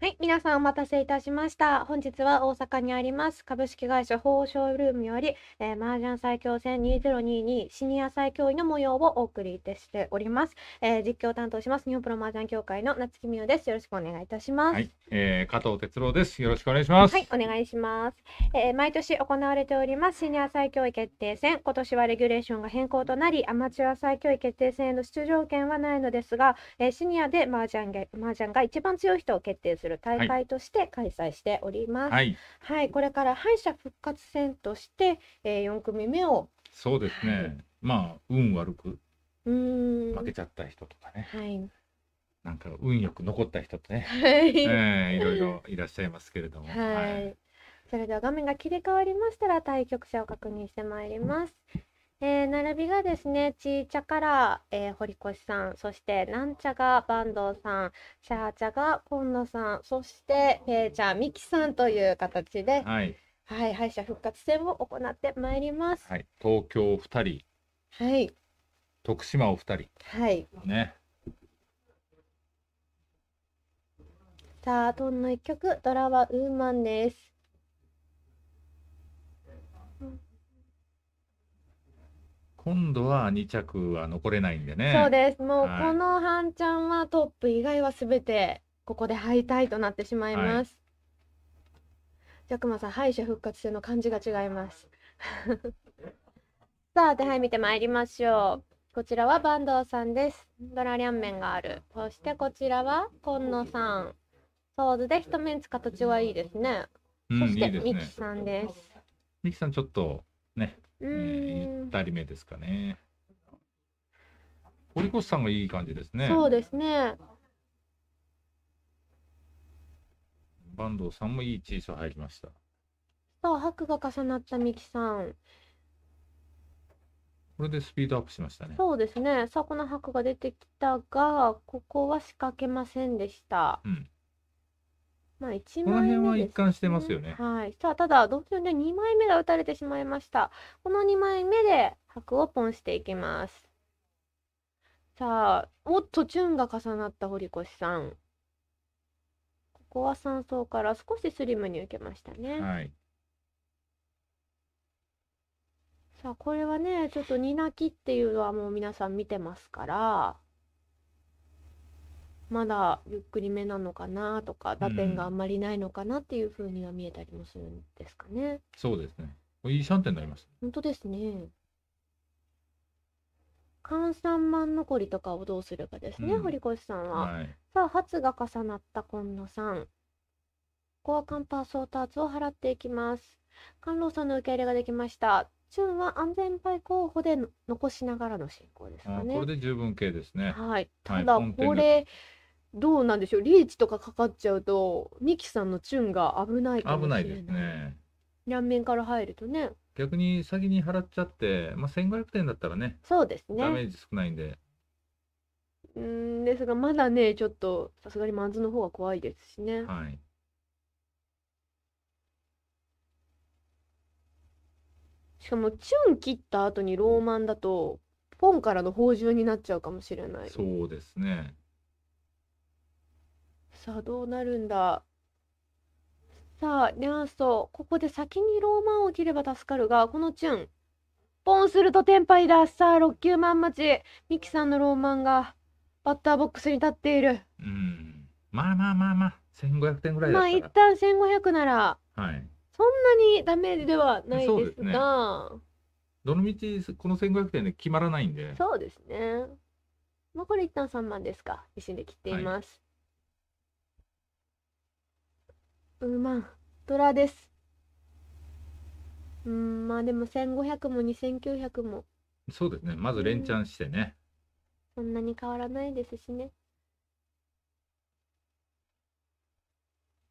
Speaker 2: はい、皆さんお待たせいたしました。本日は大阪にあります株式会社宝シルームより、えー、麻雀最強戦2022シニア最強位の模様をお送りいたしております。えー、実況担当します日本プロ麻雀協会の夏木美代です。よろしくお願いいたします。はい、
Speaker 3: えー、加藤哲郎です。よろしくお願いします。はい、
Speaker 2: お願いします。えー、毎年行われておりますシニア最強位決定戦、今年はレギュレーションが変更となり、アマチュア最強位決定戦への出場権はないのですが、えー、シニアで麻雀が麻雀が一番強い人を決定するする大会として開催しております。はい、はい、これから敗者復活戦として、えー、4組目を
Speaker 3: そうですね、はい、まあ運悪く
Speaker 2: 負け
Speaker 3: ちゃった人とかね、はい、なんか運よく残った人とね、はいえー、いろいろいらっしゃいますけれども。はい、は
Speaker 2: い、それでは画面が切り替わりましたら対局者を確認してまいります。えー、並びがですね、ちーちゃから、えー、堀越さん、そしてなんちゃが坂東さん、シャーちゃが今野さん、そしてペーちゃん、ミキさんという形で、はい、はい、敗者復活戦を行ってまいります。
Speaker 3: はい、東京2人、はい、徳島お2人、はい、ね。
Speaker 2: さあ、とんの一曲、ドラはウーマンです。
Speaker 3: 今度は2着は残れないんでね。そうです。もうこ
Speaker 2: のハンちゃんはトップ以外はすべてここで敗退となってしまいます。じゃくまさん敗者復活戦の感じが違います。さあ手配見てまいりましょう。こちらは坂東さんです。ドラリャン麺がある。そしてこちらは今野さん。ソーズで一メンツ形はいいですね。そしてミキさんです。
Speaker 3: ミキさんちょっと
Speaker 2: えー、
Speaker 3: 2人目ですかね。堀越さんがいい感じですね。そ
Speaker 2: うですね。
Speaker 3: 坂東さんもいいチーズ入りました。さ
Speaker 2: あ、白が重なったミキさん。
Speaker 3: これでスピードアップしましたね。
Speaker 2: そうですね。さあ、この白が出てきたが、ここは仕掛けませんでした。うんまあ、1枚目、ね、この辺は一
Speaker 3: 貫してますよね。
Speaker 2: はい。さあ、ただ、同点で2枚目が打たれてしまいました。この2枚目で白をポンしていきます。さあ、おっと、チュンが重なった堀越さん。ここは3層から少しスリムに受けましたね。はい。さあ、これはね、ちょっとニ泣きっていうのはもう皆さん見てますから、まだゆっくりめなのかなとか打点があんまりないのかなっていうふうには見えたりもするんですかね。
Speaker 3: そうですね。これいい3点になります。
Speaker 2: 本当ですね。換算万残りとかをどうするかですね、うん、堀越さんは。はい、さあ、初が重なった今野さん。ここカンパーソーターツを払っていきます。官老さんの受け入れができました。チュンは安全牌候補で残しながらの進行ですかね。これで
Speaker 3: 十分系ですね。はい。ただ、これ、
Speaker 2: どうなんでしょうリーチとかかかっちゃうとミキさんのチュンが危ないかも危しれなないですね両面から入るとね
Speaker 3: 逆に先に払っちゃって、まあ、1500点だったらねそ
Speaker 2: うですダメージ少ないんで、うんですがまだねちょっとさすがにマンズの方が怖いですしねはいしかもチュン切った後にローマンだとポンからの報酬になっちゃうかもしれない
Speaker 3: そうですね
Speaker 2: さあどうなるんださあニャンソーここで先にローマンを切れば助かるがこのチュンポンするとテンパイださあ6球満待ちミキさんのローマンがバッターボックスに立っている
Speaker 3: うんまあまあまあまあ1500点ぐらいまあ一
Speaker 2: 旦1500なら、はい、そんなにダメージではないですが
Speaker 3: どの道この1500点で決まらないんでそ
Speaker 2: うですねまあこれ一旦3万ですか一心で切っています、はい馬虎です。うん、まあでも1500も2900も。
Speaker 3: そうですね。まず連チャンしてね、
Speaker 2: うん。そんなに変わらないですしね。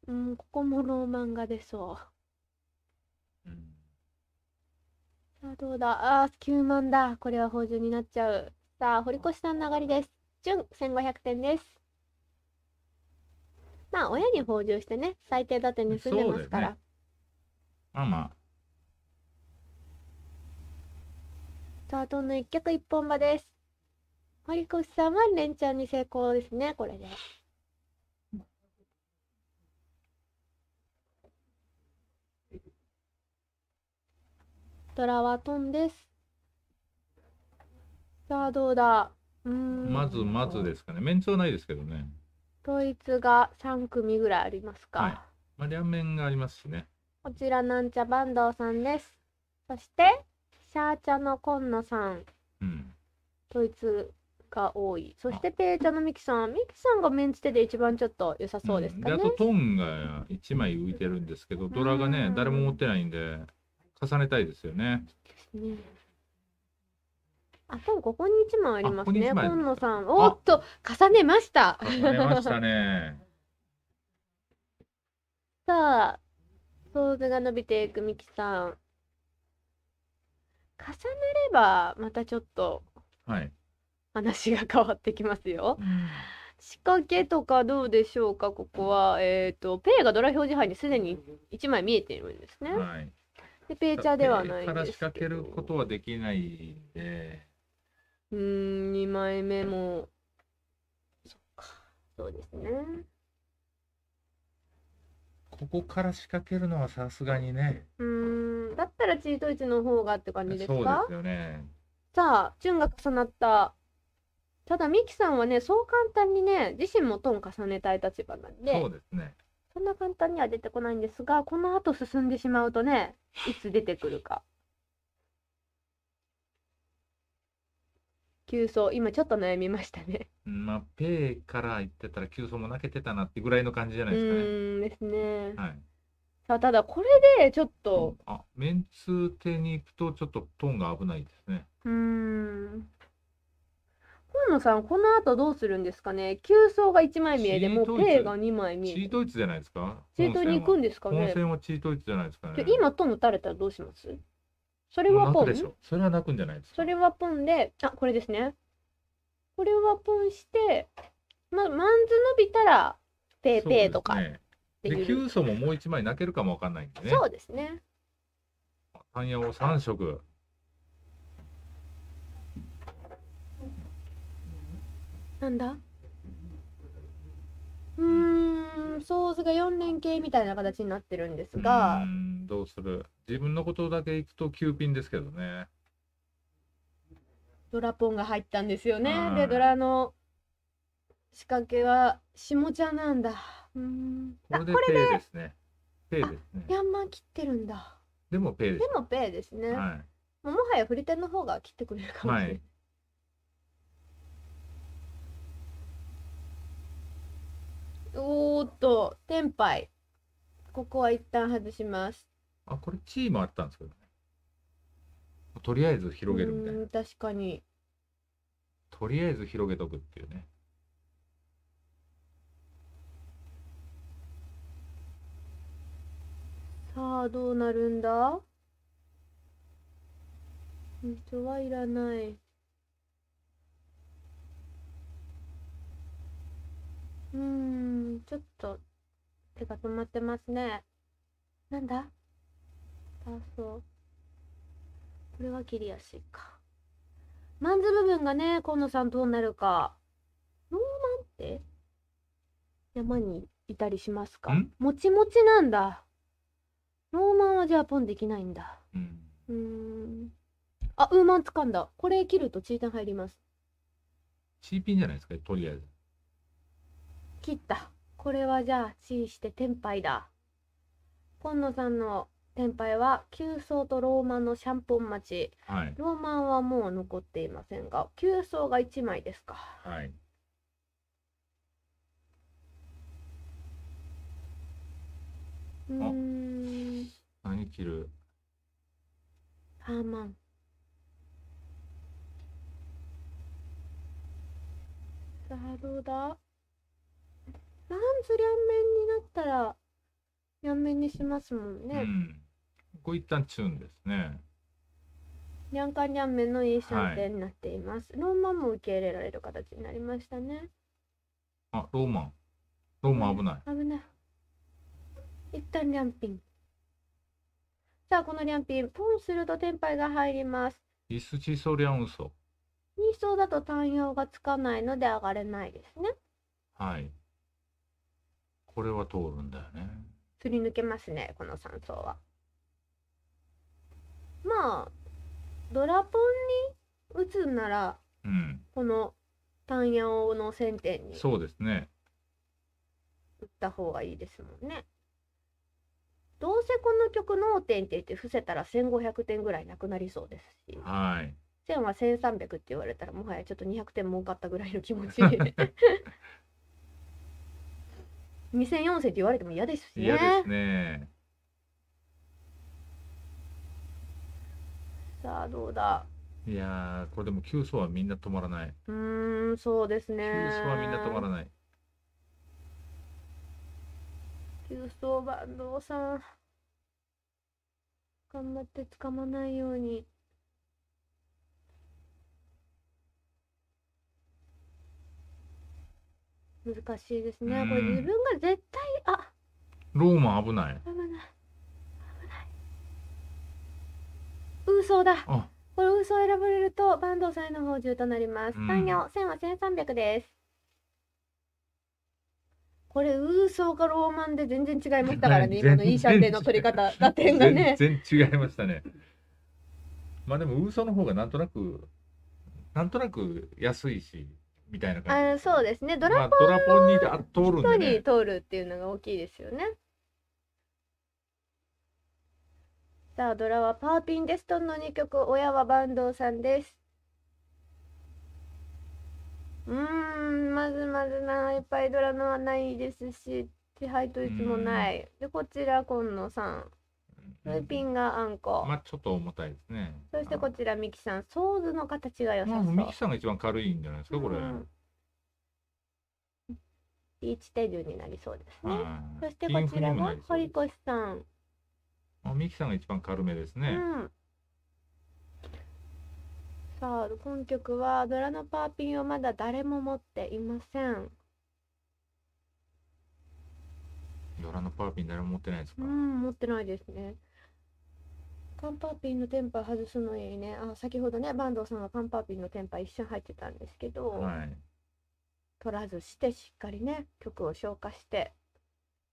Speaker 2: うん、ここもローマンが出そう。うん、さあ、どうだああ、9万だ。これは宝珠になっちゃう。さあ、堀越さんの上がりです。準1500点です。まあ親に放流してね最低建てに住んでますから、ね、まあまあさあどの一脚一本場です堀越さんは連チャンに成功ですねこれで。ドラはトンです。さあどうだ。うんまずまずで
Speaker 3: すかね。メンツはないですけどね。
Speaker 2: 統一が三組ぐらいありますか、はい、
Speaker 3: まあ、両面がありますしね
Speaker 2: こちらなんちゃ坂東さんですそしてシャーチャの今野さん、うん、統一が多いそしてペーチャのミキさんミキさんがメンチテで一番ちょっと良さそうですかね、うん、あと
Speaker 3: トンが一枚浮いてるんですけどドラがね誰も持ってないんで重ねたいですよね、
Speaker 2: ねあ、今ここに一枚ありますね。あ野さん、おっと、重ねました。重ねました
Speaker 6: ね。
Speaker 2: さあ、想ーズが伸びていく三木さん。重ねれば、またちょっとはい。話が変わってきますよ。仕掛けとかどうでしょうか、ここは。えっ、と、ペイがドラ表示杯にすでに一枚見えているんですね。はい。で、ペイチャーではないからで仕す
Speaker 3: 掛けることはできないえで、
Speaker 2: うん、2枚目も、そっか、そうですね。
Speaker 3: ここから仕掛けるのはさすがにね。
Speaker 2: うん、だったらチートイチの方がって感じですかそうですよね。さあ、チュンが重なった。ただ、ミキさんはね、そう簡単にね、自身もトン重ねたい立場なんで、そうですね。そんな簡単には出てこないんですが、この後進んでしまうとね、いつ出てくるか。急走今ちょっと悩みましたね。
Speaker 3: まあ、ペイから言ってたら急走も泣けてたなってぐらいの感じじゃないですかね。う
Speaker 2: んですね。はい。さあ、ただこれでちょっと。
Speaker 3: うん、あ、メンツ亭に行くとちょっとトーンが危ないですね。
Speaker 2: うん。河野さん、この後どうするんですかね。急走が一枚見えで、もうペイが二枚見え。チ
Speaker 3: ートイツじゃないですか。チートに行くんですかね。本線はチートイツじゃないですかね。
Speaker 2: 今、トン打たれたらどうしますそれはポン
Speaker 3: それは泣くんじゃないで
Speaker 2: すそれはポンで、あ、これですね。これはポンして、ま、マンズ伸びたら、ペーペーとか。で、ね、素も
Speaker 3: もう一枚泣けるかもわかんないんでね。そうですね。タンヤを3色。
Speaker 2: なんだうん、ソースが4連形みたいな形になってるんですが。
Speaker 3: どうする自分のことだけいくと9ピンですけどね。
Speaker 2: ドラポンが入ったんですよね。うんで、ドラの仕掛けは下茶なんだ。うん。これでペイです
Speaker 6: ね。ペイです
Speaker 2: ね。ヤンマン切ってるんだ。
Speaker 6: でもペ
Speaker 3: イでで
Speaker 2: もペイですね。はももはや振り手の方が切ってくれるかもしれない。はいおーっと、天杯。ここは一旦外します。
Speaker 3: あこれチームあったんですけどねとりあえず広げるみたい
Speaker 2: な確かに
Speaker 3: とりあえず広げとくっていうね
Speaker 2: さあどうなるんだ人はいらないうんちょっと手が止まってますねなんだあそうこれは切り足かマンズ部分がね今野さんどうなるかノーマンって山にいたりしますかもちもちなんだノーマンはじゃあポンできないんだうんあウーマン掴んだこれ切るとチータン入ります
Speaker 3: チーピンじゃないですかとりあえず
Speaker 2: 切ったこれはじゃあチーしてテンパイだ今野さんの天杯は旧層とローマンのシャンポン町、はい、ローマンはもう残っていませんが旧層が1枚ですかはいうん
Speaker 3: 何着る
Speaker 2: ハーマンさあどうだランズ両面になったらやめにしますもんね。うん、
Speaker 3: ここ一旦チューンですね。
Speaker 2: にゃんかにゃんめのいいシャンテンになっています、はい、ローマも受け入れられる形になりましたね。
Speaker 3: あ、ローマン。ローマン危な
Speaker 2: い。危ない。一旦リャンピン。さあ、このリャンピン、ポンするとテンパイが入ります。
Speaker 3: いすちそりゃんそ。
Speaker 2: にそうだと単用がつかないので上がれないですね。
Speaker 3: はい。これは通るんだよね。
Speaker 2: すり抜けますねこの3層は。まあドラポンに打つんなら、うん、このタンヤオの1000点にそうですね打った方がいいですもんね。どうせこの曲脳点って言って伏せたら1500点ぐらいなくなりそうです
Speaker 6: し、1000はい、
Speaker 2: 0は1300って言われたらもはやちょっと200点儲かったぐらいの気持ち 2004世って言われても嫌ですしね嫌で
Speaker 3: すね
Speaker 2: さあどうだ
Speaker 3: いやこれでも急走はみんな止まらない
Speaker 2: うんそうですね急走はみんな止まらない急走バンドさん頑張って捕まないように。難しいですね、うんこれ自分が絶対あ
Speaker 3: ローマ危ない
Speaker 2: 危ない危ない嘘だこれ嘘を選ばれると坂東さんへの報酬となりますうん単行1000は1300ですこれ嘘かローマンで全然違いましたからねはい今のいい射程の取り方打点がね
Speaker 3: 全然違いましたね まあでも嘘の方がなんとなくなんとなく安
Speaker 6: いしみたいな
Speaker 3: 感
Speaker 2: じ。あそうですね。ドラポン、まあ、ドラポンに通るんで、ね、通るっていうのが大きいですよね。さあ、ドラはパーピンデストンの2曲、親は坂東さんです。うん、まずまずな、いっぱいドラのはないですし、手配といつもない。で、こちら、今野さん。ムーピンがあんこ。まあ、
Speaker 3: ちょっと重たいですね。
Speaker 2: そしてこちら、ミキさん、ソーズの形が良さそう。ミキ
Speaker 3: さんが一番軽いんじゃないですか、これ。
Speaker 2: リーチ手順になりそうですね。
Speaker 3: そしてこちらも
Speaker 2: 堀越さん。
Speaker 3: あ、ミキさんが一番軽めですね。
Speaker 2: さあ、今曲はドラのパーピンをまだ誰も持っていません。
Speaker 3: ドラのパーピン誰も持ってないですか。
Speaker 2: うん、持ってないですね。パンパーピンのテンパ外すのいいねあ先ほどね坂東さんがパンパーピンのテンパ一瞬入ってたんですけど、はい、取らずしてしっかりね曲を消化して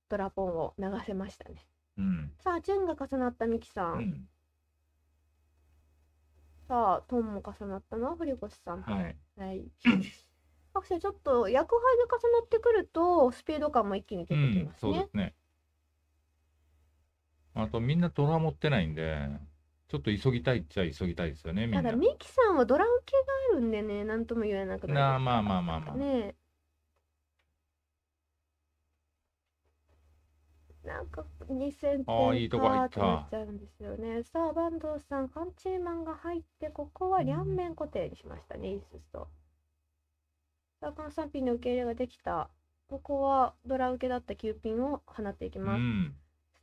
Speaker 2: ドラポンを流せましたね、うん、さあチェンが重なったミキさん、うん、さあトーンも重なったのは堀越さんはい、はいアク ちょっと役配で重なってくるとスピード感も一気に出てきますね。うん、そうで
Speaker 3: すねあとみんなドラ持ってないんで、ちょっと急ぎたいっちゃ急ぎたいですよね、みんな。ただ、
Speaker 2: ミキさんはドラ受けがあるんでね、なんとも言えなくな
Speaker 6: あまあまあまあま
Speaker 3: あ。
Speaker 2: ねなんか2000点かってなっちゃうんですよね。いいさあ、坂東さん、カンチーマンが入って、ここは両面固定にしましたね、イースと。さあ、この3品の受け入れができた。ここはドラ受けだった9ピンを放っていきます。うん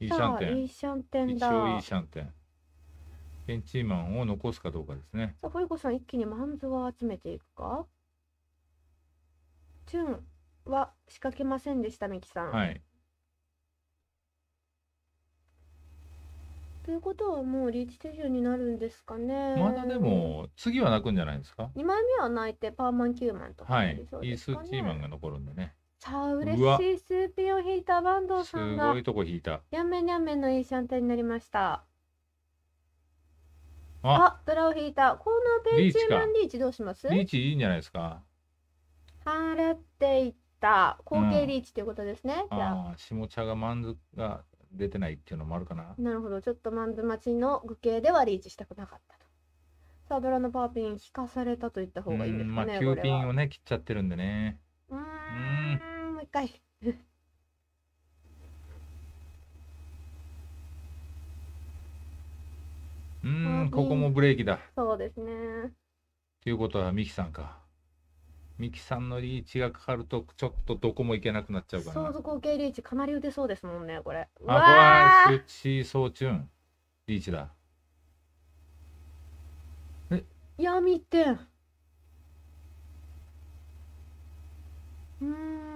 Speaker 2: イーシャンテンイーシャンテンだ一応イーシ
Speaker 3: ャンテンペンチーマンを残すかどうかですね
Speaker 2: さあ堀こさん一気にマンズを集めていくかチュンは仕掛けませんでしたミキさんはいということはもうリーチ手順になるんですかねまだでも
Speaker 3: 次は泣くんじゃないですか
Speaker 2: 2枚目は泣いてパーマン9万と
Speaker 3: か、ね、はいイースチーマンが残るんでね
Speaker 2: さあ嬉うしいスーピンを引いた坂東さんすがごいとこ引いた。やめにゃんめんのいいシャンテンになりましたあ、あラを引いたコーナーペンーーチマンリーチどうしますリー
Speaker 3: チいいんじゃないですか。
Speaker 2: 払っていった後継リーチということですね、じゃああ
Speaker 3: 下茶が満足が出てないっていうのもあるかな。
Speaker 2: なるほどちょっと満足待ちの具形ではリーチしたくなかったとさあブラのパーピン引かされたと言った方がいいですかねまあ、9ピン
Speaker 3: をね、切っちゃってるんでね。う
Speaker 2: んかいうんここもブレーキだそうですね
Speaker 3: ということはミキさんかミキさんのリーチがかかるとちょっとどこも行けなくなっちゃうから相
Speaker 2: 続合計リーチかなり打てそうですもんねこれあこれ
Speaker 3: はスチソーチュンリーチだ
Speaker 2: え闇ってうん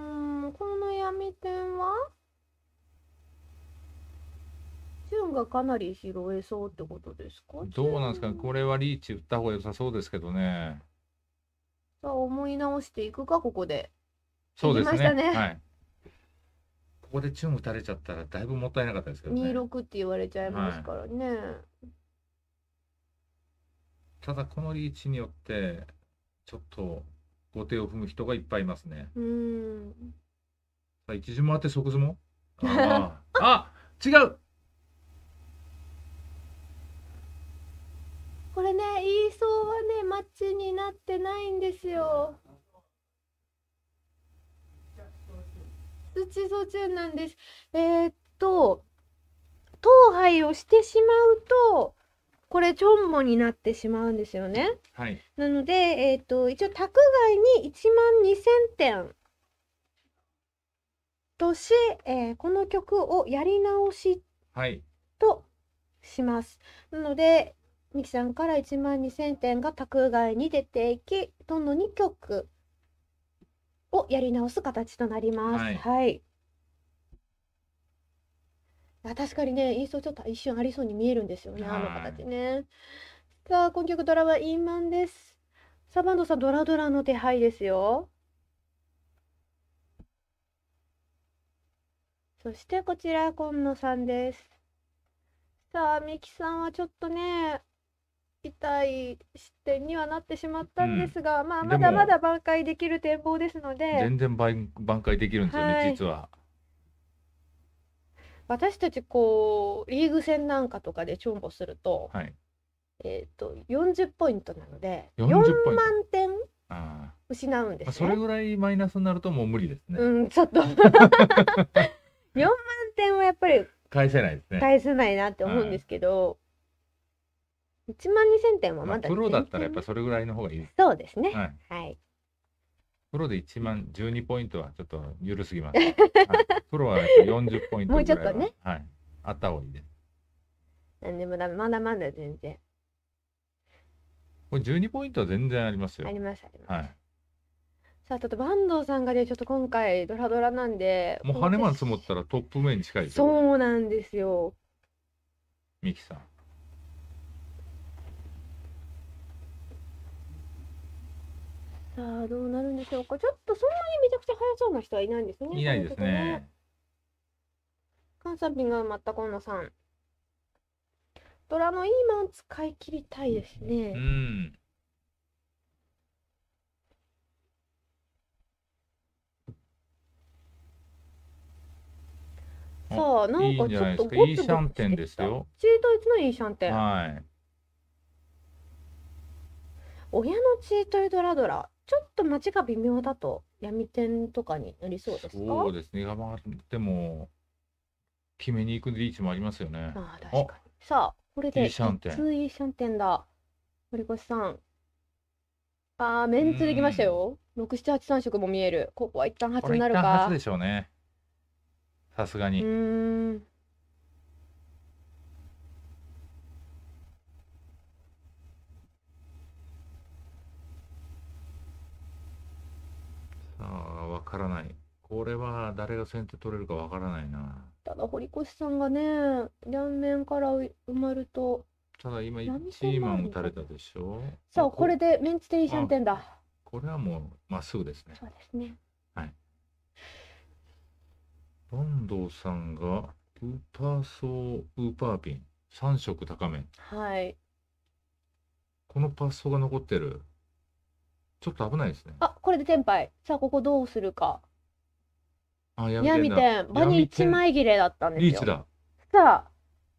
Speaker 2: この闇点はチュンがかなり拾えそうってことですかどうなんです
Speaker 3: かこれはリーチ打った方が良さそうですけどね。
Speaker 2: さあ思い直していくかここで。そうですね。ねは
Speaker 3: い。ここでチュン打たれちゃったらだいぶもったいなかったですけどね。
Speaker 2: 26って言われちゃいますからね。はい、
Speaker 3: ただこのリーチによってちょっと後手を踏む人がいっぱいいますね。
Speaker 1: うん。
Speaker 3: 一時もあって即相撲
Speaker 5: あーあ違う
Speaker 2: これね言いそうはねマッチになってないんですよ土途中なんですえー、っと統配をしてしまうとこれちョンもになってしまうんですよね。はい、なので、えーと、と一応宅外に1万2,000点とし、えー、この曲をやり直しはい、とします。なのでミキさんから1万2000点が宅外に出ていきどの2曲をやり直す形となります。はい、はい確かにね演奏ちょっと一瞬ありそうに見えるんですよねあの形ね。さあ今曲ドラはインマンです。サバンドさんドラドラの手配ですよ。そしてこちら、今野さんです。さあ、ミキさんはちょっとね、痛い失点にはなってしまったんですが、うん、まあ、まだまだ挽回できる展望ですので。全
Speaker 3: 然挽回できるんですよね、はい、実は。
Speaker 2: 私たちこうリーグ戦なんかとかでチョンボすると、はい、えっ、ー、と40ポイントなので4万点失うんです、ね、それぐ
Speaker 3: らいマイナスになるともう無理ですね。う
Speaker 2: ん、ちょっと 4万点はやっぱり
Speaker 3: 返せないですね。返せないなって思うんです
Speaker 2: けど、はい、1万2000点はまだ、まあ、プロだった
Speaker 3: らやっぱそれぐらいの方がいい
Speaker 2: そうですね。はい。はい、
Speaker 3: プロで1万12ポイントはちょっと緩すぎます。はい、プロは40ポイントもうちょっとね。はい。あった方がいいです。
Speaker 2: 何でもだまだまだ全然。
Speaker 3: これ12ポイントは全然ありますよ。ありますあります。はい
Speaker 2: さあ、ちょっと坂東さんがね、ちょっと今回ドラドラなんで、もう羽ま
Speaker 3: ン積もったらトップ面に近いですよ、
Speaker 2: そうなんですよ。ミキさん。さあ、どうなるんでしょうか。ちょっとそんなにめちゃくちゃ速そうな人はいないんですね。いないですね。関西ンがまった今のさん。ドラの今使い切りたいですね。うん。
Speaker 3: さあ、なんかちょっとゴツゴツいいシャンテンですよ。
Speaker 2: トイツのいいシャンテン。はい。親のチートイドラドラ、ちょっと街が微妙だと闇店とかになりそうですかそう
Speaker 3: ですね。まあ、でも、決めに行くリーチもありますよね。ああ、確かに。
Speaker 2: さあ、これで、いいシャンテン。シャンテンだ。堀越さん。ああ、メンツできましたよ。六七八三色も見える。ここは一旦初になるか。これ一旦初で
Speaker 3: しょうね。さす
Speaker 6: がに
Speaker 2: う
Speaker 3: さあわからないこれは誰が先手取れるかわからないな
Speaker 2: ただ堀越さんがね両面から埋まると
Speaker 3: ただ今1マン打たれたでしょさあこれ
Speaker 2: でメンツでいい3点だ
Speaker 3: これはもうまっすぐですねそうですね坂東さんがウーパーソーウーパーピン3色高めはいこのパッソが残ってるちょっと危ないですね
Speaker 2: あこれで天敗さあここどうするか
Speaker 1: あ
Speaker 3: やみてん場に1
Speaker 2: 枚切れだったんですよリーチださあ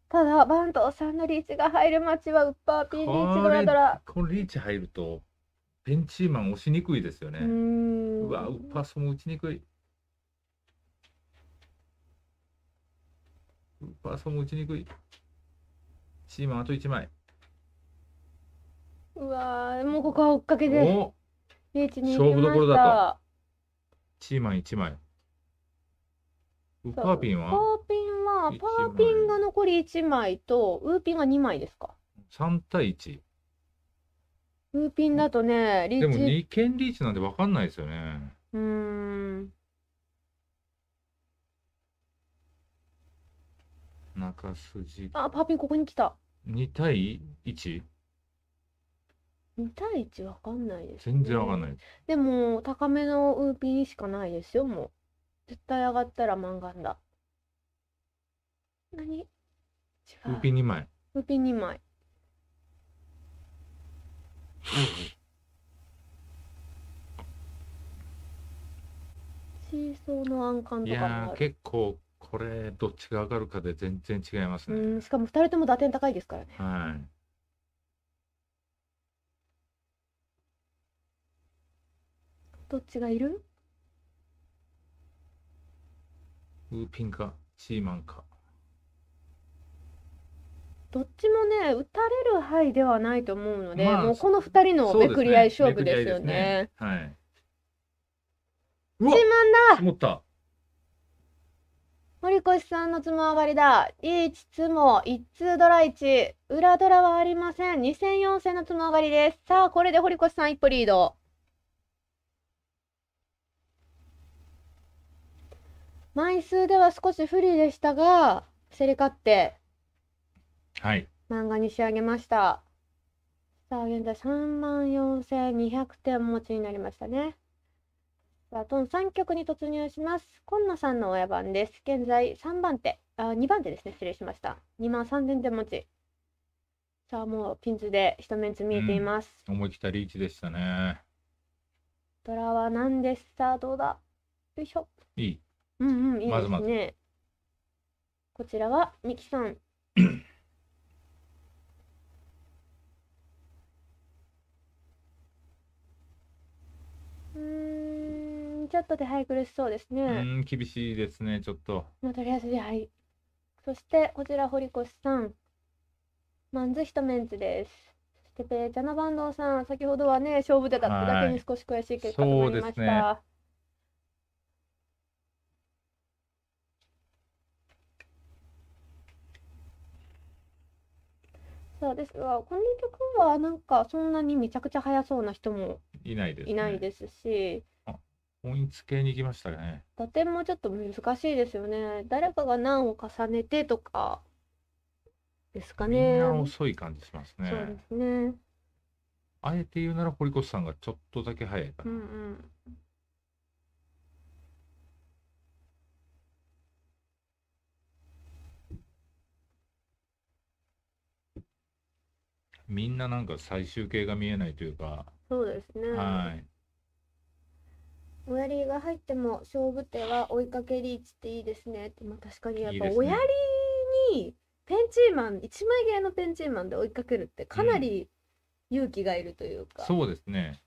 Speaker 2: ただ坂東さんのリーチが入る街はウッパーピンリーチドラドラ
Speaker 3: このリーチ入るとペンチーマン押しにくいですよね
Speaker 1: うわウ
Speaker 3: ッパーソも打ちにくいパーソンも打ちにくい。シーマンあと1枚。
Speaker 2: うわー、もうここは追っかけで。勝負どころだと。
Speaker 3: チーマン1枚。ウパーピンはパー
Speaker 2: ピンは、パーピンが残り1枚と、ウーピンが2枚ですか。
Speaker 3: 3対1。
Speaker 2: ウーピンだとね、リーチ。でも、二
Speaker 3: 権リーチなんて分かんないですよね。
Speaker 2: うん。
Speaker 3: 中筋。あ、
Speaker 2: パーピンここに来た。
Speaker 3: 2対 1?
Speaker 2: 2対1わかんないです、ね、全然わかんない。でも、高めのウーピンしかないですよ、もう。絶対上がったらマンガンだ。何ウーピン2枚。ウーピン2枚。シーソーの暗管とかもある。いや結
Speaker 3: 構これどっちが上がるかで全然違います
Speaker 2: ね。しかも2人とも打点高いですからね。はい。どっちがいる
Speaker 6: ウーピンか
Speaker 3: チーマンか。
Speaker 2: どっちもね打たれる範囲ではないと思うので、まあ、もうこの2人のめくり合い勝負ですよね。ねね
Speaker 3: はい。
Speaker 6: チーマンだ。
Speaker 2: 森越さんのつも上がりだ。いつも、一通ドラ1。裏ドラはありません。2戦4戦のつも上がりです。さあ、これで堀越さん一歩リード。枚数では少し不利でしたが、競り勝って、はい。漫画に仕上げました。さあ、現在3万4200点持ちになりましたね。バトン3局に突入します。今野さんの親番です。現在3番手、あ、2番手ですね。失礼しました。2万3000手持ち。さあ、もうピンズで一面ず見えています。
Speaker 3: うん、思い切ったリーチでしたね。
Speaker 2: ドラは何ですさあ、どうだよいしょ。いい。うんうん、いいですね。まずまずこちらは、ミキさん。ちょっと手配苦しそうですね。うん、
Speaker 3: 厳しいですね、ちょっと。
Speaker 2: まあ、とりあえずはい。そして、こちら、堀越さん。マンズ一メンズです。そして、ペーチャナバンドさん、先ほどはね、勝負でだっただけに少し悔しい結果となりました。はそうですが、ね、この曲はなんかそんなにめちゃくちゃ速そうな人もいないです、ね、いないですし、
Speaker 3: 音域系に行きましたね。
Speaker 2: 打点もちょっと難しいですよね。誰かが何を重ねてとかですかね。みんな遅
Speaker 3: い感じしますね。そうですね。あえて言うなら堀越さんがちょっとだけ早い
Speaker 2: かな。うんうん
Speaker 3: みんななんか最終形が見えないというか。
Speaker 2: そうですね。はい。お槍が入っても勝負手は追いかけリーチっていいですねってまあ確かにやっぱお槍にペンチーマン一枚切れのペンチーマンで追いかけるってかなり勇気がいるというか、
Speaker 3: そうですね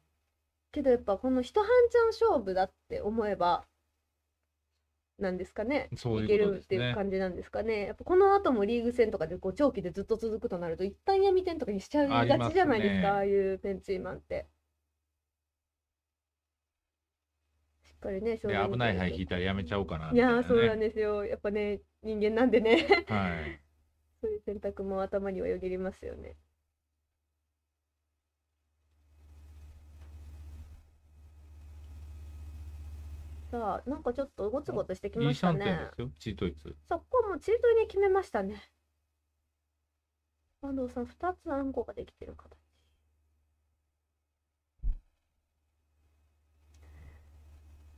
Speaker 2: けどやっぱこの一半ちゃん勝負だって思えばなんですかねういういけるっていう感じなんですかねやっぱこの後もリーグ戦とかでこう長期でずっと続くとなると一旦闇点とかにしちゃういがちじゃないですかねああいうペンチーマンってぱりね、ね危ない牌引い
Speaker 3: たらやめちゃおうかな、ね、いやそうなん
Speaker 2: ですよ。やっぱね、人間なんでねはい。そういう選択も頭にはよぎりますよね。さあ、なんかちょっとごつごつしてきましたね。チートイツ。そこもチートイに決めましたね。安藤さん、二つ暗号ができてる方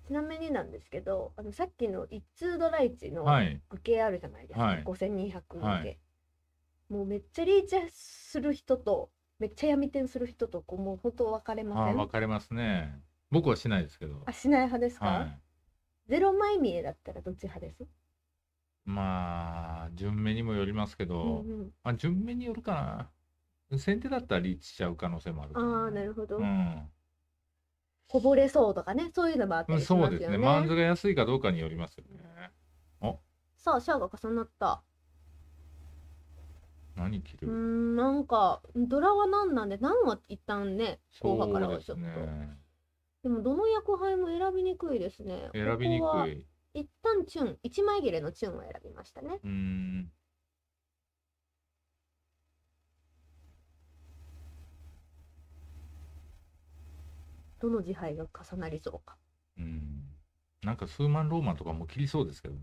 Speaker 2: ちなみになんですけどあのさっきの一通ドライチの受けあるじゃないですか、はい、5200受け、はい、もうめっちゃリーチする人とめっちゃ闇転する人とこうもう本当分かれません分
Speaker 3: かれますね僕はしないですけどあ
Speaker 2: しない派ですか、はい、ゼロ枚見えだったらどっち派です
Speaker 3: まあ順目にもよりますけど、うんうん、まあ順目によるかな先手だったらリーチしちゃう可能性もある
Speaker 2: ああなるほど、うんこぼれそうとかね、そういうのもあったうんりしそうですね。ねマンズが
Speaker 3: 安いかどうかによりますよね。
Speaker 2: さあ、シャアが重なった。
Speaker 6: 何着
Speaker 3: る？う
Speaker 2: ん、なんか、ドラは何なんで、何は一旦ね、そ後半からはでちょっと。ね。でも、どの役配も選びにくいですね。選びにここくい。一旦チュン、一枚切れのチュンを選びましたね。うん。どの自敗が重なりそうか。
Speaker 3: うん。なんか数万ローマンとかも切りそうですけどね。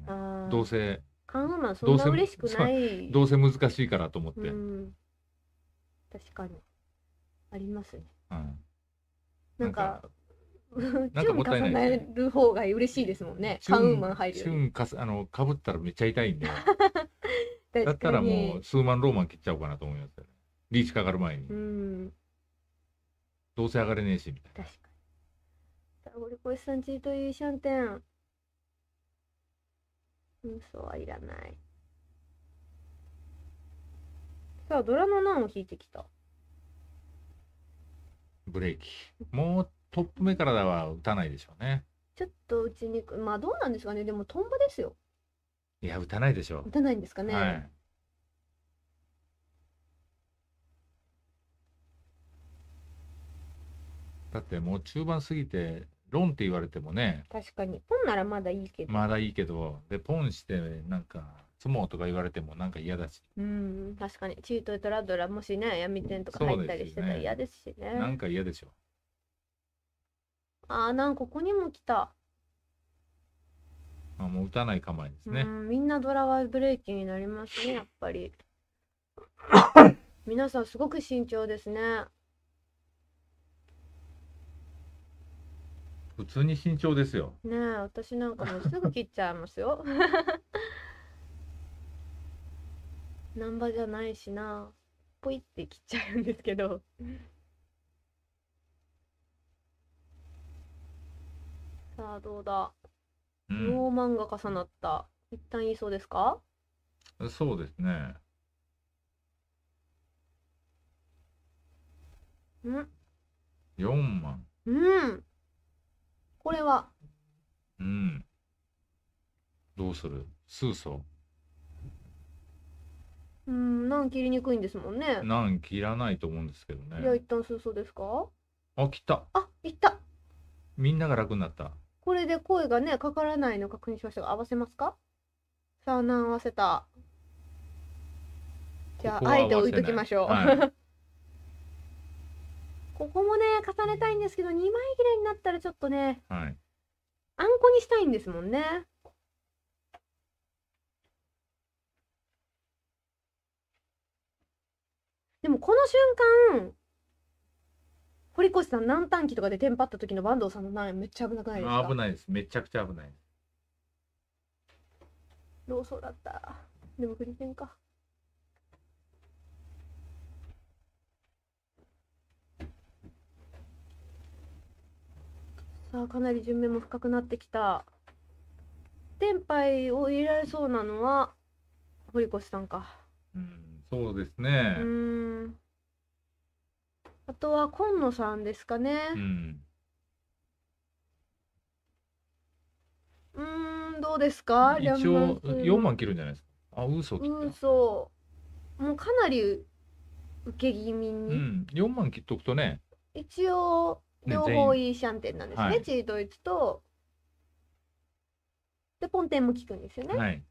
Speaker 3: どうせ。
Speaker 2: カンウーマンそんな嬉しくない。
Speaker 3: どうせ難しいからと思って。
Speaker 2: 確かに。ありますね。うん。なんか。なんか もったいなね。る方が嬉しいですもんね。カンウーマン入るよチュ
Speaker 3: ンかす、あの、かぶったらめっちゃ痛いんで。
Speaker 2: だったらもう、
Speaker 3: 数万ローマン切っちゃおうかなと思います、リーチかかる前に。
Speaker 2: うん。
Speaker 3: どうせ上がれねえし、み
Speaker 6: た
Speaker 2: いな。確か堀越さんちというシャンテン。嘘はいらない。さあ、ドラの難を引いてきた。
Speaker 3: ブレーキ。もうトップ目からは打たないでしょうね。
Speaker 2: ちょっと打ちにくまあどうなんですかね。でもトンボですよ。
Speaker 3: いや、打たないでしょう。打た
Speaker 2: ないんですかね。は
Speaker 3: い、だってもう中盤過ぎてロンって言われてもね
Speaker 2: 確かにポンならまだいいけどま
Speaker 3: だいいけどでポンしてなんか相撲とか言われてもなんか嫌だし
Speaker 2: うん確かにチートトラドラもしね闇店とか入ったりしてたら嫌ですしね、ね、なんか嫌でしょああなんかここにも来た
Speaker 3: あもう打たない構えですねう
Speaker 2: んみんなドラはブレーキになりますねやっぱり 皆さんすごく慎重ですね
Speaker 3: 普通に慎重ですよ
Speaker 2: ねえ私なんかもう すぐ切っちゃいますよナンバじゃないしなポイって切っちゃうんですけど さあどうだノーマンが重なった。一旦言いそうですか
Speaker 3: そうですね。うん ?4 万。
Speaker 2: うん。これは。
Speaker 3: うん。どうするスーソ
Speaker 2: ー。うん、なん切りにくいんですもんね。な
Speaker 3: ん切らないと思うんですけどね。いや
Speaker 2: 一旦スーソーですか
Speaker 3: あ、切った。あ、いった。みんなが楽になった。
Speaker 2: これで声がね、かからないの確認しましたが、合わせますかさあ、何合わせたじゃあ、あえて置いときましょう。はいここもね重ねたいんですけど2枚切れになったらちょっとね、はい、あんこにしたいんですもんねでもこの瞬間堀越さん南端期とかでテンパった時の坂東さんの苗めっちゃ危なくないですか
Speaker 3: 危ないですめちゃくちゃ危ない
Speaker 2: ローソーだったでも振りテンかさあかなり順目も深くなってきた天杯を入れられそうなのは堀越さんかう
Speaker 3: んそうですねう
Speaker 2: んあとは今野さんですかねうんどうですか一応四万切
Speaker 3: るんじゃないですかあ嘘切っ
Speaker 2: た嘘もうかなり受け気味に、うん、
Speaker 3: 4万切っとくとね
Speaker 2: 一応両方いいシャンテンなんですね、はい、チードイツとでポンテンも効くんですよね、はい、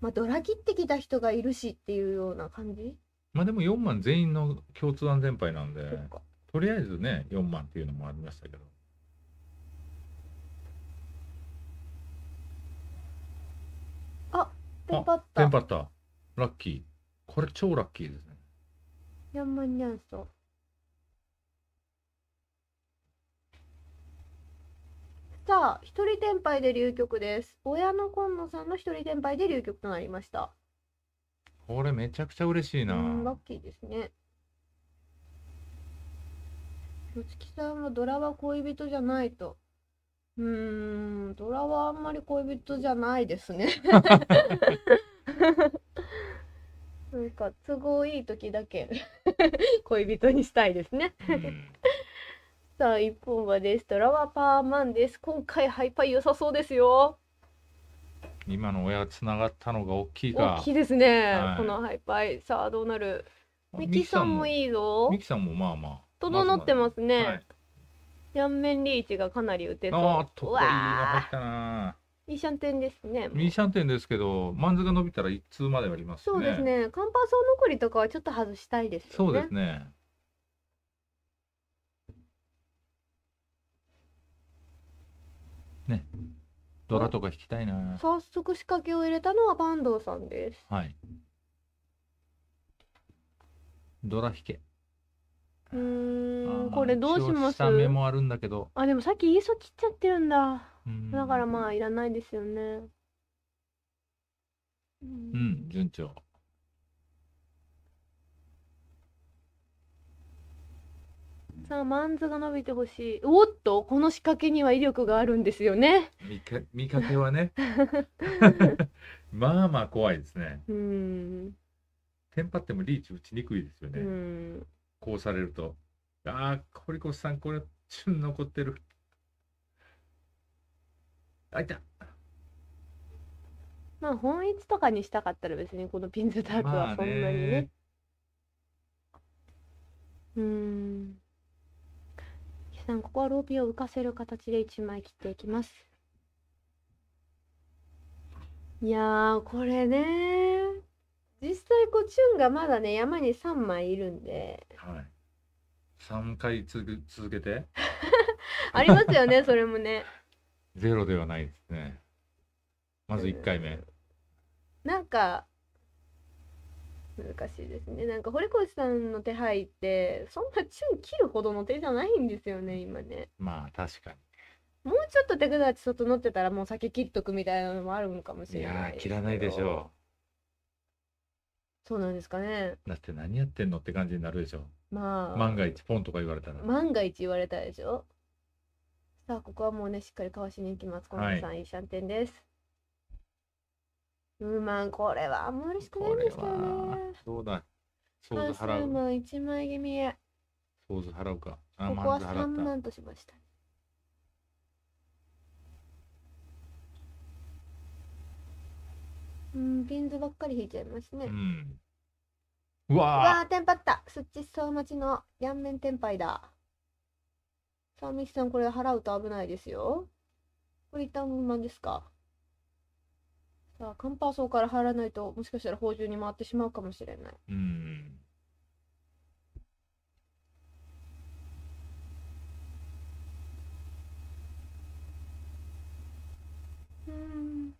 Speaker 2: まあドラ切ってきた人がいるしっていうような感じ
Speaker 3: まあでも4万全員の共通安全牌なんでとりあえずね4万っていうのもありましたけど
Speaker 2: あテンパっ
Speaker 3: たテンパったラッキーこれ超ラッキーですね
Speaker 2: ヤンマンニャンソさあ、一人転廃で流局です。親の今野さんの一人転廃で流局となりました。
Speaker 3: これめちゃくちゃ嬉しいな。ラッ
Speaker 2: キーですね。よつきさんはドラは恋人じゃないと。うーん、ドラはあんまり恋人じゃないですね。なんか都合いい時だけ恋人にしたいですねさあ、一本はです。ドラはパーマンです。今回ハイパイ良さそうですよ。
Speaker 3: 今の親繋がったのが大きいか。大きいですね。はい、この
Speaker 2: ハイパイ。さあ、どうなる。
Speaker 3: ミキさんもいいぞ。ミキさんもまあまあ。
Speaker 2: 整ってますね。まはい、両面リーチがかなり打てそう。ああ、とこ
Speaker 3: い
Speaker 2: いミーシャンテンですね。
Speaker 3: ミーシャンテンですけど、マンズが伸びたら一通まであります、ね、そうです
Speaker 2: ね。カンパーソー残りとかはちょっと外したいです、ね、そうです
Speaker 3: ね。ねドラとか弾きたいな
Speaker 2: 早速仕掛けを入れたのは坂東さんです
Speaker 3: はいドラ弾け
Speaker 2: うんこれどうしますもあでもさっきイーソ切っちゃってるんだだからまあいらないですよねうん順調さあマンズが伸びてほしいおっとこの仕掛けには威力があるんですよね
Speaker 3: 見か見かけはね まあまあ怖いですね
Speaker 2: うん
Speaker 3: テンパってもリーチ打ちにくいですよねうんこうされるとああ堀越さんこれチュン残ってるあいた
Speaker 2: まあ本一とかにしたかったら別にこのピンズタイプは
Speaker 1: そんなに
Speaker 6: ね,、
Speaker 2: まあねうんさんここはローピンを浮かせる形で1枚切っていきますいやこれね実際こうチュンがまだね山に3枚いるんで、はい、
Speaker 3: 3回続けて
Speaker 2: ありますよね それもね
Speaker 3: ゼロではないですねまず1回目、うん、
Speaker 2: なんか難しいですねなんか堀越さんの手配ってそんなチュン切るほどの手じゃないんですよね今ね
Speaker 3: まあ確か
Speaker 2: にもうちょっと手札整ってたらもう先切っとくみたいなのもあるのかもしれないいや
Speaker 3: 切らないでしょう
Speaker 2: そうなんですかね
Speaker 3: だって何やってんのって感じになるでしょ
Speaker 2: うまあ万
Speaker 3: が一ポンとか言われたら
Speaker 2: 万が一言われたでしょさあここはもうねしっかりかわしに行きます小藤さん、はい、いいシャンテンですうんまあこれはあんまり少ないんですけどね
Speaker 6: そう
Speaker 3: だソーズ払う
Speaker 2: も一枚気味へ
Speaker 3: ソーズ払うかあここは3
Speaker 2: 万としましたうんピンズばっかり引いちゃいますね、うん、うわーうわーテンパったスッチッソー待ちのヤンメンテンパイださあミキさんこれ払うと危ないですよこれ一旦不満ですかさあ、カンパーソーから入らないと、もしかしたら宝珠に回ってしまうかもしれない。うん。うん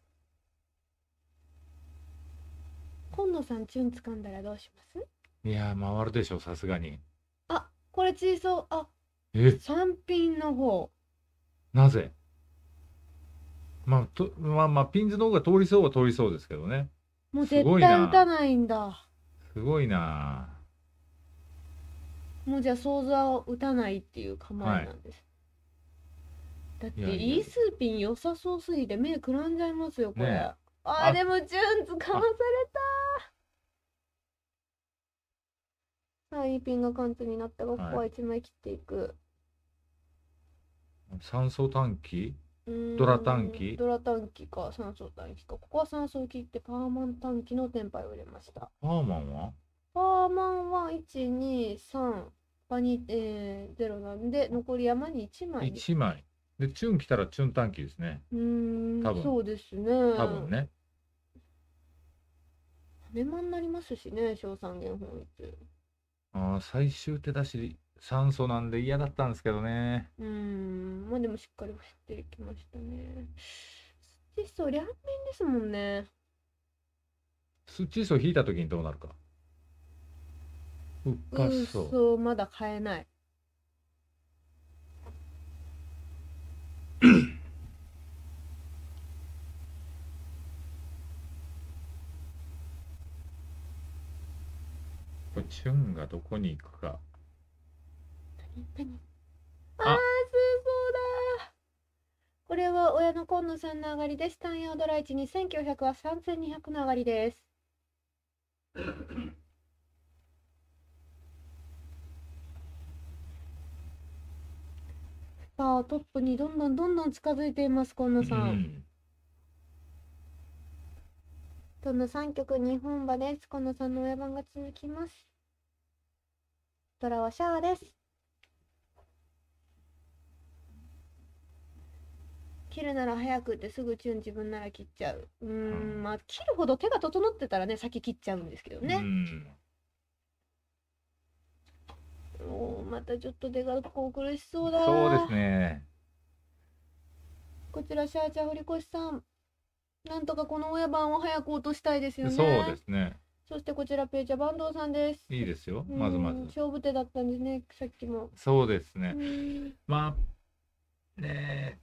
Speaker 2: 今野さん、チュン掴んだらどうします
Speaker 3: いや回るでしょ、さすがに。
Speaker 2: あ、これ小さ、あ、え、三品の方。
Speaker 3: なぜまあ、とまあまあピンズの方が通りそうは通りそうですけどね
Speaker 2: もう絶対打たないんだ
Speaker 3: すごいな
Speaker 2: もうじゃあ想像を打たないっていう構えなんです、だっていいイースーピン良さそうすぎて目くらんじゃいますよこれ、ねああでもジュンズかまされたさあイーピンが完全になったがここは1一枚切っていく、
Speaker 3: 酸層短期
Speaker 2: ドラ短期ドラ短期か酸素短期かここは酸素を切ってパーマン短期のテンパイを入れました
Speaker 6: パーマンは
Speaker 2: パーマンは123パニ、えー、0なんで残り山に1枚1
Speaker 3: 枚でチュン来たらチュン短期ですね
Speaker 2: うん多分そうですね多分ねメマになりますしね硝酸元本一
Speaker 3: ああ最終手出し酸素なんで嫌だったんですけどね
Speaker 2: うんまあでもしっかり走ってきましたね土素両面ですもんね
Speaker 3: ソ素引いた時にどうなるかうっかしそ
Speaker 2: ううまだ買えない
Speaker 3: こチュンがどこに行くか何ああそう
Speaker 2: だこれは親の今野さんの上がりです単位ドラ1 2900は3200の上がりですさあトップにどんどんどんどん近づいています今野さん、うんどの3曲日本馬です。今野さんの親番が続きます。ドラはシャアです。切るなら早くってすぐチュン自分なら切っちゃううん、まあ切るほど手が整ってたらね先切っちゃうんですけどね、うおまたちょっと出がこう苦しそうだそうですねこちらシャーチャー堀越さんなんとかこの親番を早く落としたいですよねそうですねそしてこちらペイチャバンドさんです。
Speaker 3: いいですよ。まずまず。
Speaker 2: 勝負手だったんですね。さっきも。
Speaker 3: そうですね。
Speaker 6: まあ。
Speaker 1: ね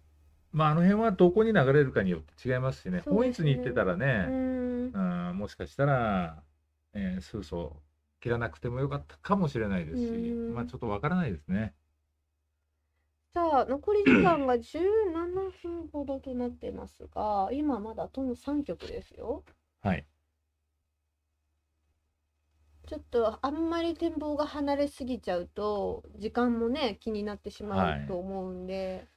Speaker 3: まあ、あの辺はどこに流れるかによって違いますしね、ね本一に行ってたらね、う
Speaker 1: ん
Speaker 3: もしかしたら、えー、スー切らなくてもよかったかもしれないですし、まあ、ちょっとわからないですね。
Speaker 2: じゃあ残り時間が17分ほどとなってますが、今まだとも3曲ですよ。はい。ちょっとあんまり展望が離れすぎちゃうと時間もね気になってしまうと思うんで。はい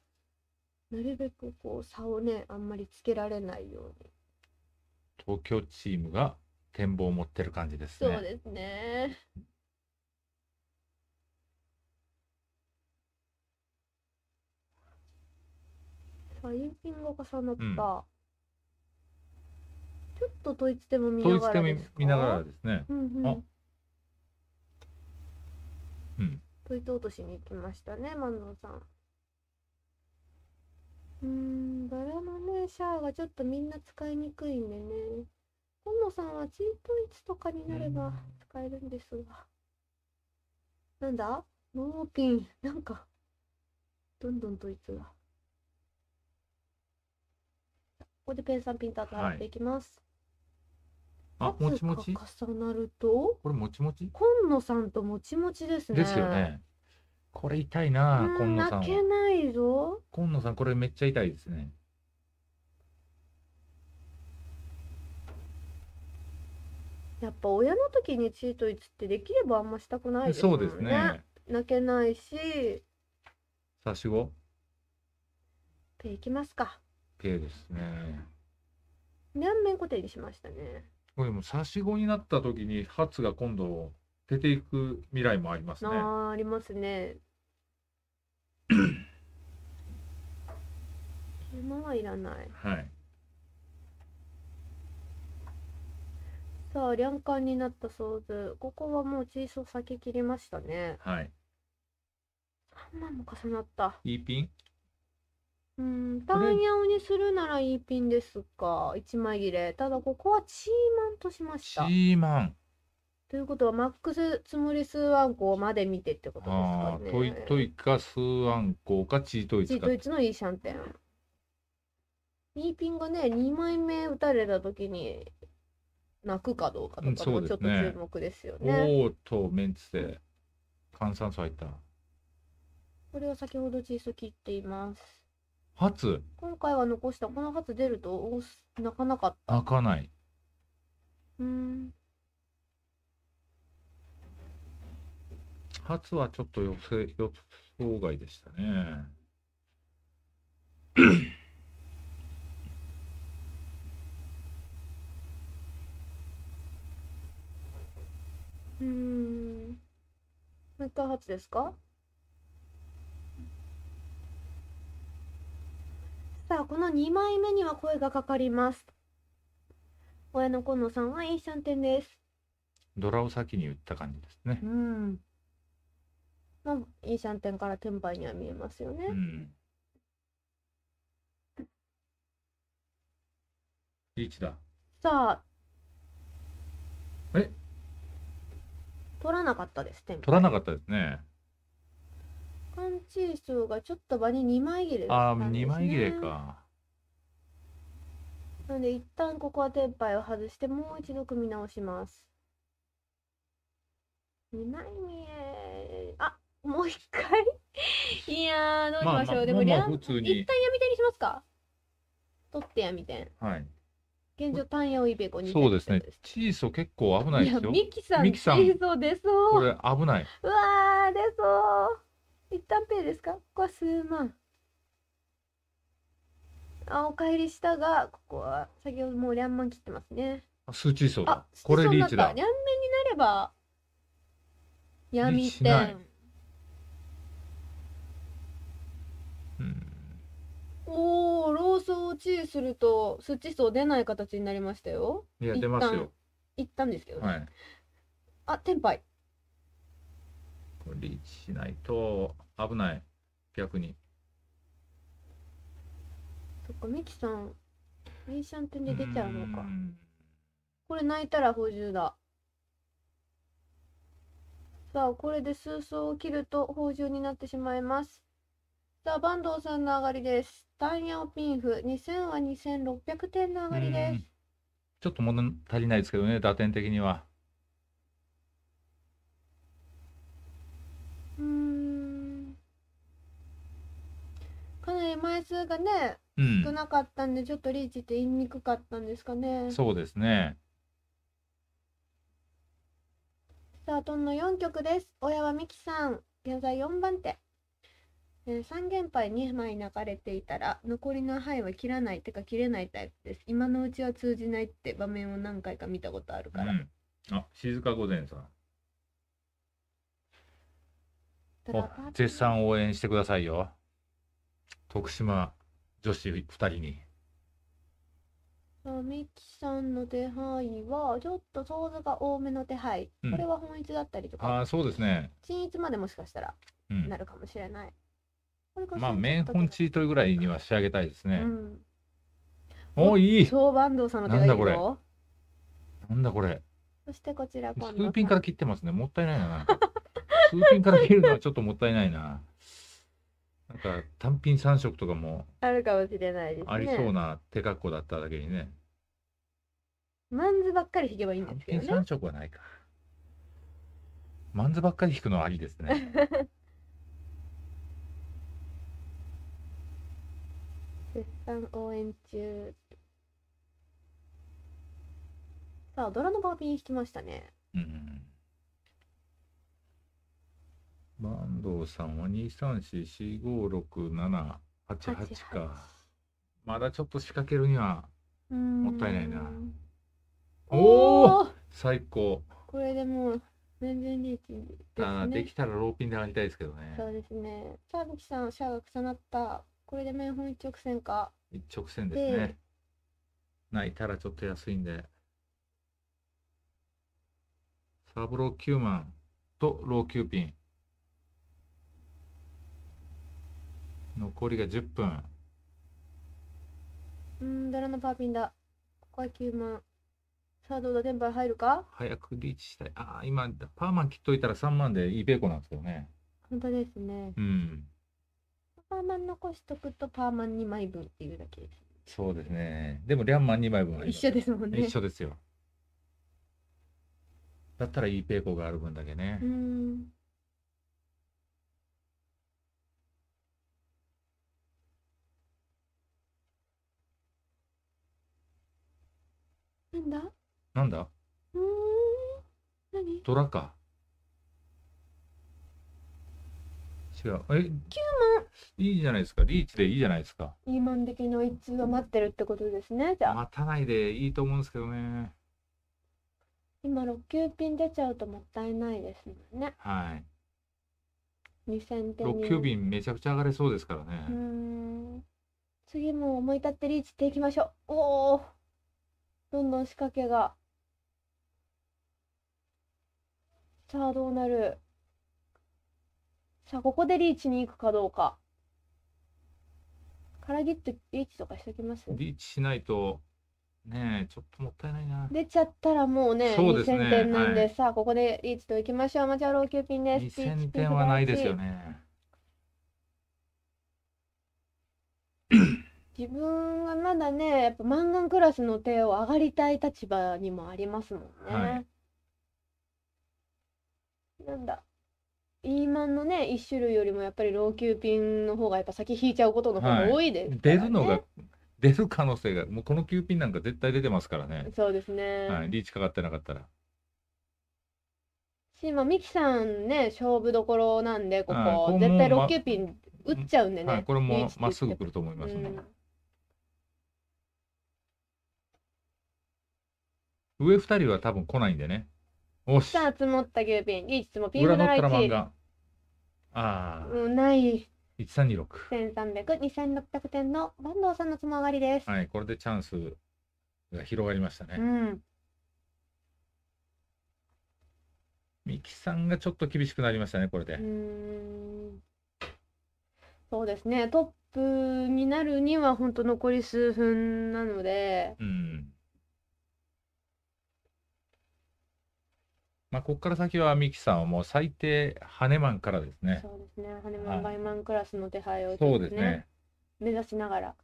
Speaker 2: なるべくこう差をねあんまりつけられないように
Speaker 3: 東京チームが展望を持ってる感じですねそうで
Speaker 2: すねさあ郵便が重なった、うん、ちょっと統一でも見ながらです
Speaker 6: 見ながらですね、うんうん、
Speaker 2: うん、問い落としに行きましたね、万能さん。うんバラのねシャアがちょっとみんな使いにくいんでね本野さんはチートイツとかになれば使えるんですがなんだノーピンなんかどんどんドイツがここでペンさんピンターと払っていきます、はい、あもちもち重なるとこれもちもち今野さんともちもちですねですよね
Speaker 3: これ痛いなこ今野さんは。泣け
Speaker 2: ないぞ。
Speaker 3: こんのさん、これめっちゃ痛いですね。
Speaker 2: やっぱ親の時にチートイツってできればあんましたくないですもそうですね。泣けないし、さしごペイいきますか。
Speaker 3: 系ですね。
Speaker 2: 両面固定にしましたね。
Speaker 3: これもさしごになった時に、ハツが今度出ていく未来もありますね。あ
Speaker 2: ありますね。今はいらないはいさあ量冠になった想図ここはもう小さを先切りましたねはい3万も重なったいいピンうん単オにするならいいピンですか1枚切れただここはチーマンとしましたチーマンということはマックスつむり数ワンコまで見てってことです
Speaker 3: かねトイトイか数ワンコかチートイツかチートイツ
Speaker 2: のいいシャンテンーピンがね2枚目打たれた時に泣くかどうかとかちょっと注目ですよね。おね
Speaker 3: おーとメンツで換算さ入った。
Speaker 2: これは先ほどチース切っています。初今回は残したこの初出るとお泣かなかっ
Speaker 3: た。泣かない。うん。初はちょっと予想外でした
Speaker 6: ね。
Speaker 2: 開発ですかさあこの2枚目には声がかかります親の河野さんはシャンテンです
Speaker 3: ドラを先に打った感じです
Speaker 2: ねうんまあシャンテンから転売には見えますよね、うん、リーチださあえ取らなかったです取ら
Speaker 3: なかったですね。
Speaker 2: カンチーがちょっと場に2枚切れ、ね、ああ、2枚切れか。なので、一旦ここは天ンを外して、もう一度組み直します。2枚見え、あもう一回 いやどうしましょう。まあ、でも、まあ、まあ、普通に。一旦闇手にしますか取って闇点。はい。現状単用イベコにそうで
Speaker 3: すね。チーソ結構危ないですよ。ミキさん、ミキさん。チー
Speaker 2: ソ出そう。これ危ない。うわ出そう。一旦ペイですかここは数万。あ、お帰りしたが、ここは先ほどもう両万切ってますね。
Speaker 4: 数値ーだ。これリーチだ。両
Speaker 2: 面になれば、闇点。おお、ロースをチーすると、スチソー出ない形になりましたよ。いや、出ますよ。いったんですけど、ね、はい。あ、テンパイ。
Speaker 3: これリーチしないと危ない。逆に。
Speaker 2: そっか、ミキさん、メイシャン点で出ちゃうのか。これ泣いたら補充だ。さあ、これで数層を切ると補充になってしまいます。さあ、坂東さんの上がりです。タンヤオピンフ、2000は2600点の上がりです。
Speaker 3: ちょっと物足りないですけどね、打点的には。
Speaker 2: うん。かなり枚数がね、少なかったんで、ちょっとリーチって言いにくかったんですかね。そ
Speaker 3: うですね。
Speaker 2: さあ、トンの4曲です。親はミキさん、現在4番手。えー、三元杯2枚泣かれていたら残りの牌は切らないてか切れないタイプです今のうちは通じないって場面を何回か見たことあるから、うん、
Speaker 3: あ静か御前さん絶賛応援してくださいよ徳島女子2人に
Speaker 2: ミキさんの手配はちょっと想像が多めの手配、うん、これは本一だったりとかあ
Speaker 3: そうですね
Speaker 2: 新一までもしかしたらなるかもしれない、うんまあ、面本
Speaker 3: チートぐらいには仕上げたいですね。おおいい。
Speaker 2: 超さんの手がいいなんだこれ。なんだこれ。そしてこちら今度。数ピンから切っ
Speaker 3: てますね。もったいないな。な数ピンから切るのはちょっともったいないな。なんか単品3色とかも
Speaker 2: あるかもしれないですね。ありそう
Speaker 3: な手格好だっただけにね。
Speaker 2: マンズばっかり引けばいいんですけどね。単品3
Speaker 3: 色はないか。マンズばっかり引くのはありですね。
Speaker 2: 絶賛応援中さあドラのバービー弾きましたね
Speaker 6: うん
Speaker 3: 坂東さんは二23445678かまだちょっと仕掛けるには
Speaker 2: もったいないな
Speaker 3: おお最高
Speaker 2: これでもう全然リーチで、ね、でき
Speaker 3: たらローピンで上がりたいですけどね
Speaker 2: そうですねさあ三木さんシャアが重なったこれで面本一直線か。
Speaker 3: 一直線ですね。泣いたらちょっと安いんで。サブロー9万とロー9ピン。残りが10分。
Speaker 2: うん、ドラのパーピンだ。ここは9万。さあ、どうだ、テンパイ入るか
Speaker 3: 早くリーチしたい。ああ、今、パーマン切っといたら3万でいいベーコンなんですけどね。
Speaker 2: 本当ですね。うん。パーマン残しとくとパーマン2枚分っていうだけで
Speaker 3: すそうですね。でも、リャンマン2枚分あ一緒ですもんね一緒ですよ。だったらいいペーコーがある
Speaker 6: 分だけね
Speaker 1: うんなんだ
Speaker 6: なんだうん何トラか。
Speaker 3: 違う。え、九万。いいじゃないですか。リーチでいいじゃないですか。
Speaker 2: イーマン的の一通は待ってるってことですね。じゃあ。待
Speaker 3: たないでいいと思うんですけどね。
Speaker 2: 今六九ピン出ちゃうともったいないですもんね。はい。二千点。六九ピ
Speaker 3: ンめちゃくちゃ上がれそうで
Speaker 6: すからね。
Speaker 2: うん。次も思い立ってリーチしていきましょう。おお。どんどん仕掛けが。さあどうなる。さあ、ここでリーチに行くかどうか。からぎってリーチとかしときますリ
Speaker 3: ーチしないと、ねちょっともったいないな。
Speaker 2: 出ちゃったらもうね、そうですね2000点なんで、はいさあ、ここでリーチと行きましょう。アマチュア老朽ピンです。2000点
Speaker 3: はないですよ
Speaker 6: ね。
Speaker 2: 自分はまだね、やっぱ満願クラスの手を上がりたい立場にもありますもんね。はいなんだ。イーマンのね1種類よりもやっぱり老朽ピンの方がやっぱ先引いちゃうことの方が多いです、ねはい、出るのが
Speaker 3: 出る可能性がもうこの9ピンなんか絶対出てますからね
Speaker 2: そうですね、はい、
Speaker 3: リーチかかってなかったら
Speaker 2: しまあミキさんね勝負どころなんでここ、はい、絶対6九ピン打っちゃうんでね、はい、これもま
Speaker 3: っすぐくると思いますね、うん、上2人は多分来ないんでね
Speaker 2: おし。さあ、積もった牛ピン。リーチもピンクドラったああ、うん、ない。
Speaker 3: 一三二六。
Speaker 2: 千三百、二千六百点の坂東さんのつまがりです。
Speaker 3: はい、これでチャンスが広がりましたね。うん。ミキさんがちょっと厳しくなりましたね、これでう。
Speaker 2: んそうですね、トップになるには本当残り数分なので、う
Speaker 3: ん。まあ、ここから先はミキさんはもう最低ハネマンからですね。そう
Speaker 2: ですね。ハネマン、バイマンクラスの手配を、ね、そうですね。目指しながら。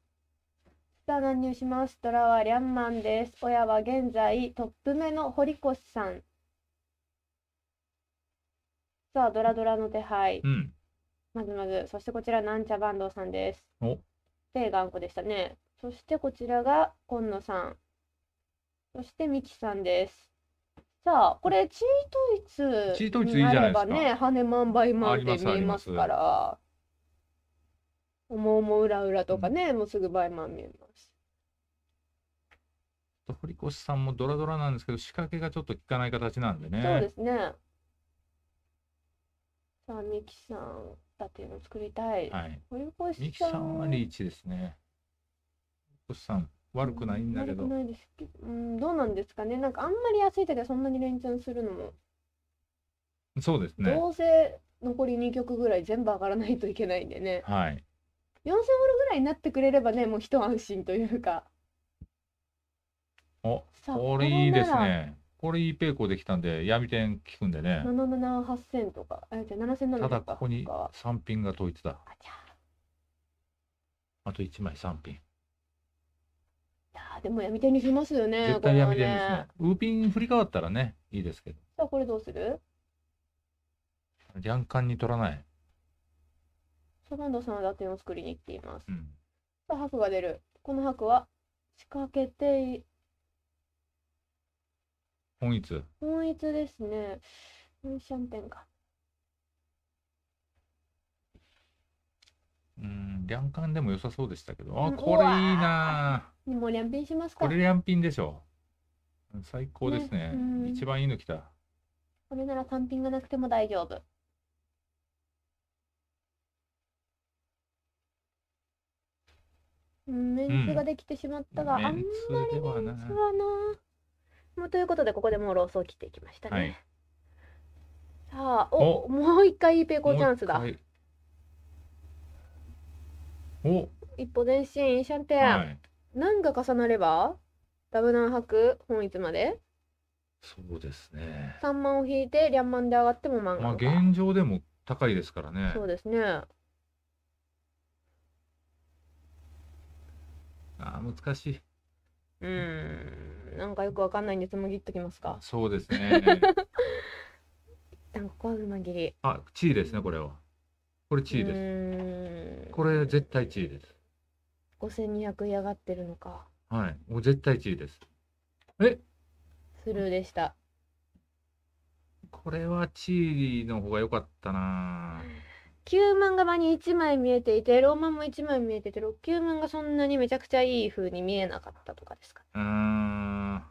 Speaker 2: さあ、乱入します。ドラはリャンマンです。親は現在トップ目の堀越さん。さあ、ドラドラの手配。うん、まずまず、そしてこちら、なんちゃバンドさんです。おで、頑固でしたね。そしてこちらが、今野さん。そして、ミキさんです。じゃあこれチートイツチートイツいいじゃないですかね羽万倍マっン見えますからおもおもうらうらとかね、うん、もうすぐ倍満見えます
Speaker 3: 堀越さんもドラドラなんですけど仕掛けがちょっと効かない形なんでねそうで
Speaker 2: すねさあミキさんだっていうの作りたい、はい、堀越さんさんはリ
Speaker 3: ーチですね堀越さん悪くないんだけど。ない
Speaker 2: ですけど、うん、どうなんですかね。なんかあんまり安い手でそんなに連チャンするのも。
Speaker 3: そうですね。どう
Speaker 2: せ残り2曲ぐらい全部上がらないといけないんでね。はい。4,000ウルぐらいになってくれればね、もう一安心というか。
Speaker 3: お、っ、これいいですね。これいいペイコできたんで、闇点聞くんでね。七
Speaker 2: 七八千とか、え、じゃ七千ただ
Speaker 3: ここに三品が統一だ。あと一枚三品。
Speaker 2: やでも闇手にしますよね。絶対闇手にしない。
Speaker 3: ウーピン振り替わったらね、いいですけど。じ
Speaker 2: ゃあこれどうする
Speaker 3: ジャンカンに取らない。
Speaker 2: サバンドさんは打点を作りに来ています。うん、さあ、白が出る。この白は仕掛けて本一。本一ですね。シャンペンか。
Speaker 3: うん、リ両ンでも良さそうでしたけど、あ、これいいな
Speaker 2: もう両品しますかこれ両
Speaker 3: 品でしょう。最高ですね。ね一番いいの来た。
Speaker 2: これなら単品がなくても大丈夫。うメンツができてしまったが、うん、あんまりメン
Speaker 1: ツ
Speaker 6: は
Speaker 2: な。もうということで、ここでもうローソを切っていきましたね。はい、さあ、おおもう一回いいペコチャンスだ。お一歩前進、シャンテン。はい何が重なればダブナン博本一まで
Speaker 1: そうですね。
Speaker 2: 3万を引いて両万で上がっても万まあ
Speaker 3: 現状でも高いですからね。
Speaker 2: そうですね。あ
Speaker 3: あ難しい。うん、
Speaker 2: なんかよくわかんないんでつむぎっときますか。そうですね。一旦ここは馬切り。
Speaker 3: あ、地位ですねこれは。これ地位
Speaker 2: で
Speaker 3: す。これ絶対地位です。
Speaker 2: 五千二百嫌がってるのか
Speaker 3: はいもう絶対1位で
Speaker 2: すえスルーでした
Speaker 4: これは
Speaker 3: チーリの方が良かったな
Speaker 2: 9万が場に1枚見えていてローマンも1枚見えてて6九万がそんなにめちゃくちゃいい風に見えなかったとかですか
Speaker 6: うん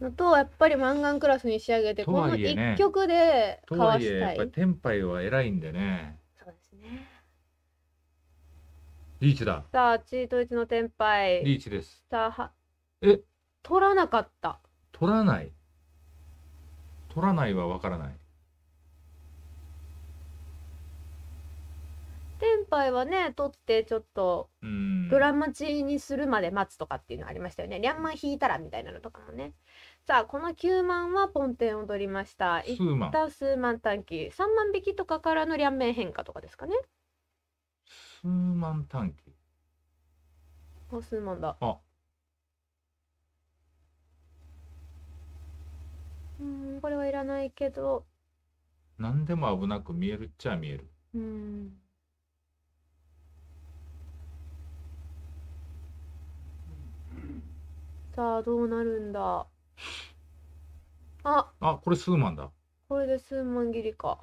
Speaker 2: のとやっぱりマンガンクラスに仕上げて、ね、この1曲でかわしたい。とはいえやっぱり
Speaker 3: テンパイは偉いんでねリーチだ。
Speaker 2: さあ、チートイチの天敗。リーチです。さあ、は。え取らなかった。
Speaker 3: 取らない。取らないはわからない。
Speaker 2: 天敗はね取ってちょっとドラマチにするまで待つとかっていうのありましたよねリャンマン引いたらみたいなのとかもねさあこの9万はポンテンを取りました数万数万短期3万匹とかからの両面変化とかですかねスーマン探検あ、スーマンだ。あうん、これはいらないけど。
Speaker 3: 何でも危なく見えるっちゃ見える。
Speaker 2: うん。さあ、どうなるんだ。あ、
Speaker 3: あ、これスーマンだ。
Speaker 2: これでスーマン切りか。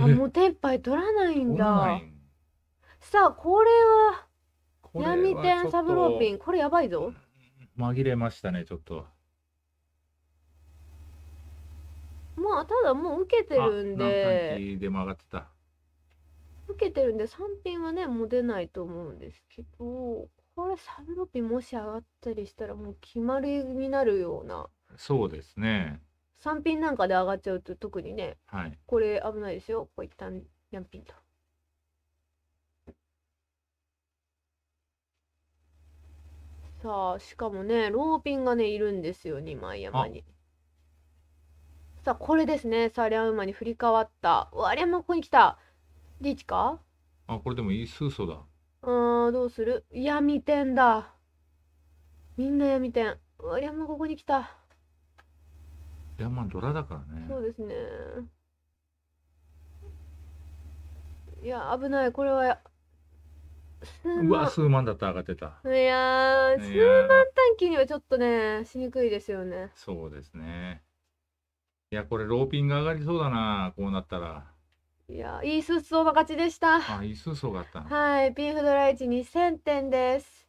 Speaker 2: あもう天ン取らないんださあこれは闇天サブローピンこれやばいぞ
Speaker 3: 紛れましたねちょっと
Speaker 2: まあただもう受けてるんで
Speaker 3: でがってた
Speaker 2: 受けてるんで3品はねもう出ないと思うんですけどこれサブローピンもし上がったりしたらもう決まりになるような
Speaker 3: そうですね
Speaker 2: 3品なんかで上がっちゃうと特にね、はい、これ危ないですよこういったん何品と。さあしかもねローピンがねいるんですよ2枚山に。さあこれですねさあリアン馬に振り替わったうわリャン馬ここに来たリーチか
Speaker 3: あこれでもいいスーソだ
Speaker 2: うんどうする闇天だみんな闇天うわリャン馬ここに来た
Speaker 3: れまあドラだから
Speaker 2: ね。そうですね。いや、危ない、これは。うわ、数万
Speaker 3: だった、上がってた。い
Speaker 2: や数万単期にはちょっとね、しにくいですよね。
Speaker 3: そうですね。いや、これローピンが上がりそうだな、こうなったら。いや、
Speaker 2: いいスーツをの勝ちでした。あ、い
Speaker 3: いスーツを買った
Speaker 2: はい、ピンフドライチ2000点です。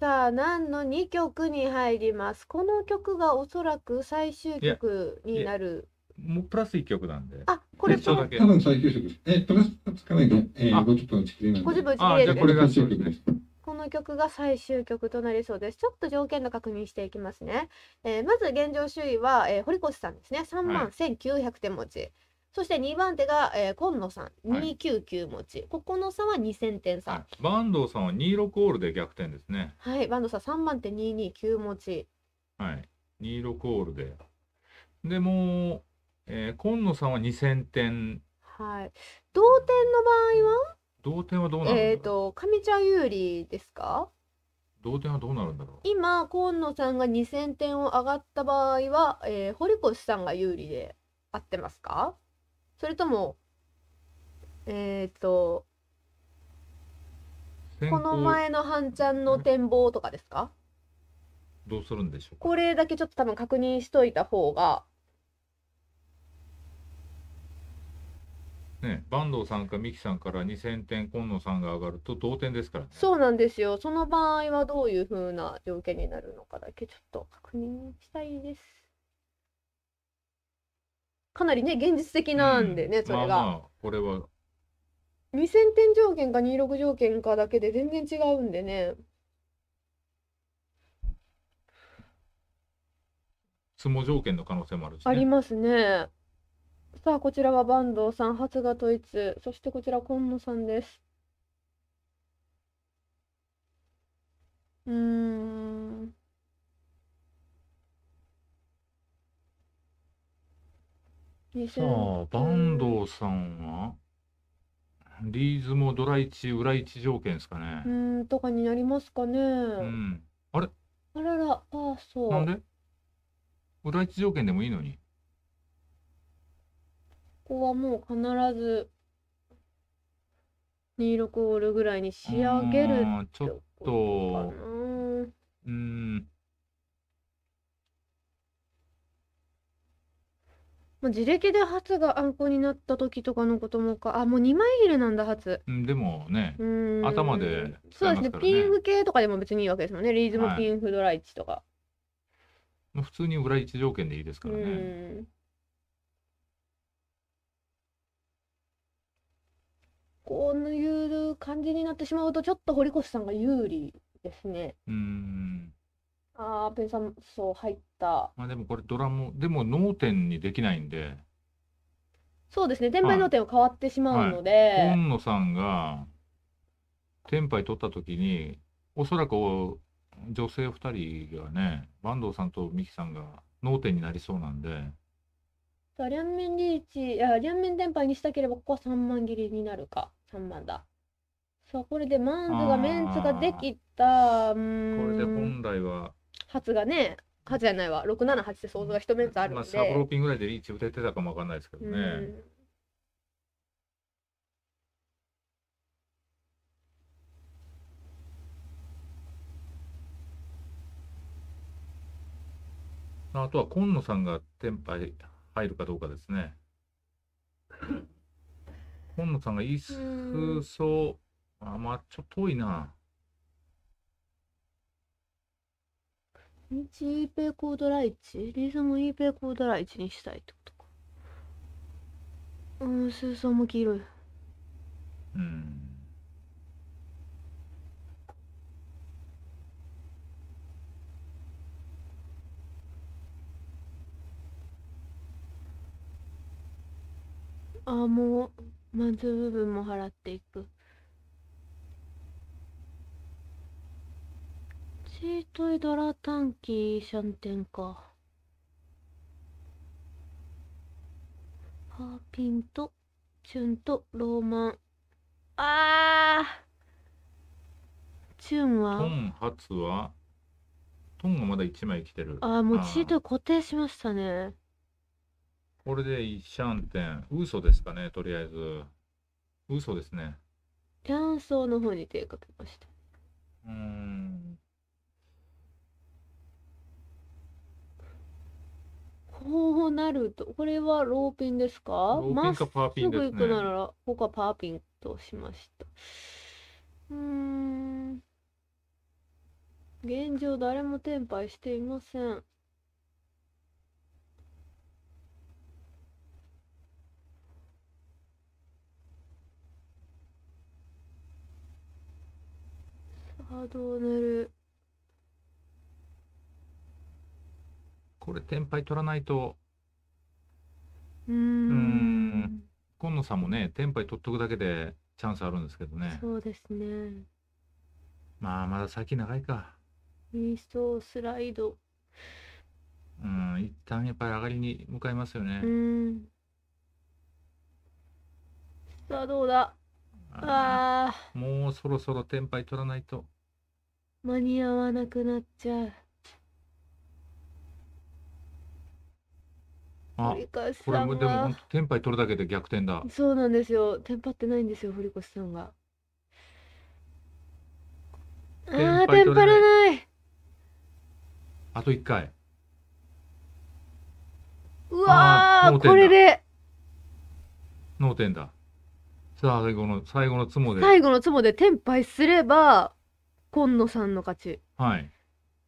Speaker 2: さあ何の2曲に入りますこの曲がおそらく最終曲になる
Speaker 3: もうプラス1曲なんで
Speaker 2: あ
Speaker 5: これ多分最終曲ですえプラスつかないで、えー、50分打ち切れなんで50分打ち切れこれが最終曲です
Speaker 2: この曲が最終曲となりそうです。ちょっと条件の確認していきますね。えー、まず現状首位は、えー、堀越さんですね。3万1900点持ち。はいそして2番手が、えー、今野さん、はい299持ち、ここの差は2000点差、はい、
Speaker 3: 坂東さんは26オールで逆転ですね
Speaker 2: はい、坂東さん3番手229持ち、
Speaker 3: はい26オールででもう、えー、今野さんは2000点
Speaker 2: はい、同点の場合は、
Speaker 3: 同点はどうなるんだろうえっ、
Speaker 2: と、上茶有利ですか
Speaker 3: 同点はどうなるんだろ
Speaker 2: う今、今野さんが2000点を上がった場合は、えー、堀越さんが有利で合ってますかそれとも、えっ、ー、と、
Speaker 3: この前
Speaker 2: の半ちゃんの展望とかですか
Speaker 3: どうするんでし
Speaker 2: ょうこれだけちょっと多分確認しといた方が。
Speaker 3: ね、坂東さんか三木さんから2000点今野さんが上がると同点ですからね。
Speaker 2: そうなんですよ。その場合はどういうふうな条件になるのかだけちょっと確認したいです。かなりね現実的なんでね、うん、それが、まあまあ、これは2000点条件か26条件かだけで全然違うんでね
Speaker 3: 相撲条件の可能性もある、ね、あり
Speaker 2: ますねさあこちらは坂東さん初が統一そしてこちら今野さんですうん
Speaker 1: さあ、
Speaker 3: 坂東さんはリーズもドライ1、裏1条件ですかね。う。
Speaker 2: ん、とかになりますかね。うん。あらら、あーそう。なん
Speaker 3: で裏1条件でもいいのに。
Speaker 2: ここはもう必ず26オールぐらいに仕上げるあ
Speaker 3: ちょっと、うーん、
Speaker 2: まあ、自力で初があんこになった時とかのこともかあもう2枚入れなんだ初うんでもね、う
Speaker 3: ん頭でそ使ういですねねピン
Speaker 2: フ系とかでも別にいいわけですもんねリーズもピンフドライチとか、
Speaker 3: 普通に裏一条件でいいですからね。
Speaker 2: こういう感じになってしまうとちょっと堀越さんが有利ですねうん。ああ、ペンさん、そう、入った。
Speaker 3: まあでもこれドラム、でも脳天にできないんで、
Speaker 2: そうですね、転売脳の点は変わってしまうはい。ので、今
Speaker 3: 野さんが天杯取った時に、おそらく女性2人がね、坂東さんと美樹さんが脳天になりそうなんで、
Speaker 2: さあ、両面リーチ、いや、両面転売にしたければ、ここは3万切りになるか。3万だ。さあ、これでマンズがメンツができた。これで本来は初がね初じゃないわ678って想像が一目ずつあるんで、まあ、サブロー
Speaker 3: ピンぐらいでリーチ打ててたかもわかんないですけどね、うんあとは今野さんがテンパ入るかどうかですね。今野さんがいっそ、あ、まあちょっと遠いな。
Speaker 2: 1 EP コードライチリズさんも EP コードライチにしたいってことかうんスーも黄色いうんあもうまず部分も払っていくシートイドラ短期シャンテンか。パーピンと、チュンと、ローマン。あーチュンはトン
Speaker 3: 初は、トンがまだ1枚来てる。あー、もうチート
Speaker 2: イ固定しましたね。
Speaker 3: これでシャンテン。嘘ですかね、とりあえず。嘘ですね。
Speaker 2: キャンソーの方に手をかけました。うん。こうなると、これはローピンですかまーすぐ行くなら、こはパーピンとしました。うん。現状誰も転廃していません。さあ、どうなる
Speaker 3: これ、天敗取らないと、
Speaker 2: うん、
Speaker 3: 今野さんもね、天敗取っとくだけでチャンスあるんですけどね。
Speaker 2: そうですね。
Speaker 3: まあ、まだ先長いか。
Speaker 2: ミーストスライド。
Speaker 3: うん、一旦やっぱり上がりに向かいますよ
Speaker 2: ね。さあ、どうだああ。
Speaker 3: もうそろそろ天敗取らないと。
Speaker 2: 間に合わなくなっちゃう。堀越これさんもでも本当
Speaker 3: テンパイ取るだけで逆転だ
Speaker 2: そうなんですよテンパってないんですよ堀越さんがあ
Speaker 3: あーパテンないパらないあと1回
Speaker 2: うわーーこれで
Speaker 3: 脳天ださあ最後の最後のツモで最後
Speaker 2: のツモでテンパイすれば今野さんの勝ちはい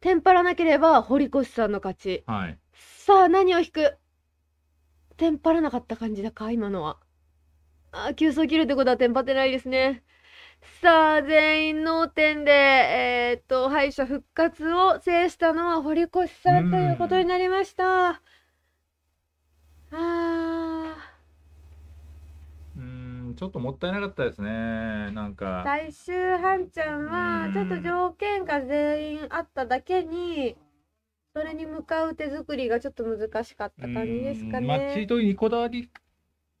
Speaker 2: テンパらなければ堀越さんの勝ちはいさあ何を引くテンパらなかった感じだか今のはあ急走切るってことはテンパってないですねさあ全員の点でえー、っと敗者復活を制したのは堀越さんということになりましたあ
Speaker 3: うんちょっともったいなかったですねなんか
Speaker 2: 最終はんちゃんはちょっと条件が全員あっただけにそれに向かう手作りがちょっと難しかった感じですかね。まあ、ちり
Speaker 3: とにこだわり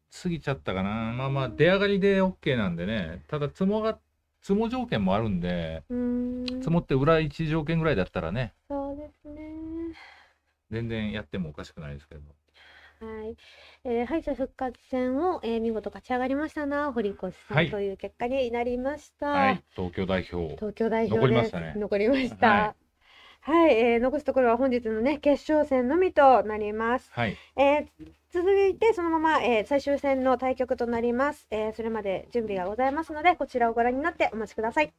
Speaker 3: すぎちゃったかな。まあまあ出上がりで OK なんでね。ただ積もが積も条件もあるんで、
Speaker 2: ん積も
Speaker 3: って裏一条件ぐらいだったらね。
Speaker 2: そうですね。
Speaker 3: 全然やってもおかしくないですけど。
Speaker 2: はい、えー、敗者復活戦を、えー、見事勝ち上がりましたな堀越さん、はい、という結果になりました、はい、
Speaker 3: 東京代表東
Speaker 2: 京代表残りましたね残りました、はいはい、えー、残すところは本日のね決勝戦のみとなります。はい、えー、続いてそのまま、えー、最終戦の対局となります、えー、それまで準備がございますのでこちらをご覧になってお待ちください。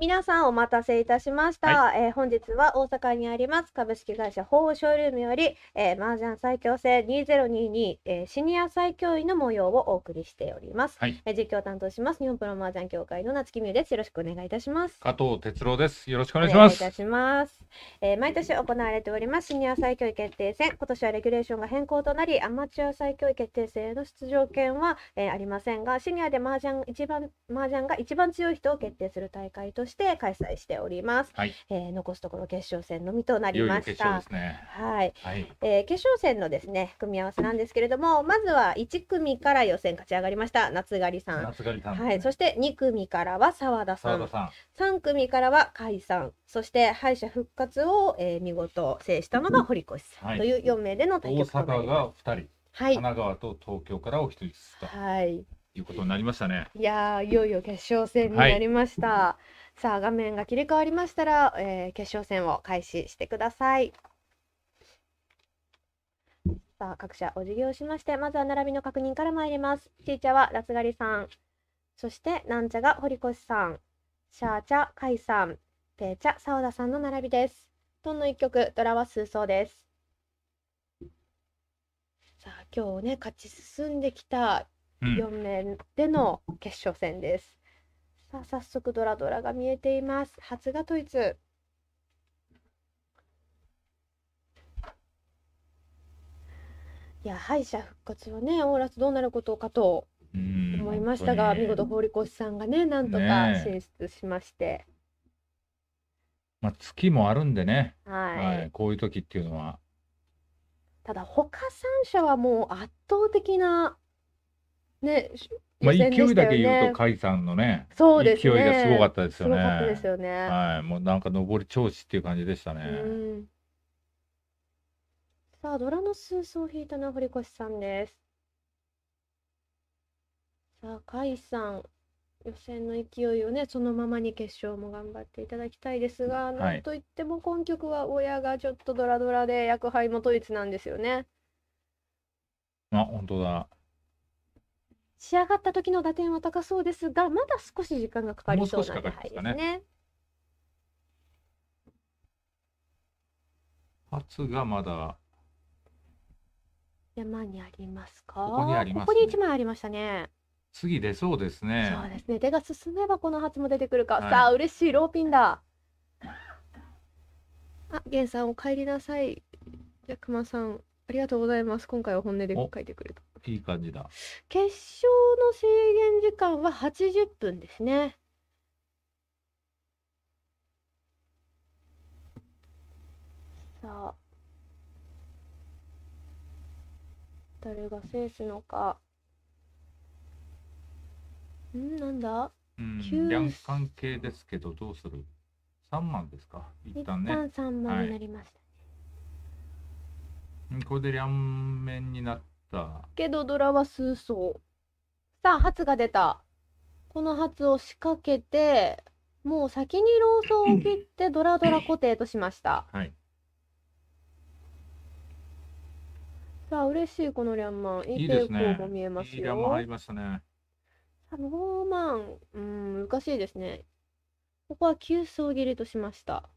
Speaker 2: 皆さんお待たせいたしました。はい、えー、本日は大阪にあります株式会社法ショールームより、えー、麻雀最強戦2022、えー、シニア最強位の模様をお送りしております。はい、えー、実況担当します日本プロ麻雀協会の夏木美です。よろしくお願いいたします。
Speaker 3: 加藤哲郎です。よろしくお願いします。お願いいた
Speaker 2: します。えー、毎年行われておりますシニア最強位決定戦、今年はレギュレーションが変更となり、アマチュア最強位決定戦への出場権は、えー、ありませんが、シニアで麻雀一番麻雀が一番強い人を決定する大会ととして開催しております。はい、えー、残すところ決勝戦のみとなりました。いよいよ決勝、ね、はい、はい、えー、決勝戦のですね組み合わせなんですけれども、まずは一組から予選勝ち上がりました夏狩りさん。夏
Speaker 1: 狩さん、ね、はい。そ
Speaker 2: して二組からは澤田さん。三組からは甲斐さん。そして敗者復活を、えー、見事制したのが堀越さんという四名での対局はい、大阪
Speaker 4: が2人。はい、神奈川
Speaker 3: と東京からお一人ずつと、はい、いうことになりましたね。
Speaker 2: いやいよいよ決勝戦になりました。はいさあ画面が切り替わりましたら、えー、決勝戦を開始してください。さあ各社お辞儀をしましてまずは並びの確認から参ります。ちーちゃはラスガリさんそしてなんちゃが堀越さんシャーチャカイさんペーチャサオダさんの並びです。トンの一曲ドラは数奏です。さあ今日ね勝ち進んできた4面での決勝戦です。うんさあ、早速ドラドラが見えています。発芽統一。いや、敗者復活はね、オーラスどうなることかと
Speaker 1: 思
Speaker 2: いましたが、見事、堀越さんがね、なんとか進出しまして。
Speaker 3: まあ、月もあるんでね、
Speaker 2: はい、はい、
Speaker 3: こういう時っていうのは。
Speaker 2: ただ、他3社はもう圧倒的なね、まあ、勢いだけ言うと、
Speaker 3: 甲斐さんのね、そうですね勢いがすごかったですよね。すよねはい、もうなんか上り調子っていう感じでしたね。
Speaker 2: さあ、ドラのスースを引いたのは堀越さんです。さあ、甲斐さん、予選の勢いをね、そのままに決勝も頑張っていただきたいですが、はい、なんといっても今局は親がちょっとドラドラで、役杯も統一なんですよね。
Speaker 6: あ、本当だ。
Speaker 2: 仕上がった時の打点は高そうですが、まだ少し時間がかかりそうなんですね。
Speaker 3: 初がまだ
Speaker 2: 山にありますかここにあります、ね、ここに1枚ありましたね
Speaker 3: 次出そうですねそ
Speaker 2: うですね手が進めばこの初も出てくるか、はい、さあ嬉しいローピンだあ、ゲンさんお帰りなさいじゃ熊さんありがとうございます今回は本音で書いてくれたいい感じだ。決勝の制限時間は80分ですね。さあ、誰が制すのか。んなんだうん、量
Speaker 3: 関係ですけど、どうする ?3 万ですか一旦ね。一旦3万になりました、ねはい、これで両面になって
Speaker 2: けどドラは数層さあ初が出たこの初を仕掛けてもう先にローソンを切って ドラドラ固定としました、はい、さあ嬉しいこのリャンマンいい傾向も見えますよいい、ね、リャンマン入りましたねさあローマンうん難しいですねここは急層切りとしました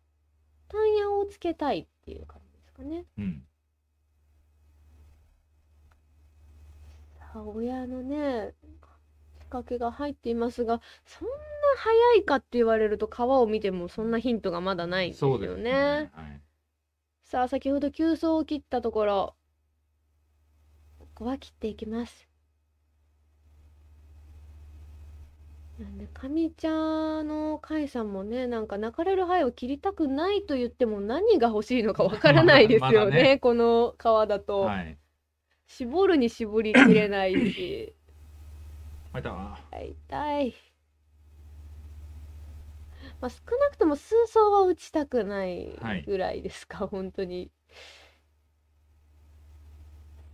Speaker 2: 単野をつけたいっていう感じですかね、うん母親のね仕掛けが入っていますがそんな早いかって言われると川を見てもそんなヒントがまだないんですよね。ねはい、さあ先ほど急走を切ったところここは切っていきます。なんで、かみちゃんの甲斐さんもね、なんか泣かれる範を切りたくないと言っても何が欲しいのかわからないですよね、ねこの川だと。はい絞るに絞りきれないし。あいた。痛い。まあ、少なくとも数層は打ちたくないぐらいですか、はい、本当に。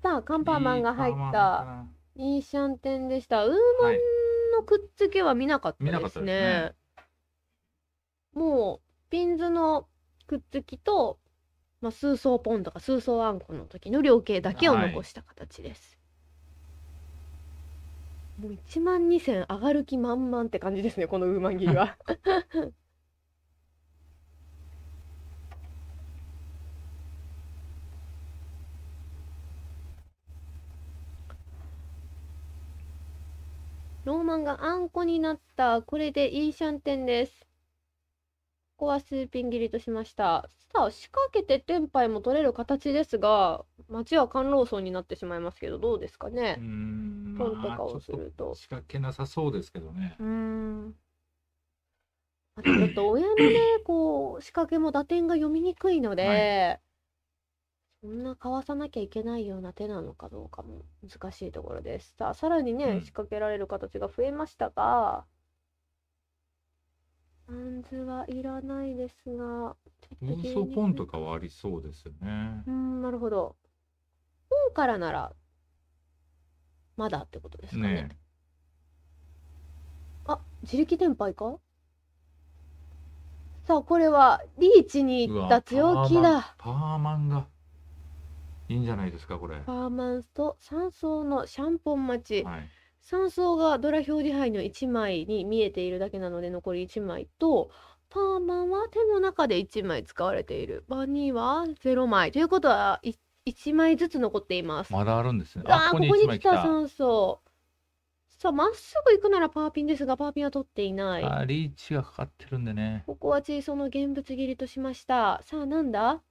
Speaker 2: さあ、カンパーマンが入ったいいシャンテンでした。ウーマンのくっつけは見なかったですね。はい、すねもう、ピンズのくっつきとまあ、数層ポンとか数層あんこの時の量計だけを残した形です。はい、もう1万2000上がる気満々って感じですねこのウーマン切りは。ローマンがあんこになったこれでいいシャンテンです。こはーピン切りとしましたさあ仕掛けて天杯も取れる形ですが町は観老荘になってしまいますけどどうですかねんポンとかをす
Speaker 3: ると仕掛けなさそうですけどね
Speaker 2: うんちょっと親のね こう仕掛けも打点が読みにくいので、はい、そんなかわさなきゃいけないような手なのかどうかも難しいところですさあさらにね、うん、仕掛けられる形が増えましたがバンズはいらないですが、妄想ポン
Speaker 3: とかはありそうですよね。
Speaker 2: うん、なるほど。本からなら、まだってことですかね。ねあ、自力転廃かさあ、これは、リーチに行った強気だ。
Speaker 3: パーマンが。いいんじゃないですか、これ。
Speaker 2: パーマンと山層のシャンポン待ち。はい3層がドラ表示牌の1枚に見えているだけなので残り1枚とパーマンは手の中で1枚使われているバニーは0枚ということは 1, 枚ずつ残っていますま
Speaker 3: だあるんですねああここに来た3
Speaker 2: 層さあまっすぐ行くならパーピンですがパーピンは取っていないあ
Speaker 3: リーチがかかってるんでねこ
Speaker 2: こはチーソの現物切りとしましたさあなんだ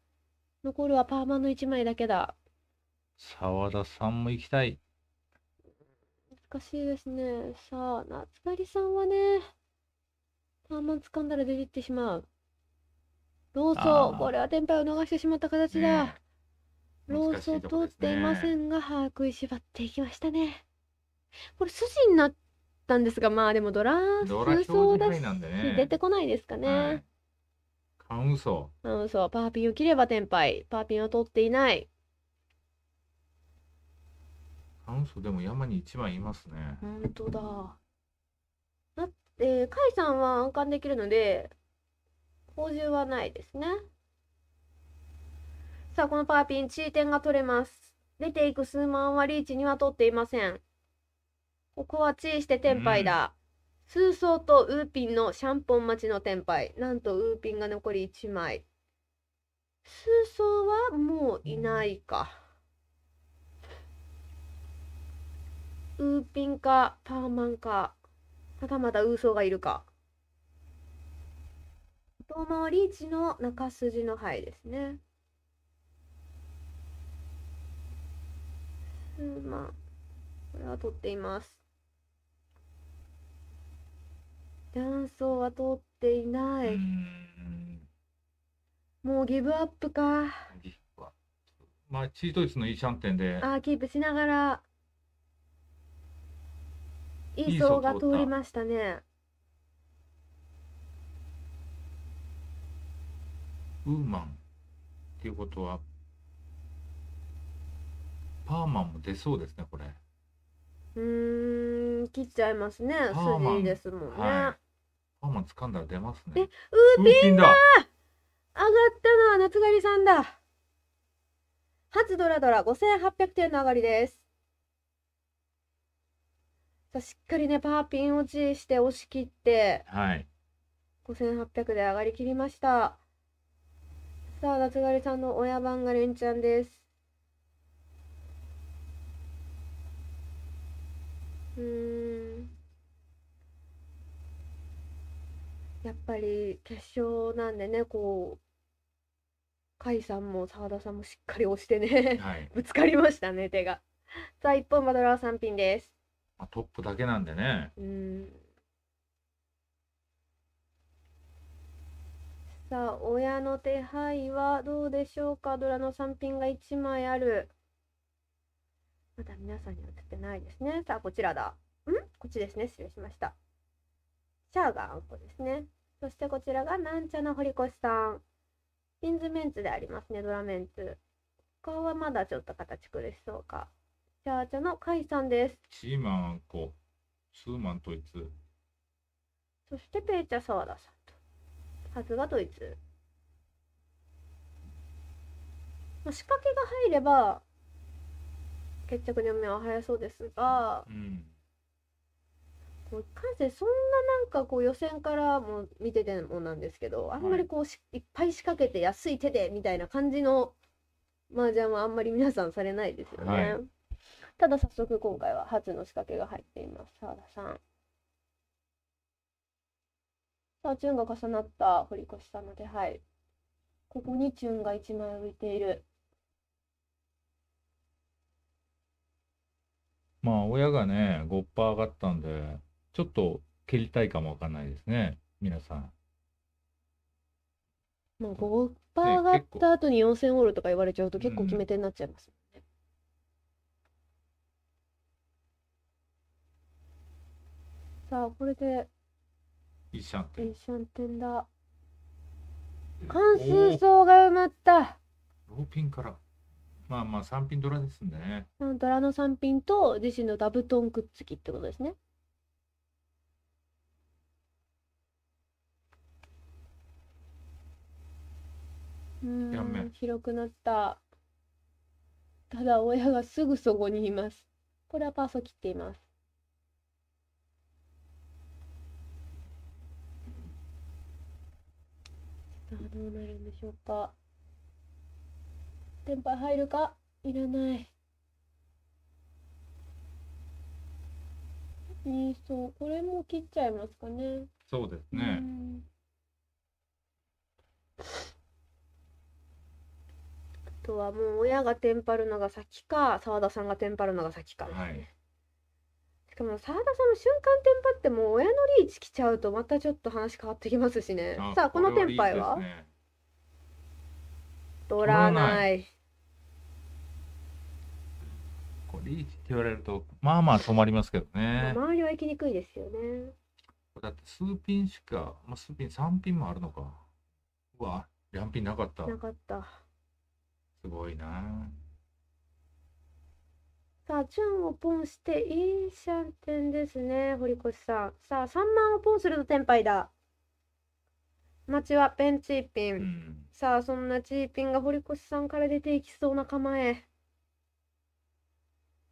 Speaker 2: 残るはパーマンの1枚だけだ
Speaker 3: 澤田さんも行きたい
Speaker 2: 懐かしいですね。さあ、夏狩りさんはね、ターマン掴んだら出てってしまう。ローソー、これは天敗を逃してしまった形だ。ね、ローソー通っていませんが、歯食いしばっていきましたね。これ筋になったんですが、まあでもドラそうだし、出てこないですかね。はい
Speaker 3: カウンソ
Speaker 2: ー。カウンソー。パーピンを切れば天敗。パーピンは取っていない。
Speaker 3: アンソでも山に1枚いますね。
Speaker 2: 本当だ。だって甲斐さんは暗冠できるので補充はないですね。さあこのパーピン地点が取れます。出ていく数万はリーチには取っていません。ここは地位して天敗だ。イだ。数層とウーピンのシャンポン待ちの天敗。なんとウーピンが残り1枚。数層はもういないか。ウーピンか、パーマンか、まだまだウーソーがいるか。遠回り一の中筋の範囲ですね。まあ、これは取っています。断層は取っていない。もうギブアップか。
Speaker 3: まあ、チートイツのいいシャンテンで。あ
Speaker 2: あ、キープしながら。いい層が通りましたね。
Speaker 3: ウーマンっていうことは、パーマンも出そうですね、これ。
Speaker 2: うーん、切っちゃいますね。パーマンですもんね。はい、
Speaker 3: パーマン掴んだら出ますね。え、
Speaker 2: ウーピンだ上がったのは夏狩りさんだ。初ドラドラ5800点の上がりです。さあしっかりねパーピン落ちして押し切って
Speaker 1: は
Speaker 6: い
Speaker 2: 5800で上がりきりましたさあ夏狩りさんの親番が連ちゃんですうんやっぱり決勝なんでねこう甲斐さんも澤田さんもしっかり押してね、はい、ぶつかりましたね手がさあ一本マドラー3品です
Speaker 3: まあ、トップだけなんでね。
Speaker 2: うん。さあ、親の手配はどうでしょうかドラの3品が1枚ある。まだ皆さんに映ってないですね。さあ、こちらだ。んこっちですね。失礼しました。シャーガあんこですね。そしてこちらがなんちゃな堀越さん。ピンズメンツでありますね、ドラメンツ。顔はまだちょっと形苦しそうか。チャーチャのカイさんです。
Speaker 3: チーマンコ、ツーマンといツ。
Speaker 2: そしてペーチャ沢田さんと。はずがドイツ。まあ、仕掛けが入れば決着の目は早そうですが、うん、こういかんそんななんかこう予選からも見ててもなんですけどあんまりこう、はい、いっぱい仕掛けて安い手でみたいな感じの麻雀はあんまり皆さんされないですよね。はいただ早速今回は初の仕掛けが入っています。澤田さん。さあ、チュンが重なった堀越さんの手配。ここにチュンが1枚浮いている。
Speaker 3: まあ、親がね、5%上がったんで、ちょっと蹴りたいかもわかんないですね、皆さん。
Speaker 2: まあ、5%上がった後に4000オールとか言われちゃうと結構決め手になっちゃいます。さあこれで
Speaker 1: 一
Speaker 6: シャン
Speaker 2: テン一シャンテンだ関数層が埋まった
Speaker 3: ローピンからまあまあ三品ドラですね
Speaker 2: ドラの三品と自身のダブトンくっつきってことですねうん広くなったただ親がすぐそこにいますこれはパーソ切っていますどうなるんでしょうか天杯入るかいらないいいそうこれも切っちゃいますかね
Speaker 3: そうです
Speaker 1: ね、
Speaker 2: あとはもう親がテンパるのが先か澤田さんがテンパるのが先かはいでも澤田さんの瞬間テンパってもう親のリーチ来ちゃうとまたちょっと話変わってきますしねあさあこのテンパイは取らない
Speaker 3: これリーチって言われるとまあまあ止まりますけどね周
Speaker 2: りは行きにくいですよね
Speaker 3: だって数ピンしか、まあ、数ピン三ピンもあるのかうわ二ピンなかったなかったすごいな
Speaker 2: さあ、チュンをポンして、いいシャンテンですね、堀越さん。さあ、3万をポンすると天敗だ。町はペンチーピン。さあ、そんなチーピンが堀越さんから出ていきそうな構え。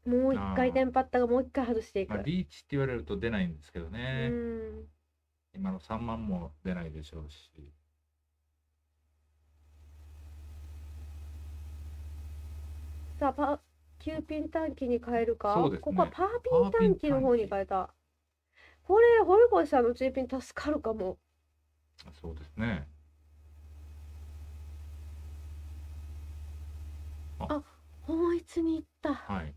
Speaker 2: もう一回テンパったが、もう一回外していく、まあ。
Speaker 3: リーチって言われると出ないんですけどね。うん、今の3万も出ないでしょうし。
Speaker 2: さあ、パー。9ピン短期に変えるか、ね、ここはパーピン短期の方に変えたこれ堀越さんの中ピン助かるかも
Speaker 3: そうですね
Speaker 2: あ本一に行ったはい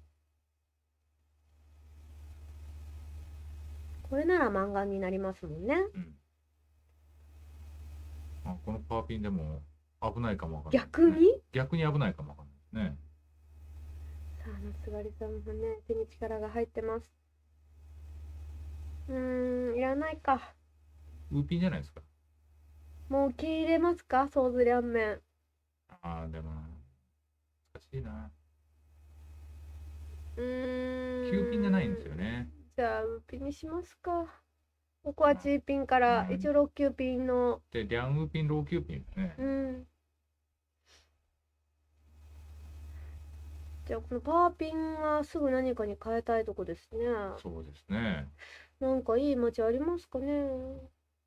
Speaker 2: これなら満願になりますもんね、うん、
Speaker 3: あこのパーピンでも危ないかもわかんない、ね、逆に逆に危ないかもわかんないですね
Speaker 2: さあすがりさんもね手に力が入ってますうんいらないか
Speaker 3: ウーピンじゃないですか
Speaker 2: もう受け入れますかソーズリャンメン
Speaker 3: ああで
Speaker 6: も難しいな
Speaker 2: うん9
Speaker 3: ピンじゃないんですよ
Speaker 6: ね
Speaker 2: じゃあウーピンにしますかここはチーピンから一応6級ピンの
Speaker 3: でリャンウーピンロー級ピンです
Speaker 2: ねうんじゃあこのパーピンはすぐ何かに変えたいとこですね。そうですね。なんかいい街ありますかね。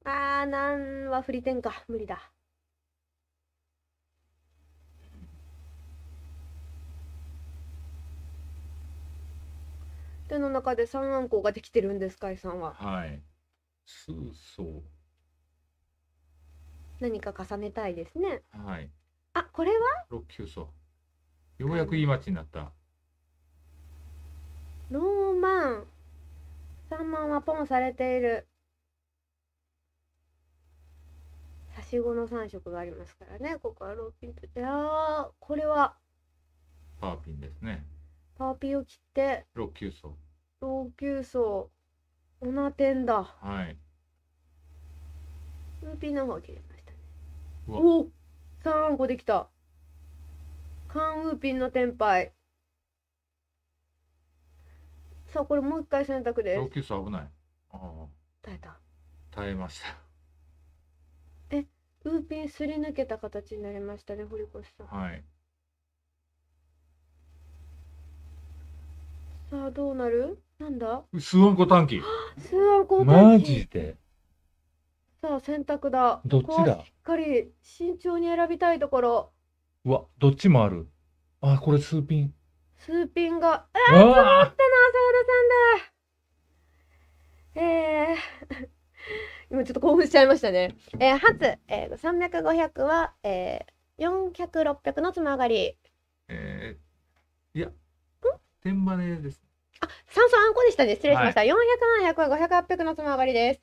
Speaker 2: ああ、なんは振り点か。無理だ。手の中で三暗号ができてるんですかいさんは。
Speaker 6: はい。そうそう。
Speaker 2: 何か重ねたいですね。はい。あ、これは。
Speaker 3: 六九層。ようやくいい町になった。
Speaker 2: ローマン。三万はポンされている。差し子の三色がありますからね。ここはローピンと。いやこれは。
Speaker 3: パーピンですね。
Speaker 2: パーピンを切って。6級層。6級層。オナテンだ。はい。ウーピンの方切れましたね。お三個できた。カンウーピンの天敗さあこれもう一回選択ですロッキ
Speaker 3: ース危ないあ耐えた耐えました
Speaker 2: えウーピンすり抜けた形になりましたね堀越さんはいさあどうなるなんだ
Speaker 3: スワンコ短期
Speaker 2: スワンコ短期マジでさあ選択だどっちだしっかり慎重に選びたいところ
Speaker 3: うわ、どっちもある。あ、これスーピン。
Speaker 2: スーピンが、あ、積もったの、浅田さんだ。えー 今ちょっと興奮しちゃいましたね。えー、初、えー、300、は、えー、400、のつながり。
Speaker 3: えー、いや、天バネです。
Speaker 2: あ、酸素あんこでしたね。失礼しました。はい、400、700は500、800のつながりです。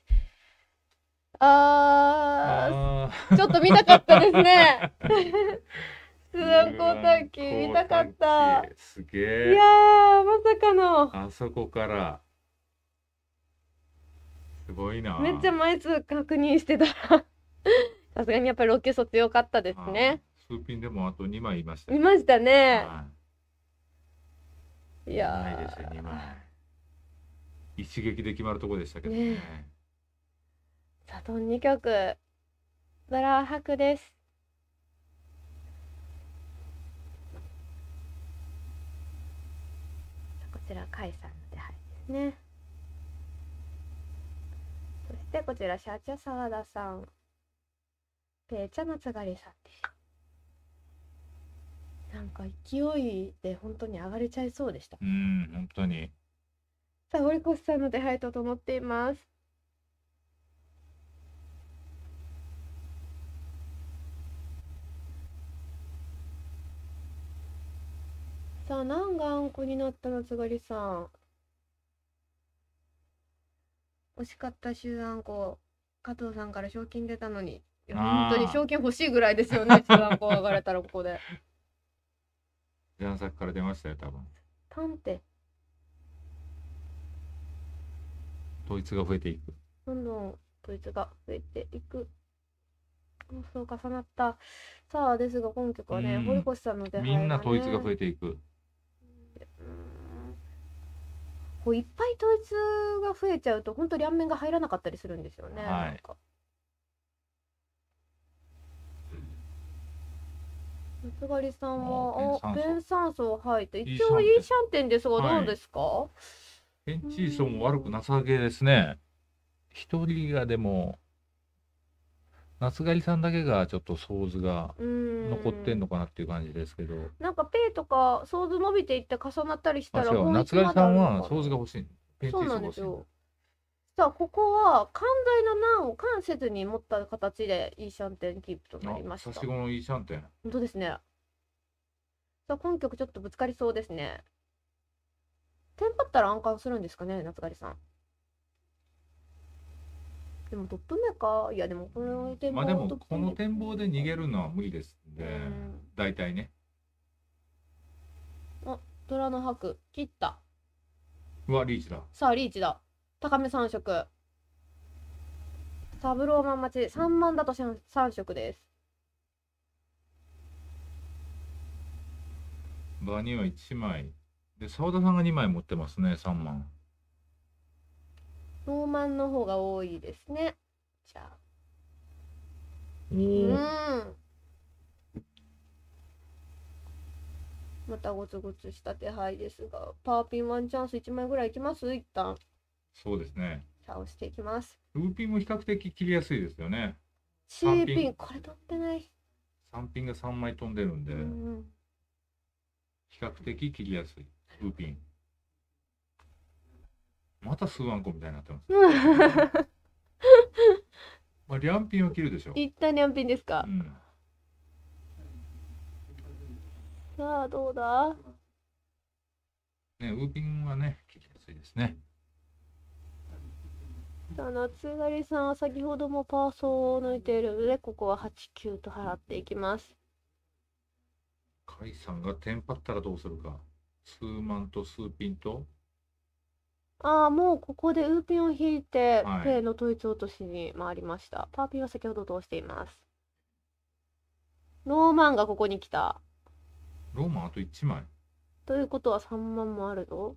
Speaker 1: あー、
Speaker 2: あーちょっと見たかったですね。津南高体機見たかったすげえいやまさかの
Speaker 1: あそ
Speaker 3: こからすごいなめっちゃ
Speaker 2: 枚数確認してた さすがにやっぱりロケ卒よかったですね
Speaker 3: スーピンでもあと2枚いました、ね、いました
Speaker 2: ねいやないですよ2枚
Speaker 3: 一撃で決まるとこでしたけどねね
Speaker 2: 佐藤2曲バラ博ですちら甲さんの手配ですねそしてこちらシャチャ沢田さんペーチャのつがりさんでなんか勢いで本当に上がれちゃいそうでした。
Speaker 3: うん、本当に。
Speaker 2: さあ、堀越さんの手配と整っています。さん、何があんこになったの、つがりさん。惜しかった、集団校。加藤さんから賞金出たのに。本当に賞金欲しいぐらいですよね、集団校上がれたらここで。
Speaker 3: 集団先から出ましたよ、多分。パンって。統一が増えていく。
Speaker 2: どんどん統一が増えていく。そう重なった。さあ、ですが今曲はね、堀越さんの出会いが、ね、みんな統一が増えていく。こういっぱい統一が増えちゃうと本当両面が入らなかったりするんですよね。はい、松狩さんは、あ、ペン酸素、を吐い、て一応いいシャンテンですが、どうですか。はい、
Speaker 3: ペンチーソンも悪くなさげですね。一人がでも、夏狩りさんだけがちょっと想像が残ってんのかなっていう感じですけど
Speaker 2: なんかペイとか想像伸びていって重なったりしたら夏狩りさんは想
Speaker 3: 像が欲しいペイそうなんですよ
Speaker 2: さあここは寛大な難を関せずに持った形でいいシャンテンキープとなりました差し子
Speaker 3: のいいシャンテン
Speaker 2: 本当ですねさあ今曲ちょっとぶつかりそうですねテンパったら暗冠するんですかね夏狩りさんでもトップ目かいやでもこの展望まあでもこの
Speaker 3: 展望で逃げるのは無理ですんで、うん、大体ね
Speaker 2: あ虎の白切ったうわリーチださあリーチだ高め3色サブローマン待ち3万だと3色です
Speaker 3: 場には1枚で澤田さんが2枚持ってますね3万
Speaker 2: ノーマンの方が多いですね。じゃあ。う
Speaker 5: ん。
Speaker 2: またゴツゴツした手配ですが、パーピンワンチャンス1枚ぐらいいきます一旦。
Speaker 3: そうですね。
Speaker 2: 倒していきます。
Speaker 3: ルーピンも比較的切りやすいですよね。シーピン、
Speaker 2: これ取ってない。
Speaker 3: 3ピンが3枚飛んでるんで、うん、比較的切りやすい。ルーピン。また数万個みたいになってます。まあ、リャンピンは切るでしょう。
Speaker 2: 一旦リャンピンですか。うん、さあ、どうだ。ね、
Speaker 3: ウーピンはね、聞きやすいですね。
Speaker 2: さあ、夏狩りさんは先ほどもパーソーを抜いているので、ここは八九と払っていきます。
Speaker 3: 甲斐さんがテンパったらどうするか。数万と数ピンと
Speaker 2: ああ、もうここでウーピンを引いて、ペイの統一落としに回りました。パーピンは先ほど通しています。ローマンがここに来た。
Speaker 3: ローマンあと1枚。
Speaker 2: ということは3万もあるぞ。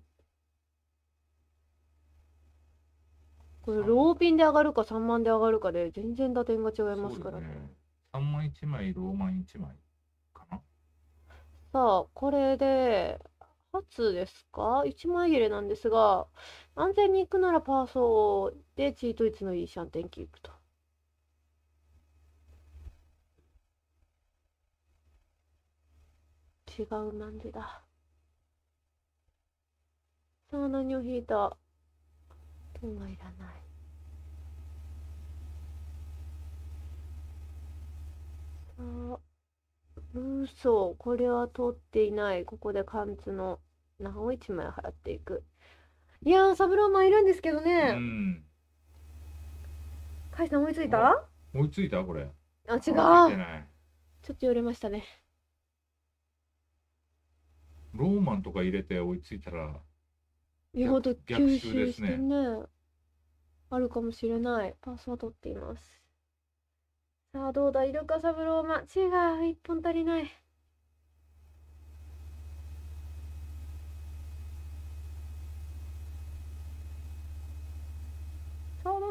Speaker 2: これ、ローピンで上がるか3万で上がるかで、全然打点が違いますからね。ね。
Speaker 3: 3万1枚、ローマン1枚かな。
Speaker 2: さあ、これで、2つですか ?1 枚切れなんですが、安全に行くならパーソーでチートイツのいいシャンテンキープと。違うなんでだ。さあ、何を引いた今いらない。さあ、ルーソー、これは通っていない。ここで貫通の何を一枚払っていくいやーサブローマンいるんですけどね、うん。カイさん追いついた
Speaker 3: 追いついたこれ。あ違うちょ
Speaker 2: っと寄れましたね
Speaker 3: ローマンとか入れて追いついたら、いやほんと吸収してね
Speaker 2: あるかもしれないパスは取っていますさあどうだイルカサブローマ違う一本足りない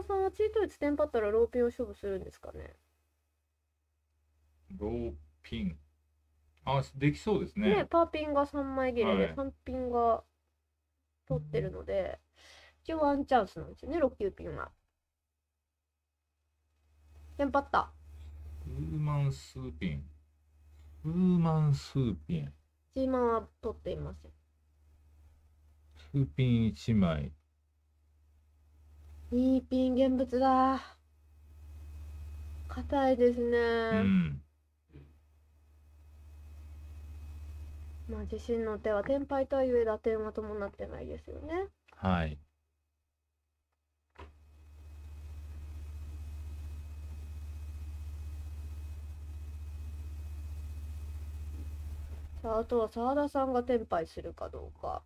Speaker 2: さんはチート打つテンパったらローピンを勝負するんですかね
Speaker 3: ローピン。あ、できそうですね。ね、
Speaker 2: パーピンが3枚切りで、は3ピンが取ってるので、一応ワンチャンスなんですよね、6級ピンは。テンパった。
Speaker 3: ウーマンスーピン。ウーマンスーピン。
Speaker 2: 1マンは取っていません。
Speaker 3: スーピン1
Speaker 6: 枚。
Speaker 2: いいピン現物だ。硬いですね。うんまあ自身の手は天敗とはゆえ打点は伴ってないですよね。はい。さああとは澤田さんが天敗するかどうか。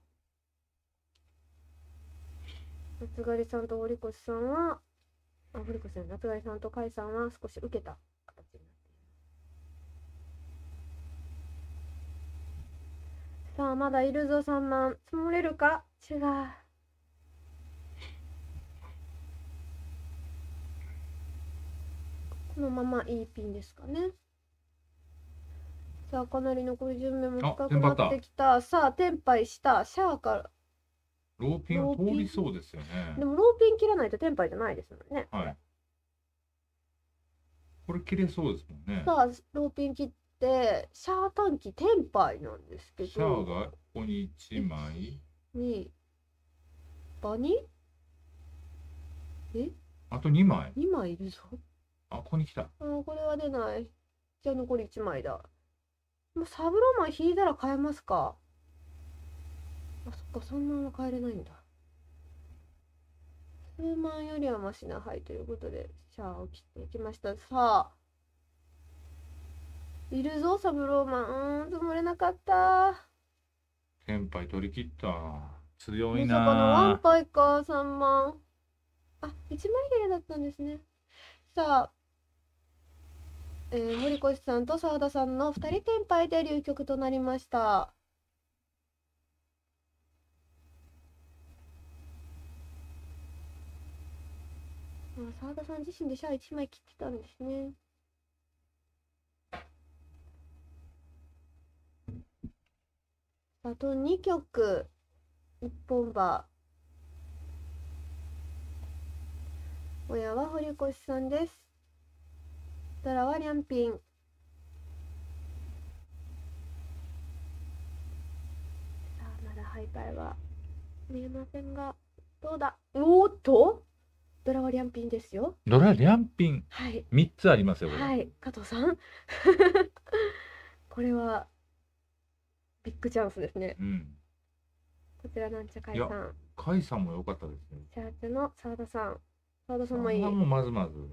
Speaker 2: 夏狩りさんと堀越さんは、あ、堀越さん、夏狩りさんと甲斐さんは少し受けた形になっています。さあ、まだいるぞ、3万。積もれるか違う。このままいいピンですかね。さあ、かなり残り順目も深くなってきた。さあ、テンパイした。シャアから。
Speaker 3: ローピン通りそうですよね。で
Speaker 2: もローピン切らないとテンパイじゃないですもんね。
Speaker 3: はい。これ切れそうですもんね。
Speaker 2: さあ、ローピン切って、シャー短期テンパイなんですけど。シャー
Speaker 3: がここに一枚。
Speaker 2: 2。バニ？え
Speaker 3: あと二枚。
Speaker 2: 二枚いるぞ。
Speaker 3: あ、ここに来た。
Speaker 2: うん、これは出ない。じゃあ残り一枚だ。もうサブロマン引いたら買えますか。あそっかそんなのれないんだ数万よりはマシなはいということでシャアを切っていきましたさあいるぞサブローマンうん積もれなかった
Speaker 3: 先輩取り切った強いなまさのワン
Speaker 2: パイか3万あ1枚切れだったんですねさあえー、森越さんと澤田さんの2人転敗で流局となりました。あ田さん自身でシャア1枚切ってたんですねあと2曲一本場。親は堀越さんですたらはりゃんぴんさあまだ敗退は見えませんがどうだおっとドラは両品ですよ。
Speaker 3: ドラ両品。はい。三つありますよ。は
Speaker 2: い、加藤さん。これは。ビッグチャンスですね。うん、こちらなんちゃかいさん。
Speaker 3: かいさんも良かったですね。
Speaker 2: チャーチの澤田さん。澤田さんもいい。もまずまず。そ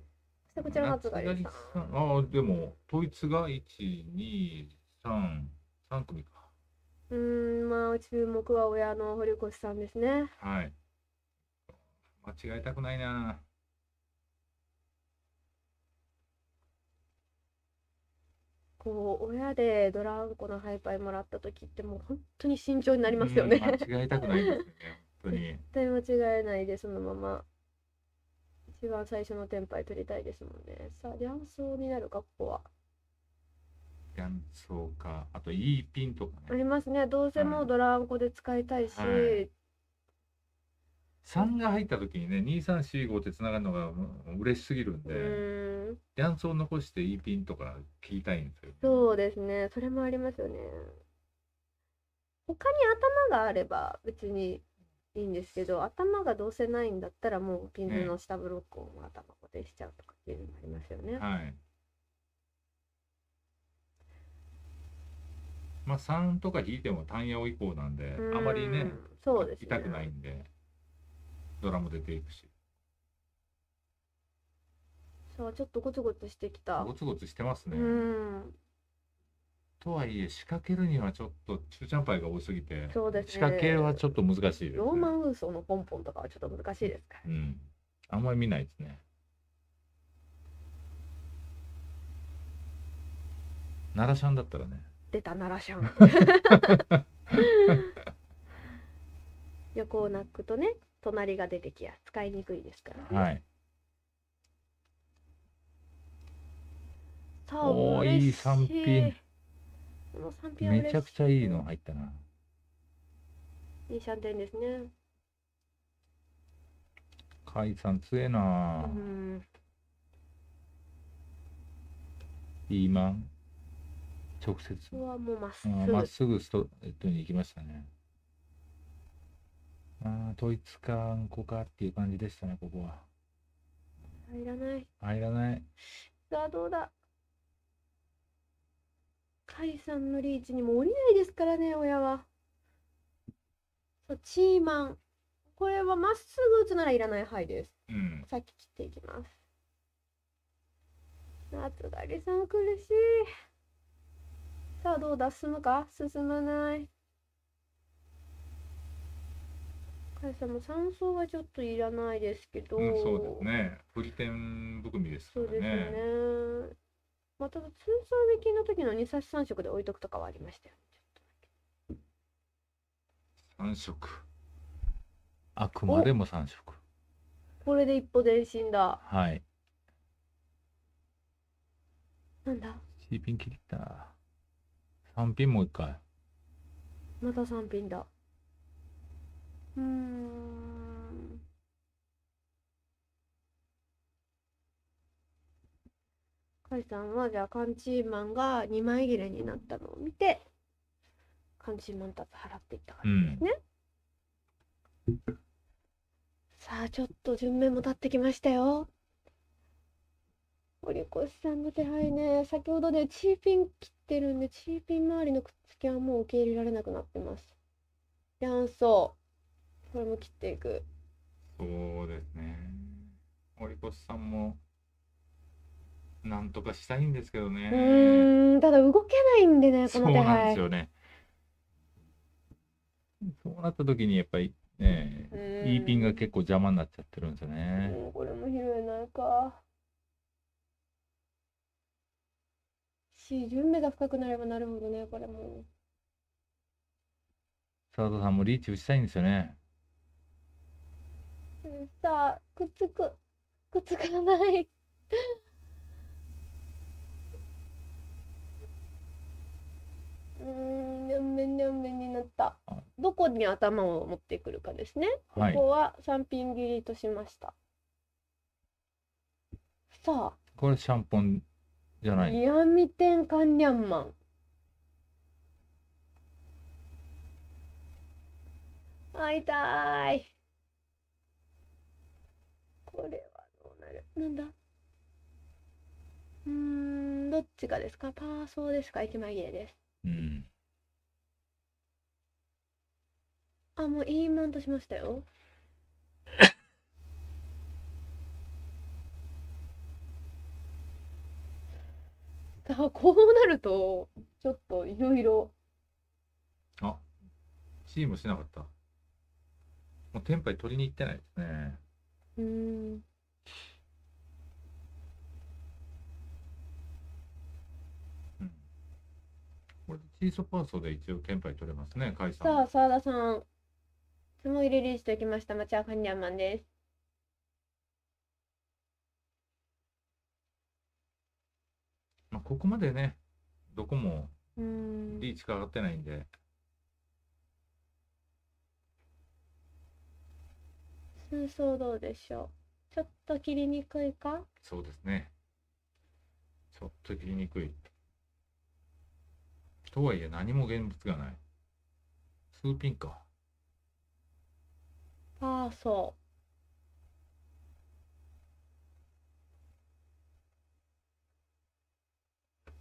Speaker 2: してこちら松狩さ
Speaker 3: ああ、でも、統一が一二三、三組か。
Speaker 2: うん、まあ、注目は親の堀越さんですね。
Speaker 3: はい。間違えたくないな。
Speaker 2: こう親でドランコのハイパイもらった時ってもう本当に慎重になりますよね。間違えたくないですね。本当に。絶対間違えないでそのまま一番最初のテンパイ取りたいですもんね。さあリャンソーになるかここは。
Speaker 3: リャンソーかあといいピンとか、ね、あ
Speaker 2: りますね。どうせもうドランコで使いたいし、はい、
Speaker 3: 3が入った時にね2345ってつながるのがう嬉しすぎるん
Speaker 2: で
Speaker 3: 雀荘残して E ピンとか聞きたいんです
Speaker 2: よ、そうですねそれもありますよね他に頭があれば別にいいんですけど頭がどうせないんだったらもうピンズの下ブロックを頭固定しちゃうとか
Speaker 1: っていうのもありま
Speaker 6: すよ
Speaker 3: ね、
Speaker 2: ね、は
Speaker 6: い
Speaker 3: まあ3とか引いても単野以降なんであまりね
Speaker 2: そうです、ね、痛く
Speaker 3: ないんでドラも出ていくし
Speaker 2: そうちょっとごつごつしてきたご
Speaker 3: つごつしてますねう
Speaker 2: ん
Speaker 3: とはいえ仕掛けるにはちょっと中ちゃんパイが多すぎてそ
Speaker 2: うです、ね、仕掛け
Speaker 3: はちょっと難しいです、ね、
Speaker 2: ローマンウーソーのポンポンとかはちょっと難しいですか
Speaker 3: ら、うん、あんまり見ないですね奈良シャンだったらね
Speaker 2: 出た奈良シャン横を泣くとね隣が出てきや使いにくいですからね。はい、さあおいい3品この3品めちゃく
Speaker 3: ちゃいいの入ったな。
Speaker 2: いいシャンテンですね。
Speaker 3: 甲さん強えなうん。直接。こもうまっすぐ。まっすぐストレートに行きましたね。あ統一かんこかっていう感じでしたね、ここは。入らない。入らない。
Speaker 2: さあ、どうだ。解散のリーチにも降りないですからね、親は。そう、チーマン。これはまっすぐ打つならいらない範です。うん、さっき切っていきます。夏影さん苦しい。さあ、どうだ進むか進まない。さんも山荘はちょっといらないですけど、うん、そうで
Speaker 3: すねフリテン含みですからねそうです
Speaker 2: ねまあ、ただ通算引きの時の2冊三色で置いとくとかはありましたよ
Speaker 6: 三色あく
Speaker 3: までも三色
Speaker 2: これで一歩前進だはいなんだ
Speaker 3: 1品切った3品もう一回
Speaker 2: また3品だうんカイさんはじゃあカンチーマンが2枚切れになったのを見てカンチーマンたつ払っていったからですね、うん、さあちょっと順面も立ってきましたよ堀越さんの手配ね先ほどねチーピン切ってるんでチーピン周りのくっつきはもう受け入れられなくなってます卵巣これも切っていく
Speaker 3: そうですね堀越さんもなんとかしたいんですけどねう
Speaker 2: んただ動けないんでねこの手配そうなんですよね
Speaker 3: そうなった時にやっぱりね
Speaker 2: え、いいピ
Speaker 3: ンが結構邪魔になっちゃってるんですよね。
Speaker 2: これも拾えないか。し、順目が深くなればなるほどね、これも。
Speaker 3: 佐藤さんもリーチ打ちたいんですよね。
Speaker 1: さ、あ、くっつく、くっつかない
Speaker 2: うーん、にゃんめにゃんめになった。どこに頭を持ってくるかですね。はい、ここは三品切りとしました。さあ。
Speaker 3: これシャンポンじゃない。
Speaker 2: ヤミテンカンニャンマン。会いたい。これはどうなるなんだうーんどっちがですかパーソーですか駅前切れですうんあもういいマントしましたよ だこうなるとちょっといろいろ
Speaker 3: あチームしなかったもうテンパイ取りに
Speaker 4: 行ってないですね
Speaker 1: うん。
Speaker 4: これでチーソパーソ
Speaker 3: で一応テンパイ取れますね、解散。そ
Speaker 2: う、澤田さん。つもりリリースしておきました。町はカニャンマンです。
Speaker 3: まあ、ここまでね、どこもリーチかかってないんで。
Speaker 2: 水槽どうでしょうちょっと切りにくいか
Speaker 3: そうですねちょっと切りにくいとはいえ何も現
Speaker 6: 物がない数ピンか
Speaker 2: パーソー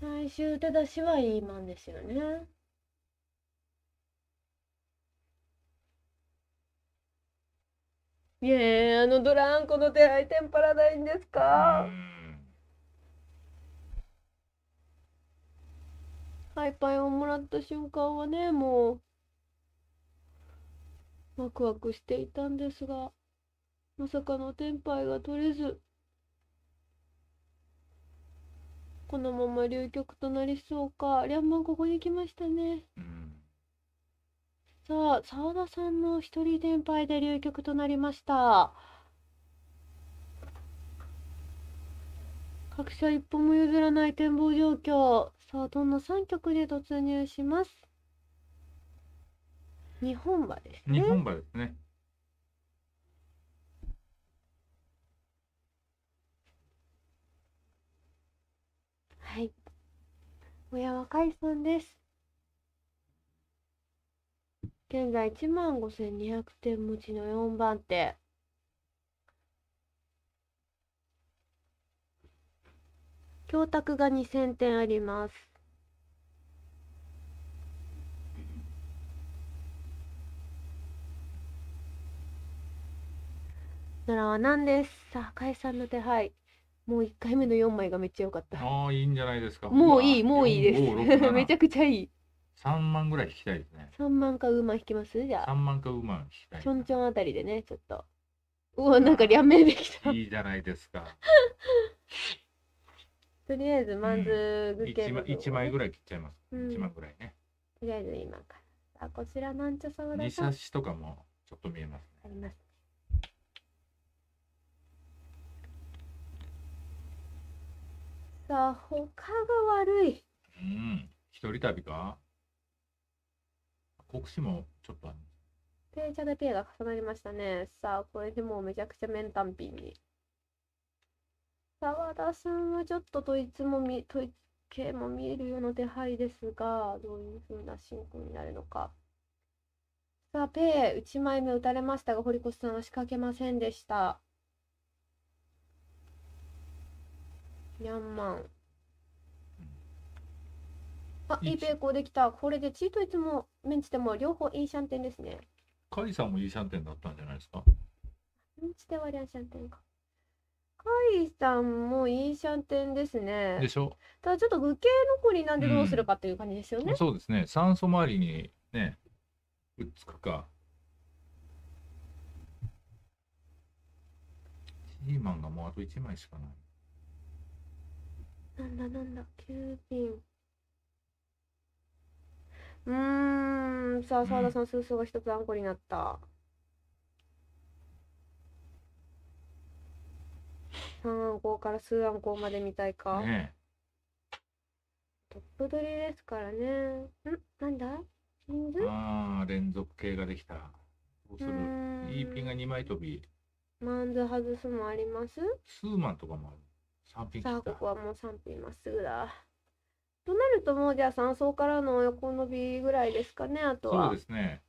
Speaker 2: 最終手出しはいいマンですよね。いえあのドランコの手配天パラダインですかハイパイをもらった瞬間はねもうワクワクしていたんですがまさかの天パイが取れずこのまま流局となりそうかりゃんまんここに来ましたね。うんさあ、澤田さんの一人全敗で流局となりました。各社一歩も譲らない展望状況。さあ、どんな3局で突入します日本馬で
Speaker 1: すね。日
Speaker 6: 本馬ですね。
Speaker 2: はい。親若海さんです。現在1万5200点持ちの4番手。供託が2000点あります。ならはんですさあ、解散の手配。もう1回目の4枚がめっちゃ良かった。
Speaker 3: ああ、いいんじゃないですか。もういい、もういいです。めちゃくちゃいい。3万ぐらい引きたいですね。
Speaker 2: 3万か馬引きますじゃ
Speaker 3: 3あ。万か馬引きたいち
Speaker 2: ょんちょんあたりでね、ちょっと。うわ、なんか両面でき
Speaker 3: た。いいじゃないですか。
Speaker 2: とりあえず、マンズグ一枚
Speaker 3: 一枚ぐらい切っちゃいます。一枚ぐらいね。
Speaker 2: とりあえず今から。あ、こちらなんちゃさうだ二刺
Speaker 3: しとかもちょっと見えます
Speaker 2: あります。さあ、他が悪い。
Speaker 3: うん。一人旅か。国試もちょっとある
Speaker 2: ペーチャでペーが重なりましたね。さあ、これでもうめちゃくちゃ面単品に。澤田さんはちょっとドイツもみ、ドイツ系も見えるような手配ですが、どういう風な進行になるのか。さあ、ペー、1枚目打たれましたが、堀越さんは仕掛けませんでした。ヤンマン。あ、いいペーコーできた。これでチートイツもメンチでも両方イーシャンテンですね。
Speaker 3: カイさんもイーシャンテンだったんじゃないですか
Speaker 2: メンチではリャンシャンテンか。カイさんもイーシャンテンですね。でしょただちょっと具形残りなんでどうするかっていう感じですよね。うん、そう
Speaker 3: ですね。酸素周りにね、くっつくか。チーマンがもうあと1枚
Speaker 1: しかな
Speaker 2: い。なんだなんだ、9ピン。うーん、さあ、澤田さん、スースーが一つあんこになった。3暗号から数暗号まで見たいか。ね、トップ取りですからね。んなんだ
Speaker 3: ああ、連続系ができた。
Speaker 2: どうするい
Speaker 3: いピンが2枚飛び。
Speaker 2: マンズ外すもあります
Speaker 3: スーマンとかもある。3ピンさ
Speaker 2: あ、ここはもう3ピンまっすぐだ。となるともうじゃあ3層からの横伸びぐらいですかねあとは。そうですね。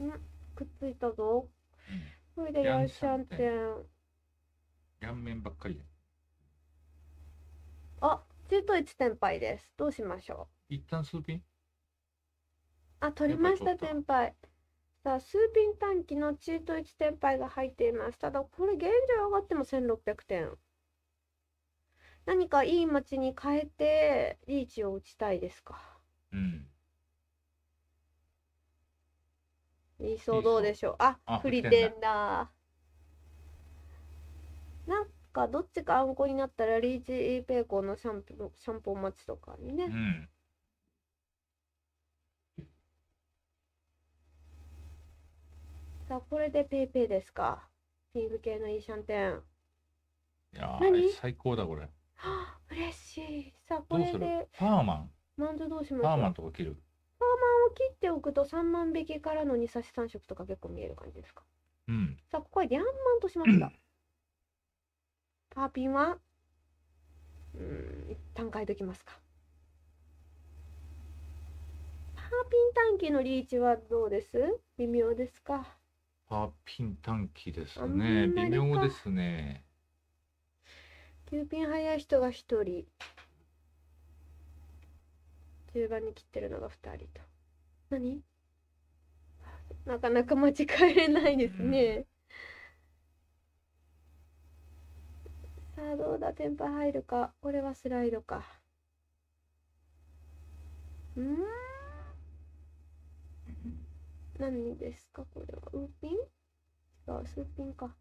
Speaker 2: んくっついたぞ。それでヤンシャンテン。
Speaker 3: 両面ばっかり
Speaker 2: あ、中途一天敗です。どうしましょ
Speaker 3: う。一旦数ピン
Speaker 2: あ、取りました天敗。さあ、スーピン短期のチート1点牌が入っています。ただ、これ現状上がっても1600点。何かいい街に変えて、リーチを打ちたいですか。うん。理想どうでしょう。あ、フリテンだ。なんか、どっちかあんこになったら、リーチペイコーのシャンプー、シャンポン待ちとかにね。うんさあ、これでペイペイですか。ピンク系のイーシャンテン。
Speaker 6: いや何ー、最高
Speaker 3: だ、これ。
Speaker 2: 嬉しい。さあ、これで、パーマン。マンズどうしますパーマンとか切る。パーマンを切っておくと3万匹からの二差し3色とか結構見える感じですか。うん。さあ、ここはリャンマンとしました。パーピンは、
Speaker 1: うーん、一
Speaker 2: 旦変えときますか。パーピン短期のリーチはどうです微妙ですか。
Speaker 1: パ
Speaker 3: ピン短期ですね。微妙ですね。
Speaker 2: 9ピン早い人が1人。中盤に切ってるのが2人と。何なかなか間違えれないですね。さあ、どうだテンパ入るか。これはスライドか。うん何ですかこれは。ウーピン違う、スーピンか。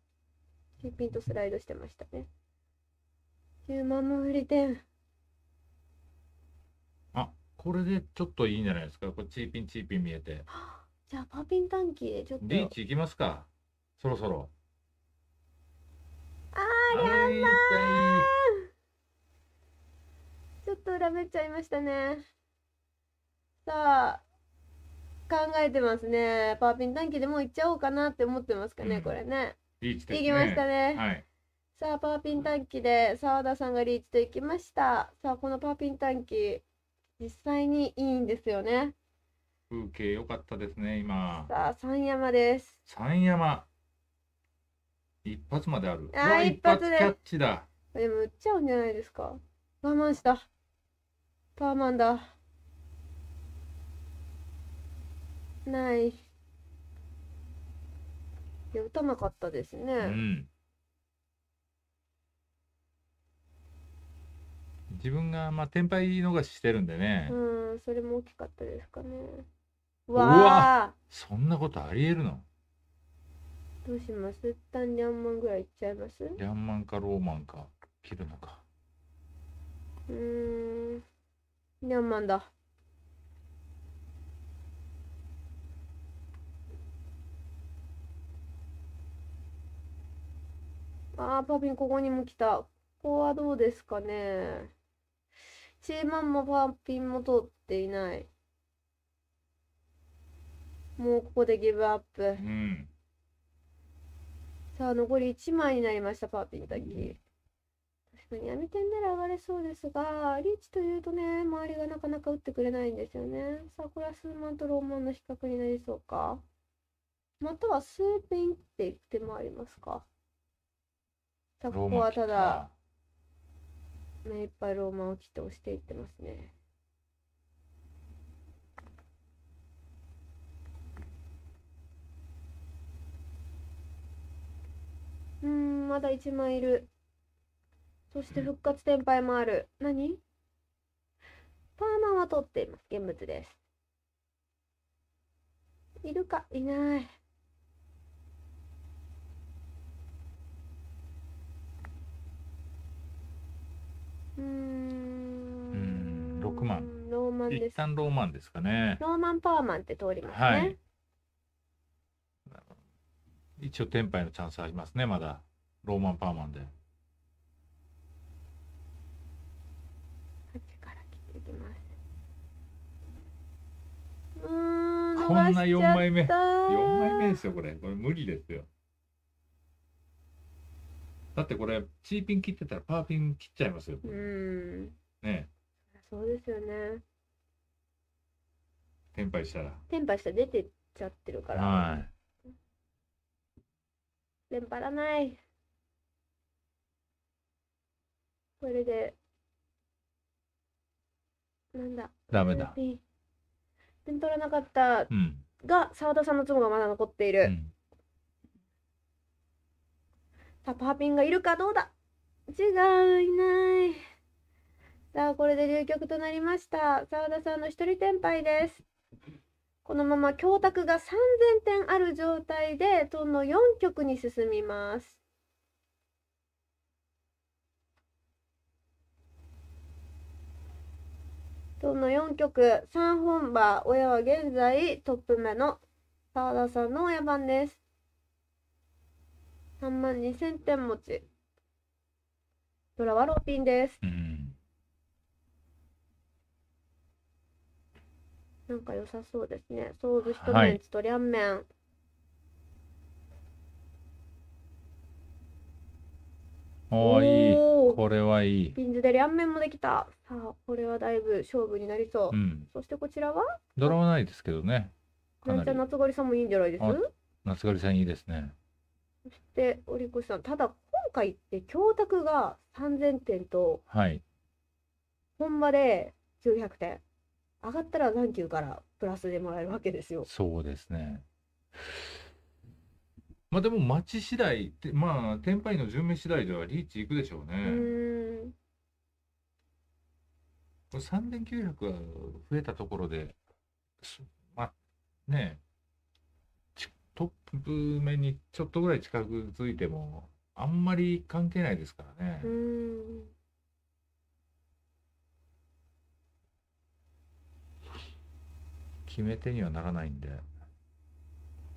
Speaker 2: キーピンとスライドしてましたね。9万も売り点。
Speaker 3: あ、これでちょっといいんじゃないですか。これチーピンチーピン見えて。
Speaker 2: じゃあパーピン短期でちょっと。リー
Speaker 3: チいきますか。そろそろ。
Speaker 2: あー、ランマちょっと裏めっちゃいましたね。さあ、考えてますねパーピン短期でも行っちゃおうかなって思ってますかね、うん、これね
Speaker 6: リーチね、行きましたね、はい、
Speaker 2: さあパーピン短期で澤田さんがリーチと行きましたさあこのパーピン短期実際にいいんですよね
Speaker 3: 風景良かったですね今
Speaker 2: さあ三山です
Speaker 3: 三山一発まであるあ一発でキャッチだ
Speaker 2: でも打っちゃうんじゃないですか我慢したパーマンだない。いや、打たなかったですね。うん。
Speaker 3: 自分が、まあ、転売逃ししてるんでね。う
Speaker 2: ん、それも大きかったですかね。わあ。
Speaker 3: そんなことありえるの。
Speaker 2: どうします一旦リャンマンぐらいいっちゃいますリ
Speaker 3: ャンマンかローマンか切るのか
Speaker 2: うんリャンマンだあー、パピンここにも来た。ここはどうですかね。チーマンもパピンも通っていない。もうここでギブアップ。うん、さあ、残り1枚になりました、パーピンだけ。確かに闇点なら上がれそうですが、リーチというとね、周りがなかなか打ってくれないんですよね。さあ、これはスーマンとローマンの比較になりそうか。またはスーペンって言ってもありますか。
Speaker 1: ここはただ
Speaker 2: 目いっぱいローマを切って押していってますねうんまだ1枚いるそして復活転敗もある何パーマは取っています現物ですいるかいない
Speaker 3: うん6万ローマンです一旦ローマンですかねロ
Speaker 2: ーマンパワーマンって通りますね、はい、
Speaker 3: 一応天イのチャンスありますねまだローマンパワーマンで
Speaker 1: こんな4枚目4枚
Speaker 3: 目ですよこれこれ無理ですよだってこれ、チーピン切ってたらパーピン切っちゃいますよ。
Speaker 2: うん。ねそうですよね。テンパイしたら。テンパイしたら出てっちゃってるから。
Speaker 6: はい。
Speaker 2: テンパらない。これで、なんだ。ダメだ。テ点取らなかったが、澤、田さんのツボがまだ残っている。うんタパーピンがいるかどうだ違う、いない。さあ、これで流局となりました。澤田さんの一人転敗です。このまま供託が3000点ある状態で、トンの4局に進みます。トンの4局、3本場親は現在トップ目の澤田さんの親番です。3万2000点持ち。ドラはローピンです。うん、なんか良さそうですね。ソーズ一メンチと両面。んめん。はいおいいこれはいいピンズで両面もできたさあこれはだいぶ勝負になりそう、うん、そしてこちらは
Speaker 3: ドラはないですけどね
Speaker 2: なんちゃん夏狩りさんもいいんじゃないです
Speaker 3: 夏狩りさんいいですね
Speaker 2: でお越さんただ今回って教託が3000点と、はい、本場で900点上がったら何級からプラスでもらえるわけですよ。そうですね
Speaker 3: まあでも待ち次第まあ天杯の順目次第ではリーチいくでしょうね。う3900は増えたところでまあねえトップ目にちょっとぐらい近づいてもあんまり関係ないですからね。決め手にはならないんで。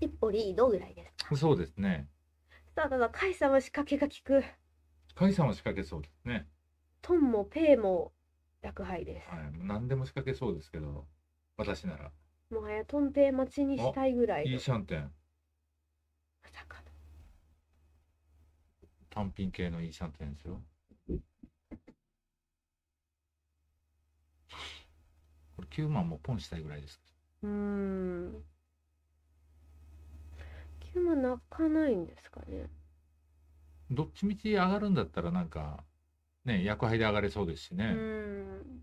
Speaker 2: 一歩リードぐらいで
Speaker 3: すか。そうですね。
Speaker 2: さあただ甲斐さんは仕掛けが効く。
Speaker 3: 甲斐さんは仕掛けそうですね。
Speaker 2: トンもペイも落敗です。はい、
Speaker 3: 何でも仕掛けそうですけど、私なら。
Speaker 2: もはやトンペイ待ちにしたいぐらい。い
Speaker 3: いシャンテン。単品系のいいシャンテンですよこれ9万もポンしたいぐらいです
Speaker 2: うん9万泣かないんですかね
Speaker 3: どっちみち上がるんだったらなんかね役配で上がれそうですしねうん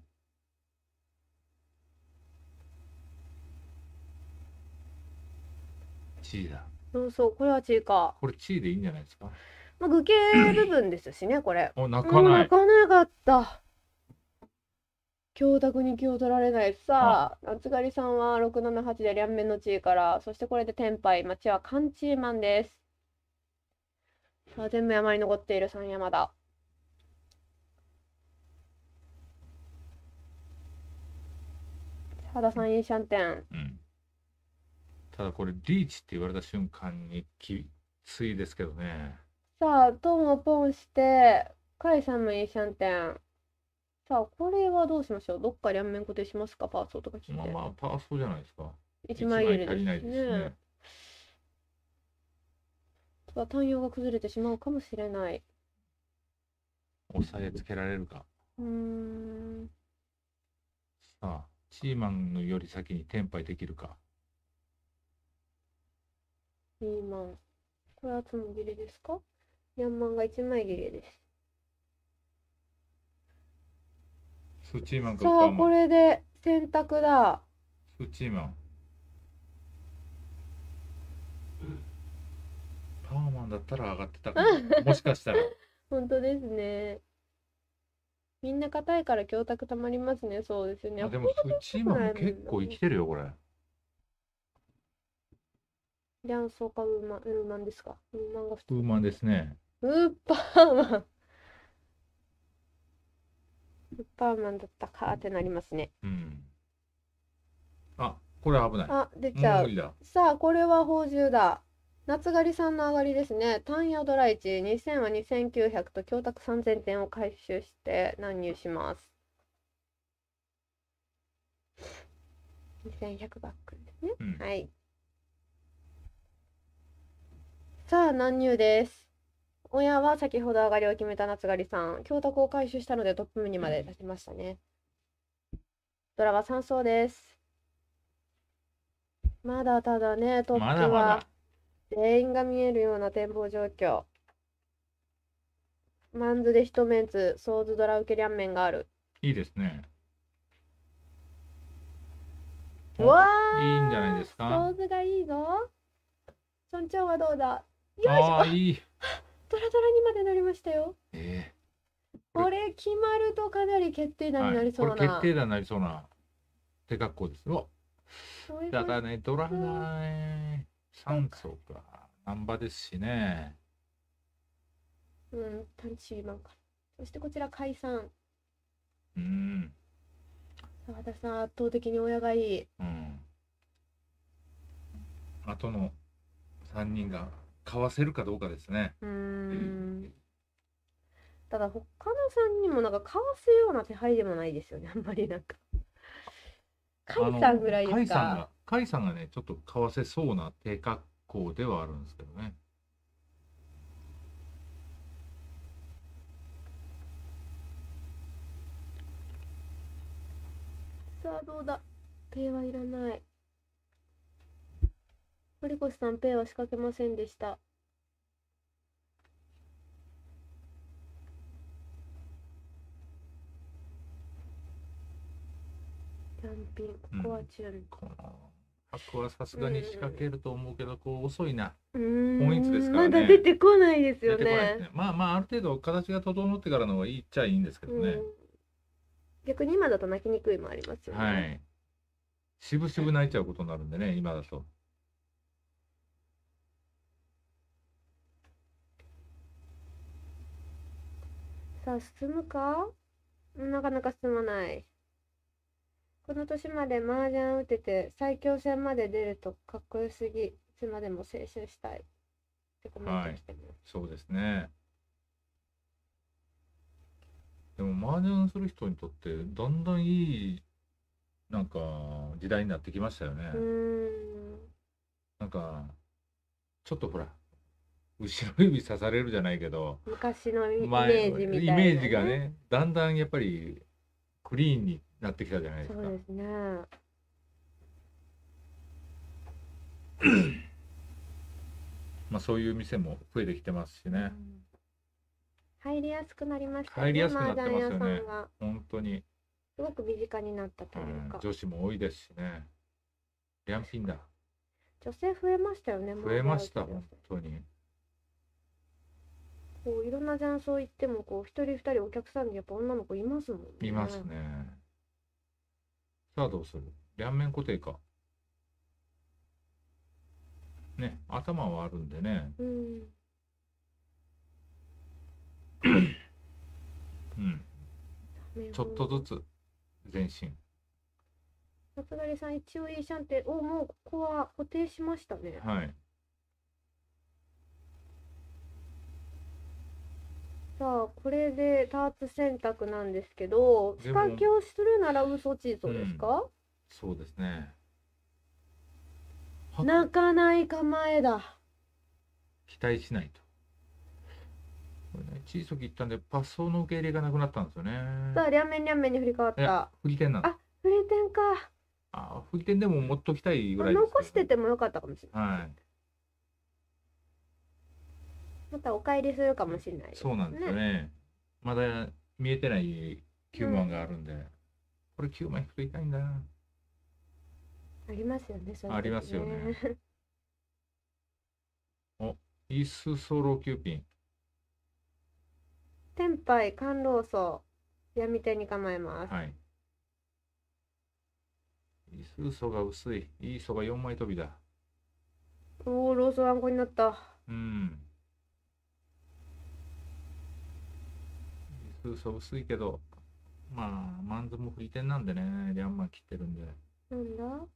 Speaker 3: 1位だ
Speaker 2: そうそう、これはチーか。
Speaker 3: これ地位でいいんじゃないですか。
Speaker 2: まあ、具形部分ですしね、これ。お、泣かない泣。かなかった。強託に気を取られない。さあ、夏狩りさんは6七八で両面の地位から、そしてこれで天杯、町はカンチーマンです。さあ、全部山に残っている三山だ。原さん、インシャンテン。うん。
Speaker 3: ただこれリーチって言われた瞬間にきついですけどね
Speaker 2: さあトムポンしてカイさんもいいシャンテンさあこれはどうしましょうどっか両面固定しますかパーソーとか切ってまあまあパ
Speaker 3: ーソーじゃないですか1枚入れですねです
Speaker 2: ね単用が崩れてしまうかもしれない
Speaker 3: 押さえつけられるか
Speaker 2: うん
Speaker 3: さあチーマンより先に転ンできるか
Speaker 2: ピーマン。これはつもぎりですかヤンマンが1枚切りです。
Speaker 6: さ
Speaker 3: あ、こ
Speaker 2: れで洗濯だ。
Speaker 3: スチーマン。パーマンだったら上がってたかも。もしかしたら。
Speaker 2: 本当ですね。みんな硬いから供託たまりますね。そうですよね。でもスチーマン結
Speaker 3: 構生きてるよ、これ。
Speaker 2: ジャンソかウーマン、ウーマンですかウーマンが普通。ウ
Speaker 3: ーマンですね。
Speaker 2: ウーパーマン。ウーパーマンだったかってなりますね。
Speaker 3: うん。
Speaker 6: あ、これ危
Speaker 3: ない。あ、出ちゃう。
Speaker 2: さあ、これは宝珠だ。夏狩りさんの上がりですね。単野ドライチ2000は2900と供託3000点を回収して乱入します。2100バックですね。うん、はい。さあ、南入です。親は先ほど上がりを決めた夏狩りさん。教託を回収したのでトップにまで立ちましたね。ドラは3層です。まだただね、トップは全員が見えるような展望状況。マンズで一メンツ、ソーズドラ受け両面がある。いいですね。わあい
Speaker 6: いんじゃないです
Speaker 3: か。ソー
Speaker 2: ズがいいぞ。村長はどうだあいいドラドラにまでなりましたよええー、これ決まるとかなり決定打になりそうな、はい、決定打
Speaker 3: になりそうな手格好ですわだからねドラない層か難波ですしね
Speaker 2: うん単ンチーマンかそしてこちら解散うん澤田さん圧倒的に親がいい
Speaker 3: うん後の3人が買わせるかどうかですね。
Speaker 2: ただ他のさんにもなんか買わすような手配でもないですよね あんまりなんか。
Speaker 3: 甲斐さんぐらいですか甲斐さんがねちょっと買わせそうな低格好ではあるんですけどね。
Speaker 2: さあどうだ手はいらない。堀越さんペイは仕掛けませんでしたキャンピンここは注意、
Speaker 3: 箱はさすがに仕掛けると思うけど、こう遅いな。本一ですからね。まだ出て
Speaker 2: こないですよね。ね
Speaker 3: まあまあある程度形が整ってからの方がいいっちゃいいんですけどね。
Speaker 2: 逆に今だと泣きにくいもありますよね。
Speaker 3: はい。しぶしぶ泣いちゃうことになるんでね、今だと。
Speaker 2: さあ、進むかなかなか進まない。この年まで麻雀打てて、最強戦まで出るとかっこよすぎ、いつまでも青春したい。っ
Speaker 3: てコメント来てる、はい、そうですね。でも麻雀する人にとってだんだんいいなんか時代になってきましたよね。なんかちょっとほら後ろ指刺されるじゃないけど
Speaker 2: 昔のイメージみたいな、ね、イメージがね
Speaker 3: だんだんやっぱりクリーンになってきたじゃないですか。そうですね まあそういう店も増えてきてますしね。うん、
Speaker 2: 入りやすくなりましたね。入りやすくなってますよね。
Speaker 3: 本当に。
Speaker 2: すごく身近になったというか、うん、女
Speaker 3: 子も多いですしね。良品だ。
Speaker 2: 女性増えましたよね。増えま
Speaker 3: した本当に。
Speaker 2: こういろんな雀荘行ってもこう一人二人お客さんでやっぱ女の子いますもんね。いますね。
Speaker 3: さあどうする両面固定か。ね頭はあるんでね。
Speaker 2: うん。うん。ちょっと
Speaker 3: ずつ前進。
Speaker 2: さすがりさん一応いいシャンテおもうここは固定しましたね。はい。さあこれで多発選択なんですけど仕掛けをするなら嘘チートですか、
Speaker 3: そうですね
Speaker 2: 泣かない構えだ
Speaker 3: 期待しないと小さく言ったんでパスの受け入れがなくなったんですよねさあ
Speaker 2: 両面両面に振り替わった振り点なんあフリテンか
Speaker 3: あ振り点でも持っときたいぐらいです
Speaker 2: 残しててもよかったかもしれないはいまたお帰りするかもしれない、ね、そうなんですよ
Speaker 3: ね。まだ見えてない9万があるんで、うん、これ9万引くと痛いんだな。
Speaker 2: ありますよね、そねありますよね。
Speaker 3: お、イースソロキューピン。
Speaker 2: 天杯甘露草、闇手に構えます。はい。
Speaker 3: イースソが薄い。イーソが4枚飛びだ。
Speaker 2: おお、ローソワンコになった。
Speaker 3: うん。空想薄いけど、まあ、マンズも振り点なんでね、リャンマン切ってるんで。
Speaker 2: なんだこ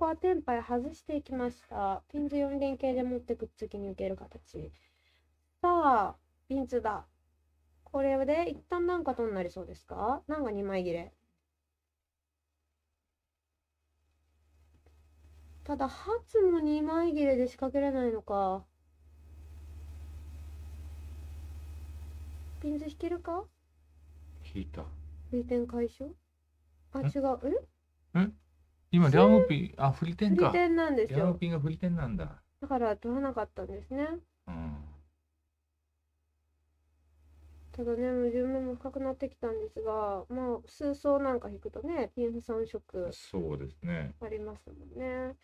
Speaker 2: こはテンパイ外していきました。ピンズ4連携で持ってくっつきに受ける形。さあ、ピンズだ。これで一旦なんかとになりそうですかなんか2枚切れ。ただ、初ツも2枚切れで仕掛けられないのか。ピンズ引けるか聞いた。フリテン解消あ、違う。
Speaker 1: えん
Speaker 6: 今、リャム
Speaker 3: ピー、あ、フリテンか。フリテなんですよ。リャムピーがフリテンなんだ。
Speaker 2: だから取らなかったんですね。うん。ただね、矛盾も深くなってきたんですが、もう数層なんか引くとね、ピンフ3色。そうですね。ありますもんね。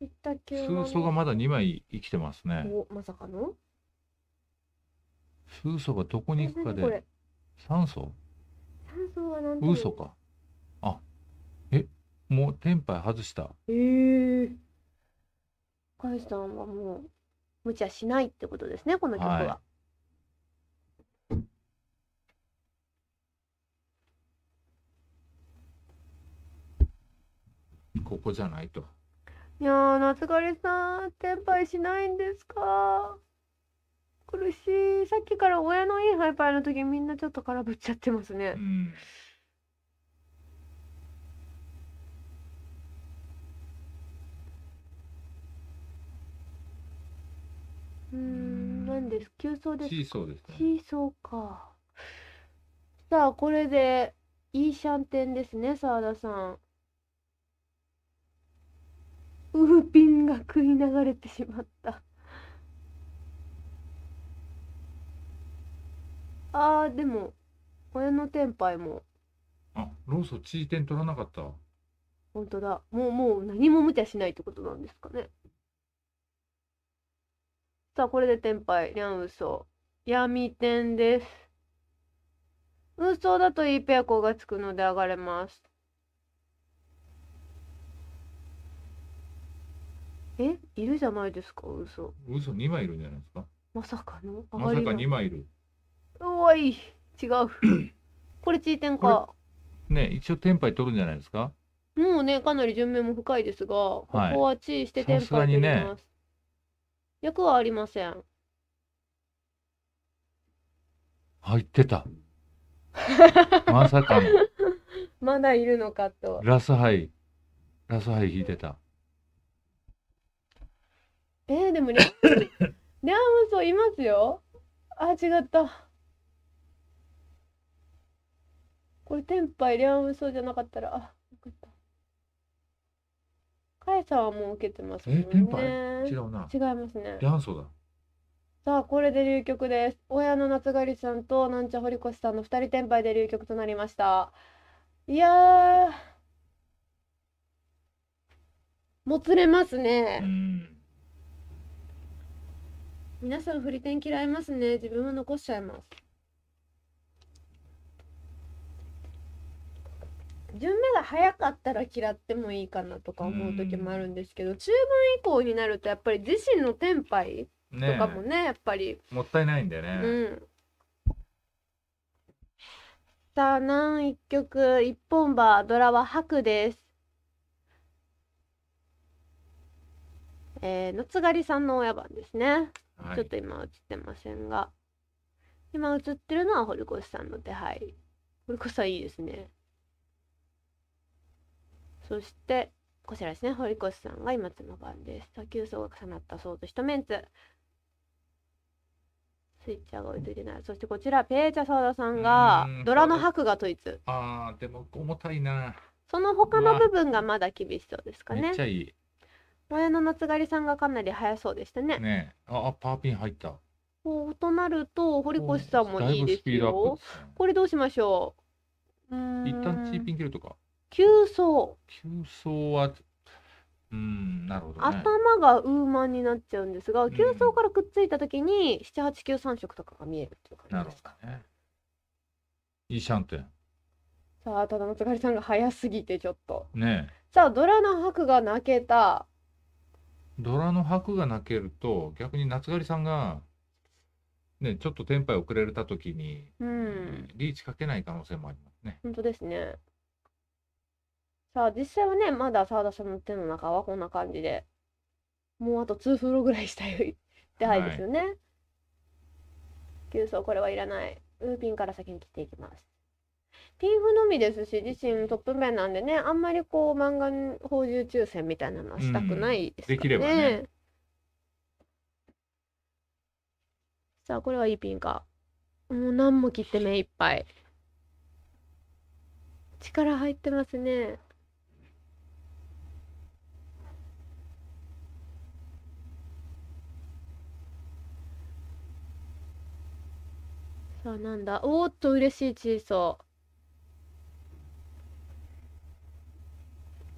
Speaker 2: いったけ。数層がま
Speaker 3: だ二枚生きてますね。
Speaker 2: お、まさかの
Speaker 3: 数層がどこに行くかで。3層
Speaker 2: 山荘はなん
Speaker 3: 嘘か。あ、え、もう天杯外した。
Speaker 2: ええー。高橋さんはもう無茶しないってことですね、この曲は。はいこ
Speaker 3: こじゃな
Speaker 6: いと。
Speaker 2: いやー、夏枯れさん、転廃しないんですか。苦しいさっきから親のいいハイパイの時みんなちょっと空振っちゃってますね、うん、うんなんです急走ですシーソーですねシーソーかさあこれでいいシャンテンですね澤田さんウーピンが食い流れてしまったああでも親の天杯も
Speaker 3: あローソンーテ点取らなかった
Speaker 2: 本当だもうもう何も無茶しないってことなんですかねさあこれで天杯リャンウソ闇天です運送だといいペアコがつくので上がれますえいるじゃないですか嘘
Speaker 3: 嘘2枚いるんじゃないですか
Speaker 2: まさかのまさか2枚いるうおい、違う。これ地点か。
Speaker 3: ね、一応テンパイ取るんじゃないですか
Speaker 2: もうね、かなり順面も深いですが、ここは地位してテンパイ取ります。はい、役はありません。
Speaker 4: 入ってた。
Speaker 2: まさかの。まだいるのかと。
Speaker 3: ラスハイ。ラスハイ引いて
Speaker 6: た。
Speaker 2: えー、でも レアムソいますよ。あ、違った。これ天杯レア無双じゃなかったら、あ、よかった。カエんはもう受けてますもんね。え、天杯違うな。違いますね。レア無双だ。さあ、これで流局です。親の夏狩りさんと、なんちゃ堀越さんの二人天杯で流局となりました。いやー、もつれますね。皆さん、振り点嫌いますね。自分も残しちゃいます。順目が早かったら嫌ってもいいかなとか思う時もあるんですけど、中盤以降になるとやっぱり自身のテンパイとかもね、ね、やっぱり
Speaker 3: もったいないんだよね、う
Speaker 2: ん、さあ何一曲一本場ドラは白ですえー、夏狩りさんの親番ですね、はい、ちょっと今映ってませんが今映ってるのは堀越さんの手配堀越さんいいですねそして、こちらですね、堀越さんが今妻番です。卓球層が重なった層と一メンツ。スイッチャーが置いといてない。そしてこちら、ペーチャ沢田さんが、ドラの白がドイツ。
Speaker 3: ああ、でも重たいな。
Speaker 2: その他の部分がまだ厳しそうですかね。めっちゃいい。親の夏狩りさんがかなり早そうでしたね。
Speaker 3: ねああ、パーピン入った。
Speaker 2: おとなると、堀越さんもいいですよ。これどうしましょう。うん一旦チーピン切るとか。急走
Speaker 3: 急走はうんなるほど、ね、
Speaker 2: 頭がウーマンになっちゃうんですが、急走からくっついた時に7八九三色とかが見えるってい
Speaker 3: う感じですか。ね、いいシャンテン。
Speaker 2: さあただのつがりさんが早すぎてちょっと。ねさあドラの白が泣けた。
Speaker 3: ドラの白が泣けると逆に夏狩りさんが、ね、ちょっとテンパイ遅れた時に、
Speaker 2: うん、
Speaker 3: リーチかけない可能性もあります
Speaker 2: ね。本当ですね。さあ、実際はね、まだ沢田さんの手の中はこんな感じで、もうあと2フロぐらいしたい手配ですよね。はい急走これはいらないウーピンから先に切っていきますピンフのみですし自身トップ面なんでねあんまりこう漫画放珠抽選みたいなのはしたくないですね、うできればねさあこれはいいピンかもう何も切って目いっぱい力入ってますねさなんだおーっと嬉しいチーソ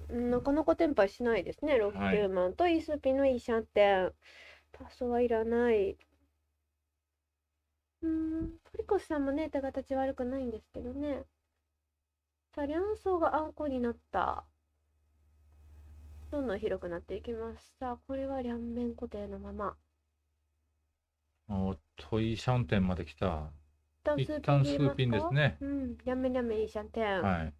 Speaker 2: ーなかなかテンパイしないですね69万、とイスピのいいシャンテンパスはいらないうんポリコスさんもね手形悪くないんですけどねさあ両層があんこになったどんどん広くなっていきます。さあ、これは両面固定のまま。
Speaker 3: おっと、いいシャンテンまで来た。
Speaker 2: 旦一旦ス数ピンですね。うん、やめやめいいじゃんてん。は
Speaker 3: い。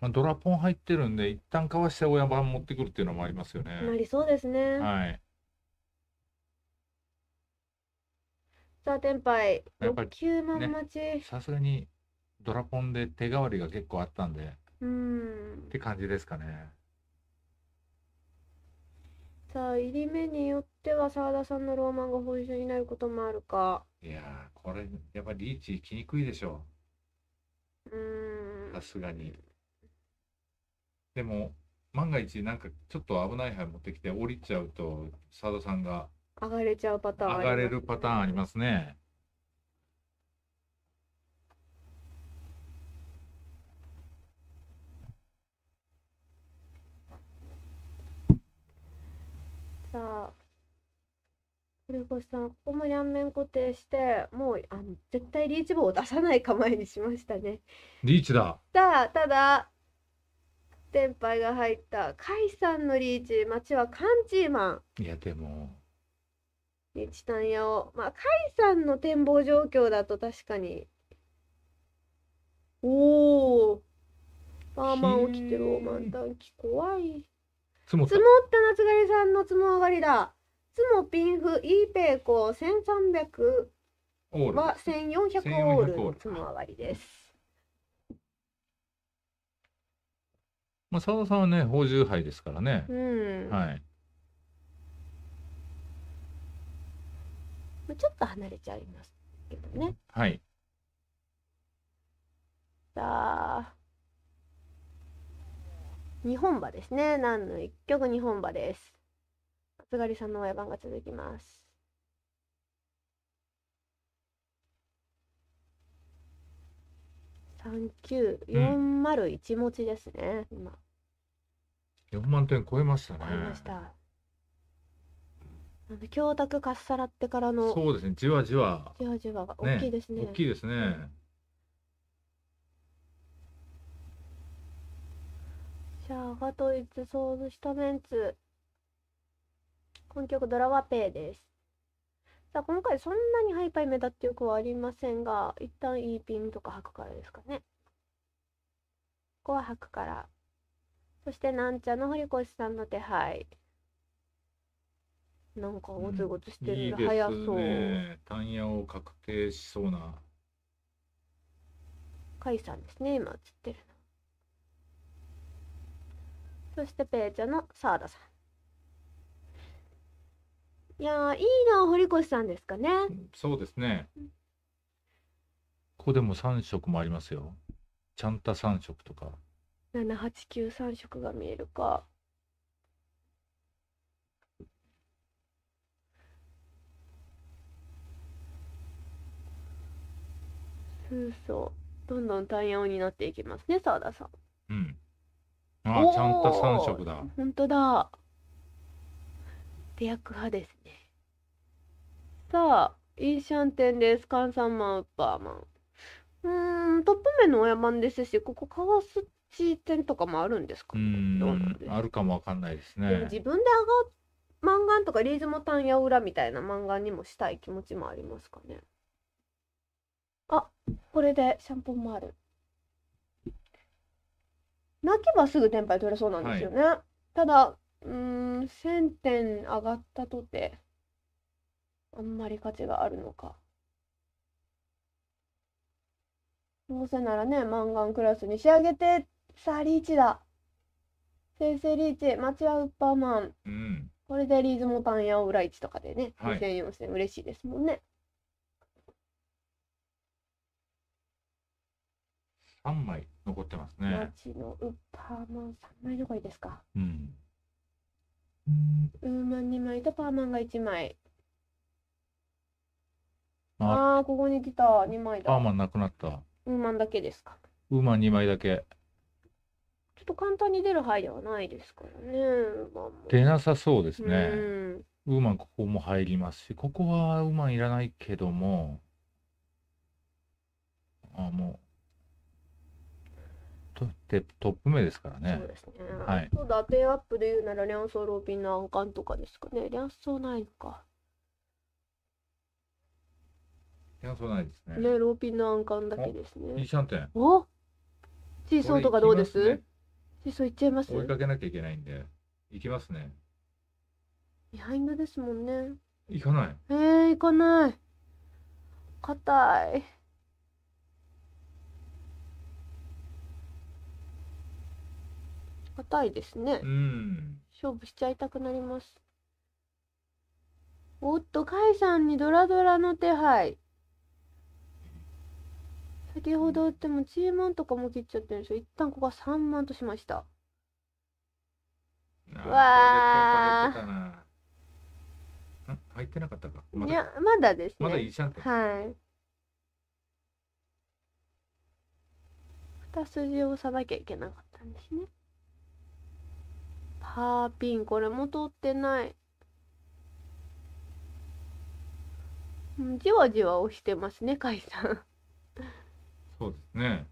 Speaker 3: まあ、ドラポン入ってるんで、一旦かわして親番持ってくるっていうのもありますよね。なり
Speaker 2: そうですね。はい。さあ、天杯。やっぱり、万待ち。さ
Speaker 3: すがに、ドラポンで手代わりが結構あったんで。
Speaker 2: うん。っ
Speaker 3: て感じですかね。
Speaker 2: さあ、入り目によっては、澤田さんのローマンが本有になることもあるか。
Speaker 3: いやー、これ、やっぱりリーチ行きにくいでしょ
Speaker 2: う
Speaker 3: さすがに。でも、万が一、なんかちょっと危ない牌持ってきて降りちゃうと、佐渡さんが
Speaker 2: 上がれちゃうパターン、上がれ
Speaker 3: るパターンありますね。
Speaker 2: さあ、堀越さんここも両面固定してもうあの絶対リーチ棒を出さない構えにしましたねリーチだたただ天敗が入った甲斐さんのリーチ町はカンチーマンいやでもリーチ単屋をまあ甲斐さんの展望状況だと確かにおおパーマン起きてローマン短期怖い積もった夏枯れさんの積も上がりだつもピンフ、イーペーコ1300は1400オールいつも上がりです。
Speaker 3: まあ、佐藤さんはね、宝珠杯ですからね。
Speaker 6: うん。はい。
Speaker 2: ちょっと離れちゃいますけどね。はい。さあ。日本馬ですね。何の一曲日本馬です。津軽さんの親番が続きます。三九四丸一持ちですね、うん、今
Speaker 3: 四万点超えましたね超えまし
Speaker 2: た教託かっさらってからのそうで
Speaker 3: すねじわじわ
Speaker 2: じわじわが大きいですね、ね、大きい
Speaker 3: ですね、うん、
Speaker 2: じゃあガトイツソースシタメンツ観客ドラはペイです。さあ、今回そんなにハイパイ目立ってよくはありませんが、一旦 E ピンとか吐くからですかね。ここは吐くから。そしてなんちゃの堀越さんの手配。なんかゴツゴツしてる、うん、速そう。
Speaker 3: 単野を確定しそうな。
Speaker 2: 甲斐さんですね、今映ってるの。そしてペイちゃんの澤田さん。いやいいな堀越さんですかね。
Speaker 3: そうですね。ここでも3色もありますよ。ちゃんた3色とか。
Speaker 2: 7893色が見えるか。そうそう。どんどん対応になっていきますね、澤田さん。うん。あちゃんた3色だ。本当だ。節約派ですね。さあ、イーシャンテンです。カンサンマン、ウッパーマン。うん、トップ面の親番ですし、ここカス川筋店とかもあるんです
Speaker 3: か、うなんであるかもわかんないですね。自
Speaker 2: 分で上が漫画とかリーズモタンや裏みたいな漫画にもしたい気持ちもありますかね。あ、これでシャンポンもある。泣けばすぐ天杯取れそうなんですよね。はい、ただ、うん、1000点上がったとて、あんまり価値があるのか。どうせならね、マンガンクラスに仕上げて、さあ、リーチだ。先生リーチ、町はウッパーマン。うん、これでリーズモパンやオーライチとかでね、2000、4000嬉しいですもんね。
Speaker 3: 3枚残ってますね。町の
Speaker 2: ウッパーマン3枚どころですか。うんウーマン2枚とパーマンが1枚。あああ、ここに来た。2枚パーマ
Speaker 3: ンなくなった。
Speaker 2: ウーマンだけですか。
Speaker 3: ウーマン2枚だけ。
Speaker 2: ちょっと簡単に出る範囲ではないですからね。出な
Speaker 3: さそうですね。ウーマンここも入りますし、ここはウーマンいらないけども、あ、もうトトップ目ですからね。そうですね。はい。
Speaker 2: そうだ、ペイアップで言うなら、リャンソー・ローピンの暗管とかですかね。リャン両層ないのか。
Speaker 3: ソーないですね。ね、
Speaker 2: ローピンの暗管だけですね。いいシャンテン。おシーソーとかどうです、ね、シーソーいっちゃいます追いか
Speaker 3: けなきゃいけないんで、いきますね。
Speaker 2: ビハインドですもんね。行かない。えー、行かない。硬い。たいですね。うん、勝負しちゃいたくなります。おっと、甲斐さんにドラドラの手配。先ほど打ってもチーマとかも切っちゃってるんですよ。一旦ここは3万としました。わあ。入ってなかったか。ま、いや、まだですね。まだいいじゃんはい。二筋をさなきゃいけなかったんですね。ハーピンこれも通ってないじわじわ押してますね甲斐さん
Speaker 3: そうですね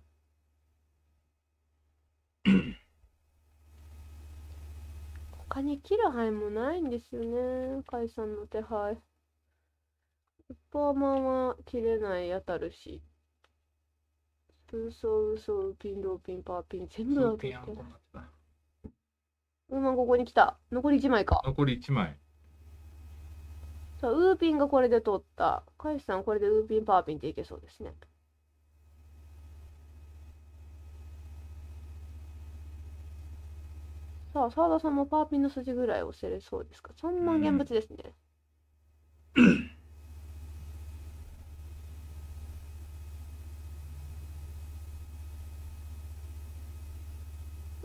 Speaker 2: 他に切る牌もないんですよね甲斐さんの手牌一ーマンは切れないやたるしうそうそうピンドーピンパーピン全部当たってないウーマンここに来た。残り1枚か。
Speaker 3: 残り1枚。
Speaker 2: さあ、ウーピンがこれで取った。カイスさん、これでウーピン、パーピンっていけそうですね。さあ、澤田さんもパーピンの筋ぐらい押せれそうですか。3万現物ですね。う ん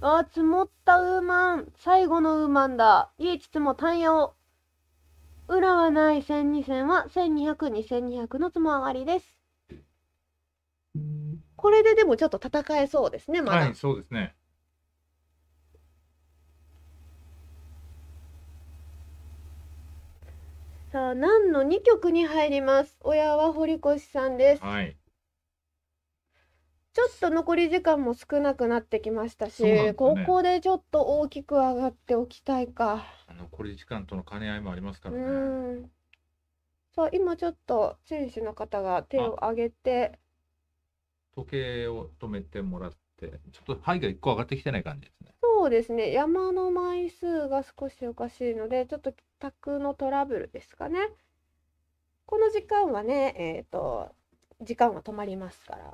Speaker 2: ああ、積もったウーマン。最後のウーマンだ。い一つも単用。裏はない千2千は1200、2200の積も上がりです。これででもちょっと戦えそうですね、まだ。はい、
Speaker 3: そうですね。
Speaker 2: さあ、何の2曲に入ります。親は堀越さんです。はい。ちょっと残り時間も少なくなってきましたし、ここでちょっと大きく上がっておきたいか。
Speaker 3: 残り時間との兼ね合いもありますからね。
Speaker 2: ん。そう、今ちょっと選手の方が手を挙げて、
Speaker 3: 時計を止めてもらって、ちょっと範囲が一個上がってきてない感じです
Speaker 2: ね。そうですね、山の枚数が少しおかしいので、ちょっと宅のトラブルですかね。この時間はね、えっと、時間は止まりますから。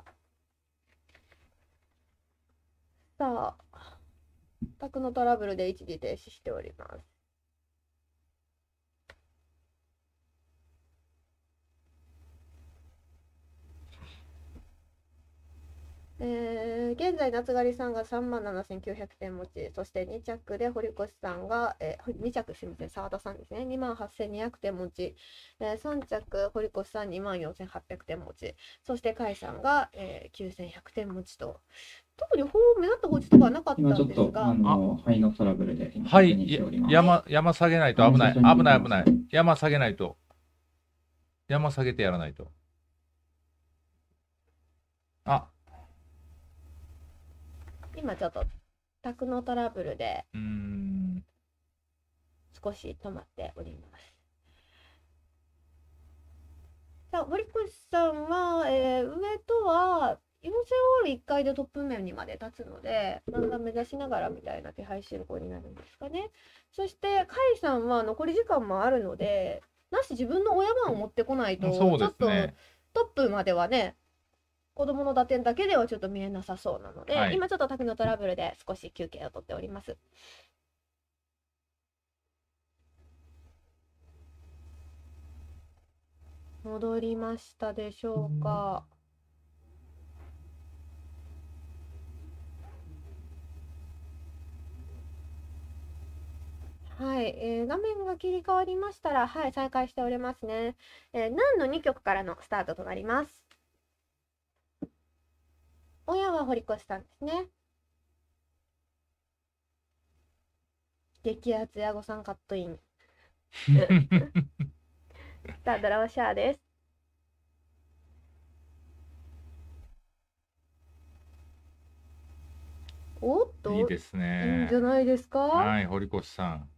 Speaker 2: 宅のトラブルで一時停止しております。えー、現在、夏狩りさんが3万7900点持ち、そして2着で堀越さんが、えー、2着すみません、澤田さんですね、2万8200点持ち、えー、3着、堀越さん2万4800点持ち、そして甲斐さんが、えー、9100点持ちと特に目立った法事とかなかったんちょっですと、あの、肺のトラブルでは
Speaker 4: い、
Speaker 3: 山、山下げないと危ない、危ない、危ない。山下げないと。山下げてやらないと。あ、
Speaker 2: 今ちょっと宅のトラブルで
Speaker 1: うーん、
Speaker 2: 少し止まっております。さあ、堀越さんは、えー上とは4 0オール1回でトップ面にまで立つので、だん目指しながらみたいな手配進行になるんですかね。そして、甲斐さんは残り時間もあるので、なし自分の親番を持ってこないと、ちょっとトップまではね、子供の打点だけではちょっと見えなさそうなので、はい、今ちょっと卓のトラブルで少し休憩をとっております。戻りましたでしょうか。うんはい、えー、画面が切り替わりましたら、はい、再開しておりますね。えー、何の2曲からのスタートとなります。親は堀越さんですね。激アツヤゴさんカットイン。さ あドラマシャアです。おっ
Speaker 1: といいですね。
Speaker 3: いいんじゃないですか。はい、堀越さん。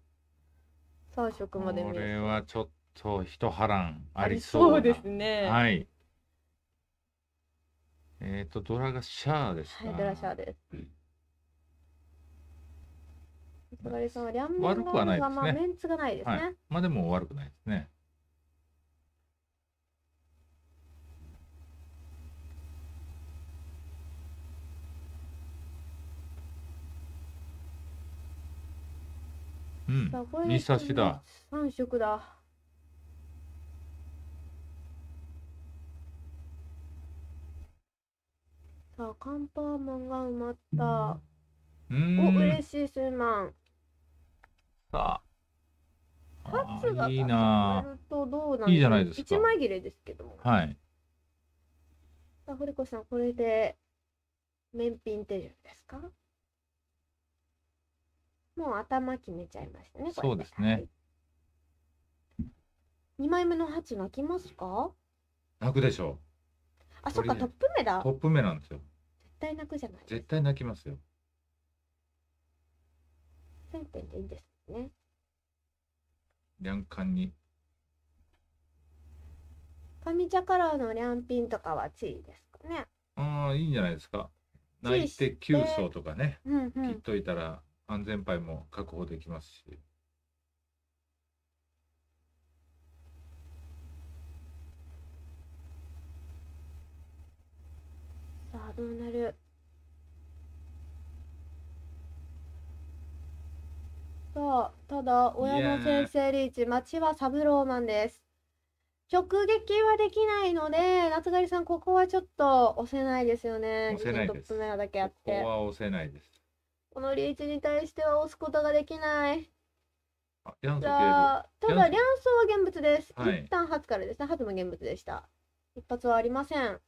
Speaker 2: 3色までこれ
Speaker 3: はちょっと一波乱ありそうですねはいえっ、ー、とドラがシャーですかはいドラシャーです、
Speaker 2: 悪くはないですね。メンツがないですね。はい、
Speaker 3: まあでも悪くないですね。
Speaker 2: うんさあこれしだ三色ださあカンパーマンが埋まったうお嬉しい数万さああーがいいなるとどうなんいいじゃないですか一枚切れですけどもはいさあ堀子さんこれで面品手順ですかもう頭決めちゃいましたね。そうですね。二、枚目の八泣きますか。泣くでしょう。あ、そっか、トップ目だ。トッ
Speaker 3: プ目なんですよ。
Speaker 2: 絶対泣くじゃない。
Speaker 3: 絶対泣きますよ。
Speaker 2: 千点でいいです
Speaker 5: ね。
Speaker 3: リャンカンに。
Speaker 2: 上茶カラーのリャンピンとかは地位ですかね。
Speaker 3: ああ、いいんじゃないですか。
Speaker 2: 泣いて九層とかね。うんうん、切っ
Speaker 3: といたら。安全牌も確保できますし。
Speaker 2: さあ、どうなるそう、ただ、親の先生リーチ、町はサブローマンです。直撃はできないので、夏狩りさん、ここはちょっと押せないですよね。押せないです。トップメアだけあって。ここは
Speaker 3: 押せないです。
Speaker 2: このリーチに対しては押すことができない。
Speaker 1: あじ
Speaker 3: ゃあ、ただ、リャン
Speaker 2: ソは現物です。はい、一旦初からですね。初も現物でした。一発はありません。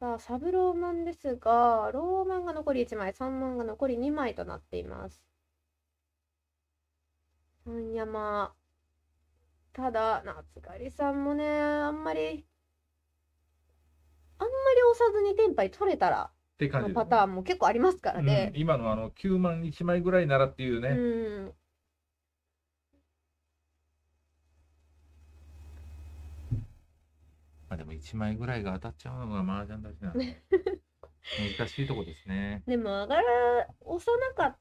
Speaker 2: さあ、サブローマンですが、ローマンが残り1枚、3万が残り2枚となっています。三山。ただ、夏狩りさんもね、あんまり、あんまり押さずにテンパイ取れたら
Speaker 6: って
Speaker 3: 感じパ
Speaker 2: ターンも結構ありますからね、う
Speaker 3: ん、今のあの9万1枚ぐらいならっていうね、
Speaker 2: う
Speaker 3: まあでも1枚ぐらいが当たっちゃうのが麻雀だしな 難しいとこですね
Speaker 2: でも上がら押さなかっ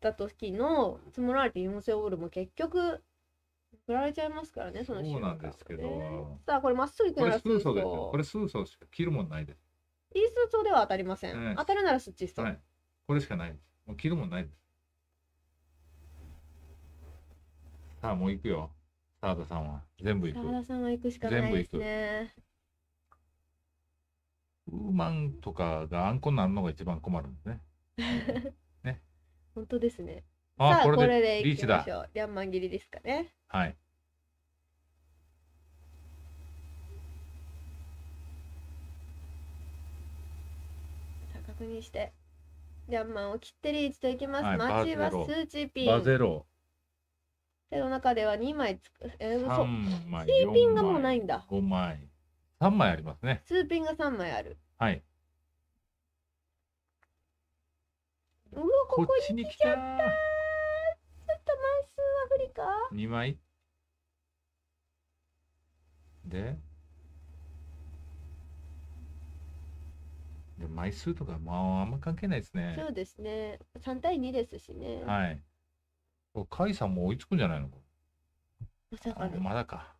Speaker 2: た時の積もられて4000オールも結局振られちゃいますからねその、ね、そうなん
Speaker 3: ですけど、えー、
Speaker 2: さあこれまっすぐいくんですよ
Speaker 3: これ数層しか切るもんないです
Speaker 2: イースト島では当たりません、当たるならスッチスト、
Speaker 3: はい。これしかないです。もう切るもんないです。さあ、もう行くよ。澤田さんは。全部行く。澤
Speaker 2: 田さんは行くしかないですね
Speaker 3: ウーマンとかがあんこになるのが一番困るんです
Speaker 2: ね。本当ですねあさあこれでリーチだ。行リャンマン切りですかねはい。認してリャを切ってリーチといきます、はい、マチは数値ピンバゼロ手の中では2枚つくえー、そうーピンがもうないんだ5枚
Speaker 3: 3枚ありますね
Speaker 2: 2ピンが3枚あるはいうわここに来ちゃったちょっと枚
Speaker 1: 数は不利か
Speaker 3: 2枚でで枚数とか、まあ、あんま関係ないですね。そう
Speaker 2: ですね。3対2ですしね。
Speaker 3: はい。甲斐さんも追いつくんじゃないのまさか、ね、まだか。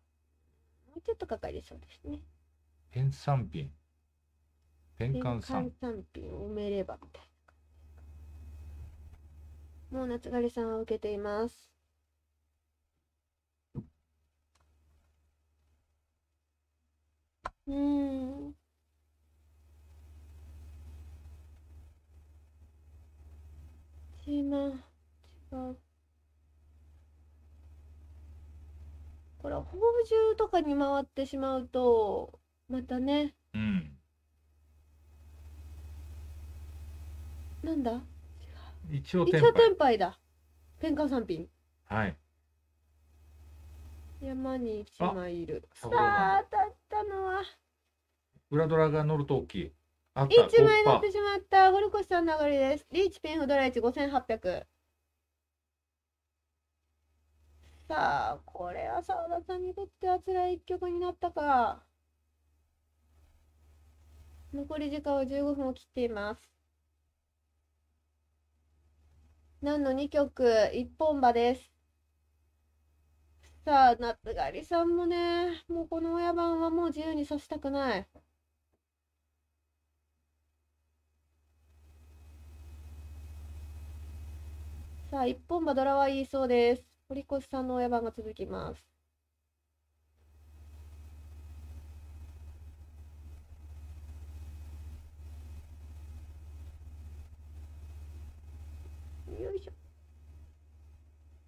Speaker 2: もうちょっとかかりそうですね。
Speaker 3: ペン三品。ペンカン三
Speaker 2: 品埋めればみたいな。もう夏狩りさんは受けています。
Speaker 1: うん。
Speaker 2: テいな違う。これ、宝珠とかに回ってしまうと、またね、うん。なんだ一応天杯だ。天下三品。はい。山に一枚いる。ああ、当たったのは。
Speaker 3: 裏ドラが乗ると大きい。リーチ前乗って
Speaker 2: しまった。堀越さんの上がりです。リーチペンフドライチ五千八百。さあ、これは澤田さんにとっては辛い一曲になったか。残り時間は十五分を切っています。何の二曲、一本場です。さあ、夏狩りさんもね、もうこの親番はもう自由にさせたくない。さあ、一本馬ドラはいいそうです。堀越さんの親番が続きます。よいしょ。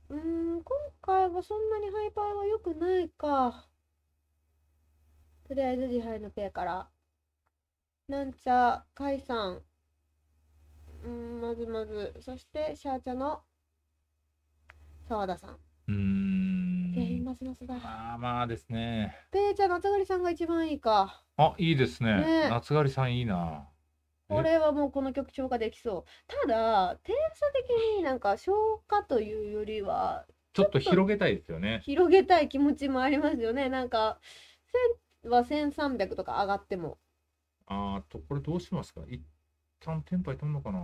Speaker 2: うん、今回はそんなにハイパーは良くないか。とりあえず自敗のペアから。なんちゃ、解散。うん、まずまず。そして、シャーチャの澤田さん。うん。全員マシマシだ。まあ
Speaker 3: まあですね。
Speaker 2: ペーちゃん、夏狩りさんが一番いいか。
Speaker 3: あ、いいですね。ね夏狩りさんいいな。
Speaker 2: これはもうこの曲調ができそう。ただ、点数的になんか消化というよりは、
Speaker 3: ちょっと広げたいですよね。
Speaker 2: 広げたい気持ちもありますよね。なんか、千は1300とか上がっても。
Speaker 3: ああ、と、これどうしますか一旦テンパイとんのかな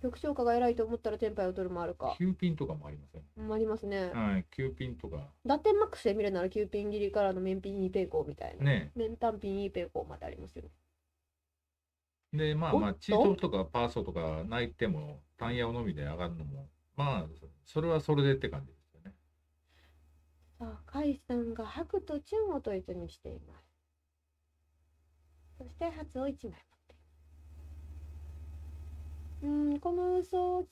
Speaker 2: 局小化が偉いと思ったら天杯を取るもあるか。
Speaker 3: 9ピンとかもありません、
Speaker 2: うんありますね。
Speaker 3: はい、9ピンとか。
Speaker 2: 打点マックスで見るなら9ピン切りからの面ピンイーペイコーみたいな。ね。面単ピンイーペイコーまでありますよね。
Speaker 3: で、まあまあ、チートとかパーソーとか泣いても、単ヤオのみで上がるのも、まあ、それはそれでって感じですよね。
Speaker 2: さあ、海さんが白とチュンを統一にしています。そして、初を1枚。うんこの嘘を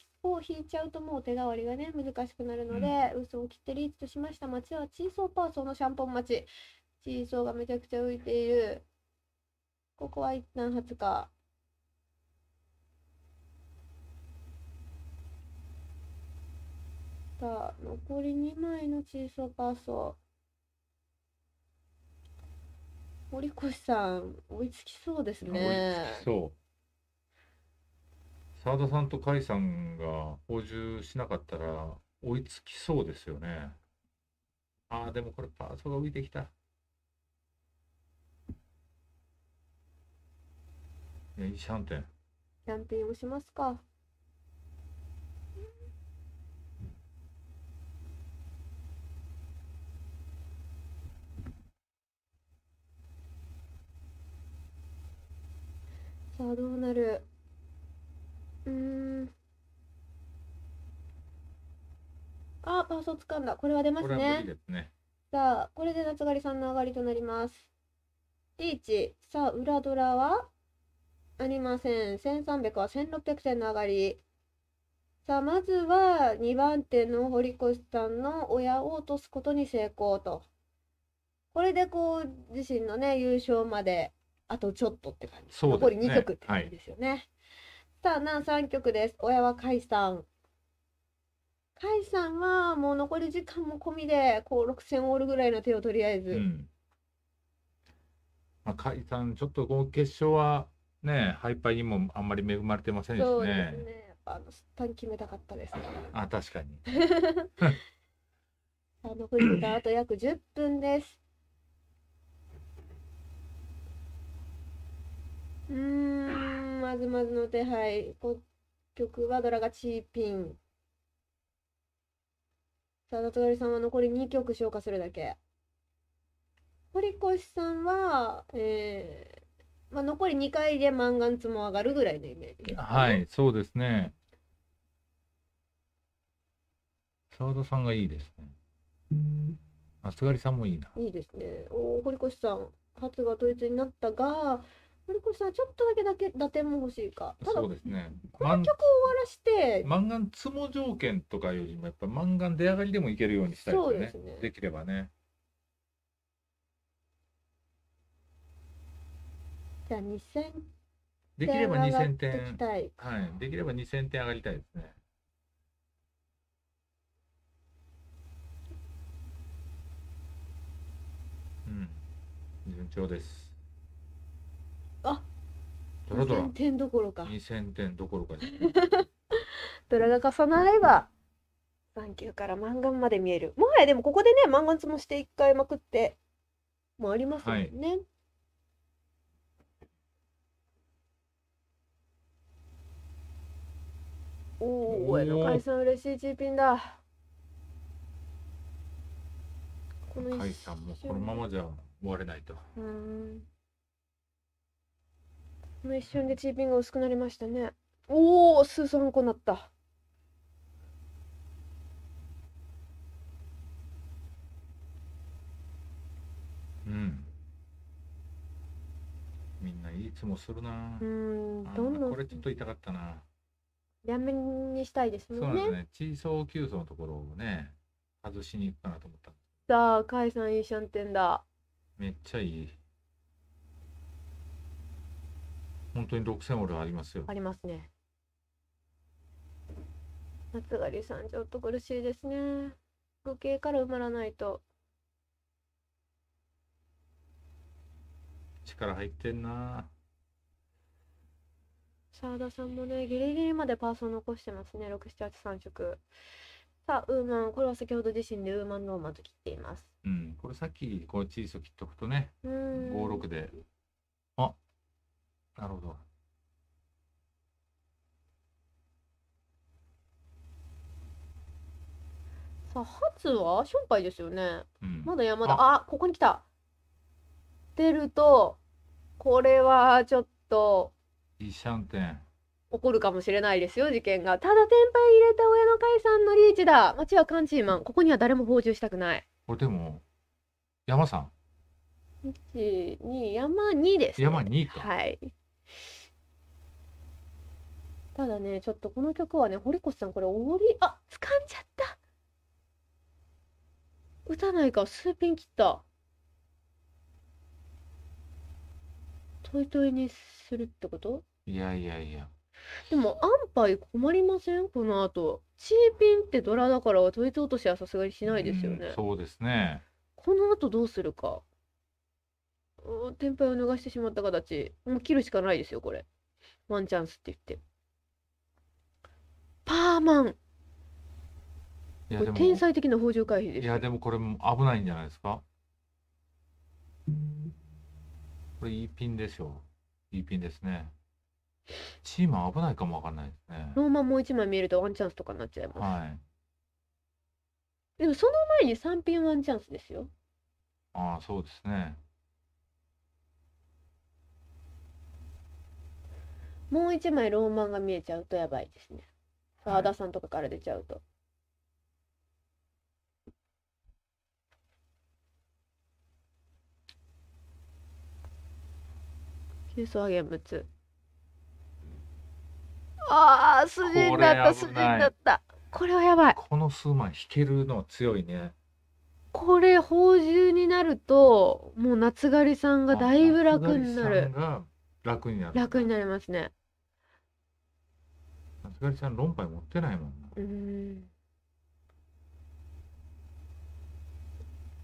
Speaker 2: 引いちゃうともう手触りがね難しくなるので、うん、嘘を切ってリーチとしました街はチーソーパーソーのシャンポン町。チーソーがめちゃくちゃ浮いているここは一旦20日さあ残り2枚のチーソーパーソー堀越さん追いつきそうですね追いつ
Speaker 6: きそう
Speaker 3: 澤田さんと甲斐さんが補充しなかったら追いつきそうですよね。
Speaker 4: ああ、でもこれパーソが浮いてきた。
Speaker 3: えや、いいシャン
Speaker 6: テン。
Speaker 2: キャンペーンをしますか。さあどうなるうんあパーソン掴んだこれは出ますねすねさあこれで夏狩りさんの上がりとなりますリーチさあ裏ドラはありません1300は1600点の上がりさあまずは2番手の堀越さんの親を落とすことに成功とこれでこう自身のね優勝まであとちょっとって感じ、ね、残り2曲って感じですよね、はいたな3曲です。親は甲斐さん甲斐さんはもう残り時間も込みでこう6000オールぐらいの手をとりあえず。うん
Speaker 3: まあ、さんちょっとこの決勝はね、ハイパーにもあんまり恵まれてませんしね。そうです
Speaker 2: ね。あのスタン決めたかったです、あ、確かに。さ あ残り時間あと約十分です。うん。まずまずの手配。こ曲はドラがチーピン。さあ、夏狩さんは残り2曲消化するだけ。堀越さんは、えーまあ、残り2回で満ンつも上がるぐらいのイメージは
Speaker 3: い、そうですね。澤田さんがいいですね。夏狩さんもいいな。
Speaker 2: いいですね。お堀越さん、初が統一になったが、それこそちょっとだけだけ打点も欲しいかただそうです
Speaker 3: ねこの曲を終
Speaker 2: わらして
Speaker 3: 満願つも条件とかよりもやっぱ満願出上がりでもいけるようにしたいですね、ね、できればね
Speaker 2: じゃあ2 0できれば2000点はい
Speaker 3: できれば2000点上がりたいですねうん順調です
Speaker 2: ドラドラ2000点どころか
Speaker 3: 2000点どころかじゃ
Speaker 2: ないドラが重なれば眼球から満眼まで見えるもはやでもここでね満眼つもして一回まくってもありますもんね、はいおお、江戸海さん嬉しいチーピンだ。海さんもこのままじゃ終われないと。うん。この一瞬でチーピンが薄くなりましたねおおスースハンなった
Speaker 3: うんみんないつもするなう
Speaker 2: んどんどんこれ
Speaker 3: ちょっと痛かったな
Speaker 2: やめにしたいですねそうなんですね
Speaker 3: 地層急層のところをね外しに行くかなと思った
Speaker 2: さあ甲斐さんいいシャンテンだ
Speaker 3: めっちゃいい本当に六千俺あ
Speaker 2: り
Speaker 6: ますよ。
Speaker 3: あ
Speaker 2: りますね。夏狩りさん、ちょっと苦しいですね。愚形から埋まらないと。
Speaker 3: 力入ってんな。
Speaker 2: 澤田さんもね、ギリギリまでパーソン残してますね。六七八三色。さあ、ウーマン、これは先ほど自身でウーマンノーマンと切っています。
Speaker 3: うん、これさっき、こう小さく切っとくとね。五六でなるほど。
Speaker 2: さあ、初はショですよね。うん。まだ山だ。あ、ここに来た。出ると、これはちょっと。
Speaker 3: 一シャンテン。
Speaker 2: 起こるかもしれないですよ、事件が。ただ、天敗入れた親の解散のリーチだ。町はカンチーマン。ここには誰も放獣したくない。
Speaker 3: これでも、山さん。
Speaker 2: 1、2、山2です、ね。山2か。はい。ただねちょっとこの曲はね堀越さんこれおりあ掴んじゃった打たないか数ピン切ったトイトイにするってこと
Speaker 6: いやい
Speaker 3: やいや
Speaker 2: でも安牌困りませんこの後チーピンってドラだからトイトイ落としはさすがにしないですよね、う
Speaker 3: そうですね
Speaker 2: この後どうするか天敗を逃してしまった形もう切るしかないですよこれワンチャンスって言って。パーマン天才的な宝珠回避でいすよ
Speaker 3: やでもこれも危ないんじゃないですかこれいいピンでしょういいピンですねチーマン危ないかもわかんないですね
Speaker 2: ローマンもう一枚見えるとワンチャンスとかになっちゃいます、はいでもその前に三ピンワンチャンスですよ
Speaker 3: ああそうですね
Speaker 2: もう一枚ローマンが見えちゃうとやばいですね澤田さんとかから出ちゃうと。急須揚げむああ、筋になった、筋になった。これはやばい。この数
Speaker 3: 枚引けるのは強いね。
Speaker 2: これ、宝珠になると、もう夏狩りさんがだいぶ楽になる。楽になる。楽になりますね。
Speaker 3: かりちゃん論破持ってないもん
Speaker 2: な。うん。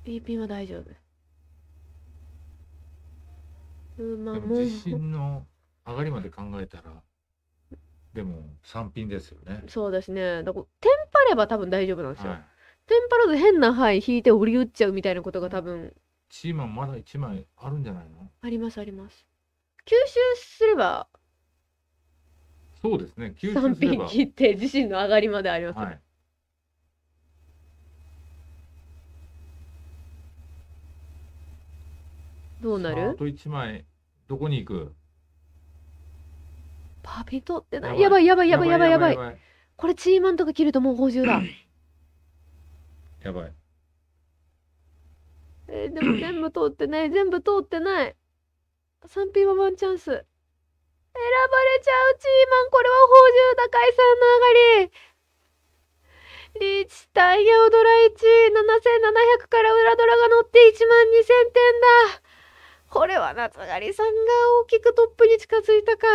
Speaker 2: B ピンは大丈夫。うん、まあ、もう。地
Speaker 3: の上がりまで考えたら。でも、三品ですよね。
Speaker 2: そうですね。だから、テンパれば多分大丈夫なんですよ。はい、テンパらず変な範囲引いて折り打っちゃうみたいなことが多分。
Speaker 3: チーマンまだ一枚あるんじゃないの。
Speaker 2: あります、あります。吸収すれば
Speaker 3: そうですね吸収すればって自
Speaker 2: 身の上がりまでありますはい、どうなるあと
Speaker 3: 一枚どこに行く
Speaker 2: パピ取ってないやばいやばいやばいやばいやばいこれチーマンとか切るともう補充だやばいえー、でも全部通ってない全部通ってない3ンはワンチャンス選ばれちゃうチーマンこれは宝珠高井さんの上がりリーチタイヤオドラ17700から裏ドラが乗って1万2000点だこれは夏狩りさんが大きくトップに近づいたか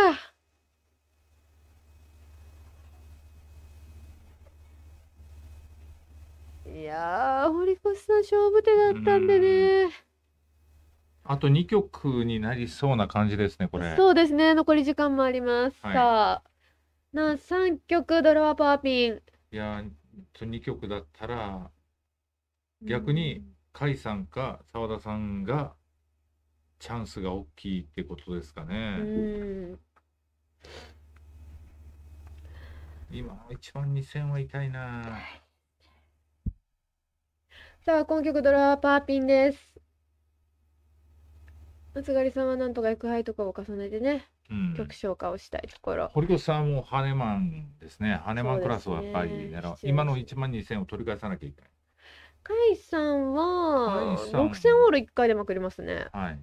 Speaker 2: いやー堀越さん勝負手だったんでね
Speaker 3: あと2曲になりそうな感じですね、これ。そうで
Speaker 2: すね、残り時間もあります。はい、さあ、な3曲、ドラパーピン。
Speaker 3: いやー、2曲だったら、逆に、甲斐さんか澤田さんが、チャンスが大きいってことですかね。今、一番2 0は痛いな。
Speaker 2: さあ、今曲、ドラパーピンです。松つりさんはなんとか役配とかを重ねてね、うん、曲紹介をしたいところ
Speaker 3: 堀越さんもハネマンですねハネマンクラスはやっぱり、ね、今の1万2000を取り返さなきゃいけない
Speaker 2: 甲斐さんは6000オール1回でまくりますね
Speaker 3: はい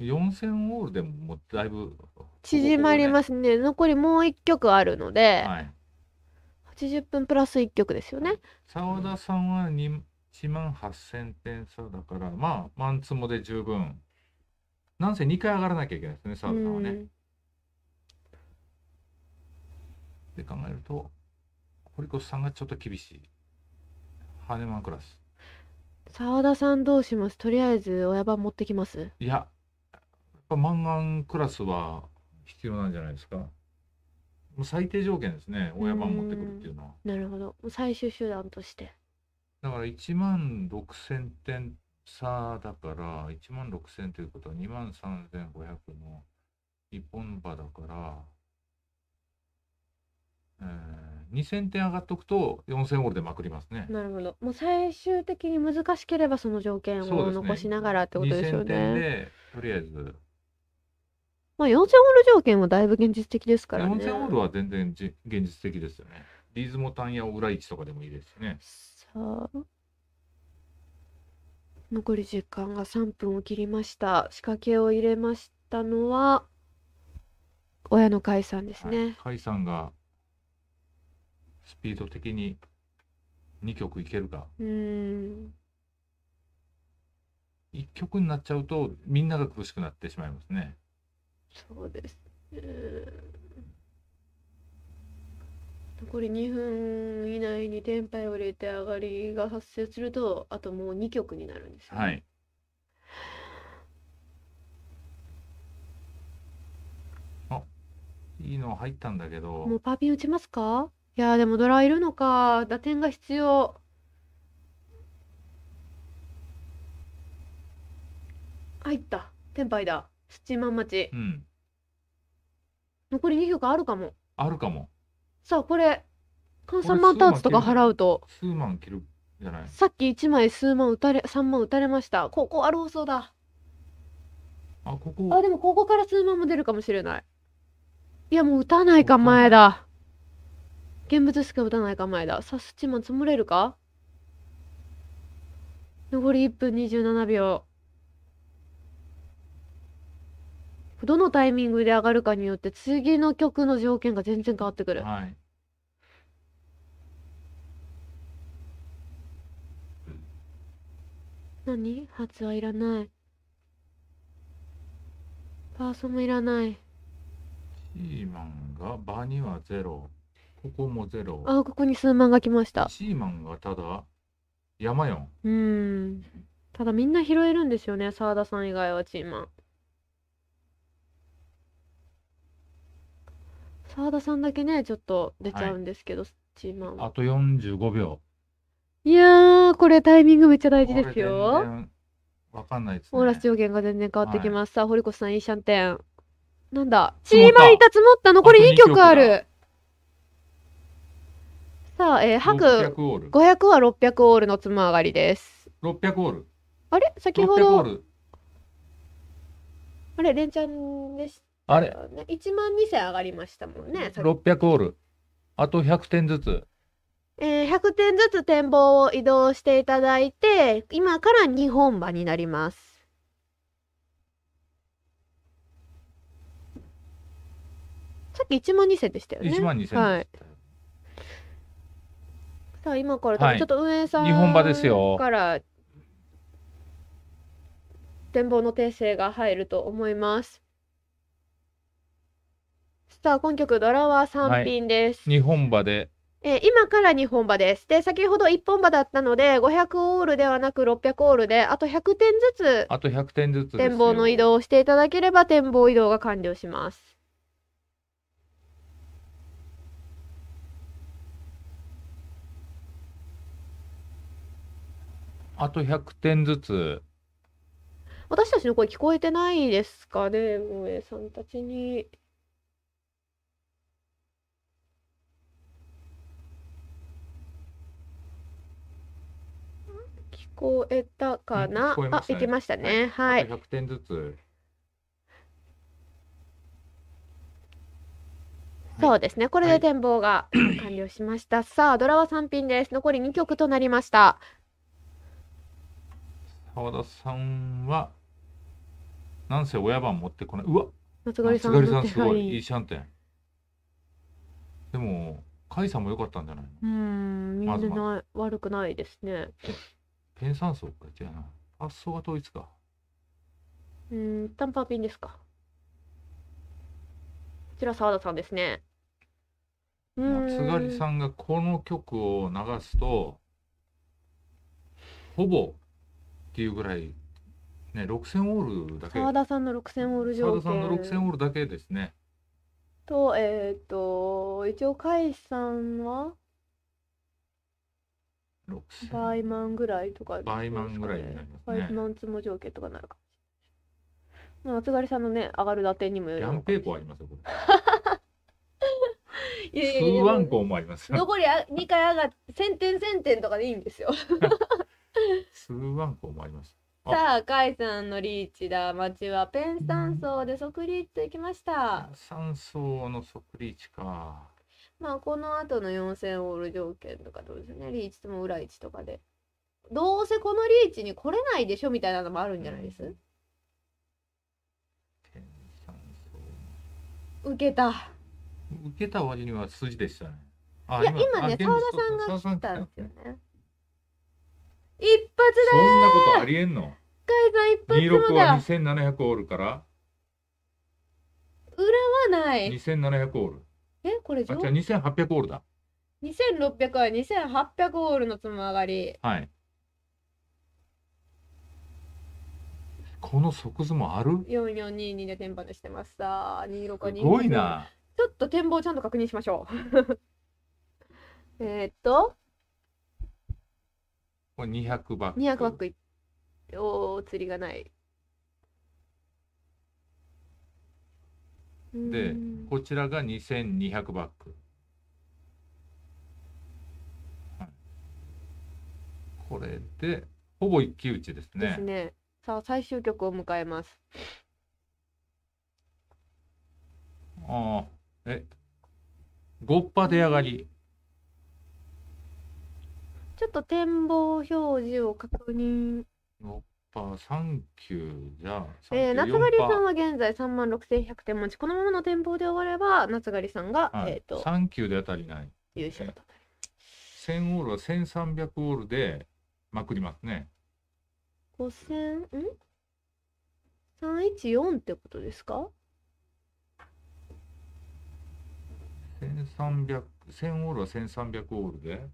Speaker 3: 4000オールでももうだいぶ、
Speaker 2: 縮まりますね、ね、残りもう1曲あるので、はい、80分プラス1曲ですよね
Speaker 3: 澤田さんは 2, 1万8000点差だから、まあ、マンツモで十分。なんせ2回上がらなきゃいけないですね、澤さんはね。って考えると、堀越さんがちょっと厳しい。ハネマンクラス。
Speaker 2: 澤田さんどうしますとりあえず親番持ってきます
Speaker 3: いや、やっぱマンガンクラスは必要なんじゃないですか。もう最低条件ですね、親番持ってくるっていうの
Speaker 2: は。なるほど。もう最終手段として。
Speaker 3: だから1万6000点差だから、1万6000ということは2万3500の一本場だから、えー、2000点上がっとくと4000オールでまくりますね。
Speaker 2: なるほど。もう最終的に難しければその条件を残しながらってことでょう
Speaker 3: ね。ねでとりあえず。
Speaker 2: まあ4000オール条件はだいぶ現実的ですからね。4000オー
Speaker 3: ルは全然じ現実的ですよね。リーズモタンやオーライチ
Speaker 6: とかでもいいですしね。
Speaker 2: さあ残り時間が3分を切りました仕掛けを入れましたのは親の甲斐さんですね
Speaker 3: はい、がスピード的に2曲いけるかうん1曲になっちゃうとみんなが苦しくなってしまいますね
Speaker 2: そうですね残り2分以内に天ンを入れて上がりが発生するとあともう2曲になるんです
Speaker 1: よ、ね、
Speaker 6: はい。
Speaker 3: あいいの入ったんだけども
Speaker 2: うパーピン打ちますかいやでもドラいるのか打点が必要入った天ンだスチーマン待ち、うん、残り2曲あるかもあるかもさあこれ換算万ターツとか払うと
Speaker 3: 数万切るじゃないさ
Speaker 2: っき1枚数万打たれ3万打たれましたここあローソーだあここあでもここから数万も出るかもしれないいやもう打たない構えだ現物しか打たない構えださスチマン積もれるか残り1分27秒どのタイミングで上がるかによって次の曲の条件が全然変わってくる、はい、何発はいらないパーソもいらない
Speaker 3: シーマンが場にはゼロここもゼロあ
Speaker 2: ここに数万が来ましたシーマ
Speaker 3: ンがただ山よ
Speaker 2: うんただみんな拾えるんですよね澤田さん以外はチーマン澤田さんだけね、ちょっと出ちゃうんですけど、チーマンは。あと
Speaker 3: 45秒。
Speaker 2: いやー、これタイミングめっちゃ大事ですよ。わかんないですね。オーラス上限が全然変わってきます。さあ、堀越さん、いいシャンテン。なんだ、チーマンいた積もった、残りあと2曲ある。さあ、えー、白6 500は600オールのつま上がりです。
Speaker 3: 600オール。
Speaker 2: あれ先ほど、あれ、連チャンでしあれ ?1 万2千上がりましたもんね。600オ
Speaker 3: ール。あと100点ずつ。
Speaker 2: えー、100点ずつ展望を移動していただいて、今から日本場になります。さっき1万2000でしたよね。1万2000はい。さあ、今から、ちょっと運営さん、はい、日本場ですよから展望の訂正が入ると思います。さあ今曲ドラは3品です、は
Speaker 3: い、本馬で
Speaker 2: えー、今から日本場です。で、先ほど1本場だったので、500オールではなく600オールで、あと100点ずつ、あと100点ずつ展望の移動をしていただければ、展望移動が完了します。
Speaker 3: あと100点ずつ。
Speaker 2: 私たちの声聞こえてないですかね、運営さんたちに。こえたかな、うんね、あ、行きま
Speaker 3: したね。はい。百点ずつ。
Speaker 2: そうですね。これで展望が完了しました。はい、さあ、ドラは三品です。残り二曲となりました。
Speaker 3: 澤田さんは、なんせ親番持ってこない。うわ
Speaker 2: 松狩さん松狩さんすごい、いい
Speaker 3: シャンテン。でも、甲斐さんも良かったんじゃない
Speaker 1: う
Speaker 2: ん、みんな悪くないですね。
Speaker 3: 変酸素か違うな発想が統一か
Speaker 2: うんタンパーンですかこちら澤田さんですね夏狩りさ
Speaker 3: んがこの曲を流すとほぼっていうぐらいね6000オールだけ澤田
Speaker 2: さんの6000オール条件澤田さんの6000
Speaker 3: オールだけですね
Speaker 2: とえっ、ー、と一応甲斐さんは倍万ぐらいとかか、ね、倍万
Speaker 6: ぐらいになりま
Speaker 3: すね。倍
Speaker 2: 万つも条件とかなるかもしれない。まあ、厚刈りさんのね、上がる打点にもよるヤン
Speaker 3: ペーコありますよ、これ。
Speaker 2: いやいやいや数万
Speaker 3: 個もあります残り
Speaker 2: あ2回上がって1000点1000点とかでいいんですよ
Speaker 3: 数ワンコもあります さ
Speaker 2: あ甲斐さんのリーチだ町はペン酸層で即リーチといきましたペ酸
Speaker 3: 層の即リーチか
Speaker 2: まあ、この後の4000オール条件とかどうですね、リーチとも裏1とかで。どうせこのリーチに来れないでしょみたいなのもあるんじゃないです、うん、受けた。
Speaker 3: 受けた割には筋でしたね。あいや、今ね、澤田
Speaker 2: さんが来たんですよね。一発だそんなことありえんの海一発目だ。26は
Speaker 3: 2700オールから裏はない。2700オール。
Speaker 2: えこれじゃあ2800オールだ2600は2800オールのつまがり
Speaker 3: はいこの即図もある
Speaker 2: ?4422 で天パでしてました26か2すごいなちょっと展望ちゃんと確認しましょう えっと
Speaker 3: これ200バック200
Speaker 2: バックおお釣りがないで
Speaker 3: こちらが2200バック、はい、これでほぼ一騎打ちですねです
Speaker 2: ねさあ最終局を迎えます
Speaker 3: ああえごっぱ出上がり
Speaker 2: ちょっと展望表示を確認
Speaker 3: ぱ3級じゃえー、夏狩りさんは
Speaker 2: 現在三万六千百点持ちこのままの展望で終われば夏狩りさんが、はい、えーと、と3
Speaker 3: 級で当たりない優勝と1オールは千三百オールでまくりますね
Speaker 2: 五千、うん三一四ってことですか
Speaker 3: 千三百、千オールは千三百オールで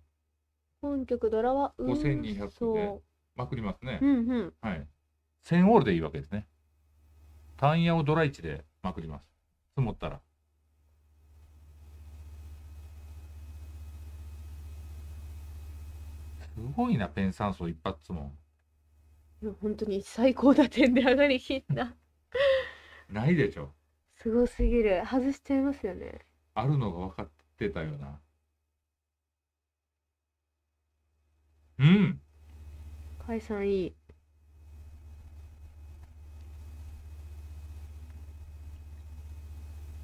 Speaker 2: 本局ドラは五千二百で
Speaker 3: まくりますね。うんうん。はい。千オールでいいわけですね。タンヤをドライチでまくります。積もったら。すごいな、ペン酸素一発も。
Speaker 2: いや、本当に最高打点で上がりきった。
Speaker 3: ないでしょ。
Speaker 2: すごすぎる。外しちゃいますよね。
Speaker 3: あるのが分かってたよな。
Speaker 6: うん。
Speaker 2: 解散いい。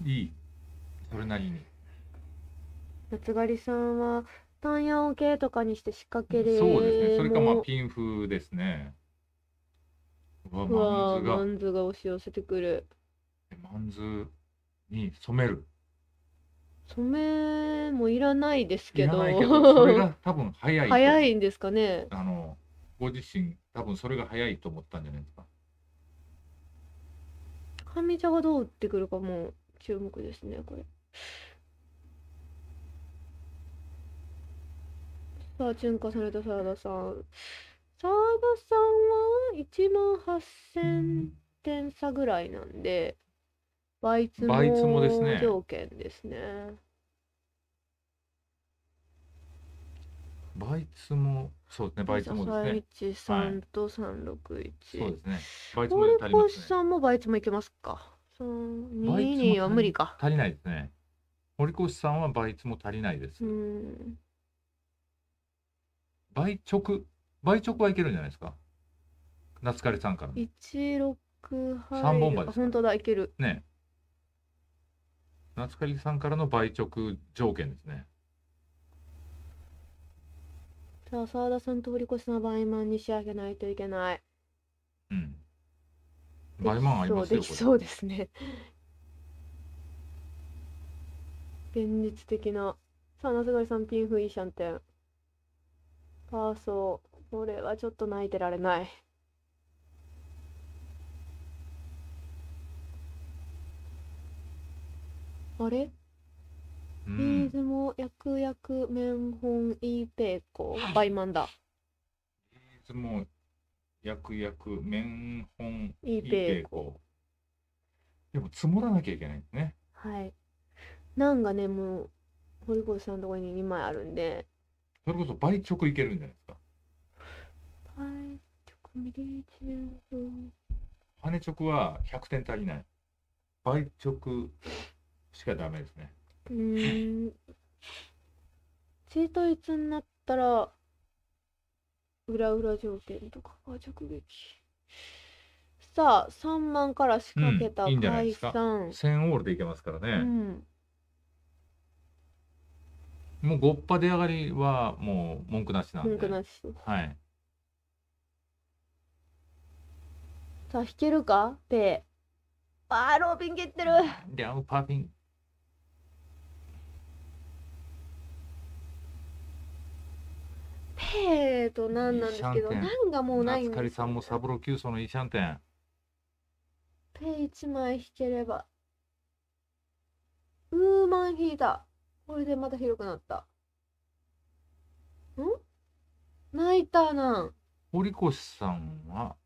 Speaker 6: いい。
Speaker 3: それなりに。
Speaker 2: 夏狩りさんは単ヤオ系とかにして仕掛けでそうですね。それかまあ
Speaker 3: ピン風ですね。うわうわマ
Speaker 2: ンズが押し寄せてくる。
Speaker 3: マンズに染める。
Speaker 2: 染めもいらないですけど。いらないけど、それが多
Speaker 3: 分早い。早
Speaker 2: いんですかね。あの
Speaker 3: ご自身、多分それが早いと思ったんじゃないですか。
Speaker 2: 上茶がどう打ってくるかも注目ですね、これ。さあ、潤化された澤田さん。澤田さんは1万8000点差ぐらいなんで、倍率も条件ですね。
Speaker 3: バイツもそうですねバイツもですね313
Speaker 2: と三六一。そうですね
Speaker 3: バイツも足りますね
Speaker 2: さんもバイツもいけますか22は無理
Speaker 3: か足りないですね堀越さんは倍率も足りないです。倍直、倍直はいけるんじゃないですか。夏枯さんから。
Speaker 2: 一六三本倍本当だ、いける。
Speaker 3: ね。夏枯さんからの倍直条件ですね。
Speaker 2: じゃあ澤田さんと堀越しのはバイマンに仕上げないといけない。うん。倍満ありそまう、すできそうですね。現実的な。さあ、なすがりさん、ピンフイシャンテン。パーソー。これはちょっと泣いてられない。あれうん、えー、でも薬薬面本イーペーコバイマンだ。
Speaker 3: ー、つも薬薬面本イーペーコ。でも積もらなきゃいけないですね。
Speaker 2: はい。なんがねもう堀越さんのところに二枚あるんで。
Speaker 3: それこそ倍直いけるんじゃないですか。
Speaker 2: 倍直ミリ十分。
Speaker 3: 羽直は百点足りない。倍直しかダメですね。
Speaker 2: うん。チートイツになったら、裏裏条件とかが直撃。さあ、3万から仕掛けた解散。うん、いい
Speaker 3: 1000オールでいけますからね。うんもうごっぱ出上がりはもう文句なしなんで。文句なし。はい。
Speaker 2: さあ、引けるかペー。ああ、ローピン蹴ってる。
Speaker 3: リャンパーピン。
Speaker 2: 兵と何なんですけど、何がもうないんですか
Speaker 3: りさんもサブロ急走のいいシャンテ
Speaker 6: ン。
Speaker 2: ペ一枚引ければ。ウーマン引いた。これでまた広くなった。ん泣いたなん。
Speaker 3: 堀越さんは、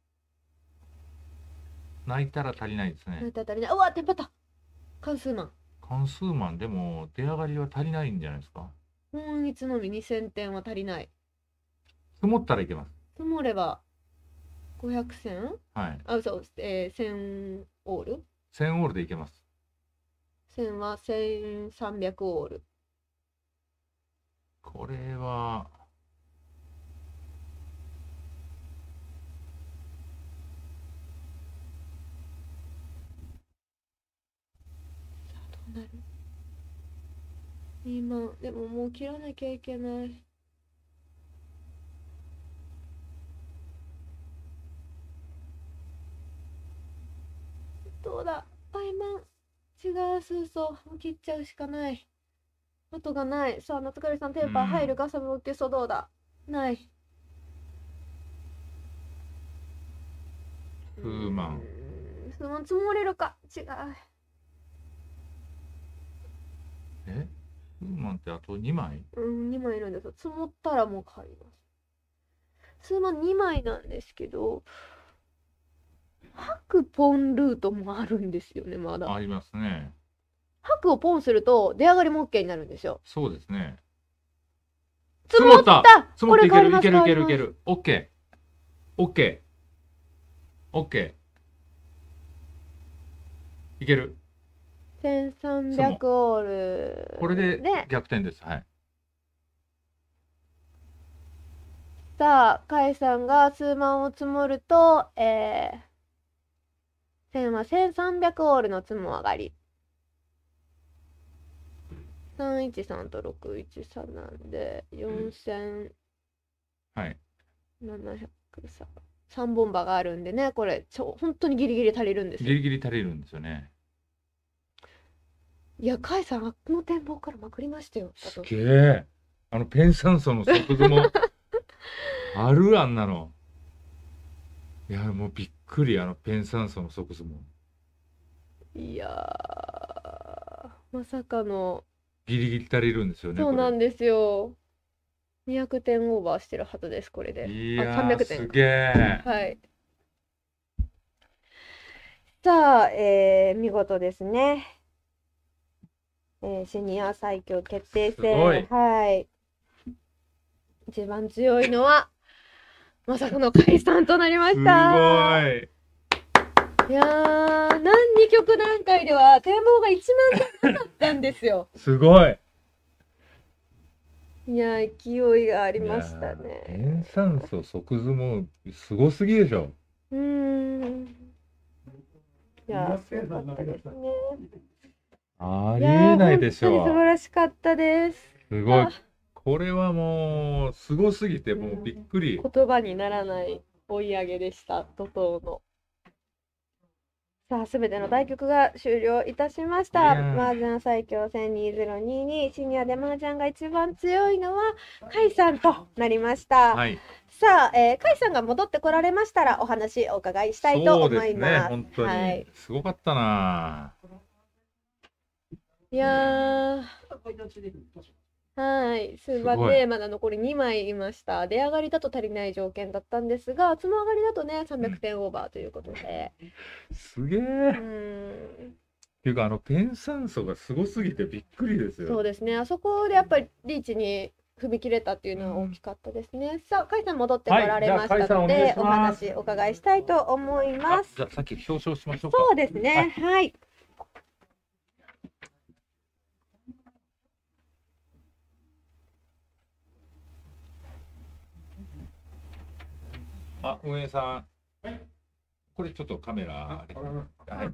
Speaker 3: 泣いたら足りないですね。泣
Speaker 2: いたら足りない。うわ、テンパった。関数マン。
Speaker 3: 関数マンでも出上がりは足りないんじゃないですか。
Speaker 2: 本日のみ2000点は足りない。
Speaker 3: 積もったらいけます。
Speaker 2: 積もれば五百千？はい。あ、そう、えー、1オール
Speaker 3: 千オールでいけます。
Speaker 2: 千は千三百オール。
Speaker 3: これは、
Speaker 2: さ ?2 万。でももう切らなきゃいけない。どうだパイマン違うスーソー切っちゃうしかない後がないさあ夏狩さんテーパー入るガサム受けそうどうだない
Speaker 6: フーマン
Speaker 2: 不満積もれるか違う
Speaker 3: えフーマンってあと2枚
Speaker 2: うん2枚いるんですよ積もったらもう帰ります数万2枚なんですけど白ポンルートもあるんですよねまだありますねくをポンすると出上がりも OK になるんですよ
Speaker 3: そうですね積もった
Speaker 2: 積もったいけるいけるいけるい
Speaker 3: ける OKOKOK、OK OK、いける
Speaker 2: 1300オールこれで
Speaker 3: 逆転ですはい
Speaker 2: さあ甲斐さんが数万を積もるとえー線は1300オールのつも上がり。313と613なんで、4700さ、うん、3本場があるんでね、これ、ちょ本当にギリギリ足りるんですよ。
Speaker 3: ギリギリ足りるんですよね。
Speaker 2: いや、甲斐さん、あの展望からまくりましたよ。すげ
Speaker 3: え。あの、ペン酸素の速度も、あるあんなの。いや、もうびっくりあのペン酸素のソッも
Speaker 2: いやまさかの
Speaker 3: ギリギリ足りるんですよねそうな
Speaker 2: んですよ200点オーバーしてるはずですこれでいやー300点すげえはいさあ、えー、見事ですね、えー、シニア最強決定戦はい一番強いのはまさかの解散となりました。すごいやー、何二曲段階では展望が一万だったんですよ。
Speaker 3: すごい。
Speaker 2: いや勢いがありましたね。
Speaker 3: 塩酸素即図もすごすぎでしょ。
Speaker 2: うん。
Speaker 1: いやすごかったですね。
Speaker 3: ありえないでしょう。素晴
Speaker 2: らしかったです。
Speaker 3: すごい。これはもうすごすぎてもうびっくり、うん、
Speaker 2: 言葉にならない追い上げでした怒涛のさあすべての対局が終了いたしました麻雀最強戦2022シニアで麻雀が一番強いのは甲斐さんとなりました、はい、さあ、えー、甲斐さんが戻ってこられましたらお話お伺いしたいと思います、ね、はい、
Speaker 3: すごかったな
Speaker 2: いやはい、すばごいで、まだ残り2枚いました。出上がりだと足りない条件だったんですが、つま上がりだとね、300点オーバーということで。すげえ。うん
Speaker 3: っていうかあのペン酸素がすごすぎてびっくりですよ。そうで
Speaker 2: すね。あそこでやっぱりリーチに踏み切れたっていうのは大きかったですね。うん、さあ、甲斐さん戻ってこられましたので、はい、お話お伺いしたいと思います。
Speaker 3: じゃあ、さっき表彰しましょうそうですね。はい。はいあ、運営さん。はい、これちょっとカメラ。はい。はい。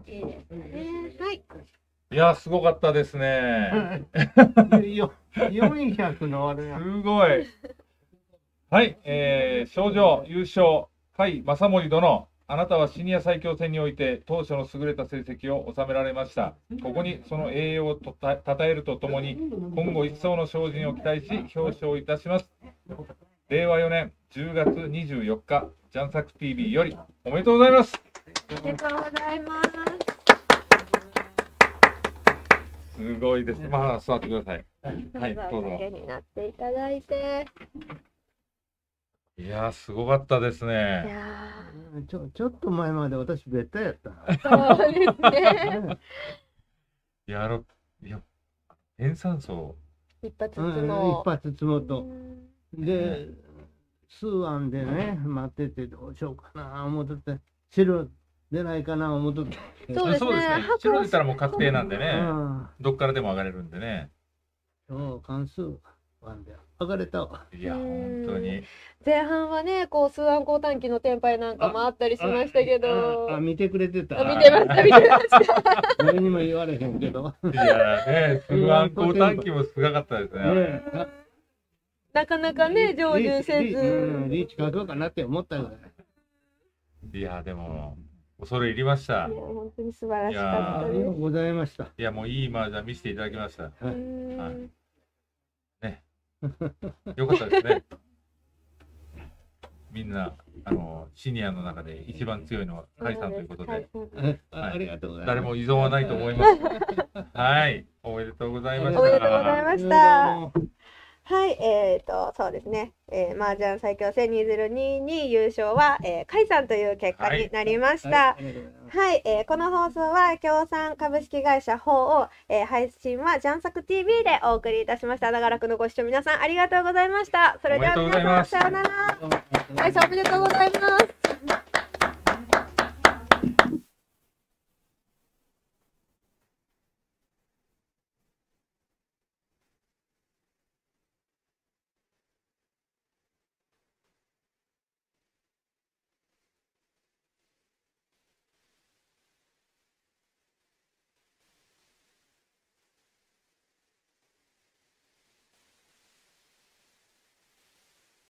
Speaker 3: いや、すごかったですね。四百のあれ。すごい。はい、えー、賞状優勝、甲斐正森殿。あなたはシニア最強戦において当初の優れた成績を収められました。ここにその栄養をたたたえるとともに、今後一層の精進を期待し、表彰いたします。令和4年10月24日、ジャンサック TV よりおめでとうございます。おめでと
Speaker 2: うございま
Speaker 3: す。すごいです。まあ座ってください。はい、どうぞ。
Speaker 2: になっていただいて。
Speaker 3: いやすごかったですね。い
Speaker 2: や
Speaker 5: ちょ、ちょっと前まで私、ベタやった。そうですね。や、ろいや、塩酸素。
Speaker 1: 一発つも。一
Speaker 5: 発つもと。で、通案でね、待っててどうしようかな思ってて、白出ないかな思ってて。そうですね。
Speaker 3: 白出たらもう確定なんでね、どっからでも
Speaker 5: 上がれるんでね。そう、関数案で上がれたわ。いや、本当に。
Speaker 2: 前半はね、こう、数案交換機の転売なんかもあったりしましたけど。
Speaker 5: あ見てくれてた。見てました、見てました。誰 にも言われへんけど。いやね、数案交換機もすごかったですね。ね
Speaker 2: なかなかね、上流せず。う
Speaker 5: リーチかどうかなって思ったぐらい。いや、でも、
Speaker 3: 恐れ入りました。本
Speaker 2: 当に素晴らしかったです。ありがとう
Speaker 5: ございま
Speaker 3: した。いや、もういい麻雀見せていただきました。はい。ね。よかったですね。みんな、あの、シニアの中で一番強いのは、カイさんということで。はい、ありがとうございます。誰も依存はないと思います。はい。おめでとうございました。おめでとうございまし
Speaker 2: た。はい、えっ、ー、と、そうですね。えー、麻雀最強戦2022優勝は、えー、カイさんという結果になりました。はい、はいはい、えー、この放送は、協賛株式会社法を、えー、配信は、ジャンサク TV でお送りいたしました。長らくのご視聴皆さんありがとうございました。それでは皆さん、さようなら。はい、おめでとうございます。